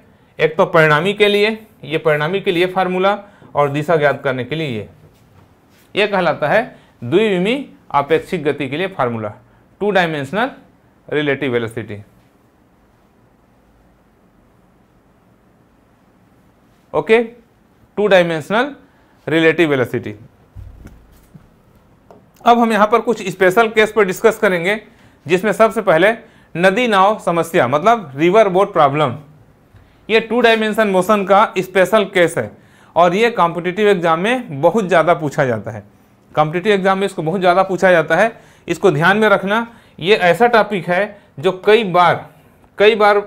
एक तो परिणामी के लिए ये परिणामी के लिए फार्मूला और दिशा ज्ञात करने के लिए ये ये कहलाता है द्विविमी आपेक्षिक गति के लिए formula two dimensional relative velocity okay two dimensional relative velocity अब हम यहां पर कुछ स्पेशल केस पर डिस्कस करेंगे जिसमें सबसे पहले नदी नाव समस्या मतलब रिवर बोट प्रॉब्लम ये टू डायमेंशन मोशन का स्पेशल केस है और ये कॉम्पिटिटिव एग्जाम में बहुत ज़्यादा पूछा जाता है कॉम्पिटिटिव एग्जाम में इसको बहुत ज़्यादा पूछा जाता है इसको ध्यान में रखना ये ऐसा टॉपिक है जो कई बार कई बार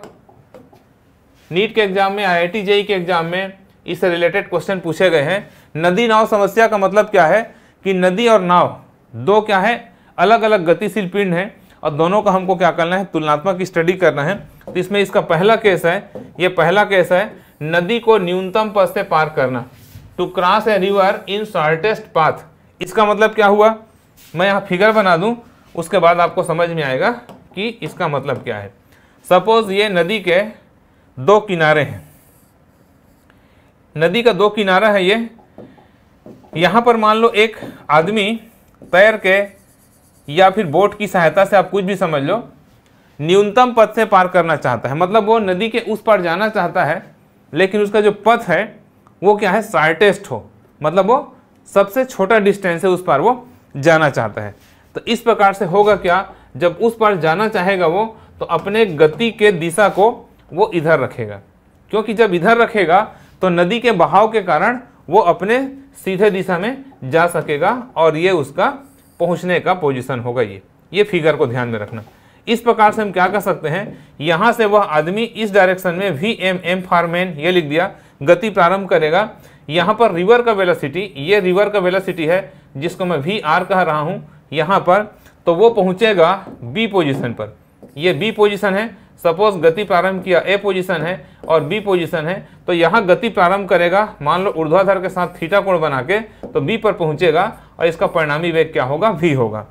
नीट के एग्जाम में आई आई जेई के एग्जाम में इससे रिलेटेड क्वेश्चन पूछे गए हैं नदी नाव समस्या का मतलब क्या है कि नदी और नाव दो क्या है अलग अलग गतिशील पिंड हैं और दोनों का हमको क्या करना है तुलनात्मक स्टडी करना है तो इसमें इसका पहला केस है ये पहला केस है नदी को न्यूनतम पद से पार करना to cross a river in shortest path इसका मतलब क्या हुआ मैं यहाँ फिगर बना दूँ उसके बाद आपको समझ में आएगा कि इसका मतलब क्या है सपोज ये नदी के दो किनारे हैं नदी का दो किनारा है ये यहाँ पर मान लो एक आदमी तैर के या फिर बोट की सहायता से आप कुछ भी समझ लो न्यूनतम पथ से पार करना चाहता है मतलब वो नदी के उस पार जाना चाहता है लेकिन उसका जो पथ है वो क्या है शार्टेस्ट हो मतलब वो सबसे छोटा डिस्टेंस है उस पार वो जाना चाहता है तो इस प्रकार से होगा क्या जब उस पार जाना चाहेगा वो तो अपने गति के दिशा को वो इधर रखेगा क्योंकि जब इधर रखेगा तो नदी के बहाव के कारण वो अपने सीधे दिशा में जा सकेगा और ये उसका पहुंचने का पोजीशन होगा ये ये फिगर को ध्यान में रखना इस प्रकार से हम क्या कर सकते हैं यहाँ से वह आदमी इस डायरेक्शन में वी एम एम फार्मेन ये लिख दिया गति प्रारंभ करेगा यहाँ पर रिवर का वेलासिटी ये रिवर का वेलासिटी है जिसको मैं वी आर कह रहा हूँ यहाँ पर तो वो पहुँचेगा बी पोजिशन पर ये बी पोजिशन है सपोज गति प्रारंभ किया ए पोजीशन है और बी पोजीशन है तो यहाँ गति प्रारंभ करेगा मान लो ऊर्ध्वाधर के साथ थीटा कोण बना के तो बी पर पहुँचेगा और इसका परिणामी वेग क्या होगा वी होगा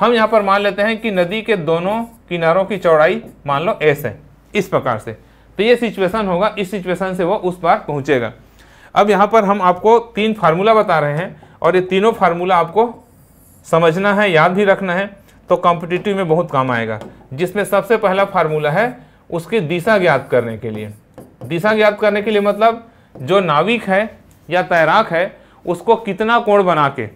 हम यहाँ पर मान लेते हैं कि नदी के दोनों किनारों की चौड़ाई मान लो एस है इस प्रकार से तो ये सिचुएशन होगा इस सिचुएशन से वो उस पार पहुँचेगा अब यहाँ पर हम आपको तीन फार्मूला बता रहे हैं और ये तीनों फार्मूला आपको समझना है याद भी रखना है तो कॉम्पिटिटिव में बहुत काम आएगा जिसमें सबसे पहला फार्मूला है उसकी दिशा ज्ञात करने के लिए दिशा ज्ञात करने के लिए मतलब जो नाविक है या तैराक है उसको कितना कोण बना के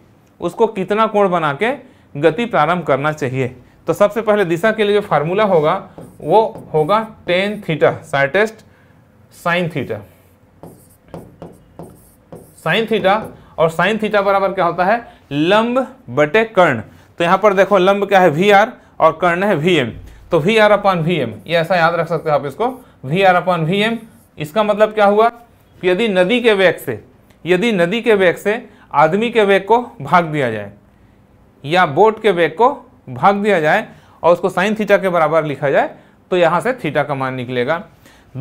उसको कितना कोण बना के गति प्रारंभ करना चाहिए तो सबसे पहले दिशा के लिए जो फार्मूला होगा वो होगा टेन थीटा साइटेस्ट साइन थीटा साइन थीटा और साइन थीटा बराबर क्या होता है लंब बटे कर्ण तो यहाँ पर देखो लंब क्या है वी आर और कर्ण है वी एम तो V R upon V M ये ऐसा याद रख सकते हो आप इसको V R upon V M इसका मतलब क्या हुआ कि यदि नदी के वेग से यदि नदी के वेग से आदमी के वेग को भाग दिया जाए या बोट के वेग को भाग दिया जाए और उसको साइन थीटा के बराबर लिखा जाए तो यहाँ से थीटा का मान निकलेगा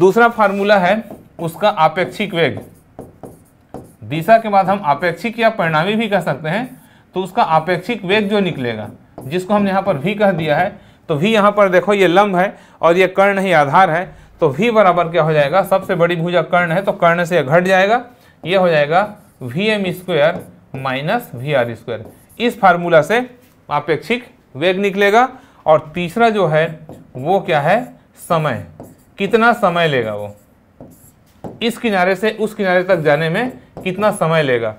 दूसरा फार्मूला है उसका आपेक्षिक वेग दिशा के बाद हम आपेक्षिक या परिणामी भी कह सकते हैं तो उसका आपेक्षिक वेग जो निकलेगा जिसको हमने यहाँ पर भी कह दिया है तो भी यहाँ पर देखो ये लंब है और ये कर्ण ही आधार है तो भी बराबर क्या हो जाएगा सबसे बड़ी भूजा कर्ण है तो कर्ण से घट जाएगा ये हो जाएगा V M square minus V R square इस फार्मूला से आपेक्षिक वेग निकलेगा और तीसरा जो है वो क्या है समय कितना समय लेगा वो इस किनारे से उस किनारे तक जाने में कितना समय लेगा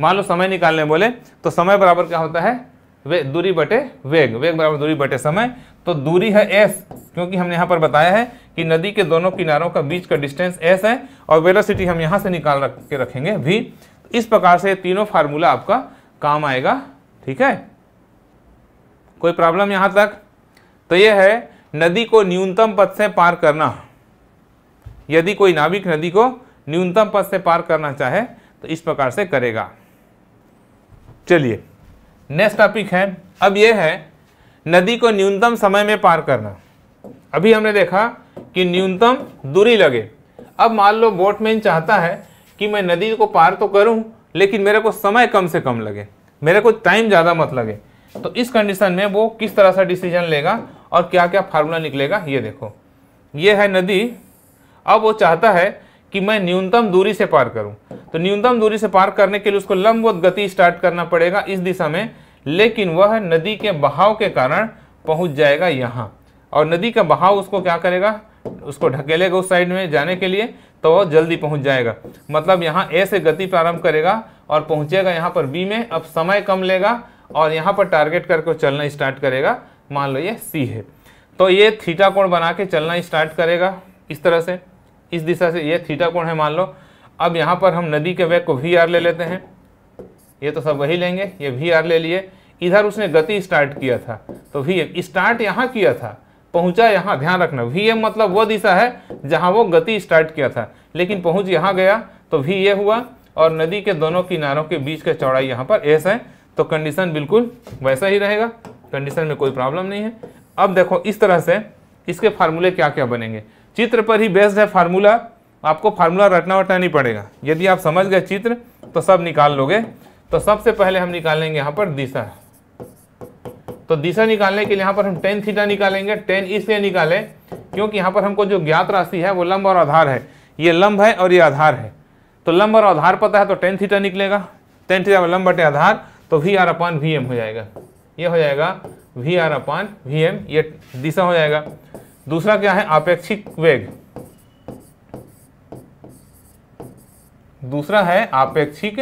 मान लो समय निकालने बोले तो समय बराबर क्या होता है वे दूरी बटे वेग वेग बराबर दूरी बटे समय तो दूरी है एस क्योंकि हमने यहाँ पर बताया है कि नदी के दोनों किनारों का बीच का डिस्टेंस एस है और वेलोसिटी हम यहाँ से निकाल रख के रखेंगे वी तो इस प्रकार से तीनों फार्मूला आपका काम आएगा ठीक है कोई प्रॉब्लम यहाँ तक तो यह है नदी को न्यूनतम पद से पार करना यदि कोई नाविक नदी को न्यूनतम पद से पार करना चाहे तो इस प्रकार से करेगा चलिए नेक्स्ट टॉपिक है अब यह है नदी को न्यूनतम समय में पार करना अभी हमने देखा कि न्यूनतम दूरी लगे अब मान लो बोटमैन चाहता है कि मैं नदी को पार तो करूं लेकिन मेरे को समय कम से कम लगे मेरे को टाइम ज़्यादा मत लगे तो इस कंडीशन में वो किस तरह सा डिसीजन लेगा और क्या क्या फार्मूला निकलेगा ये देखो ये है नदी अब वो चाहता है कि मैं न्यूनतम दूरी से पार करूं तो न्यूनतम दूरी से पार करने के लिए उसको लंबवत गति स्टार्ट करना पड़ेगा इस दिशा में लेकिन वह नदी के बहाव के कारण पहुंच जाएगा यहाँ और नदी का बहाव उसको क्या करेगा उसको ढकेलेगा उस साइड में जाने के लिए तो वह जल्दी पहुंच जाएगा मतलब यहाँ ए से गति प्रारंभ करेगा और पहुंचेगा यहाँ पर बी में अब समय कम लेगा और यहाँ पर टारगेट करके चलना स्टार्ट करेगा मान लो ये सी है तो ये थीटा कोण बना के चलना स्टार्ट करेगा इस तरह से इस दिशा से ये थीटा कोण है मान लो अब यहाँ पर हम नदी के वेग को वी आर ले लेते हैं ये तो सब वही लेंगे ये वी आर ले लिए इधर उसने गति स्टार्ट किया था तो वी एम स्टार्ट यहाँ किया था पहुँचा यहाँ ध्यान रखना वी एम मतलब वो दिशा है जहाँ वो गति स्टार्ट किया था लेकिन पहुँच यहाँ गया तो वी ये हुआ और नदी के दोनों किनारों के बीच का चौड़ाई यहाँ पर एस है तो कंडीशन बिल्कुल वैसा ही रहेगा कंडीशन में कोई प्रॉब्लम नहीं है अब देखो इस तरह से इसके फार्मूले क्या क्या बनेंगे चित्र पर ही बेस्ड है फार्मूला आपको फार्मूला रटना वटना नहीं पड़ेगा यदि आप समझ गए चित्र तो सब निकाल लोगे तो सबसे पहले हम निकालेंगे यहाँ पर दिशा तो दिशा निकालने के लिए यहाँ पर हम टेन थीटा निकालेंगे टेन इसलिए निकालें क्योंकि यहाँ पर हमको जो ज्ञात राशि है वो लंब और आधार है ये लंब है और ये आधार है तो लंब और आधार पता है तो टेन थीटा निकलेगा टेन थीटा में लंब बटे आधार तो V R upon V M हो जाएगा ये हो जाएगा V R upon V M ये दिशा हो जाएगा दूसरा क्या है आपेक्षिक वेग दूसरा है आपेक्षिक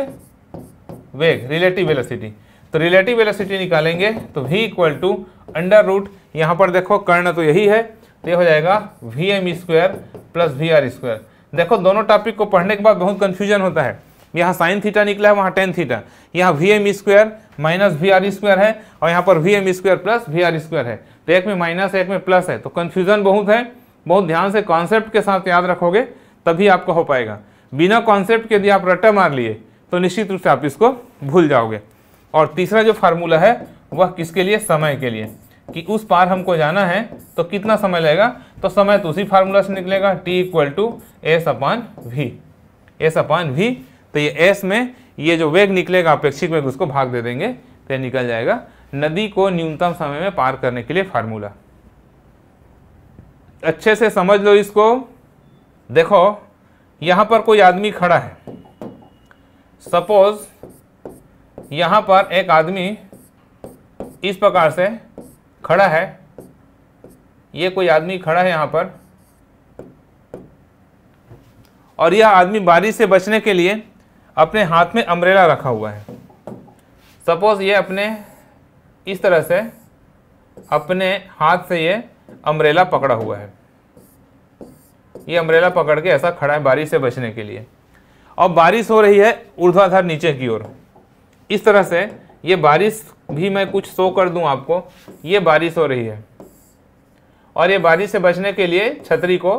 वेग रिलेटिव वेलोसिटी तो रिलेटिव वेलोसिटी निकालेंगे तो v equal to under root यहां पर देखो कर्ण तो यही है तो हो जाएगा V M square plus V R square देखो दोनों टॉपिक को पढ़ने के बाद बहुत कंफ्यूजन होता है यहाँ साइन थीटा निकला है वहाँ टेन थीटा यहाँ V M square minus V R square है और यहाँ पर V M square plus V R square है तो एक में माइनस है एक में प्लस है तो कन्फ्यूज़न बहुत है बहुत ध्यान से कॉन्सेप्ट के साथ याद रखोगे तभी आपको हो पाएगा बिना कॉन्सेप्ट के यदि आप रट्टा मार लिए तो निश्चित रूप से आप इसको भूल जाओगे और तीसरा जो फार्मूला है वह किसके लिए समय के लिए कि उस पार हमको जाना है तो कितना समय लगेगा तो समय तो उसी फार्मूला से निकलेगा t equal to S upon V S upon V तो ये एस में ये जो वेग निकलेगा अपेक्षिक वेग उसको भाग दे देंगे तो निकल जाएगा नदी को न्यूनतम समय में पार करने के लिए फार्मूला अच्छे से समझ लो इसको देखो यहाँ पर कोई आदमी खड़ा है सपोज यहाँ पर एक आदमी इस प्रकार से खड़ा है ये कोई आदमी खड़ा है यहाँ पर और यह आदमी बारिश से बचने के लिए अपने हाथ में अम्ब्रेला रखा हुआ है सपोज ये अपने इस तरह से अपने हाथ से ये अम्ब्रेला पकड़ा हुआ है ये अम्ब्रेला पकड़ के ऐसा खड़ा है बारिश से बचने के लिए और बारिश हो रही है ऊर्ध्वाधर नीचे की ओर इस तरह से ये बारिश भी मैं कुछ शो कर दूं आपको ये बारिश हो रही है और ये बारिश से बचने के लिए छतरी को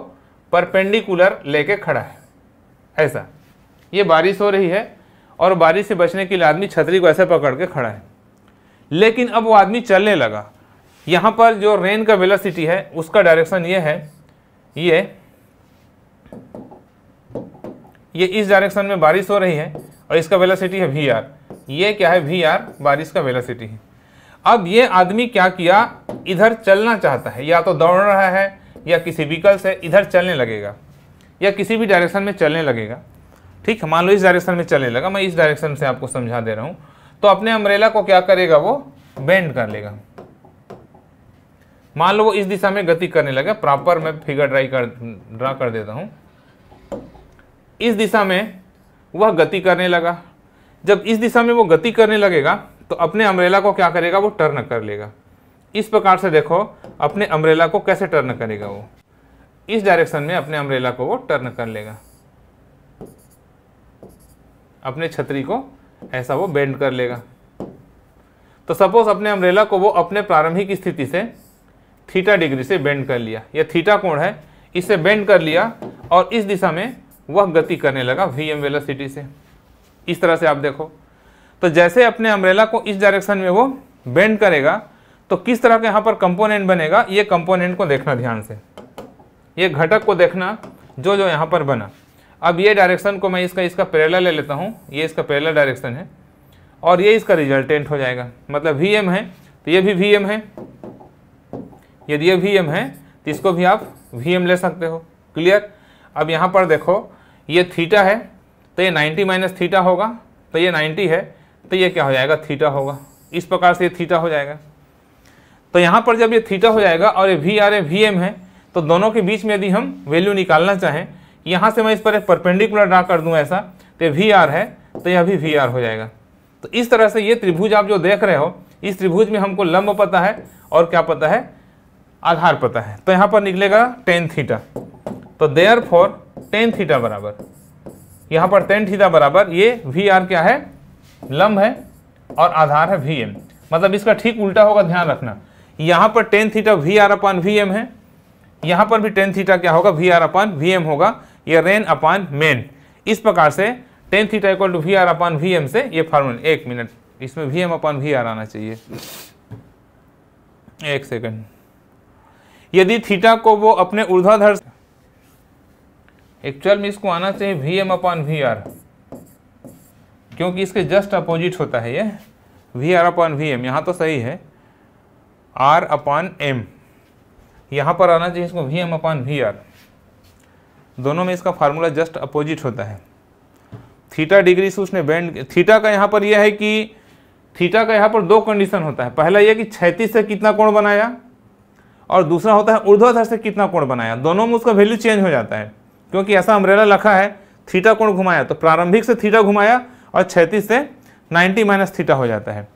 परपेंडिकुलर लेके खड़ा है ऐसा ये बारिश हो रही है और बारिश से बचने के लिए आदमी छतरी को ऐसे पकड़ के खड़ा है लेकिन अब वो आदमी चलने लगा यहाँ पर जो रेन का वेलोसिटी है उसका डायरेक्शन ये है ये ये इस डायरेक्शन में बारिश हो रही है और इसका वेलोसिटी है वी आर ये क्या है वी आर बारिश का वेलोसिटी है अब ये आदमी क्या किया इधर चलना चाहता है या तो दौड़ रहा है या किसी व्हीकल से इधर चलने लगेगा या किसी भी डायरेक्शन में चलने लगेगा ठीक है मान लो इस डायरेक्शन में चलने लगा मैं इस डायरेक्शन से आपको समझा दे रहा हूँ तो अपने अम्ब्रेला को क्या करेगा वो बेंड कर लेगा मान लो वो इस दिशा में गति करने लगे प्रॉपर मैं फिगर ड्राई कर ड्रा कर देता हूं इस दिशा में वह गति करने लगा जब इस दिशा में वो गति करने लगेगा तो अपने अम्ब्रेला को क्या करेगा वो टर्न कर लेगा इस प्रकार से देखो अपने अम्ब्रेला को कैसे टर्न करेगा वो इस डायरेक्शन में अपने अम्ब्रेला को वो टर्न कर लेगा अपने छतरी को ऐसा वो बेंड कर लेगा तो सपोज अपने अम्ब्रेला को वो अपने प्रारंभिक स्थिति से थीटा डिग्री से बेंड कर लिया या थीटा कोण है इसे बेंड कर लिया और इस दिशा में वह गति करने लगा वी एम सिटी से इस तरह से आप देखो तो जैसे अपने अम्ब्रेला को इस डायरेक्शन में वो बेंड करेगा तो किस तरह के यहाँ पर कंपोनेंट बनेगा ये कंपोनेंट को देखना ध्यान से ये घटक को देखना जो जो यहाँ पर बना अब ये डायरेक्शन को मैं इसका इसका पैरेलल ले लेता हूँ ये इसका पैरेलल डायरेक्शन है और ये इसका रिजल्टेंट हो जाएगा मतलब वी एम है तो ये भी वी एम है यदि ये वी एम है तो इसको भी आप वी एम ले सकते हो क्लियर अब यहाँ पर देखो ये थीटा है तो ये 90 माइनस थीटा होगा तो ये 90 है तो ये क्या हो जाएगा थीटा होगा इस प्रकार से ये थीटा हो जाएगा तो यहाँ पर जब ये थीटा हो जाएगा और ये V R A V M है तो दोनों के बीच में यदि हम वैल्यू निकालना चाहें यहाँ से मैं इस पर एक परपेंडिकुलर ड्रा कर दूँ ऐसा तो वी आर है तो यह भी वी आर हो जाएगा तो इस तरह से ये त्रिभुज आप जो देख रहे हो इस त्रिभुज में हमको लंब पता है और क्या पता है आधार पता है तो यहाँ पर निकलेगा टेन थीटा तो देयर फॉर टेन थीटा बराबर यहाँ पर टेन थीटा बराबर ये वी आर क्या है लंब है और आधार है वी एम मतलब इसका ठीक उल्टा होगा ध्यान रखना यहाँ पर tan theta V R upon V M है यहाँ पर भी टेन थीटा क्या होगा V R upon V M होगा या रेन अपॉन मेन इस प्रकार से tan theta equal to V R upon V M से ये फार्मूला एक मिनट इसमें V M upon V R आना चाहिए एक सेकंड यदि थीटा को वो अपने ऊर्ध्वाधर एक्चुअल में इसको आना चाहिए V M upon V R क्योंकि इसके जस्ट अपोजिट होता है ये V R upon V M यहाँ तो सही है आर अपॉन एम यहाँ पर आना चाहिए इसको V M upon V R दोनों में इसका फार्मूला जस्ट अपोजिट होता है थीटा डिग्री से उसने बैंड थीटा का यहाँ पर यह है कि थीटा का यहाँ पर दो कंडीशन होता है पहला यह कि छैतीस से कितना कोण बनाया और दूसरा होता है ऊर्ध्वाधर से कितना कोण बनाया दोनों में उसका वैल्यू चेंज हो जाता है क्योंकि ऐसा अम्ब्रेला लिखा है थीटा कोण घुमाया तो प्रारंभिक से थीटा घुमाया और छैतीस से नाइन्टी माइनस थीटा हो जाता है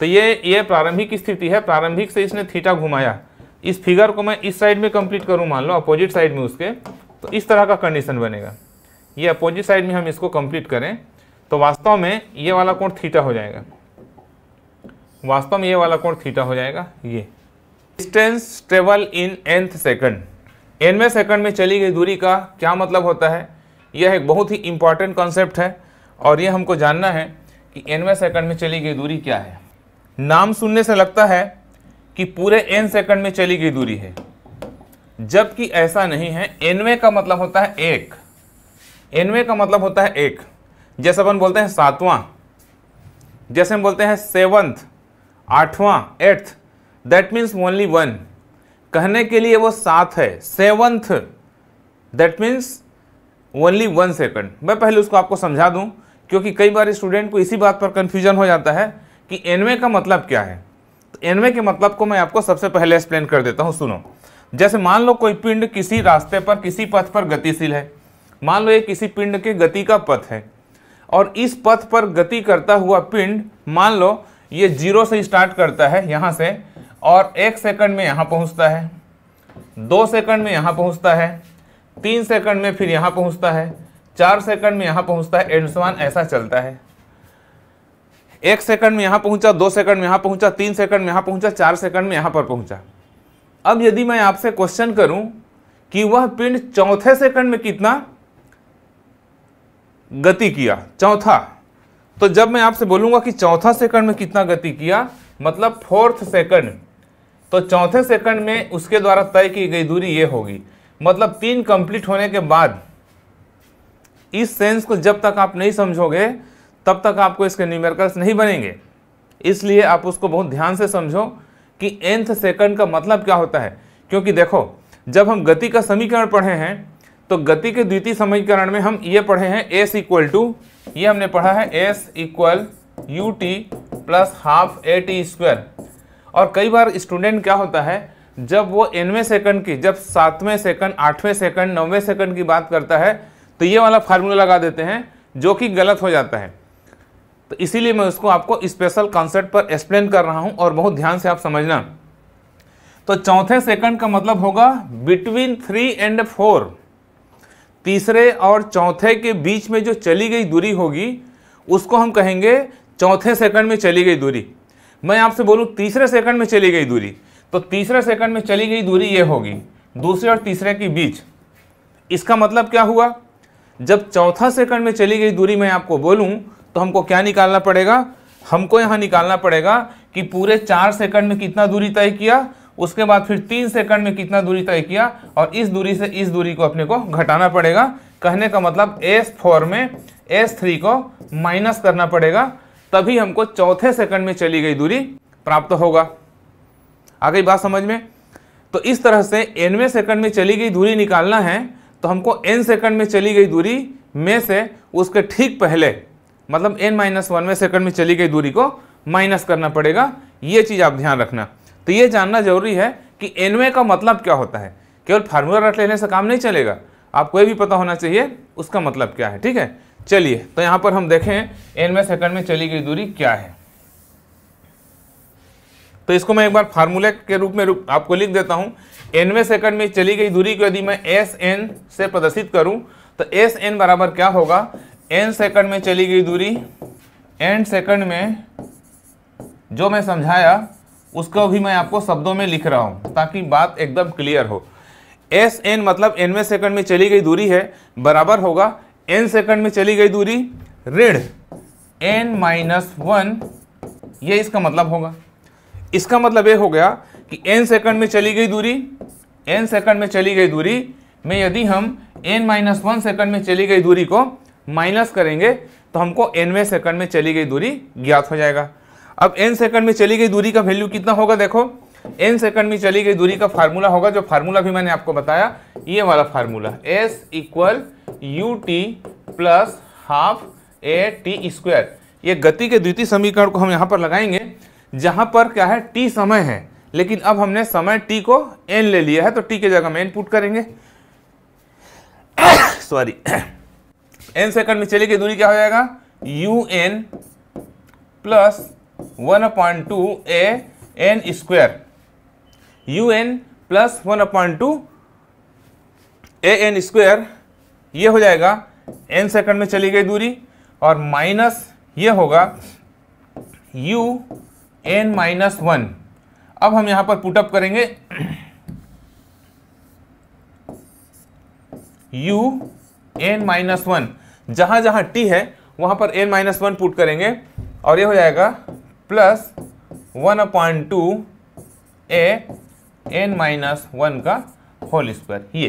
तो ये ये प्रारंभिक स्थिति है प्रारंभिक से इसने थीटा घुमाया इस फिगर को मैं इस साइड में कंप्लीट करूँ मान लो अपोजिट साइड में उसके तो इस तरह का कंडीशन बनेगा ये अपोजिट साइड में हम इसको कंप्लीट करें तो वास्तव में ये वाला कोण थीटा हो जाएगा वास्तव में ये वाला कोण थीटा हो जाएगा ये distance travel in nth second एनवे सेकंड में चली गई दूरी का क्या मतलब होता है यह एक बहुत ही इंपॉर्टेंट कॉन्सेप्ट है और यह हमको जानना है कि एनवे सेकंड में चली गई दूरी क्या है नाम सुनने से लगता है कि पूरे एन सेकंड में चली गई दूरी है जबकि ऐसा नहीं है एनवे का मतलब होता है एक एनवे का मतलब होता है एक जैसे अपन बोलते हैं सातवां जैसे हम बोलते हैं सेवंथ आठवां eighth that means only one कहने के लिए वो सात है seventh that means only one second मैं पहले उसको आपको समझा दूं क्योंकि कई बार स्टूडेंट को इसी बात पर कंफ्यूजन हो जाता है कि एनवे का मतलब क्या है तो एनवे के मतलब को मैं आपको सबसे पहले एक्सप्लेन कर देता हूँ सुनो जैसे मान लो कोई पिंड किसी रास्ते पर किसी पथ पर गतिशील है मान लो ये किसी पिंड के गति का पथ है और इस पथ पर गति करता हुआ पिंड मान लो ये जीरो से स्टार्ट करता है यहाँ से और एक सेकंड में यहाँ पहुँचता है दो सेकंड में यहाँ पहुँचता है तीन सेकंड में फिर यहाँ पहुँचता है चार सेकंड में यहाँ पहुँचता है एंडसवान ऐसा चलता है एक सेकंड में यहाँ पहुँचा दो सेकंड में यहाँ पहुँचा तीन सेकंड में यहाँ पहुँचा चार सेकंड में यहाँ पर पहुँचा अब यदि मैं आपसे क्वेश्चन करूं कि वह पिंड चौथे सेकंड में कितना गति किया चौथा तो जब मैं आपसे बोलूंगा कि चौथा सेकंड में कितना गति किया मतलब फोर्थ सेकंड तो चौथे सेकंड में उसके द्वारा तय की गई दूरी ये होगी मतलब तीन कंप्लीट होने के बाद इस सेंस को जब तक आप नहीं समझोगे तब तक आपको इसके न्यूमेरिकल्स नहीं बनेंगे इसलिए आप उसको बहुत ध्यान से समझो कि एंथ सेकंड का मतलब क्या होता है क्योंकि देखो जब हम गति का समीकरण पढ़े हैं तो गति के द्वितीय समीकरण में हम ये पढ़े हैं एस इक्वल टू ये हमने पढ़ा है S equal U T plus half A T square और कई बार स्टूडेंट क्या होता है जब वो एनवें सेकंड की जब सातवें सेकंड आठवें सेकंड नौवें सेकंड की बात करता है तो ये वाला फार्मूला लगा देते हैं जो कि गलत हो जाता है तो इसीलिए मैं उसको आपको स्पेशल कॉन्सेप्ट पर एक्सप्लेन कर रहा हूँ और बहुत ध्यान से आप समझना तो चौथे सेकंड का मतलब होगा बिटवीन थ्री एंड फोर तीसरे और चौथे के बीच में जो चली गई दूरी होगी उसको हम कहेंगे चौथे सेकंड में चली गई दूरी मैं आपसे बोलूँ तीसरे सेकंड में चली गई दूरी तो तीसरे सेकंड में चली गई दूरी ये होगी दूसरे और तीसरे के बीच इसका मतलब क्या हुआ जब चौथा सेकंड में चली गई दूरी मैं आपको बोलूँ तो हमको क्या निकालना पड़ेगा हमको यहाँ निकालना पड़ेगा कि पूरे चार सेकंड में कितना दूरी तय किया उसके बाद फिर तीन सेकंड में कितना दूरी तय किया और इस दूरी से इस दूरी को अपने को घटाना पड़ेगा कहने का मतलब एस फोर में एस थ्री को माइनस करना पड़ेगा तभी हमको चौथे सेकंड में चली गई दूरी प्राप्त होगा आ गई बात समझ में तो इस तरह से एनवे सेकंड में चली गई दूरी निकालना है तो हमको एन सेकंड में चली गई दूरी में से उसके ठीक पहले मतलब एन माइनस वन में सेकंड में चली गई दूरी को माइनस करना पड़ेगा ये चीज़ आप ध्यान रखना तो ये जानना जरूरी है कि एनवे का मतलब क्या होता है केवल फार्मूला रट लेने से काम नहीं चलेगा आपको ये भी पता होना चाहिए उसका मतलब क्या है ठीक है चलिए तो यहाँ पर हम देखें एनवे सेकंड में चली गई दूरी क्या है तो इसको मैं एक बार फार्मूले के रूप में रूप आपको लिख देता हूँ एनवे सेकंड में चली गई दूरी को यदि मैं एस एन से प्रदर्शित करूँ तो एस एन बराबर क्या होगा एन सेकंड में चली गई दूरी एन सेकंड में जो मैं समझाया उसको भी मैं आपको शब्दों में लिख रहा हूँ ताकि बात एकदम क्लियर हो एस एन मतलब एनवे सेकंड में चली गई दूरी है बराबर होगा एन सेकंड में चली गई दूरी ऋण एन माइनस वन ये इसका मतलब होगा इसका मतलब ये हो गया कि एन सेकंड में चली गई दूरी एन सेकंड में चली गई दूरी में यदि हम एन माइनस वन सेकंड में चली गई दूरी को माइनस करेंगे तो हमको एनवे सेकंड में चली गई दूरी ज्ञात हो जाएगा अब एन सेकंड में चली गई दूरी का वैल्यू कितना होगा देखो एन सेकंड में चली गई दूरी का फार्मूला होगा जो फार्मूला भी मैंने आपको बताया ये वाला formula S equal U T plus half A T square ये गति के द्वितीय समीकरण को हम यहाँ पर लगाएंगे जहाँ पर क्या है टी समय है लेकिन अब हमने समय टी को एन ले लिया है तो टी के जगह में एन पुट करेंगे सॉरी [COUGHS] एन सेकंड में चले दूरी क्या हो जाएगा U N plus one upon two A N square U N plus one upon two A N square ये हो जाएगा एन सेकंड में चली गई दूरी और माइनस ये होगा यू एन माइनस वन अब हम यहां पर पुटअप करेंगे यू एन माइनस वन जहां जहां टी है वहां पर एन माइनस वन पुट करेंगे और ये हो जाएगा plus one upon two A N minus one का होल स्क्वायर ये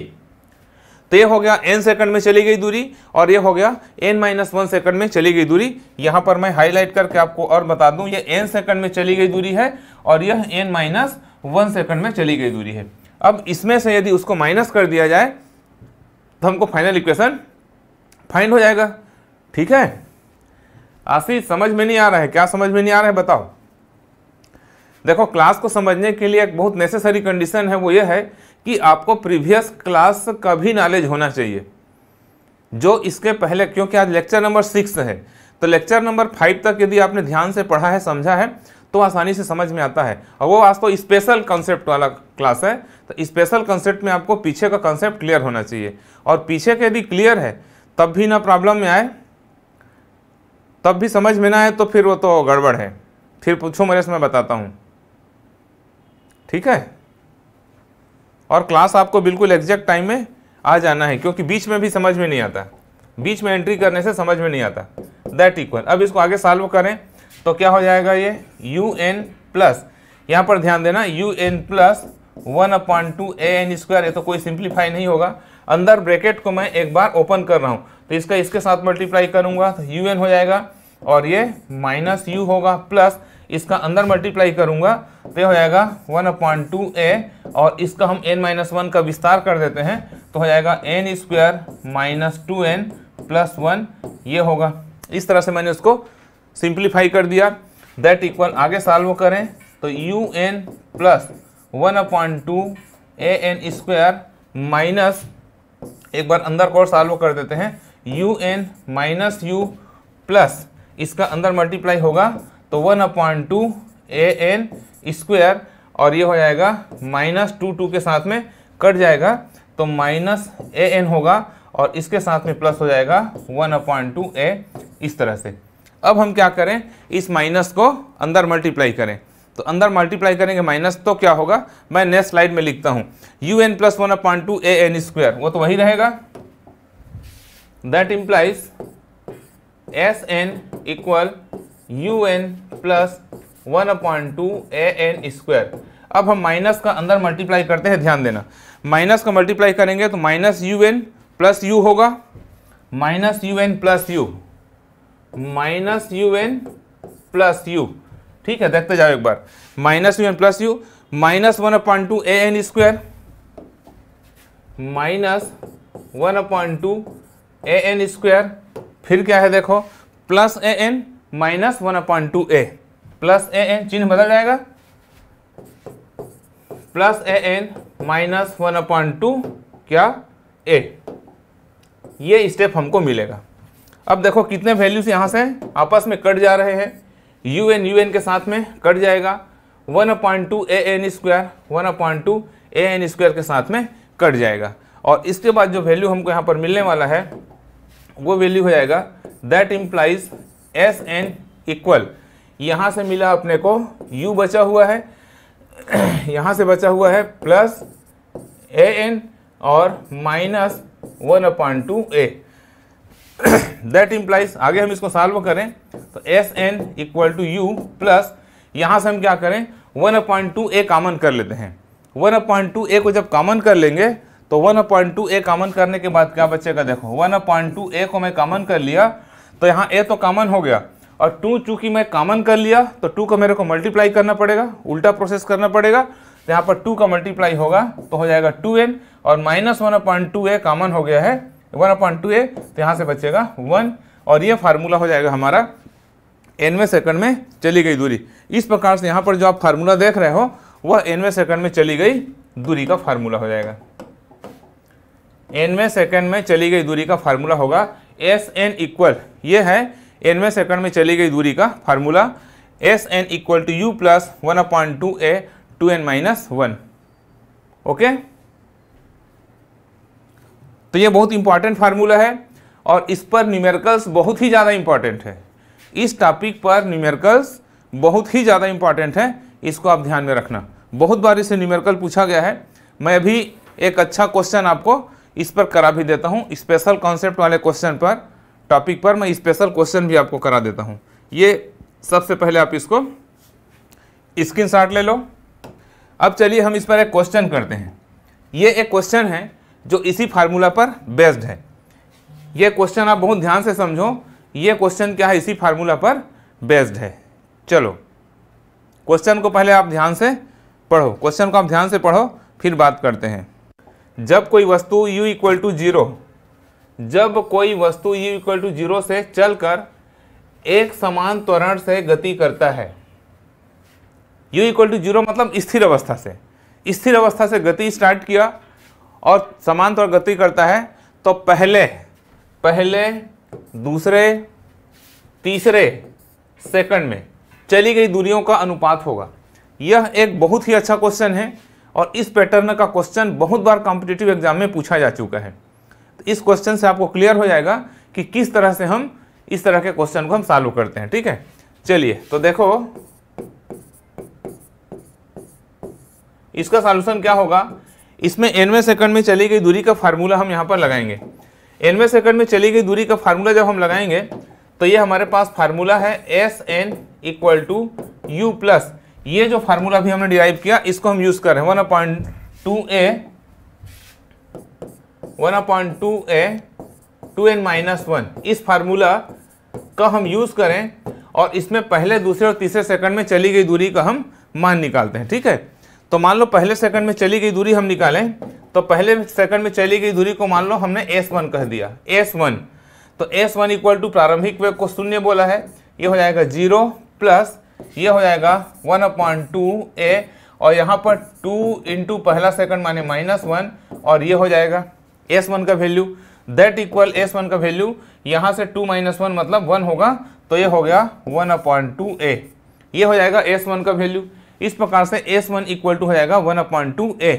तो ये हो गया एन सेकंड में चली गई दूरी और ये हो गया एन माइनस वन सेकंड में चली गई दूरी यहां पर मैं हाईलाइट करके आपको और बता दूं ये एन सेकंड में चली गई दूरी है और यह एन माइनस वन सेकंड में चली गई दूरी है अब इसमें से यदि उसको माइनस कर दिया जाए तो हमको फाइनल इक्वेशन फाइंड हो जाएगा ठीक है आशीष समझ में नहीं आ रहा है क्या समझ में नहीं आ रहा है बताओ देखो क्लास को समझने के लिए एक बहुत नेसेसरी कंडीशन है वो ये है कि आपको प्रीवियस क्लास का भी नॉलेज होना चाहिए जो इसके पहले क्योंकि आज लेक्चर नंबर सिक्स है तो लेक्चर नंबर फाइव तक यदि आपने ध्यान से पढ़ा है समझा है तो आसानी से समझ में आता है और वो आज तो स्पेशल कॉन्सेप्ट वाला क्लास है तो स्पेशल कॉन्सेप्ट में आपको पीछे का कॉन्सेप्ट क्लियर होना चाहिए और पीछे के यदि क्लियर है तब भी ना प्रॉब्लम में आए तब भी समझ में ना आए तो फिर वो तो गड़बड़ है फिर पूछो मेरे से मैं बताता हूँ ठीक है और क्लास आपको बिल्कुल एग्जैक्ट टाइम में आ जाना है क्योंकि बीच में भी समझ में नहीं आता बीच में एंट्री करने से समझ में नहीं आता दैट इक्वल अब इसको आगे सॉल्व करें तो क्या हो जाएगा ये यू एन प्लस यहाँ पर ध्यान देना U N plus one upon two A N square ये तो कोई सिंप्लीफाई नहीं होगा अंदर ब्रैकेट को मैं एक बार ओपन कर रहा हूँ तो इसका इसके साथ मल्टीप्लाई करूंगा तो यू एन हो जाएगा और ये माइनस यू होगा प्लस इसका अंदर मल्टीप्लाई करूँगा तो हो जाएगा वन अपॉइंट टू ए और इसका हम एन माइनस वन का विस्तार कर देते हैं तो हो जाएगा N square minus two N plus one ये होगा इस तरह से मैंने उसको सिंप्लीफाई कर दिया दैट इक्वल आगे सॉल्व करें तो U N plus one upon two A N square minus एक बार अंदर को सॉल्व कर देते हैं U N minus U plus इसका अंदर मल्टीप्लाई होगा तो one upon two A N square और ये हो जाएगा माइनस टू टू के साथ में कट जाएगा तो माइनस ए एन होगा और इसके साथ में प्लस हो जाएगा वन अपॉइंट टू ए इस तरह से अब हम क्या करें इस माइनस को अंदर मल्टीप्लाई करें तो अंदर मल्टीप्लाई करेंगे माइनस तो क्या होगा मैं नेक्स्ट स्लाइड में लिखता हूं U N plus one upon two A N square वो तो वही रहेगा that implies S N equal U N plus one upon two A N square अब हम माइनस का अंदर मल्टीप्लाई करते हैं ध्यान देना माइनस का मल्टीप्लाई करेंगे तो minus U N plus U होगा minus U N plus U minus U N plus U ठीक है देखते जाओ एक बार minus U N plus U minus one upon two A N square minus one upon two A N square फिर क्या है देखो plus A N minus one upon two A plus A N चिन्ह बदल जाएगा plus A N minus one upon to क्या ए ये स्टेप हमको मिलेगा अब देखो कितने वैल्यूज यहां से आपस में कट जा रहे हैं यू एन यू एन के साथ में कट जाएगा one upon two A N square one upon two A N square के साथ में कट जाएगा और इसके बाद जो वैल्यू हमको यहाँ पर मिलने वाला है वो वैल्यू हो जाएगा that implies S N equal यहाँ से मिला अपने को यू बचा हुआ है [CLEARS THROAT] यहाँ से बचा हुआ है प्लस ए एन और minus one upon two A that [COUGHS] implies आगे हम इसको सॉल्व करें तो S N equal to you plus यहां से हम क्या करें one upon two A common कर लेते हैं वन अपॉइंट टू ए को जब कॉमन कर लेंगे तो one upon two A common करने के बाद क्या बचेगा देखो वन अपॉइंट टू ए को मैं कॉमन कर लिया तो यहाँ ए तो कॉमन हो गया और टू चूंकि मैं कॉमन कर लिया तो टू को मेरे को मल्टीप्लाई करना पड़ेगा उल्टा प्रोसेस करना पड़ेगा तो यहाँ पर टू का मल्टीप्लाई होगा तो हो जाएगा टू एन और minus one point two A common हो गया है वन अपॉन टू ए तो यहाँ से बचेगा वन और ये फार्मूला हो जाएगा हमारा एनवे सेकंड में चली गई दूरी इस प्रकार से यहाँ पर जो आप फार्मूला देख रहे हो वह एनवे सेकंड में चली गई दूरी का फार्मूला हो जाएगा एनवे सेकंड में चली गई दूरी का फार्मूला होगा एस एन इक्वल ये है एनवे सेकंड में चली गई दूरी का formula S N equal to you plus one upon two A two N minus one okay तो ये बहुत इंपॉर्टेंट फार्मूला है और इस पर न्यूमेरिकल्स बहुत ही ज़्यादा इंपॉर्टेंट है इस टॉपिक पर न्यूमेरिकल्स बहुत ही ज़्यादा इंपॉर्टेंट है इसको आप ध्यान में रखना बहुत बार इसे न्यूमेरिकल पूछा गया है मैं अभी एक अच्छा क्वेश्चन आपको इस पर करा भी देता हूँ स्पेशल कॉन्सेप्ट वाले क्वेश्चन पर टॉपिक पर मैं स्पेशल क्वेश्चन भी आपको करा देता हूँ ये सबसे पहले आप इसको स्क्रीन ले लो अब चलिए हम इस पर एक क्वेश्चन करते हैं ये एक क्वेश्चन है जो इसी फार्मूला पर बेस्ड है यह क्वेश्चन आप बहुत ध्यान से समझो ये क्वेश्चन क्या है इसी फार्मूला पर बेस्ड है चलो क्वेश्चन को पहले आप ध्यान से पढ़ो क्वेश्चन को आप ध्यान से पढ़ो फिर बात करते हैं जब कोई वस्तु u इक्वल टू जीरो जब कोई वस्तु u इक्वल टू जीरो से चलकर एक समान त्वरण से गति करता है u इक्वल टू जीरो मतलब स्थिर अवस्था से स्थिर अवस्था से गति स्टार्ट किया और समांतर गति करता है तो पहले पहले दूसरे तीसरे सेकंड में चली गई दूरियों का अनुपात होगा यह एक बहुत ही अच्छा क्वेश्चन है और इस पैटर्न का क्वेश्चन बहुत बार कॉम्पिटेटिव एग्जाम में पूछा जा चुका है तो इस क्वेश्चन से आपको क्लियर हो जाएगा कि किस तरह से हम इस तरह के क्वेश्चन को हम सॉल्व करते हैं ठीक है चलिए तो देखो इसका सॉल्यूशन क्या होगा इसमें एनवे सेकंड में चली गई दूरी का फार्मूला हम यहाँ पर लगाएंगे एनवे सेकंड में चली गई दूरी का फार्मूला जब हम लगाएंगे तो ये हमारे पास फार्मूला है S N equal to you plus ये जो फार्मूला भी हमने डिराइव किया इसको हम यूज़ कर रहे हैं one upon two A one upon two A two N minus one इस फार्मूला का हम यूज़ करें और इसमें पहले दूसरे और तीसरे सेकंड में चली गई दूरी का हम मान निकालते हैं ठीक है तो मान लो पहले सेकंड में चली गई दूरी हम निकालें तो पहले सेकंड में चली गई दूरी को मान लो हमने एस वन कह दिया एस वन तो एस वन इक्वल टू प्रारंभिक वेग को शून्य बोला है ये हो जाएगा जीरो प्लस ये हो जाएगा वन अपॉइंट टू ए और यहाँ पर टू इंटू पहला सेकंड माने माइनस वन और ये हो जाएगा एस वन का value that equal S one का वैल्यू यहाँ से टू माइनस वन मतलब वन होगा तो ये हो गया वन अपॉइंट टू ए ये हो जाएगा एस वन का वैल्यू इस प्रकार से एस वन इक्वल टू हो जाएगा वन अपॉइंट टू ए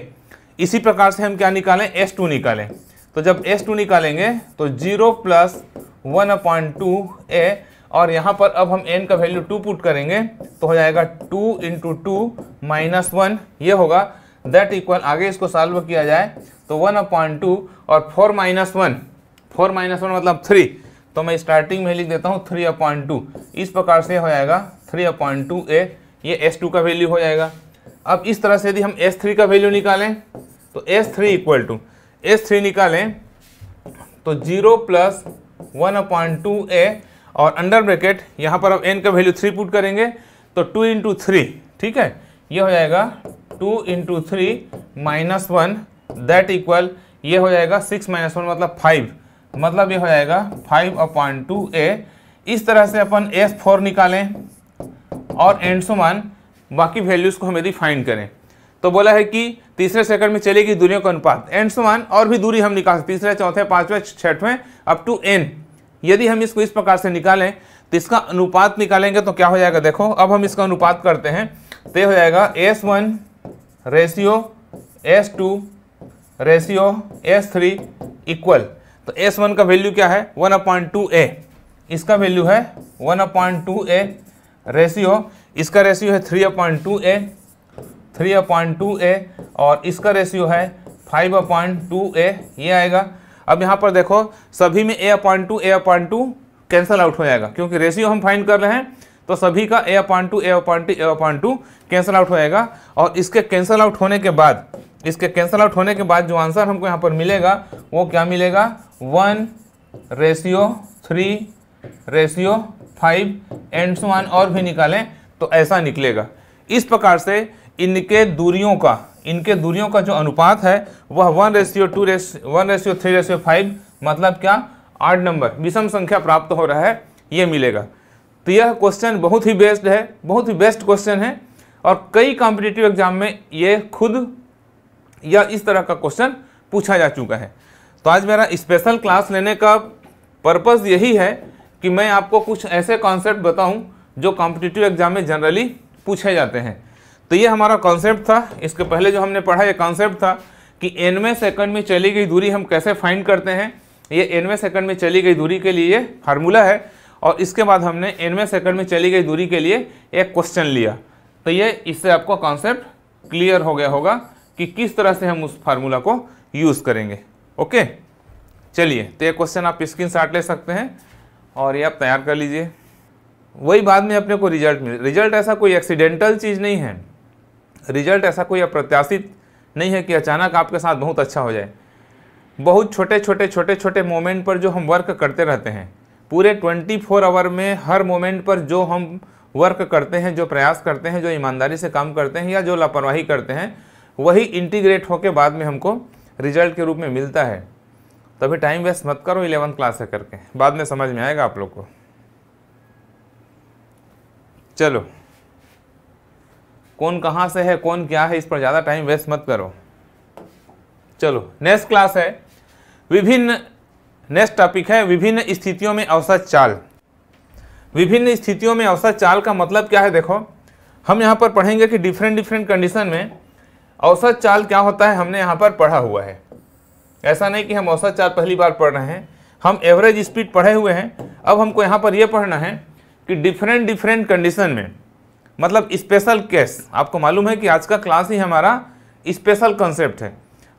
इसी प्रकार से हम क्या निकालें एस टू निकालें तो जब एस टू निकालेंगे तो zero plus one upon two ए और यहाँ पर अब हम एन का वैल्यू टू पुट करेंगे तो हो जाएगा two into two minus one ये होगा दैट इक्वल आगे इसको सॉल्व किया जाए तो वन अपॉइंट टू और four minus one four minus one मतलब थ्री तो मैं स्टार्टिंग में लिख देता हूँ थ्री अपॉइंट टू इस प्रकार से हो जाएगा थ्री अपॉइंट टू ए ये एस टू का वैल्यू हो जाएगा अब इस तरह से यदि हम एस थ्री का वैल्यू निकालें तो S three equal to S three निकालें तो zero plus one upon two ए और अंडर ब्रैकेट यहाँ पर अब एन का वैल्यू थ्री पुट करेंगे तो टू इंटू थ्री ठीक है ये हो जाएगा two into three minus one that equal ये हो जाएगा सिक्स माइनस वन मतलब फाइव मतलब ये हो जाएगा फाइव अपॉइंट टू ए इस तरह से अपन एस फोर निकालें और एंड समान बाकी वैल्यूज़ को हम यदि फाइंड करें तो बोला है कि तीसरे सेकंड में चलेगी दूरियों का अनुपात एन समान और भी दूरी हम निकाल तीसरे चौथे पांचवें छठवें अप टू एन यदि हम इसको इस प्रकार से निकालें तो इसका अनुपात निकालेंगे तो क्या हो जाएगा देखो अब हम इसका अनुपात करते हैं तो हो जाएगा S one ratio S two ratio S three equal तो एस वन का वैल्यू क्या है वन अपॉइंट टू ए इसका वैल्यू है one upon two A ratio इसका रेशियो है three upon two A three upon two ए और इसका रेशियो है फाइव अपॉइंट टू ए ये आएगा अब यहाँ पर देखो सभी में A upon two A upon two cancel out हो जाएगा क्योंकि रेशियो हम फाइंड कर रहे हैं तो सभी का A upon two A upon two A upon two cancel out हो जाएगा और इसके कैंसल आउट होने के बाद इसके कैंसल आउट होने के बाद जो आंसर हमको यहाँ पर मिलेगा वो क्या मिलेगा one ratio three ratio five and one और भी निकालें तो ऐसा निकलेगा इस प्रकार से इनके दूरियों का इनके दूरियों का जो अनुपात है वह one ratio two race one ratio three ratio five मतलब क्या आठ नंबर विषम संख्या प्राप्त हो रहा है ये मिलेगा तो यह क्वेश्चन बहुत ही बेस्ट है बहुत ही बेस्ट क्वेश्चन है और कई कॉम्पिटेटिव एग्जाम में ये खुद या इस तरह का क्वेश्चन पूछा जा चुका है तो आज मेरा स्पेशल क्लास लेने का पर्पज़ यही है कि मैं आपको कुछ ऐसे कॉन्सेप्ट बताऊं जो कॉम्पिटिटिव एग्जाम में जनरली पूछे जाते हैं तो ये हमारा कॉन्सेप्ट था इसके पहले जो हमने पढ़ा ये कॉन्सेप्ट था कि एनवे सेकंड में चली गई दूरी हम कैसे फाइंड करते हैं ये एनवे सेकंड में चली गई दूरी के लिए फार्मूला है और इसके बाद हमने एनवे सेकंड में चली गई दूरी के लिए एक क्वेश्चन लिया तो ये इससे आपको कॉन्सेप्ट क्लियर हो गया होगा कि किस तरह से हम उस फार्मूला को यूज़ करेंगे ओके चलिए तो ये क्वेश्चन आप स्क्रीन ले सकते हैं और ये आप तैयार कर लीजिए वही बाद में अपने को रिजल्ट मिले रिजल्ट ऐसा कोई एक्सीडेंटल चीज़ नहीं है रिजल्ट ऐसा कोई अप्रत्याशित नहीं है कि अचानक आपके साथ बहुत अच्छा हो जाए बहुत छोटे छोटे छोटे छोटे मोमेंट पर जो हम वर्क करते रहते हैं पूरे 24 आवर में हर मोमेंट पर जो हम वर्क करते हैं जो प्रयास करते हैं जो ईमानदारी से काम करते हैं या जो लापरवाही करते हैं वही इंटीग्रेट होकर बाद में हमको रिजल्ट के रूप में मिलता है तो अभी टाइम वेस्ट मत करो इलेवंथ क्लास से करके बाद में समझ में आएगा आप लोग को चलो कौन कहाँ से है कौन क्या है इस पर ज़्यादा टाइम वेस्ट मत करो चलो नेक्स्ट क्लास है विभिन्न नेक्स्ट टॉपिक है विभिन्न स्थितियों में अवसत चाल विभिन्न स्थितियों में औसत चाल का मतलब क्या है देखो हम यहाँ पर पढ़ेंगे कि डिफरेंट डिफरेंट कंडीशन में औसत चाल क्या होता है हमने यहाँ पर पढ़ा हुआ है ऐसा नहीं कि हम औसत चार पहली बार पढ़ रहे हैं हम एवरेज स्पीड पढ़े हुए हैं अब हमको यहाँ पर यह पढ़ना है कि डिफरेंट डिफरेंट कंडीशन में मतलब स्पेशल केस आपको मालूम है कि आज का क्लास ही हमारा स्पेशल कंसेप्ट है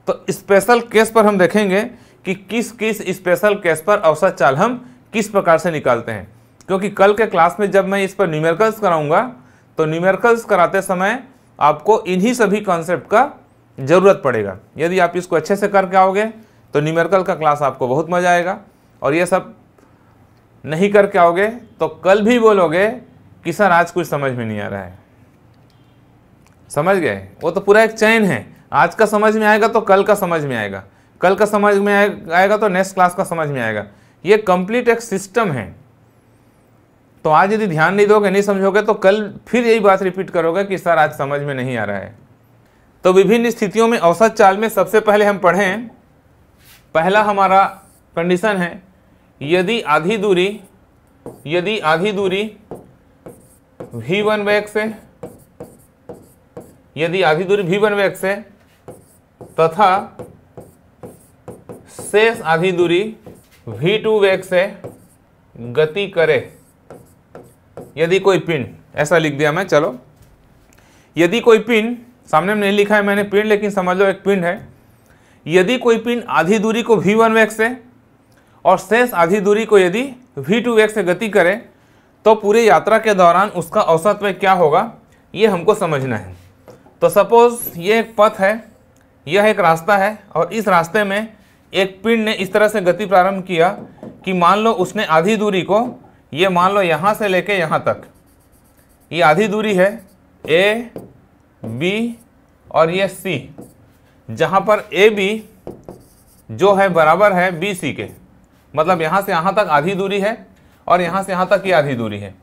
तो स्पेशल केस पर हम देखेंगे कि किस किस स्पेशल केस पर औसत चाल हम किस प्रकार से निकालते हैं क्योंकि कल के क्लास में जब मैं इस पर न्यूमेरिकल्स कराऊंगा तो न्यूमेरिकल्स कराते समय आपको इन्हीं सभी कॉन्सेप्ट का ज़रूरत पड़ेगा यदि आप इसको अच्छे से करके आओगे तो न्यूमेरिकल का क्लास आपको बहुत मज़ा आएगा और ये सब नहीं करके आओगे तो कल भी बोलोगे कि सर आज कुछ समझ में नहीं आ रहा है समझ गए वो तो पूरा एक चैन है आज का समझ में आएगा तो कल का समझ में आएगा कल का समझ में आएगा तो नेक्स्ट क्लास का समझ में आएगा ये कंप्लीट एक सिस्टम है तो आज यदि ध्यान नहीं दोगे नहीं समझोगे तो कल फिर यही बात रिपीट करोगे कि सर आज समझ में नहीं आ रहा है तो विभिन्न स्थितियों में औसत चाल में सबसे पहले हम पढ़ें पहला हमारा कंडीशन है यदि आधी दूरी यदि आधी दूरी वी वन वैक्स है यदि आधी दूरी वी वन वैक्स है तथा शेष आधी दूरी वी टू वैक्स है गति करे यदि कोई पिन ऐसा लिख दिया मैं चलो यदि कोई पिन सामने में नहीं लिखा है मैंने पिंड लेकिन समझ लो एक पिंड है यदि कोई पिंड आधी दूरी को वी वन वैक्स से और शेष आधी दूरी को यदि वी टू वैक्स से गति करे तो पूरी यात्रा के दौरान उसका औसत वेग क्या होगा ये हमको समझना है तो सपोज़ ये एक पथ है यह एक रास्ता है और इस रास्ते में एक पिंड ने इस तरह से गति प्रारंभ किया कि मान लो उसने आधी दूरी को ये मान लो यहाँ से लेके यहाँ तक ये आधी दूरी है ए बी और ये सी जहाँ पर ए बी जो है बराबर है बी सी के मतलब यहाँ से यहाँ तक आधी दूरी है और यहाँ से यहाँ तक ये आधी दूरी है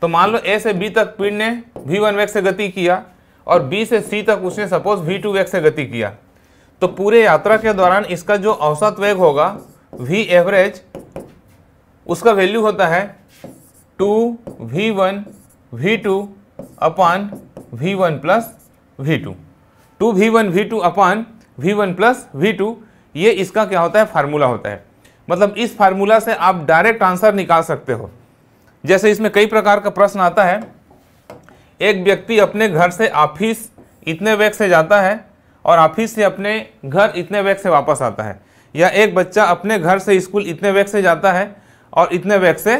तो मान लो ए से बी तक पिंड ने वी वन वैक्स से गति किया और बी से सी तक उसने सपोज वी टू वैक्स से गति किया तो पूरे यात्रा के दौरान इसका जो औसत वेग होगा वी एवरेज उसका वैल्यू होता है two V one V two upon V one plus V two two V one V two upon V one plus V two ये इसका क्या होता है फार्मूला होता है मतलब इस फार्मूला से आप डायरेक्ट आंसर निकाल सकते हो जैसे इसमें कई प्रकार का प्रश्न आता है एक व्यक्ति अपने घर से ऑफिस इतने वेग से जाता है और ऑफिस से अपने घर इतने वेग से वापस आता है या एक बच्चा अपने घर से स्कूल इतने वेग से जाता है और इतने वेग से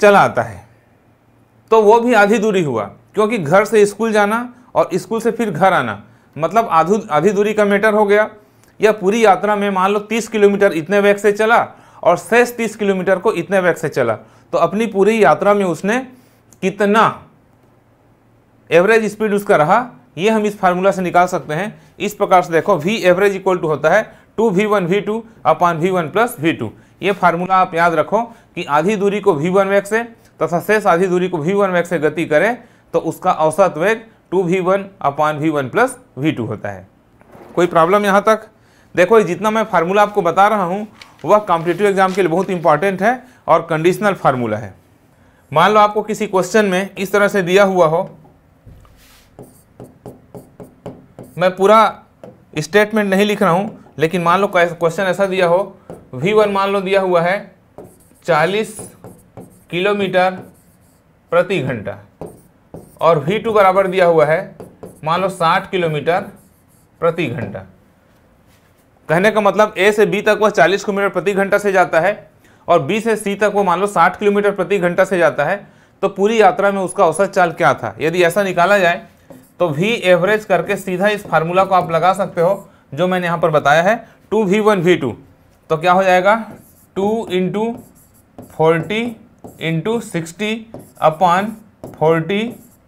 चला आता है तो वो भी आधी दूरी हुआ क्योंकि घर से स्कूल जाना और स्कूल से फिर घर आना मतलब आधु आधी दूरी का मैटर हो गया यह पूरी यात्रा में मान लो तीस किलोमीटर इतने वेग से चला और शेष तीस किलोमीटर को इतने वेग से चला तो अपनी पूरी यात्रा में उसने कितना एवरेज स्पीड उसका रहा ये हम इस फार्मूला से निकाल सकते हैं इस प्रकार से देखो वी एवरेज इक्वल टू होता है two V one V two upon V one plus V two ये फार्मूला आप याद रखो कि आधी दूरी को वी वन वैक से तथा शेष आधी दूरी को वी वन वैक से गति करें तो उसका औसत वेग two V one upon V one plus V two होता है कोई प्रॉब्लम यहाँ तक देखो जितना मैं फार्मूला आपको बता रहा हूँ वह कॉम्पिटेटिव एग्जाम के लिए बहुत इंपॉर्टेंट है और कंडीशनल फार्मूला है मान लो आपको किसी क्वेश्चन में इस तरह से दिया हुआ हो मैं पूरा स्टेटमेंट नहीं लिख रहा हूँ लेकिन मान लो क्वेश्चन ऐसा दिया हो वी वन मान लो दिया हुआ है चालीस किलोमीटर प्रति घंटा और वी टू बराबर दिया हुआ है मान लो साठ किलोमीटर प्रति घंटा कहने का मतलब ए से बी तक वह चालीस किलोमीटर प्रति घंटा से जाता है और बी से सी तक वो मान लो साठ किलोमीटर प्रति घंटा से जाता है तो पूरी यात्रा में उसका औसत चाल क्या था यदि ऐसा निकाला जाए तो वी एवरेज करके सीधा इस फार्मूला को आप लगा सकते हो जो मैंने यहाँ पर बताया है two V one V two तो क्या हो जाएगा two into forty into sixty upon forty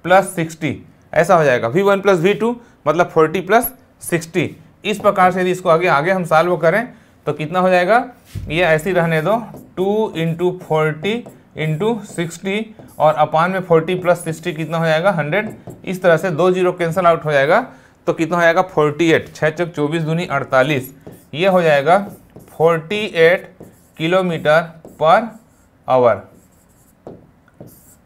plus sixty ऐसा हो जाएगा V one plus V two मतलब फोर्टी प्लस सिक्सटी इस प्रकार से यदि इसको आगे आगे हम सॉल्व करें तो कितना हो जाएगा ये ऐसी रहने दो two into forty into sixty और अपान में फोर्टी प्लस सिक्सटी कितना हो जाएगा हंड्रेड इस तरह से दो जीरो कैंसिल आउट हो जाएगा तो कितना हो जाएगा फोर्टी एट छः चौक चौबीस दूनी अड़तालीस ये हो जाएगा forty eight kilometre per hour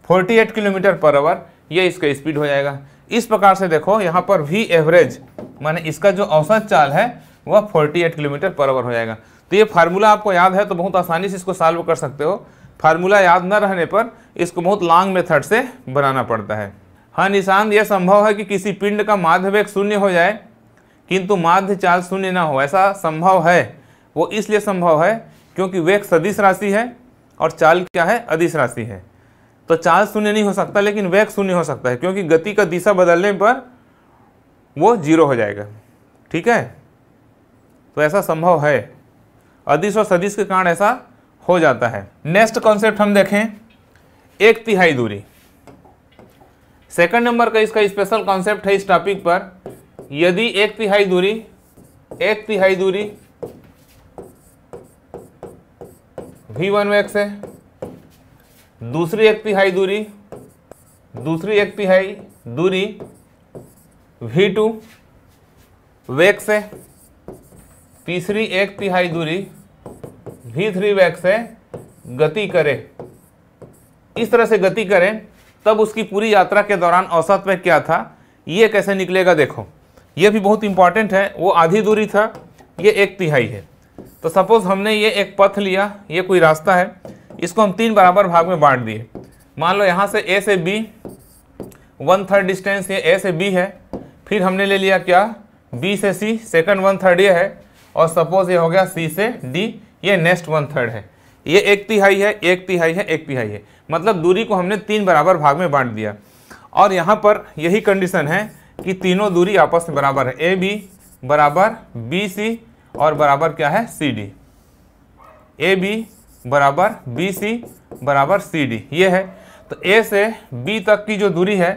forty eight kilometre per hour ये इसका स्पीड हो जाएगा इस प्रकार से देखो यहाँ पर वी एवरेज माने इसका जो औसत चाल है वह 48 किलोमीटर पर आवर हो जाएगा तो ये फार्मूला आपको याद है तो बहुत आसानी से इसको सॉल्व कर सकते हो फार्मूला याद न रहने पर इसको बहुत लॉन्ग मेथड से बनाना पड़ता है हाँ निशान यह संभव है कि किसी पिंड का माध्य वेग शून्य हो जाए किंतु माध्य चाल शून्य ना हो ऐसा संभव है वो इसलिए संभव है क्योंकि वेग सदिश राशि है और चाल क्या है अधिस राशि है तो चार्ज शून्य नहीं हो सकता लेकिन वेग शून्य हो सकता है क्योंकि गति का दिशा बदलने पर वो जीरो हो जाएगा ठीक है तो ऐसा संभव है अधिस और सदिश के कारण ऐसा हो जाता है नेक्स्ट कॉन्सेप्ट हम देखें एक तिहाई दूरी सेकंड नंबर का इसका स्पेशल कॉन्सेप्ट है इस टॉपिक पर यदि एक तिहाई दूरी एक तिहाई दूरी वी वन वैक्स है दूसरी एक तिहाई दूरी दूसरी एक तिहाई दूरी वी टू वेग से तीसरी एक तिहाई दूरी वी थ्री वेग से गति करे इस तरह से गति करें तब उसकी पूरी यात्रा के दौरान औसत में क्या था ये कैसे निकलेगा देखो ये भी बहुत इंपॉर्टेंट है वो आधी दूरी था ये एक तिहाई है तो सपोज हमने ये एक पथ लिया ये कोई रास्ता है इसको हम तीन बराबर भाग में बांट दिए मान लो यहाँ से ए से बी वन थर्ड डिस्टेंस ये ए से बी है फिर हमने ले लिया क्या बी से सी सेकंड वन थर्ड ये है और सपोज ये हो गया सी से डी ये नेक्स्ट वन थर्ड है ये एक तिहाई है एक तिहाई है एक तिहाई है मतलब दूरी को हमने तीन बराबर भाग में बांट दिया और यहाँ पर यही कंडीशन है कि तीनों दूरी आपस में बराबर है ए बी बराबर बी सी और बराबर क्या है सी डी ए बी बराबर बी सी बराबर सी डी ये है तो ए से बी तक की जो दूरी है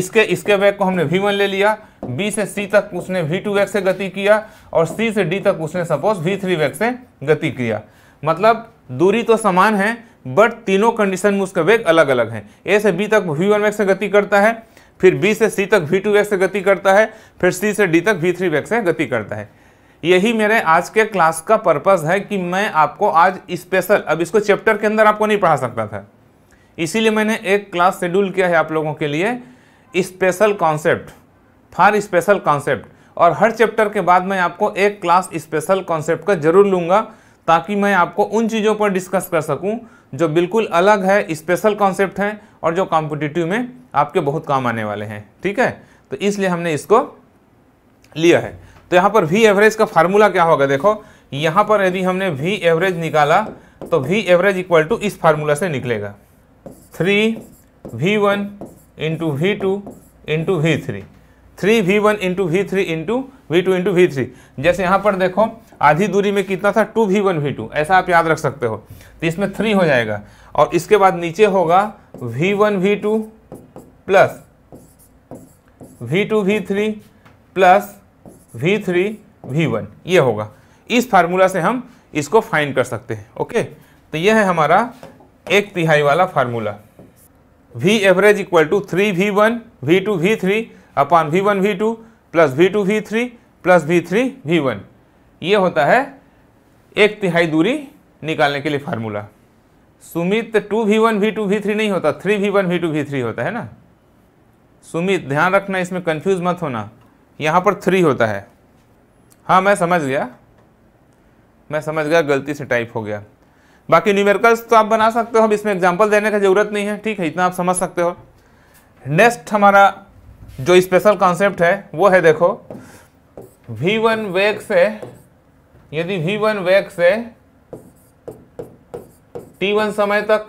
इसके इसके वेग को हमने वी वन ले लिया बी से सी तक उसने वी टू वेग से गति किया और सी से डी तक उसने सपोज वी थ्री वेग से गति किया मतलब दूरी तो समान है बट तीनों कंडीशन में उसका वेग अलग अलग है ए से बी तक वी वन वेग से गति करता है फिर बी से सी तक वी टू वेग से गति करता है फिर सी से डी तक वी थ्री वेग से गति करता है यही मेरे आज के क्लास का पर्पज़ है कि मैं आपको आज स्पेशल अब इसको चैप्टर के अंदर आपको नहीं पढ़ा सकता था इसीलिए मैंने एक क्लास शेड्यूल किया है आप लोगों के लिए special concept for special concept और हर चैप्टर के बाद मैं आपको एक क्लास स्पेशल कॉन्सेप्ट का जरूर लूँगा ताकि मैं आपको उन चीज़ों पर डिस्कस कर सकूँ जो बिल्कुल अलग है स्पेशल कॉन्सेप्ट हैं और जो कॉम्पिटिटिव में आपके बहुत काम आने वाले हैं ठीक है तो इसलिए हमने इसको लिया है तो यहाँ पर वी एवरेज का फार्मूला क्या होगा देखो यहाँ पर यदि हमने वी एवरेज निकाला तो वी एवरेज इक्वल टू इस फार्मूला से निकलेगा three V one into V two into V three three V one into V three into V two into V three जैसे यहाँ पर देखो आधी दूरी में कितना था two V one V two ऐसा आप याद रख सकते हो तो इसमें थ्री हो जाएगा और इसके बाद नीचे होगा V one V two plus V two V three plus V three V one ये होगा इस फार्मूला से हम इसको फाइन कर सकते हैं ओके तो यह है हमारा एक तिहाई वाला formula V average equal to three V one V two V three upon V one V two plus V two V three plus V three V one ये होता है एक तिहाई दूरी निकालने के लिए formula Sumit two V one V two V three नहीं होता three V one V two V three होता है ना सुमित ध्यान रखना इसमें कंफ्यूज मत होना यहाँ पर थ्री होता है हाँ मैं समझ गया मैं समझ गया गलती से टाइप हो गया बाकी न्यूमेरिकल्स तो आप बना सकते हो अब इसमें एग्जाम्पल देने की ज़रूरत नहीं है ठीक है इतना आप समझ सकते हो नेक्स्ट हमारा जो स्पेशल कॉन्सेप्ट है वो है देखो वी वन वेग से यदि वी वन वेग से टी वन समय तक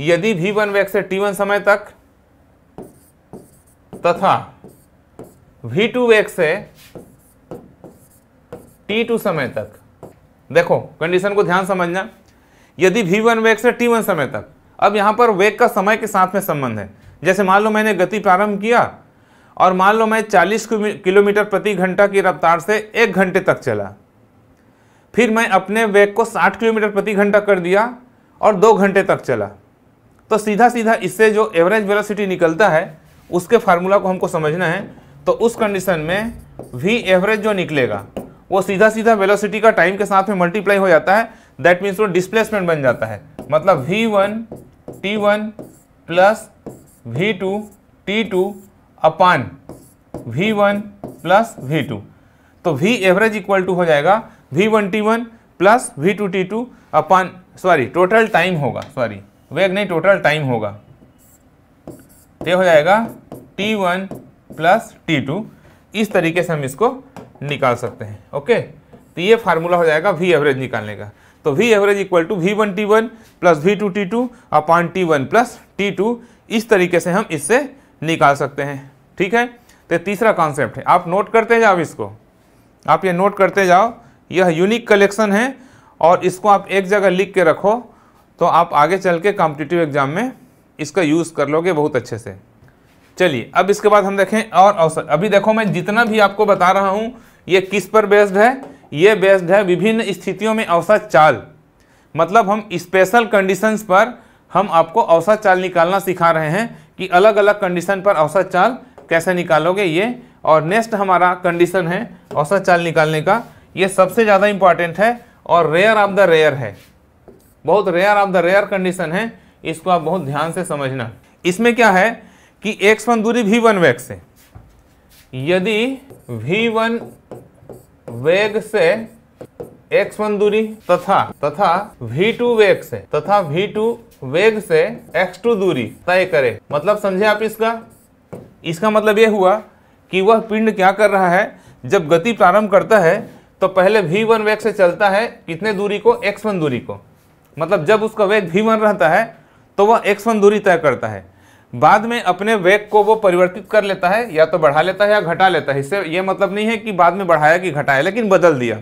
यदि वी वन वेग से टी वन समय तक तथा वी टू वेग से टी टू समय तक देखो कंडीशन को ध्यान समझना यदि वी वन वेग से टी वन समय तक अब यहां पर वेग का समय के साथ में संबंध है जैसे मान लो मैंने गति प्रारंभ किया और मान लो मैं 40 किलोमीटर प्रति घंटा की रफ्तार से एक घंटे तक चला फिर मैं अपने वेग को 60 किलोमीटर प्रति घंटा कर दिया और दो घंटे तक चला तो सीधा सीधा इससे जो एवरेज वेलोसिटी निकलता है उसके फार्मूला को हमको समझना है तो उस कंडीशन में वी एवरेज जो निकलेगा वो सीधा सीधा वेलोसिटी का टाइम के साथ में मल्टीप्लाई हो जाता है दैट मीन्स वो डिस्प्लेसमेंट बन जाता है मतलब V one T one plus V two T two upon V one plus V two तो वी एवरेज इक्वल टू हो जाएगा V one T one plus V two T two upon sorry total time होगा sorry वेग नहीं total time होगा तो हो जाएगा T one plus T two इस तरीके से हम इसको निकाल सकते हैं ओके तो ये फार्मूला हो जाएगा वी एवरेज निकालने का तो V average equal to V one T one plus V two T two upon T one plus T two इस तरीके से हम इससे निकाल सकते हैं ठीक है तो तीसरा कॉन्सेप्ट है आप नोट करते जाओ इसको आप ये नोट करते जाओ यह यूनिक कलेक्शन है और इसको आप एक जगह लिख के रखो तो आप आगे चल के कॉम्पिटिटिव एग्जाम में इसका यूज़ कर लोगे बहुत अच्छे से चलिए अब इसके बाद हम देखें और अवसर अभी देखो मैं जितना भी आपको बता रहा हूँ ये किस पर बेस्ड है ये बेस्ड है विभिन्न स्थितियों में औसत चाल मतलब हम स्पेशल कंडीशंस पर हम आपको औसत चाल निकालना सिखा रहे हैं कि अलग अलग कंडीशन पर औसत चाल कैसे निकालोगे ये और नेक्स्ट हमारा कंडीशन है औसत चाल निकालने का ये सबसे ज़्यादा इम्पॉर्टेंट है और रेयर ऑफ द रेयर है बहुत rare of the rare condition है इसको आप बहुत ध्यान से समझना इसमें क्या है कि एक्स वन दूरी वी वन वेग से यदि वी वन वेग से एक्स वन दूरी तथा तथा वी टू वेग से तथा वी टू वेग से एक्स टू दूरी तय करे मतलब समझे आप इसका इसका मतलब यह हुआ कि वह पिंड क्या कर रहा है जब गति प्रारंभ करता है तो पहले वी वन वेग से चलता है कितने दूरी को एक्स वन दूरी को मतलब जब उसका वेग वी वन रहता है तो वह एक्स वन दूरी तय करता है बाद में अपने वेग को वो परिवर्तित कर लेता है या तो बढ़ा लेता है या घटा लेता है इससे ये मतलब नहीं है कि बाद में बढ़ाया कि घटाया लेकिन बदल दिया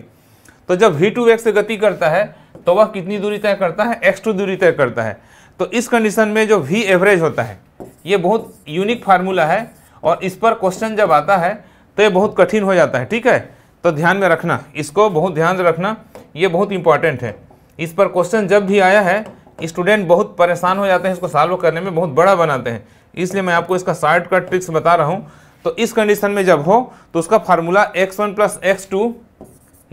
तो जब वी टू वेग से गति करता है तो वह कितनी दूरी तय करता है एक्स टू दूरी तय करता है तो इस कंडीशन में जो वी एवरेज होता है ये बहुत यूनिक फार्मूला है और इस पर क्वेश्चन जब आता है तो ये बहुत कठिन हो जाता है ठीक है तो ध्यान में रखना इसको बहुत ध्यान रखना ये बहुत इंपॉर्टेंट है इस पर क्वेश्चन जब भी आया है स्टूडेंट बहुत परेशान हो जाते हैं इसको सॉल्व करने में बहुत बड़ा बनाते हैं इसलिए मैं आपको इसका शॉर्ट कट ट्रिक्स बता रहा हूँ तो इस कंडीशन में जब हो तो उसका formula X one plus X two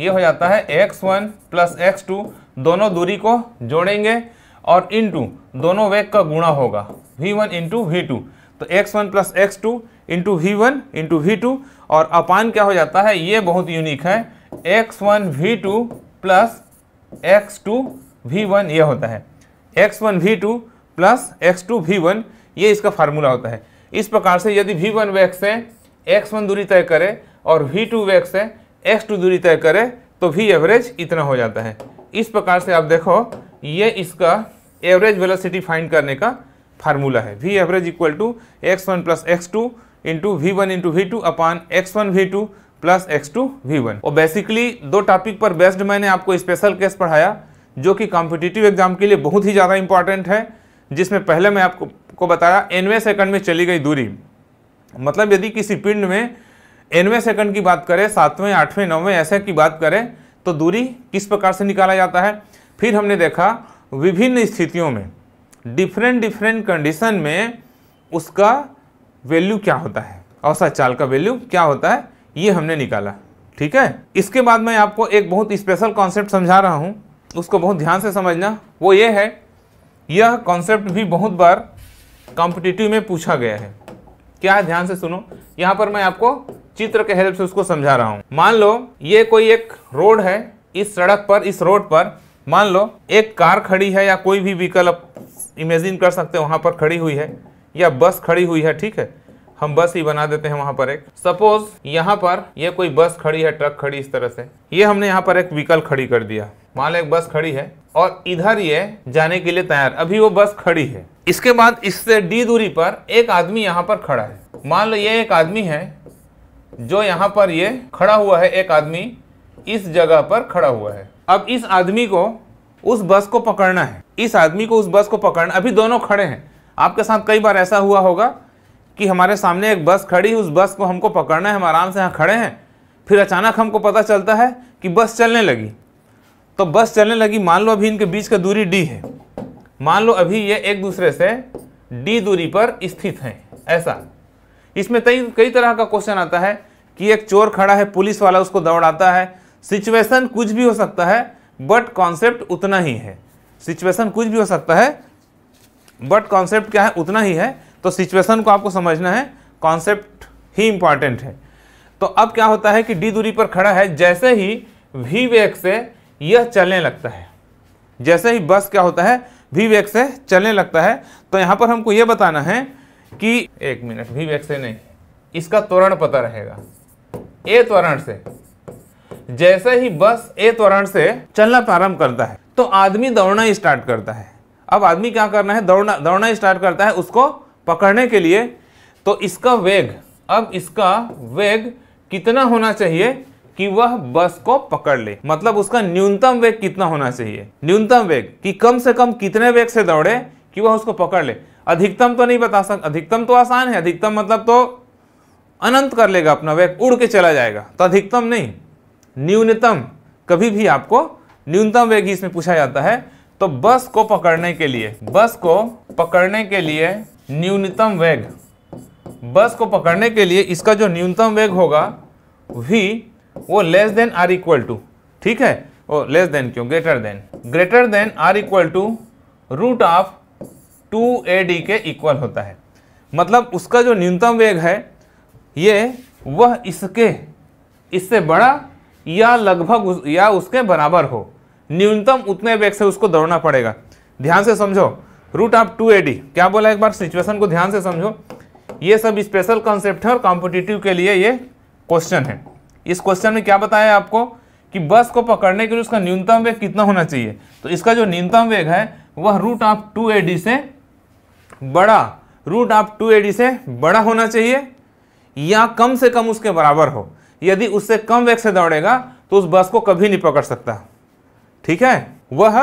ये हो जाता है X one plus X two दोनों दूरी को जोड़ेंगे और इंटू दोनों वेग का गुणा होगा V one into V two तो X one plus X two into V one into V two और अपान क्या हो जाता है ये बहुत यूनिक है X one V two plus X two V one ये होता है X one V two plus X two V one ये इसका फार्मूला होता है इस प्रकार से यदि वी वन वैक्स है एक्स वन दूरी तय करे और वी टू वैक्स है एक्स टू दूरी तय करे तो वी एवरेज इतना हो जाता है इस प्रकार से आप देखो ये इसका एवरेज वेलोसिटी फाइंड करने का फार्मूला है V average equal to X one plus X two into V one into V two upon X one V two plus X two V one और बेसिकली दो टॉपिक पर based मैंने आपको special case पढ़ाया जो कि competitive exam के लिए बहुत ही ज़्यादा इंपॉर्टेंट है जिसमें पहले मैं आपको को बताया एनवे सेकंड में चली गई दूरी मतलब यदि किसी पिंड में एनवे सेकंड की बात करें सातवें आठवें नौवें ऐसे की बात करें तो दूरी किस प्रकार से निकाला जाता है फिर हमने देखा विभिन्न स्थितियों में डिफरेंट डिफरेंट कंडीशन में उसका वैल्यू क्या होता है औसत चाल का वैल्यू क्या होता है ये हमने निकाला ठीक है इसके बाद मैं आपको एक बहुत स्पेशल कॉन्सेप्ट समझा रहा हूँ उसको बहुत ध्यान से समझना वो ये है यह कॉन्सेप्ट भी बहुत बार कॉम्पिटिटिव में पूछा गया है क्या है ध्यान से सुनो यहाँ पर मैं आपको चित्र के हेल्प से उसको समझा रहा हूँ मान लो ये कोई एक रोड है इस सड़क पर इस रोड पर मान लो एक कार खड़ी है या कोई भी व्हीकल आप इमेजिन कर सकते हो वहाँ पर खड़ी हुई है या बस खड़ी हुई है ठीक है हम बस ही बना देते हैं वहां पर एक सपोज यहाँ पर ये कोई बस खड़ी है ट्रक खड़ी इस तरह से ये हमने यहाँ पर एक व्हीकल खड़ी कर दिया मान लो एक बस खड़ी है और इधर ये जाने के लिए तैयार अभी वो बस खड़ी है इसके बाद इससे डी दूरी पर एक आदमी यहाँ पर खड़ा है मान लो ये एक आदमी है जो यहाँ पर ये खड़ा हुआ है एक आदमी इस जगह पर खड़ा हुआ है अब इस आदमी को उस बस को पकड़ना है इस आदमी को उस बस को पकड़ना अभी दोनों खड़े हैं आपके साथ कई बार ऐसा हुआ होगा कि हमारे सामने एक बस खड़ी उस बस को हमको पकड़ना है हम आराम से यहाँ खड़े हैं फिर अचानक हमको पता चलता है कि बस चलने लगी तो बस चलने लगी मान लो अभी इनके बीच का दूरी डी है मान लो अभी ये एक दूसरे से डी दूरी पर स्थित हैं ऐसा इसमें कई कई तरह का क्वेश्चन आता है कि एक चोर खड़ा है पुलिस वाला उसको दौड़ाता है सिचुएशन कुछ भी हो सकता है बट कॉन्सेप्ट उतना ही है सिचुएशन कुछ भी हो सकता है बट कॉन्सेप्ट क्या है उतना ही है तो सिचुएशन को आपको समझना है कॉन्सेप्ट ही इंपॉर्टेंट है तो अब क्या होता है कि डी दूरी पर खड़ा है जैसे ही वी वेग से यह चलने लगता है जैसे ही बस क्या होता है वी वेग से चलने लगता है तो यहाँ पर हमको ये बताना है कि एक मिनट वी वेग से नहीं इसका त्वरण पता रहेगा ए त्वरण से जैसे ही बस ए त्वरण से चलना प्रारंभ करता है तो आदमी दौड़ना स्टार्ट करता है अब आदमी क्या करना है दौड़ना दौड़ना स्टार्ट करता है उसको पकड़ने के लिए तो इसका वेग अब इसका वेग कितना होना चाहिए कि वह बस को पकड़ ले मतलब उसका न्यूनतम वेग कितना होना चाहिए न्यूनतम वेग कि कम से कम कितने वेग से दौड़े कि वह उसको पकड़ ले अधिकतम तो नहीं बता सकता अधिकतम तो आसान है अधिकतम मतलब तो अनंत कर लेगा अपना वेग उड़ के चला जाएगा तो अधिकतम नहीं न्यूनतम कभी भी आपको न्यूनतम वेग ही इसमें पूछा जाता है तो बस को पकड़ने के लिए बस को पकड़ने के लिए न्यूनतम वेग बस को पकड़ने के लिए इसका जो न्यूनतम वेग होगा वी वो less than or equal to ठीक है वो लेस देन क्यों greater than greater than or equal to root of two A D के इक्वल होता है मतलब उसका जो न्यूनतम वेग है ये वह इसके इससे बड़ा या लगभग या उसके बराबर हो न्यूनतम उतने वेग से उसको दौड़ना पड़ेगा ध्यान से समझो रूट ऑफ टू एडी क्या बोला एक बार सिचुएशन को ध्यान से समझो ये सब स्पेशल कॉन्सेप्ट है और कॉम्पिटिटिव के लिए ये क्वेश्चन है इस क्वेश्चन में क्या बताया आपको कि बस को पकड़ने के लिए उसका न्यूनतम वेग कितना होना चाहिए तो इसका जो न्यूनतम वेग है वह रूट ऑफ टू ए से बड़ा रूट ऑफ टू ए से बड़ा होना चाहिए या कम से कम उसके बराबर हो यदि उससे कम वेग से दौड़ेगा तो उस बस को कभी नहीं पकड़ सकता ठीक है वह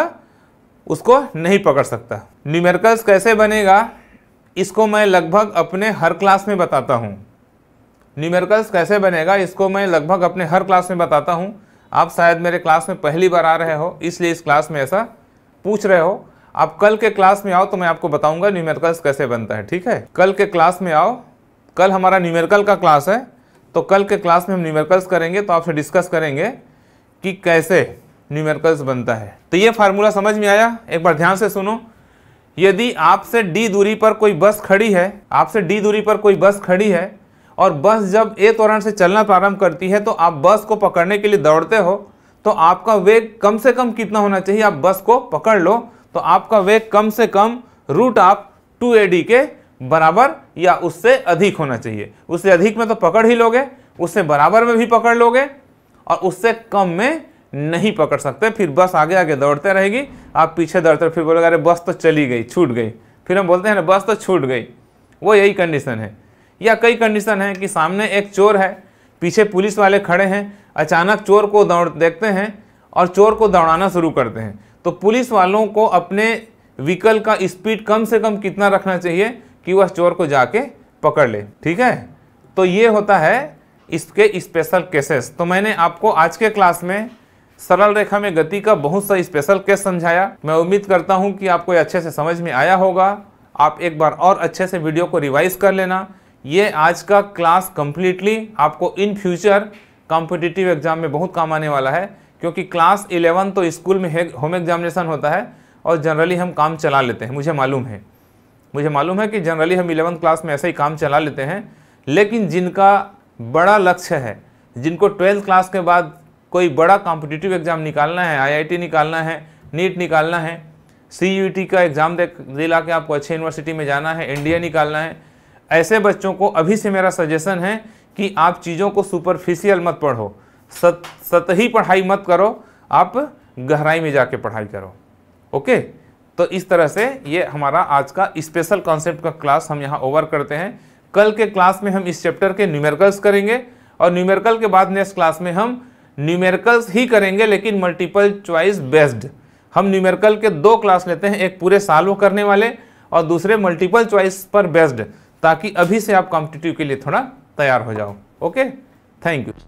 उसको नहीं पकड़ सकता न्यूमेरिकल्स कैसे बनेगा इसको मैं लगभग अपने हर क्लास में बताता हूँ न्यूमेरिकल्स कैसे बनेगा इसको मैं लगभग अपने हर क्लास में बताता हूँ आप शायद मेरे क्लास में पहली बार आ रहे हो इसलिए इस क्लास में ऐसा पूछ रहे हो आप कल के क्लास में आओ तो मैं आपको बताऊंगा न्यूमेरिकल्स कैसे बनता है ठीक है कल के क्लास में आओ कल हमारा न्यूमेरिकल का क्लास है तो कल के क्लास में हम न्यूमेरिकल्स करेंगे तो आपसे डिस्कस करेंगे कि कैसे न्यूमेरिकल्स बनता है तो ये फार्मूला समझ में आया एक बार ध्यान से सुनो यदि आपसे डी दूरी पर कोई बस खड़ी है आपसे डी दूरी पर कोई बस खड़ी है और बस जब ए त्वरण से चलना प्रारंभ करती है तो आप बस को पकड़ने के लिए दौड़ते हो तो आपका वेग कम से कम कितना होना चाहिए आप बस को पकड़ लो तो आपका वेग कम से कम रूट आप टू ए डी के बराबर या उससे अधिक होना चाहिए उससे अधिक में तो पकड़ ही लोगे उससे बराबर में भी पकड़ लोगे और उससे कम में नहीं पकड़ सकते फिर बस आगे आगे दौड़ते रहेगी आप पीछे दौड़ते फिर बोलेगा अरे बस तो चली गई छूट गई फिर हम बोलते हैं ना बस तो छूट गई वो यही कंडीशन है या कई कंडीशन है कि सामने एक चोर है पीछे पुलिस वाले खड़े हैं अचानक चोर को दौड़ देखते हैं और चोर को दौड़ाना शुरू करते हैं तो पुलिस वालों को अपने व्हीकल का स्पीड कम से कम कितना रखना चाहिए कि वह चोर को जाके पकड़ ले ठीक है तो ये होता है इसके स्पेशल केसेस तो मैंने आपको आज के क्लास में सरल रेखा में गति का बहुत सा स्पेशल केस समझाया मैं उम्मीद करता हूँ कि आपको अच्छे से समझ में आया होगा आप एक बार और अच्छे से वीडियो को रिवाइज कर लेना ये आज का क्लास कम्प्लीटली आपको इन फ्यूचर कॉम्पिटिटिव एग्जाम में बहुत काम आने वाला है क्योंकि क्लास इलेवन तो स्कूल में होम एग्जामिनेशन होता है और जनरली हम काम चला लेते हैं मुझे मालूम है मुझे मालूम है कि जनरली हम इलेवंथ क्लास में ऐसे ही काम चला लेते हैं लेकिन जिनका बड़ा लक्ष्य है जिनको ट्वेल्थ क्लास के बाद कोई बड़ा कॉम्पिटिटिव एग्ज़ाम निकालना है आईआईटी निकालना है नीट निकालना है सी e का एग्ज़ाम दे दिला के आपको अच्छे यूनिवर्सिटी में जाना है इंडिया निकालना है ऐसे बच्चों को अभी से मेरा सजेशन है कि आप चीज़ों को सुपरफिशियल मत पढ़ो सत सतही पढ़ाई मत करो आप गहराई में जाके पढ़ाई करो ओके तो इस तरह से ये हमारा आज का स्पेशल कॉन्सेप्ट का क्लास हम यहाँ ओवर करते हैं कल के क्लास में हम इस चैप्टर के न्यूमेरिकल्स करेंगे और न्यूमेरिकल के बाद नेक्स्ट क्लास में हम न्यूमेरिकल्स ही करेंगे लेकिन मल्टीपल चॉइस बेस्ड हम न्यूमेरिकल के दो क्लास लेते हैं एक पूरे साल वो करने वाले और दूसरे मल्टीपल चॉइस पर बेस्ड ताकि अभी से आप कॉम्पिटिटिव के लिए थोड़ा तैयार हो जाओ ओके थैंक यू